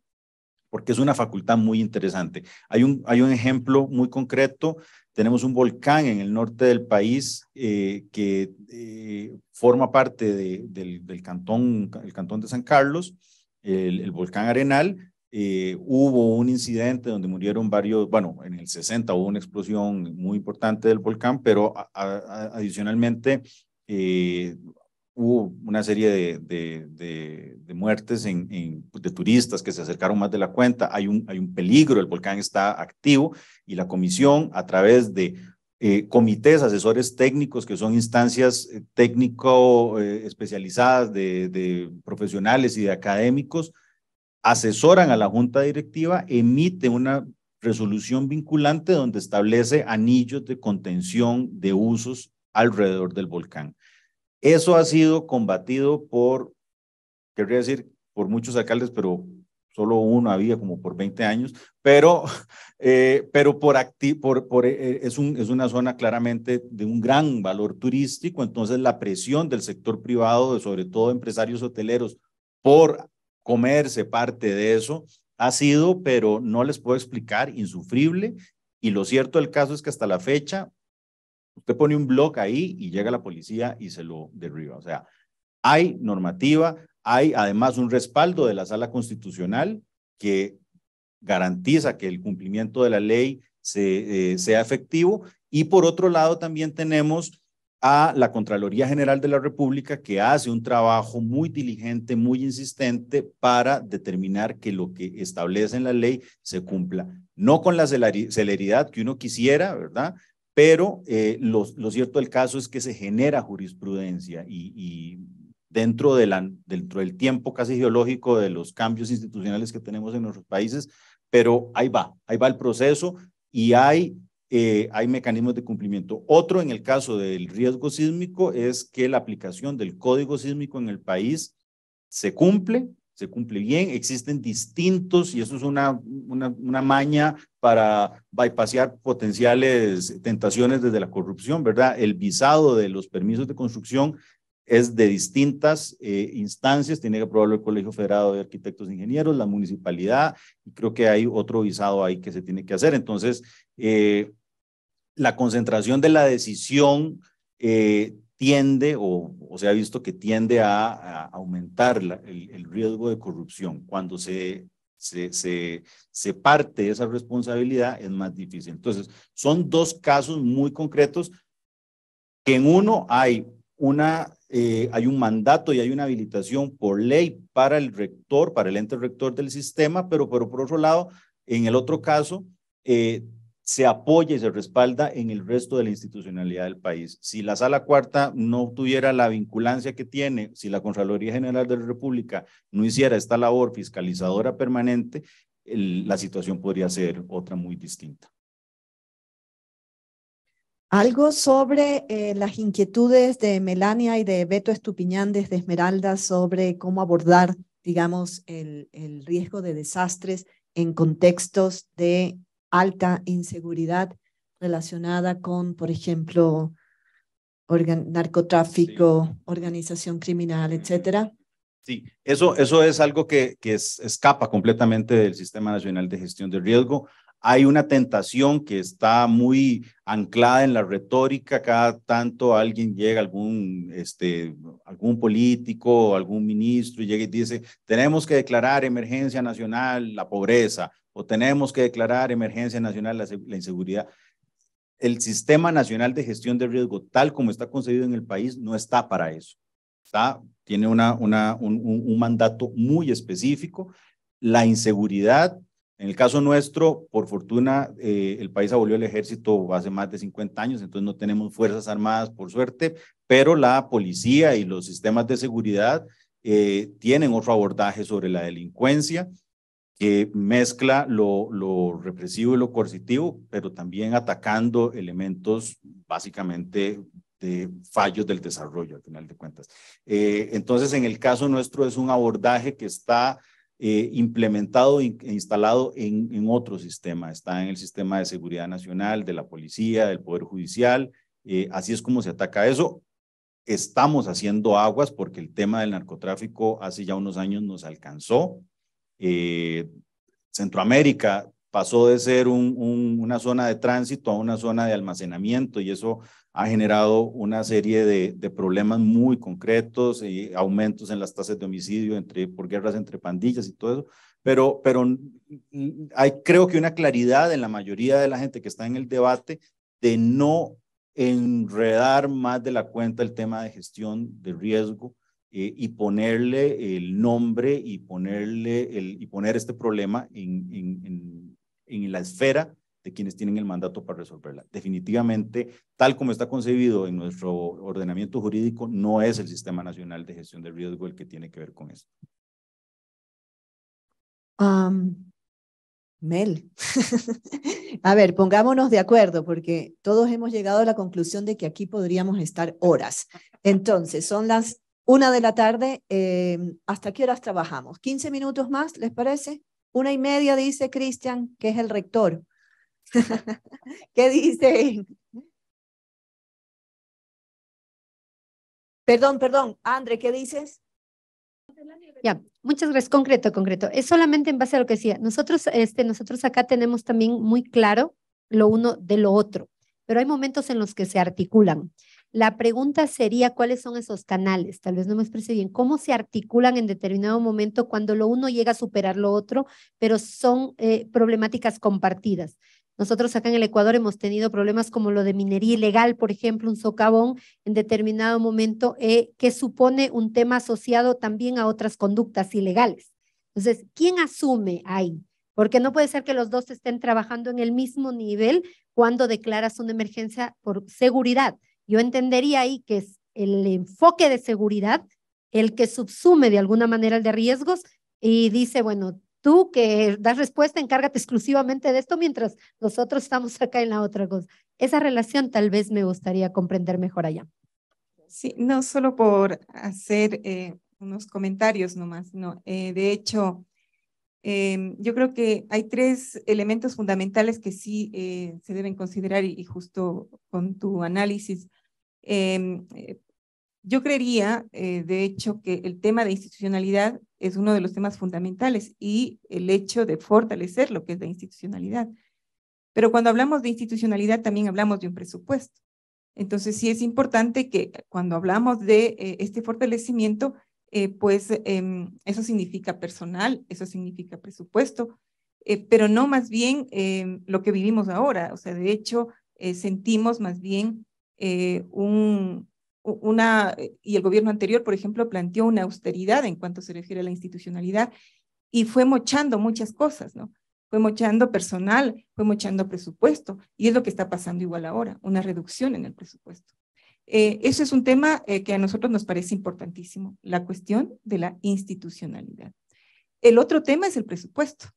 porque es una facultad muy interesante. Hay un, hay un ejemplo muy concreto. Tenemos un volcán en el norte del país eh, que eh, forma parte del, cantón, el cantón de San Carlos, el volcán Arenal, eh, hubo un incidente donde murieron varios, bueno, en el 60 hubo una explosión muy importante del volcán, pero adicionalmente eh, hubo una serie de, muertes de turistas que se acercaron más de la cuenta. Hay un, peligro, el volcán está activo y la comisión a través de eh, comités, asesores técnicos, que son instancias técnico especializadas de, profesionales y de académicos, asesoran a la junta directiva, emite una resolución vinculante donde establece anillos de contención de usos alrededor del volcán. Eso ha sido combatido por, querría decir, por muchos alcaldes, pero solo uno había como por 20 años, pero, eh, pero por, eh, eh, es, un, es una zona claramente de un gran valor turístico, entonces la presión del sector privado, sobre todo empresarios hoteleros, por comerse parte de eso ha sido, pero no les puedo explicar, insufrible. Y lo cierto del caso es que hasta la fecha, usted pone un blog ahí y llega la policía y se lo derriba. O sea, hay normativa, hay además un respaldo de la sala constitucional que garantiza que el cumplimiento de la ley eh, sea efectivo. Y por otro lado, también tenemos a la Contraloría General de la República, que hace un trabajo muy diligente, muy insistente para determinar que lo que establece en la ley se cumpla. No con la celeridad que uno quisiera, ¿verdad? Pero eh, lo, cierto del caso es que se genera jurisprudencia y, dentro, de la, dentro del tiempo casi geológico de los cambios institucionales que tenemos en nuestros países, pero ahí va, ahí va el proceso y hay eh, hay mecanismos de cumplimiento. Otro, en el caso del riesgo sísmico, es que la aplicación del código sísmico en el país se cumple, se cumple bien, existen distintos, y eso es una, una, maña para bypassar potenciales tentaciones desde la corrupción, ¿verdad? El visado de los permisos de construcción es de distintas eh, instancias, tiene que aprobarlo el Colegio Federado de Arquitectos e Ingenieros, la municipalidad, y creo que hay otro visado ahí que se tiene que hacer. Entonces, eh, la concentración de la decisión eh, tiende, o, se ha visto que tiende a, aumentar el, riesgo de corrupción. Cuando se, se, se, parte esa responsabilidad es más difícil. Entonces, son dos casos muy concretos que en uno hay una, eh, hay un mandato y hay una habilitación por ley para el rector, para el ente rector del sistema, pero, pero por otro lado, en el otro caso, eh, se apoya y se respalda en el resto de la institucionalidad del país. Si la sala cuarta no tuviera la vinculancia que tiene, si la Contraloría General de la República no hiciera esta labor fiscalizadora permanente, la situación podría ser otra muy distinta. Algo sobre eh, las inquietudes de Melania y de Beto Estupiñán desde Esmeralda sobre cómo abordar, digamos, el riesgo de desastres en contextos de alta inseguridad relacionada con, por ejemplo, narcotráfico, organización criminal, etcétera? Sí, eso, eso es algo que, que escapa completamente del Sistema Nacional de Gestión de Riesgo. Hay una tentación que está muy anclada en la retórica. Cada tanto alguien llega, algún, este, algún político, algún ministro, y llega y dice, tenemos que declarar emergencia nacional la pobreza o tenemos que declarar emergencia nacional la, inseguridad. El Sistema Nacional de Gestión de Riesgo, tal como está concebido en el país, no está para eso. Está, tiene una, una, un, un mandato muy específico. La inseguridad en el caso nuestro, por fortuna, eh, el país abolió el ejército hace más de 50 años, entonces no tenemos fuerzas armadas, por suerte, pero la policía y los sistemas de seguridad eh, tienen otro abordaje sobre la delincuencia que mezcla lo, represivo y lo coercitivo, pero también atacando elementos básicamente de fallos del desarrollo, al final de cuentas. Eh, entonces, en el caso nuestro es un abordaje que está eh, implementado e, e instalado en, otro sistema, está en el sistema de seguridad nacional, de la policía, del Poder Judicial, eh, así es como se ataca eso. Estamos haciendo aguas porque el tema del narcotráfico hace ya unos años nos alcanzó, eh, Centroamérica pasó de ser una zona de tránsito a una zona de almacenamiento y eso ha generado una serie de, problemas muy concretos y aumentos en las tasas de homicidio entre, por guerras entre pandillas y todo eso, pero, creo que una claridad en la mayoría de la gente que está en el debate de no enredar más de la cuenta el tema de gestión de riesgo eh, y ponerle el nombre y, ponerle el, y poner este problema en, la esfera de quienes tienen el mandato para resolverla. Definitivamente, tal como está concebido en nuestro ordenamiento jurídico, no es el Sistema Nacional de Gestión del Riesgo el que tiene que ver con eso. Um, Mel, a ver, pongámonos de acuerdo porque todos hemos llegado a la conclusión de que aquí podríamos estar horas. Entonces, son las una de la tarde, eh, ¿hasta qué horas trabajamos? ¿15 minutos más, les parece? Una y media, dice Cristian, que es el rector. ¿Qué dice? Perdón, perdón. André, ¿qué dices? Ya, muchas gracias. Concreto, concreto. Es solamente en base a lo que decía. Nosotros, este, nosotros acá tenemos también muy claro lo uno de lo otro, pero hay momentos en los que se articulan. La pregunta sería, ¿cuáles son esos canales? Tal vez no me expresé bien. ¿Cómo se articulan en determinado momento cuando lo uno llega a superar lo otro, pero son eh, problemáticas compartidas? Nosotros acá en el Ecuador hemos tenido problemas como lo de minería ilegal, por ejemplo, un socavón en determinado momento eh, que supone un tema asociado también a otras conductas ilegales. Entonces, ¿quién asume ahí? Porque no puede ser que los dos estén trabajando en el mismo nivel cuando declaras una emergencia por seguridad yo entendería ahí que es el enfoque de seguridad el que subsume de alguna manera el de riesgos y dice, bueno, tú que das respuesta, encárgate exclusivamente de esto mientras nosotros estamos acá en la otra cosa. Esa relación tal vez me gustaría comprender mejor allá. Sí, no solo por hacer eh, unos comentarios nomás, no. Eh, de hecho, Em, yo creo que hay tres elementos fundamentales que sí eh, se deben considerar y, justo con tu análisis. Em, eh, yo creería, eh, de hecho, que el tema de institucionalidad es uno de los temas fundamentales y el hecho de fortalecer lo que es la institucionalidad. Pero cuando hablamos de institucionalidad también hablamos de un presupuesto. Entonces sí es importante que cuando hablamos de este fortalecimiento eh, pues em, eso significa personal, eso significa presupuesto, eh, pero no más bien em, lo que vivimos ahora. O sea, de hecho, eh, sentimos más bien una, y el gobierno anterior, por ejemplo, planteó una austeridad en cuanto se refiere a la institucionalidad y fue mochando muchas cosas, ¿no? Fue mochando personal, fue mochando presupuesto, y es lo que está pasando igual ahora, una reducción en el presupuesto. Eh, Eso es un tema eh, que a nosotros nos parece importantísimo, la cuestión de la institucionalidad. El otro tema es el presupuesto.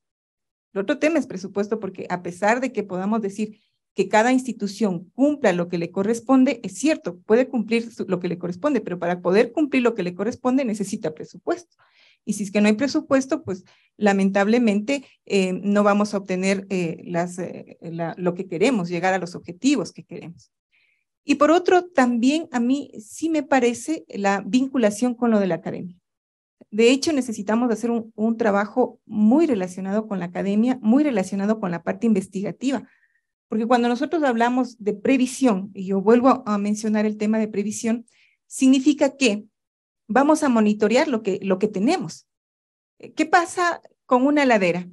El otro tema es presupuesto porque a pesar de que podamos decir que cada institución cumpla lo que le corresponde, es cierto, puede cumplir lo que le corresponde, pero para poder cumplir lo que le corresponde necesita presupuesto. Y si es que no hay presupuesto, pues lamentablemente eh, no vamos a obtener lo que queremos, llegar a los objetivos que queremos. Y por otro, también a mí sí me parece la vinculación con lo de la academia. De hecho, necesitamos hacer un, trabajo muy relacionado con la academia, muy relacionado con la parte investigativa, porque cuando nosotros hablamos de previsión, y yo vuelvo a mencionar el tema de previsión, significa que vamos a monitorear lo que, lo que tenemos. ¿Qué pasa con una ladera?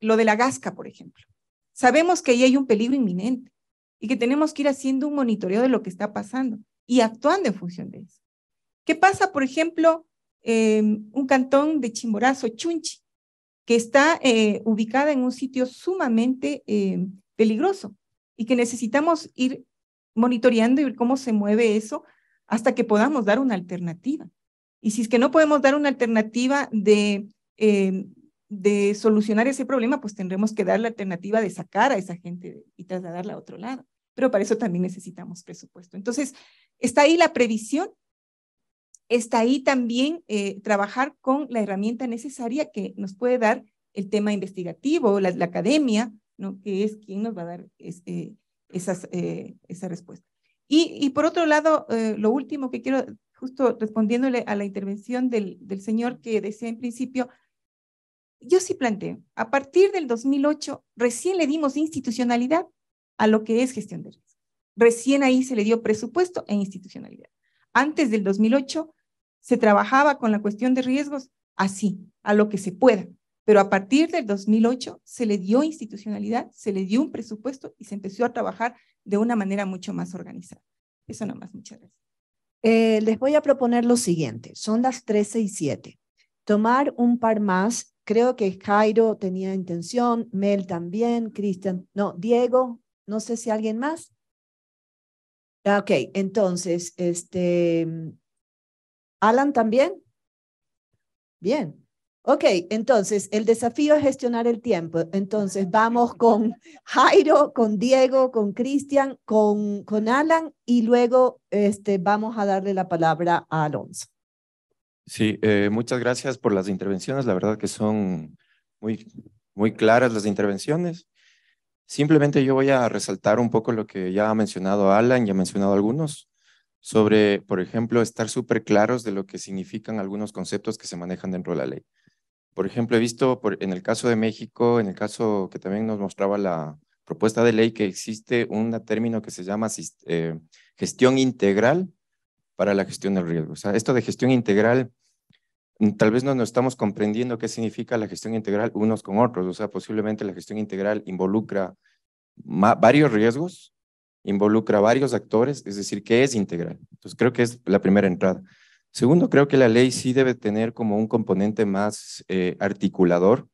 Lo de la gasca, por ejemplo. Sabemos que ahí hay un peligro inminente y que tenemos que ir haciendo un monitoreo de lo que está pasando y actuando en función de eso. ¿Qué pasa, por ejemplo, eh, un cantón de Chimborazo, Chunchi, que está eh, ubicada en un sitio sumamente eh, peligroso y que necesitamos ir monitoreando y ver cómo se mueve eso hasta que podamos dar una alternativa. Y si es que no podemos dar una alternativa de eh, de solucionar ese problema, pues tendremos que dar la alternativa de sacar a esa gente y trasladarla a otro lado. Pero para eso también necesitamos presupuesto. Entonces, está ahí la previsión, está ahí también eh, trabajar con la herramienta necesaria que nos puede dar el tema investigativo, la, la academia, ¿no? que es quien nos va a dar eh, esas, eh, esa respuesta. Y, por otro lado, lo último que quiero, justo respondiéndole a la intervención del, del señor que decía en principio, yo sí planteo, a partir del 2008 recién le dimos institucionalidad a lo que es gestión de riesgos. Recién ahí se le dio presupuesto e institucionalidad. Antes del 2008 se trabajaba con la cuestión de riesgos así, a lo que se pueda, pero a partir del 2008 se le dio institucionalidad, se le dio un presupuesto y se empezó a trabajar de una manera mucho más organizada. Eso nomás, muchas gracias. Eh, les voy a proponer lo siguiente, son las 13 y 7. Tomar un par más creo que Jairo tenía intención, Mel también, Cristian, no, Diego, no sé si alguien más. Ah, ok, entonces, este, Alan también. Bien. Ok, entonces el desafío es gestionar el tiempo. Entonces vamos con Jairo, con Diego, con Cristian, con, con Alan y luego este, vamos a darle la palabra a Alonso. Sí, eh, muchas gracias por las intervenciones. La verdad que son muy, muy claras las intervenciones. Simplemente yo voy a resaltar un poco lo que ya ha mencionado Alan y ha mencionado algunos sobre, por ejemplo, estar súper claros de lo que significan algunos conceptos que se manejan dentro de la ley. Por ejemplo, he visto por, en el caso de México, en el caso que también nos mostraba la propuesta de ley, que existe un término que se llama eh, gestión integral para la gestión del riesgo. O sea, esto de gestión integral Mm, tal vez no nos estamos comprendiendo qué significa la gestión integral unos con otros. O sea, posiblemente la gestión integral involucra varios riesgos, involucra varios actores, es decir, que es integral. Entonces, creo que es la primera entrada. Segundo, creo que la ley sí debe tener como un componente más eh, articulador.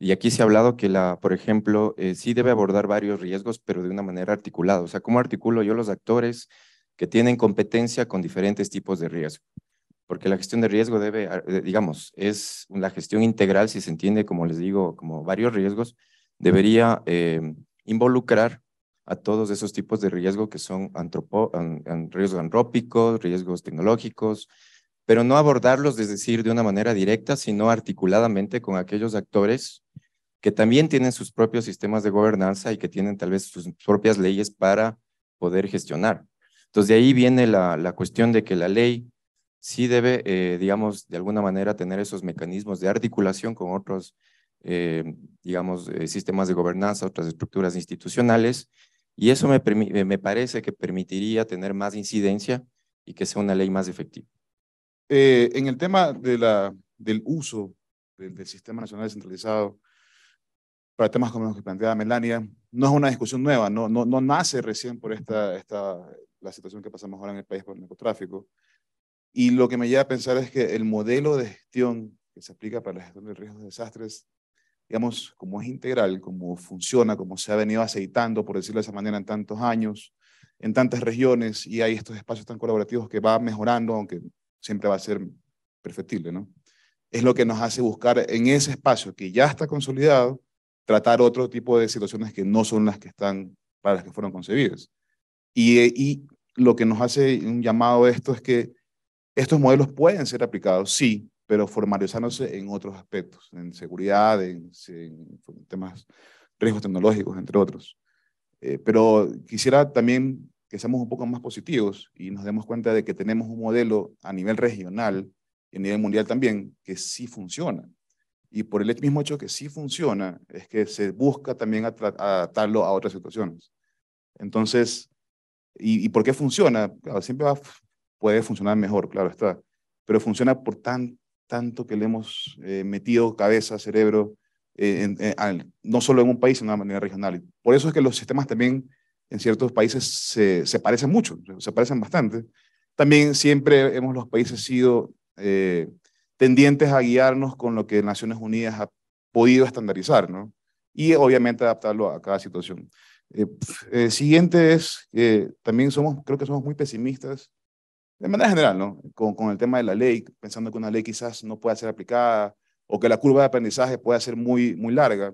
Y aquí se ha hablado que, la, por ejemplo, eh, sí debe abordar varios riesgos, pero de una manera articulada. O sea, ¿cómo articulo yo los actores que tienen competencia con diferentes tipos de riesgos? porque la gestión de riesgo debe, ah, digamos, es la gestión integral, si se entiende, como les digo, como varios riesgos, debería em, involucrar a todos esos tipos de riesgo que son riesgos antrópicos, riesgos tecnológicos, pero no abordarlos, es decir, de una manera directa, sino articuladamente con aquellos actores que también tienen sus propios sistemas de gobernanza y que tienen tal vez sus propias leyes para poder gestionar. Entonces, de ahí viene la cuestión de que la ley sí debe, eh, digamos, de alguna manera tener esos mecanismos de articulación con otros, eh, digamos, eh, sistemas de gobernanza, otras estructuras institucionales, y eso me, parece que permitiría tener más incidencia y que sea una ley más efectiva. en el tema del uso del, Sistema Nacional Descentralizado, para temas como los que planteaba Melania, no es una discusión nueva, no, nace recién por esta, esta, la situación que pasamos ahora en el país por el narcotráfico. Y lo que me lleva a pensar es que el modelo de gestión que se aplica para la gestión de riesgos de desastres, digamos, como es integral, como funciona, como se ha venido aceitando, por decirlo de esa manera, en tantos años, en tantas regiones, y hay estos espacios tan colaborativos que va mejorando, aunque siempre va a ser perfectible, ¿no? Es lo que nos hace buscar en ese espacio que ya está consolidado, tratar otro tipo de situaciones que no son las que están para las que fueron concebidas. Y, eh, y lo que nos hace un llamado a esto es que estos modelos pueden ser aplicados, sí, pero formalizándose en otros aspectos, en seguridad, en, temas riesgos tecnológicos, entre otros. Eh, pero quisiera también que seamos un poco más positivos y nos demos cuenta de que tenemos un modelo a nivel regional y a nivel mundial también que sí funciona. Y por el mismo hecho que sí funciona, es que se busca también adaptarlo a otras situaciones. Entonces, ¿y, y por qué funciona? siempre va puede funcionar mejor, claro está, pero funciona por tan, tanto que le hemos eh, metido cabeza, cerebro, eh, eh, no solo en un país, sino una manera regional. Por eso es que los sistemas también en ciertos países se, se parecen mucho, se parecen bastante. También siempre hemos los países sido tendientes a guiarnos con lo que Naciones Unidas ha podido estandarizar, ¿no? Y obviamente adaptarlo a cada situación. Eh, siguiente es, también somos, creo que somos muy pesimistas de manera general, ¿no? Con, con, el tema de la ley, pensando que una ley quizás no pueda ser aplicada o que la curva de aprendizaje pueda ser muy, muy larga.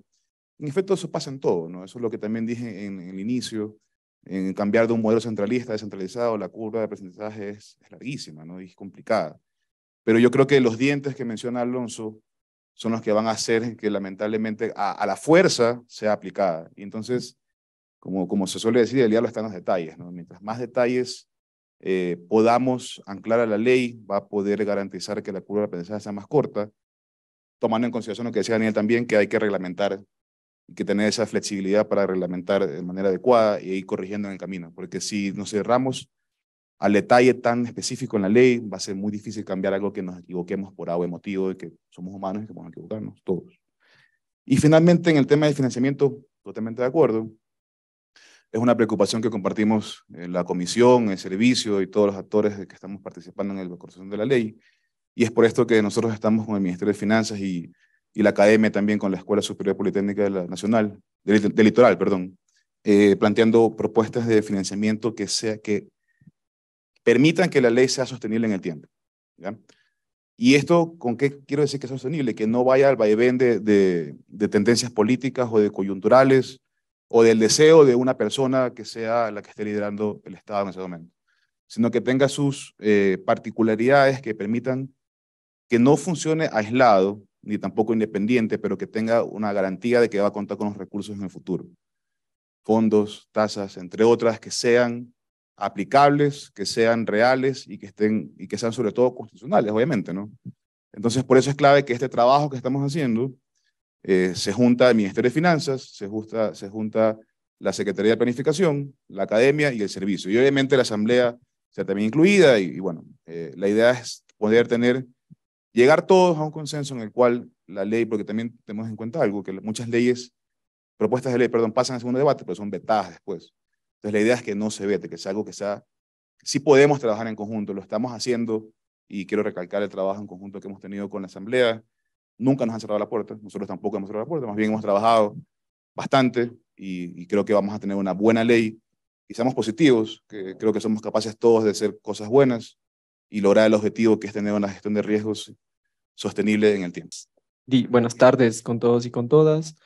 En efecto, eso pasa en todo, ¿no? Eso es lo que también dije en, el inicio, en cambiar de un modelo centralista a descentralizado, la curva de aprendizaje es, larguísima, ¿no? Y es complicada. Pero yo creo que los dientes que menciona Alonso son los que van a hacer que lamentablemente a, la fuerza sea aplicada. Y entonces, como, como se suele decir, el diablo está en los detalles, ¿no? Mientras más detalles eh, podamos anclar a la ley, va a poder garantizar que la curva de aprendizaje sea más corta, tomando en consideración lo que decía Daniel también, que hay que reglamentar y que tener esa flexibilidad para reglamentar de manera adecuada y ir corrigiendo en el camino, porque si nos cerramos al detalle tan específico en la ley, va a ser muy difícil cambiar algo que nos equivoquemos por algo emotivo, de que somos humanos y que podemos equivocarnos todos. Y finalmente, en el tema de financiamiento, totalmente de acuerdo es una preocupación que compartimos en la comisión, el servicio y todos los actores que estamos participando en la construcción de la ley. Y es por esto que nosotros estamos con el Ministerio de Finanzas y, la academia también con la Escuela Superior Politécnica de la Nacional, del, Litoral, perdón, eh, planteando propuestas de financiamiento que, sea, que permitan que la ley sea sostenible en el tiempo. ¿Y esto con qué quiero decir que es sostenible? Que no vaya al vaivén de, de tendencias políticas o de coyunturales o del deseo de una persona que sea la que esté liderando el Estado en ese momento, sino que tenga sus eh, particularidades que permitan que no funcione aislado ni tampoco independiente, pero que tenga una garantía de que va a contar con los recursos en el futuro. Fondos, tasas, entre otras, que sean aplicables, que sean reales y que, estén, y que sean sobre todo constitucionales, obviamente, ¿no? Entonces, por eso es clave que este trabajo que estamos haciendo eh, se junta el Ministerio de Finanzas, se, junta la Secretaría de Planificación, la Academia y el Servicio. Y obviamente la Asamblea sea también incluida y, bueno, eh, la idea es poder tener, llegar todos a un consenso en el cual la ley, porque también tenemos en cuenta algo, que muchas leyes, propuestas de ley, perdón, pasan al segundo debate, pero son vetadas después. Entonces la idea es que no se vete, que sea algo que sea, si sí podemos trabajar en conjunto, lo estamos haciendo y quiero recalcar el trabajo en conjunto que hemos tenido con la Asamblea, nunca nos han cerrado la puerta, nosotros tampoco hemos cerrado la puerta, más bien hemos trabajado bastante y, creo que vamos a tener una buena ley y seamos positivos, que creo que somos capaces todos de hacer cosas buenas y lograr el objetivo que es tener una gestión de riesgos sostenible en el tiempo. Di buenas tardes con todos y con todas.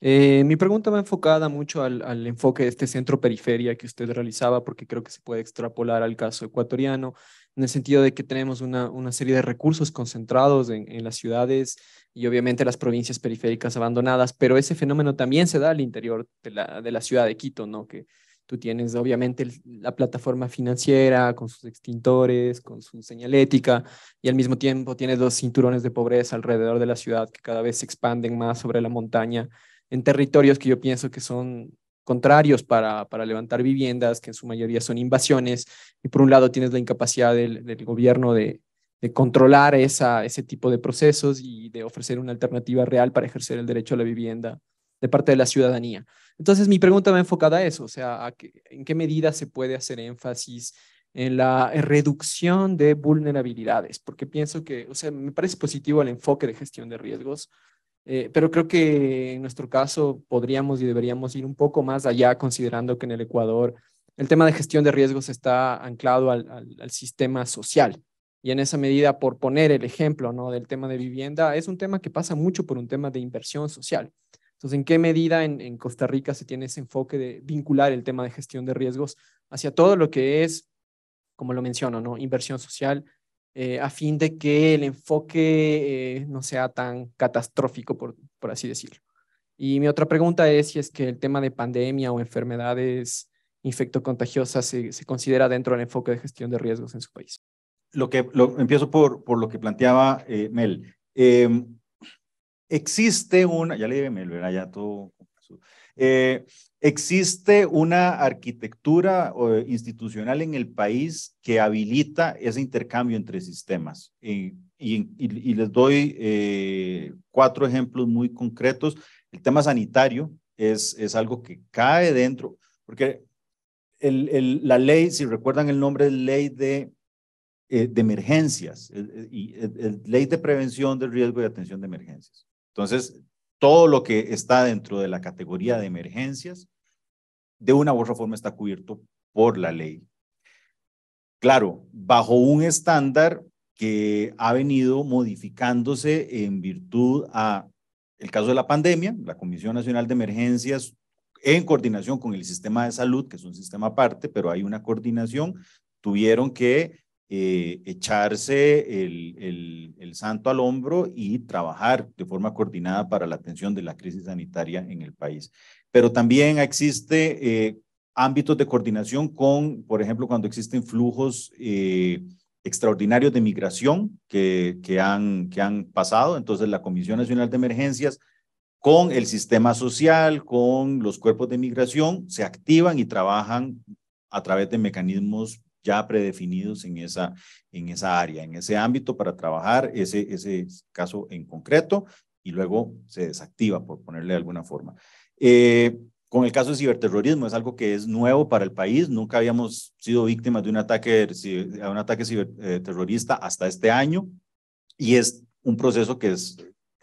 Eh, mi pregunta va enfocada mucho al, al, enfoque de este centro periferia que usted realizaba, porque creo que se puede extrapolar al caso ecuatoriano en el sentido de que tenemos una, una serie de recursos concentrados en, las ciudades y obviamente las provincias periféricas abandonadas, pero ese fenómeno también se da al interior de la, de la ciudad de Quito, ¿no? Que tú tienes obviamente la plataforma financiera con sus extintores, con su señalética, y al mismo tiempo tienes dos cinturones de pobreza alrededor de la ciudad que cada vez se expanden más sobre la montaña en territorios que yo pienso que son contrarios para, para, levantar viviendas, que en su mayoría son invasiones, y por un lado tienes la incapacidad del, gobierno de, controlar esa, ese tipo de procesos y de ofrecer una alternativa real para ejercer el derecho a la vivienda de parte de la ciudadanía. Entonces, mi pregunta va enfocada a eso, o sea, ¿en qué medida se puede hacer énfasis en la reducción de vulnerabilidades? Porque pienso que, o sea, me parece positivo el enfoque de gestión de riesgos, eh, pero creo que en nuestro caso podríamos y deberíamos ir un poco más allá, considerando que en el Ecuador el tema de gestión de riesgos está anclado al, sistema social. Y en esa medida, por poner el ejemplo ¿no? del tema de vivienda, es un tema que pasa mucho por un tema de inversión social. Entonces, ¿en qué medida en, en, Costa Rica se tiene ese enfoque de vincular el tema de gestión de riesgos hacia todo lo que es, como lo menciono, ¿no? inversión social, eh, a fin de que el enfoque eh, no sea tan catastrófico, por, por así decirlo. Y mi otra pregunta es si es que el tema de pandemia o enfermedades infectocontagiosas se, se considera dentro del enfoque de gestión de riesgos en su país. Lo que, lo, empiezo por, por lo que planteaba eh, Mel. Em, existe una, ya le dije Mel, Ya todo. Eh, Existe una arquitectura institucional en el país que habilita ese intercambio entre sistemas. Y, les doy eh, cuatro ejemplos muy concretos. El tema sanitario es, algo que cae dentro, porque la ley, si recuerdan el nombre, es ley de, eh, emergencias, eh, y ley de prevención del riesgo y atención de emergencias. Entonces, todo lo que está dentro de la categoría de emergencias, de una u otra forma está cubierto por la ley. Claro, bajo un estándar que ha venido modificándose en virtud a el caso de la pandemia, la Comisión Nacional de Emergencias en coordinación con el sistema de salud, que es un sistema aparte, pero hay una coordinación, tuvieron que eh, echarse el, el, santo al hombro y trabajar de forma coordinada para la atención de la crisis sanitaria en el país. Pero también existe eh, ámbitos de coordinación con, por ejemplo, cuando existen flujos eh, extraordinarios de migración que, que, han, que han pasado. Entonces, la Comisión Nacional de Emergencias con el sistema social, con los cuerpos de migración, se activan y trabajan a través de mecanismos ya predefinidos en esa, en esa área, en ese ámbito para trabajar ese, ese caso en concreto y luego se desactiva, por ponerle de alguna forma. Eh, con el caso de ciberterrorismo, es algo que es nuevo para el país. Nunca habíamos sido víctimas de un ataque, de un ataque ciberterrorista eh, hasta este año y es un proceso que es,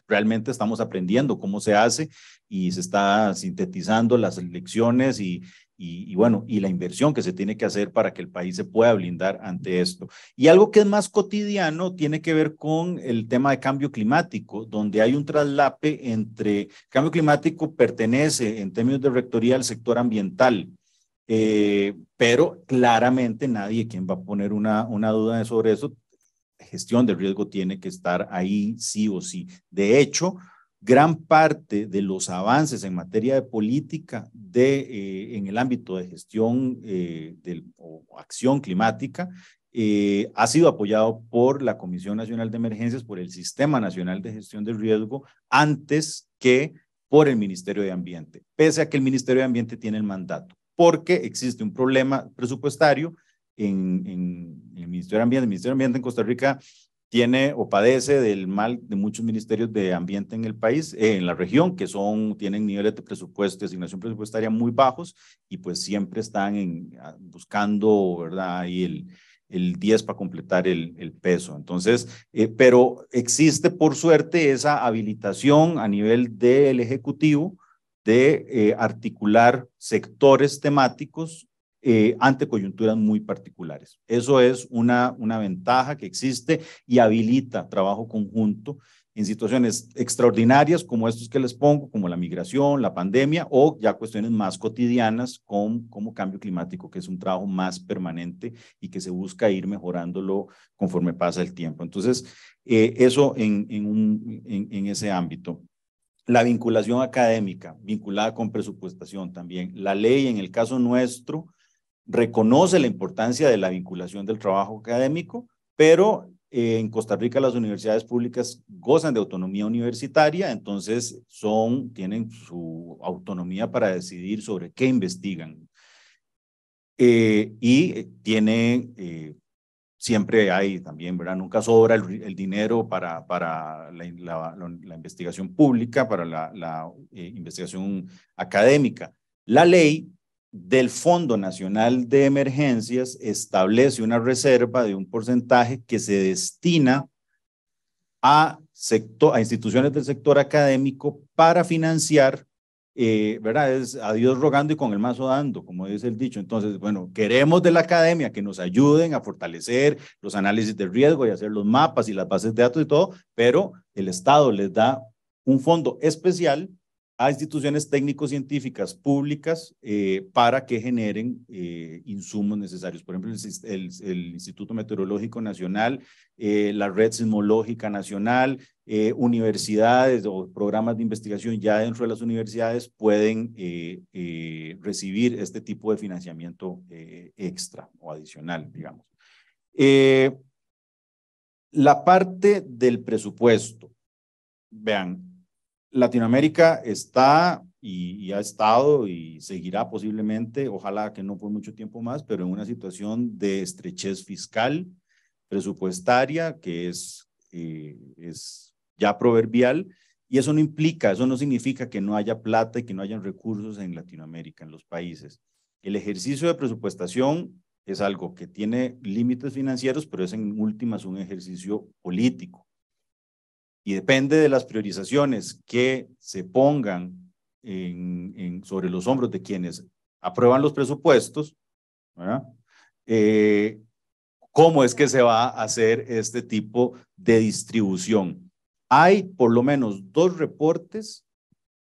realmente estamos aprendiendo cómo se hace y se está sintetizando las lecciones y, y, bueno, y la inversión que se tiene que hacer para que el país se pueda blindar ante esto. Y algo que es más cotidiano tiene que ver con el tema de cambio climático, donde hay un traslape entre, cambio climático pertenece en términos de rectoría al sector ambiental, eh, pero claramente nadie, quien va a poner una, una duda sobre eso, gestión de riesgo tiene que estar ahí sí o sí. De hecho, gran parte de los avances en materia de política de, eh, en el ámbito de gestión eh, o acción climática eh, ha sido apoyado por la Comisión Nacional de Emergencias, por el Sistema Nacional de Gestión del Riesgo, antes que por el Ministerio de Ambiente, pese a que el Ministerio de Ambiente tiene el mandato, porque existe un problema presupuestario en, en, el Ministerio de Ambiente. El Ministerio de Ambiente en Costa Rica tiene o padece del mal de muchos ministerios de ambiente en el país, eh, en la región, que son, tienen niveles de presupuesto, asignación presupuestaria muy bajos y pues siempre están ah, buscando, ¿verdad? Ahí el, el 10 para completar el, peso. Entonces, eh, pero existe por suerte esa habilitación a nivel del Ejecutivo de eh, articular sectores temáticos eh, ante coyunturas muy particulares. Eso es una, una ventaja que existe y habilita trabajo conjunto en situaciones extraordinarias como estos que les pongo, como la migración, la pandemia o ya cuestiones más cotidianas con, como cambio climático, que es un trabajo más permanente y que se busca ir mejorándolo conforme pasa el tiempo. Entonces, eh, eso en, en, un, en, en ese ámbito. La vinculación académica, vinculada con presupuestación también. La ley, en el caso nuestro, reconoce la importancia de la vinculación del trabajo académico, pero eh, en Costa Rica las universidades públicas gozan de autonomía universitaria, entonces son, tienen su autonomía para decidir sobre qué investigan. Eh, y tiene, eh, siempre hay también, ¿verdad? Nunca sobra el, dinero para, para la, investigación pública, para la, investigación académica. La ley del Fondo Nacional de Emergencias establece una reserva de un porcentaje que se destina a, sector, a instituciones del sector académico para financiar, eh, ¿verdad? Es a Dios rogando y con el mazo dando, como dice el dicho. Entonces, bueno, queremos de la academia que nos ayuden a fortalecer los análisis de riesgo y hacer los mapas y las bases de datos y todo, pero el Estado les da un fondo especial a instituciones técnico-científicas públicas eh, para que generen eh, insumos necesarios. Por ejemplo, el, Instituto Meteorológico Nacional, eh, la Red Sismológica Nacional, universidades o programas de investigación ya dentro de las universidades pueden recibir este tipo de financiamiento extra o adicional, digamos. la parte del presupuesto. Vean, Latinoamérica está y, ha estado y seguirá posiblemente, ojalá que no por mucho tiempo más, pero en una situación de estrechez fiscal, presupuestaria, que es, eh, es ya proverbial, y eso no implica, eso no significa que no haya plata y que no hayan recursos en Latinoamérica, en los países. El ejercicio de presupuestación es algo que tiene límites financieros, pero es en últimas un ejercicio político y depende de las priorizaciones que se pongan sobre los hombros de quienes aprueban los presupuestos, eh, cómo es que se va a hacer este tipo de distribución. Hay por lo menos dos reportes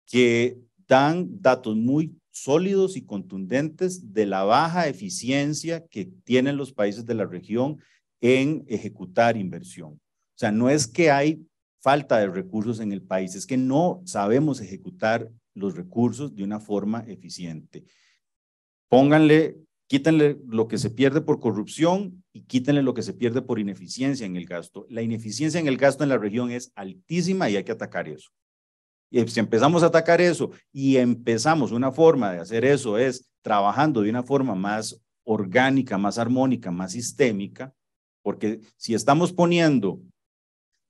que dan datos muy sólidos y contundentes de la baja eficiencia que tienen los países de la región en ejecutar inversión. O sea, no es que hay falta de recursos en el país, es que no sabemos ejecutar los recursos de una forma eficiente. Pónganle, quítenle lo que se pierde por corrupción y quítenle lo que se pierde por ineficiencia en el gasto. La ineficiencia en el gasto en la región es altísima y hay que atacar eso. Y si empezamos a atacar eso y empezamos una forma de hacer eso es trabajando de una forma más orgánica, más armónica, más sistémica, porque si estamos poniendo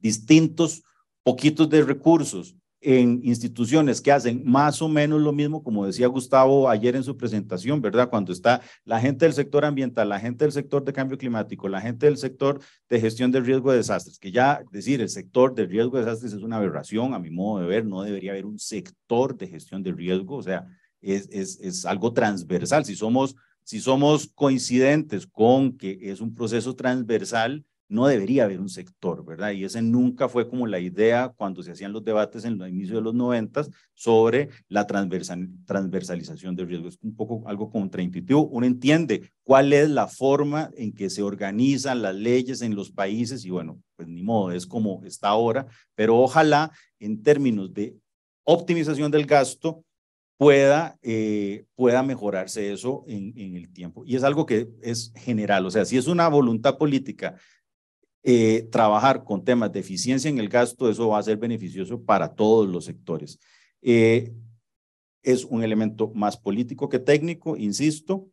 distintos poquitos de recursos en instituciones que hacen más o menos lo mismo, como decía Gustavo ayer en su presentación, ¿verdad? Cuando está la gente del sector ambiental, la gente del sector de cambio climático, la gente del sector de gestión de riesgo de desastres, que ya decir el sector de riesgo de desastres es una aberración, a mi modo de ver, no debería haber un sector de gestión de riesgo, o sea, es, es, es algo transversal. Si somos, si somos coincidentes con que es un proceso transversal, no debería haber un sector, ¿verdad? Y ese nunca fue como la idea cuando se hacían los debates en los inicios de los noventas sobre la transversalización de riesgos. un poco algo contraintuitivo. Uno entiende cuál es la forma en que se organizan las leyes en los países y bueno, pues ni modo, es como está ahora, pero ojalá en términos de optimización del gasto pueda, eh, pueda mejorarse eso en, en el tiempo. Y es algo que es general, o sea, si es una voluntad política eh, trabajar con temas de eficiencia en el gasto, eso va a ser beneficioso para todos los sectores. Eh, es un elemento más político que técnico, insisto,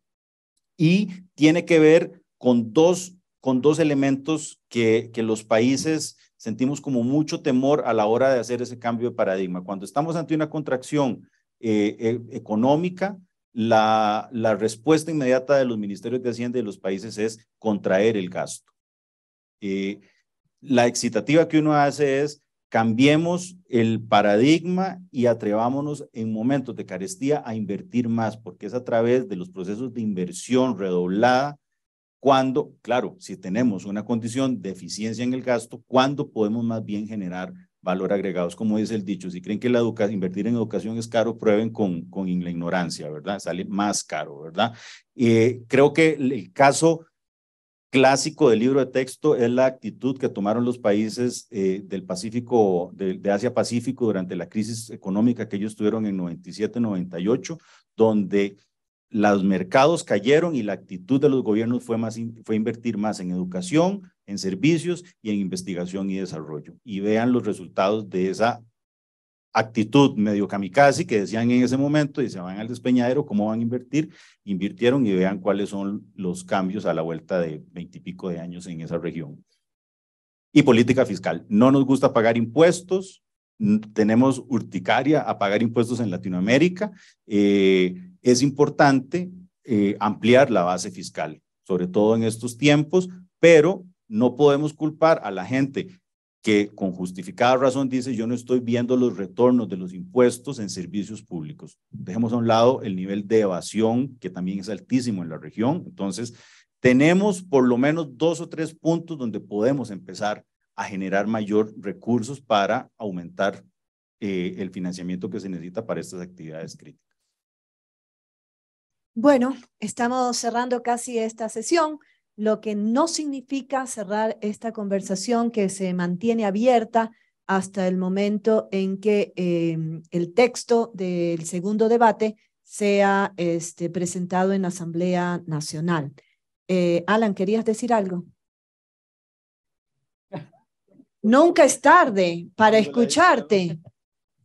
y tiene que ver con dos, con dos elementos que, que los países sentimos como mucho temor a la hora de hacer ese cambio de paradigma. Cuando estamos ante una contracción eh, económica, la, la respuesta inmediata de los ministerios de Hacienda y de los países es contraer el gasto. Eh, la excitativa que uno hace es cambiemos el paradigma y atrevámonos en momentos de carestía a invertir más, porque es a través de los procesos de inversión redoblada cuando, claro, si tenemos una condición de eficiencia en el gasto, cuando podemos más bien generar valor agregado. Es como dice el dicho, si creen que la invertir en educación es caro, prueben con, con la ignorancia, ¿verdad? Sale más caro, ¿verdad? Eh, creo que el caso clásico del libro de texto es la actitud que tomaron los países eh, del Pacífico, de, Asia-Pacífico durante la crisis económica que ellos tuvieron en 97-98, donde los mercados cayeron y la actitud de los gobiernos fue, más, fue invertir más en educación, en servicios y en investigación y desarrollo. Y vean los resultados de esa actitud medio kamikaze que decían en ese momento, y se van al despeñadero, ¿cómo van a invertir? Invirtieron y vean cuáles son los cambios a la vuelta de veintipico de años en esa región. Y política fiscal. No nos gusta pagar impuestos, tenemos urticaria a pagar impuestos en Latinoamérica. Eh, es importante eh, ampliar la base fiscal, sobre todo en estos tiempos, pero no podemos culpar a la gente que con justificada razón dice yo no estoy viendo los retornos de los impuestos en servicios públicos. Dejemos a un lado el nivel de evasión, que también es altísimo en la región. Entonces, tenemos por lo menos dos o tres puntos donde podemos empezar a generar mayor recursos para aumentar eh, el financiamiento que se necesita para estas actividades críticas. Bueno, estamos cerrando casi esta sesión lo que no significa cerrar esta conversación que se mantiene abierta hasta el momento en que em, el texto del segundo debate sea este, presentado en la Asamblea Nacional. Eh, Alan, ¿querías decir algo? Nunca es tarde para escucharte.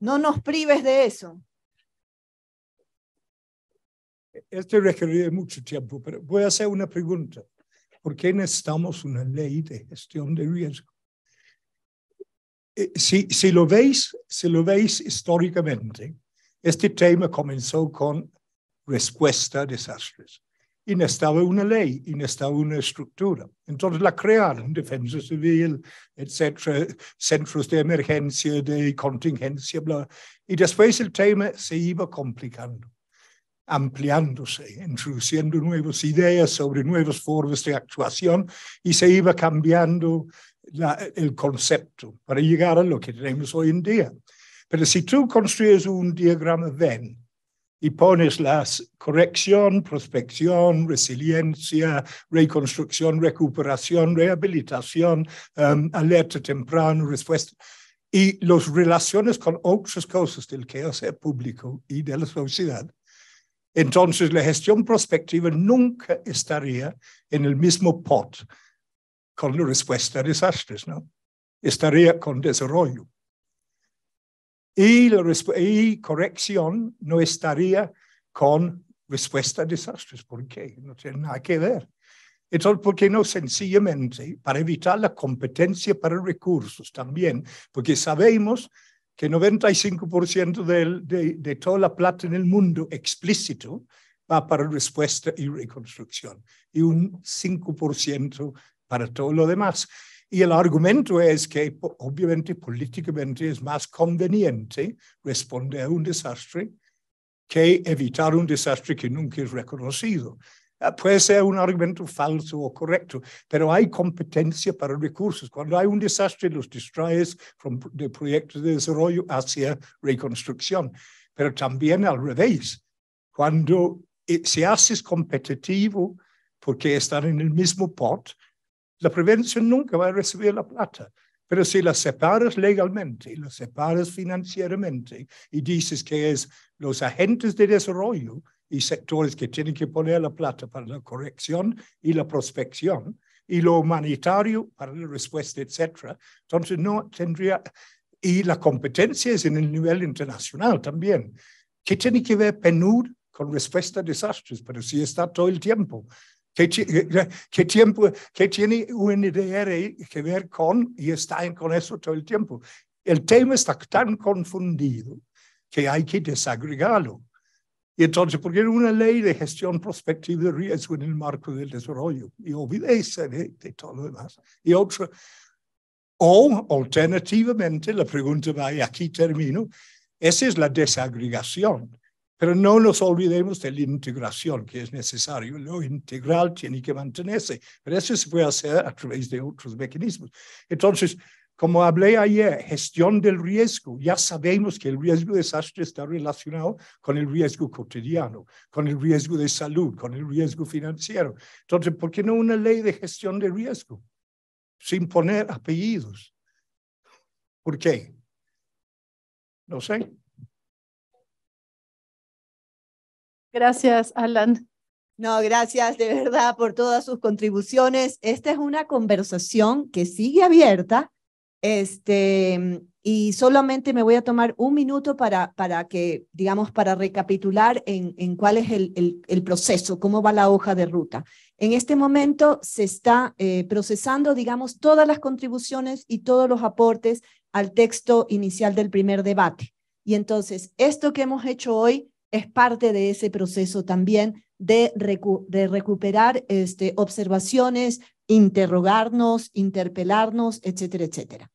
No nos prives de eso. Esto requerido mucho tiempo, pero voy a hacer una pregunta. ¿Por qué necesitamos una ley de gestión de riesgo? Eh, si, si, lo veis, si lo veis históricamente, este tema comenzó con respuesta a desastres. Y necesitaba una ley, y necesitaba una estructura. Entonces la crearon, defensa civil, etcétera, centros de emergencia, de contingencia, bla. Y después el tema se iba complicando ampliándose, introduciendo nuevas ideas sobre nuevas formas de actuación y se iba cambiando el concepto para llegar a lo que tenemos hoy en día. Pero si tú construyes un diagrama Venn y pones las corrección, prospección, resiliencia, reconstrucción, recuperación, rehabilitación, um, alerta temprana, respuesta, y las relaciones con otras cosas del quehacer público y de la sociedad, entonces, la gestión prospectiva nunca estaría en el mismo pot con la respuesta a desastres, ¿no? Estaría con desarrollo. Y, la corrección no estaría con respuesta a desastres. ¿Por qué? No tiene nada que ver. Entonces, ¿por qué no sencillamente para evitar la competencia para recursos también? Porque sabemos que 95% de, de, de, toda la plata en el mundo explícito va para respuesta y reconstrucción y un 5% para todo lo demás. Y el argumento es que obviamente políticamente es más conveniente responder a un desastre que evitar un desastre que nunca es reconocido. Ah, puede ser un argumento falso o correcto, pero hay competencia para recursos. Cuando hay un desastre, los distraes de proyectos de desarrollo hacia reconstrucción. Pero también al revés, cuando eh, se haces competitivo porque están en el mismo pot, la prevención nunca va a recibir la plata. Pero si la separas legalmente, la separas financieramente y dices que es los agentes de desarrollo y sectores que tienen que poner la plata para la corrección y la prospección y lo humanitario para la respuesta, etcétera. Entonces no tendría, y la competencia es en el nivel internacional también. ¿Qué tiene que ver PNUD con respuesta a desastres? Pero si está todo el tiempo. ¿Qué, tiempo, qué tiene UNDR e que ver con, y está con eso todo el tiempo? El tema está tan confundido que hay que desagregarlo. Y entonces, porque era una ley de gestión prospectiva de riesgo en el marco del desarrollo y olvide de, de todo lo demás. Y otra, o alternativamente, la pregunta va, y aquí termino, esa es la desagregación. Pero no nos olvidemos de la integración que es necesario. Lo integral tiene que mantenerse, pero eso se puede hacer a través de otros mecanismos. Entonces, como hablé ayer, gestión del riesgo. Ya sabemos que el riesgo de desastre está relacionado con el riesgo cotidiano, con el riesgo de salud, con el riesgo financiero. Entonces, ¿por qué no una ley de gestión de riesgo? Sin poner apellidos. ¿Por qué? No sé. Gracias, Alan. No, gracias de verdad por todas sus contribuciones. Esta es una conversación que sigue abierta este, y solamente me voy a tomar un minuto para, para que, digamos, para recapitular en, en cuál es el, el, proceso, cómo va la hoja de ruta. En este momento se está eh, procesando, digamos, todas las contribuciones y todos los aportes al texto inicial del primer debate. Y entonces, esto que hemos hecho hoy es parte de ese proceso también de, de recuperar este, observaciones, interrogarnos, interpelarnos, etcétera, etcétera.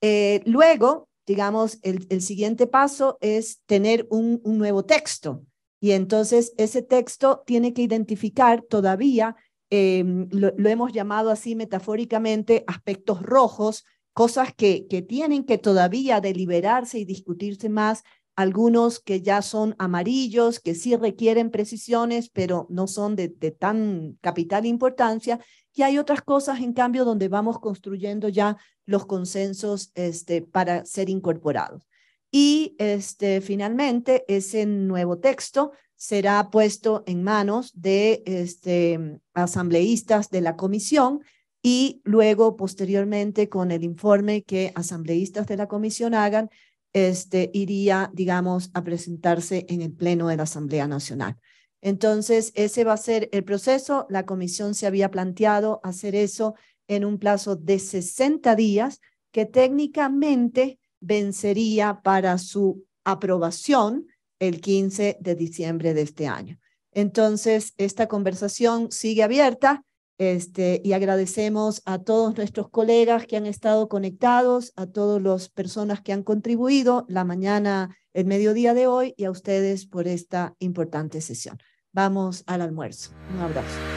Eh, luego, digamos, el, siguiente paso es tener un, nuevo texto. Y entonces ese texto tiene que identificar todavía em, lo, hemos llamado así metafóricamente, aspectos rojos, cosas que, que, tienen que todavía deliberarse y discutirse más, algunos que ya son amarillos, que sí requieren precisiones, pero no son de, de tan capital importancia, y hay otras cosas, en cambio, donde vamos construyendo ya los consensos este, para ser incorporados. Y este, finalmente, ese nuevo texto será puesto en manos de este, asambleístas de la comisión y luego, posteriormente, con el informe que asambleístas de la comisión hagan, este, iría, digamos, a presentarse en el Pleno de la Asamblea Nacional. Entonces, ese va a ser el proceso. La comisión se había planteado hacer eso en un plazo de 60 días que técnicamente vencería para su aprobación el 15 de diciembre de este año. Entonces, esta conversación sigue abierta este, y agradecemos a todos nuestros colegas que han estado conectados, a todas las personas que han contribuido la mañana, el mediodía de hoy y a ustedes por esta importante sesión vamos al almuerzo. Un abrazo.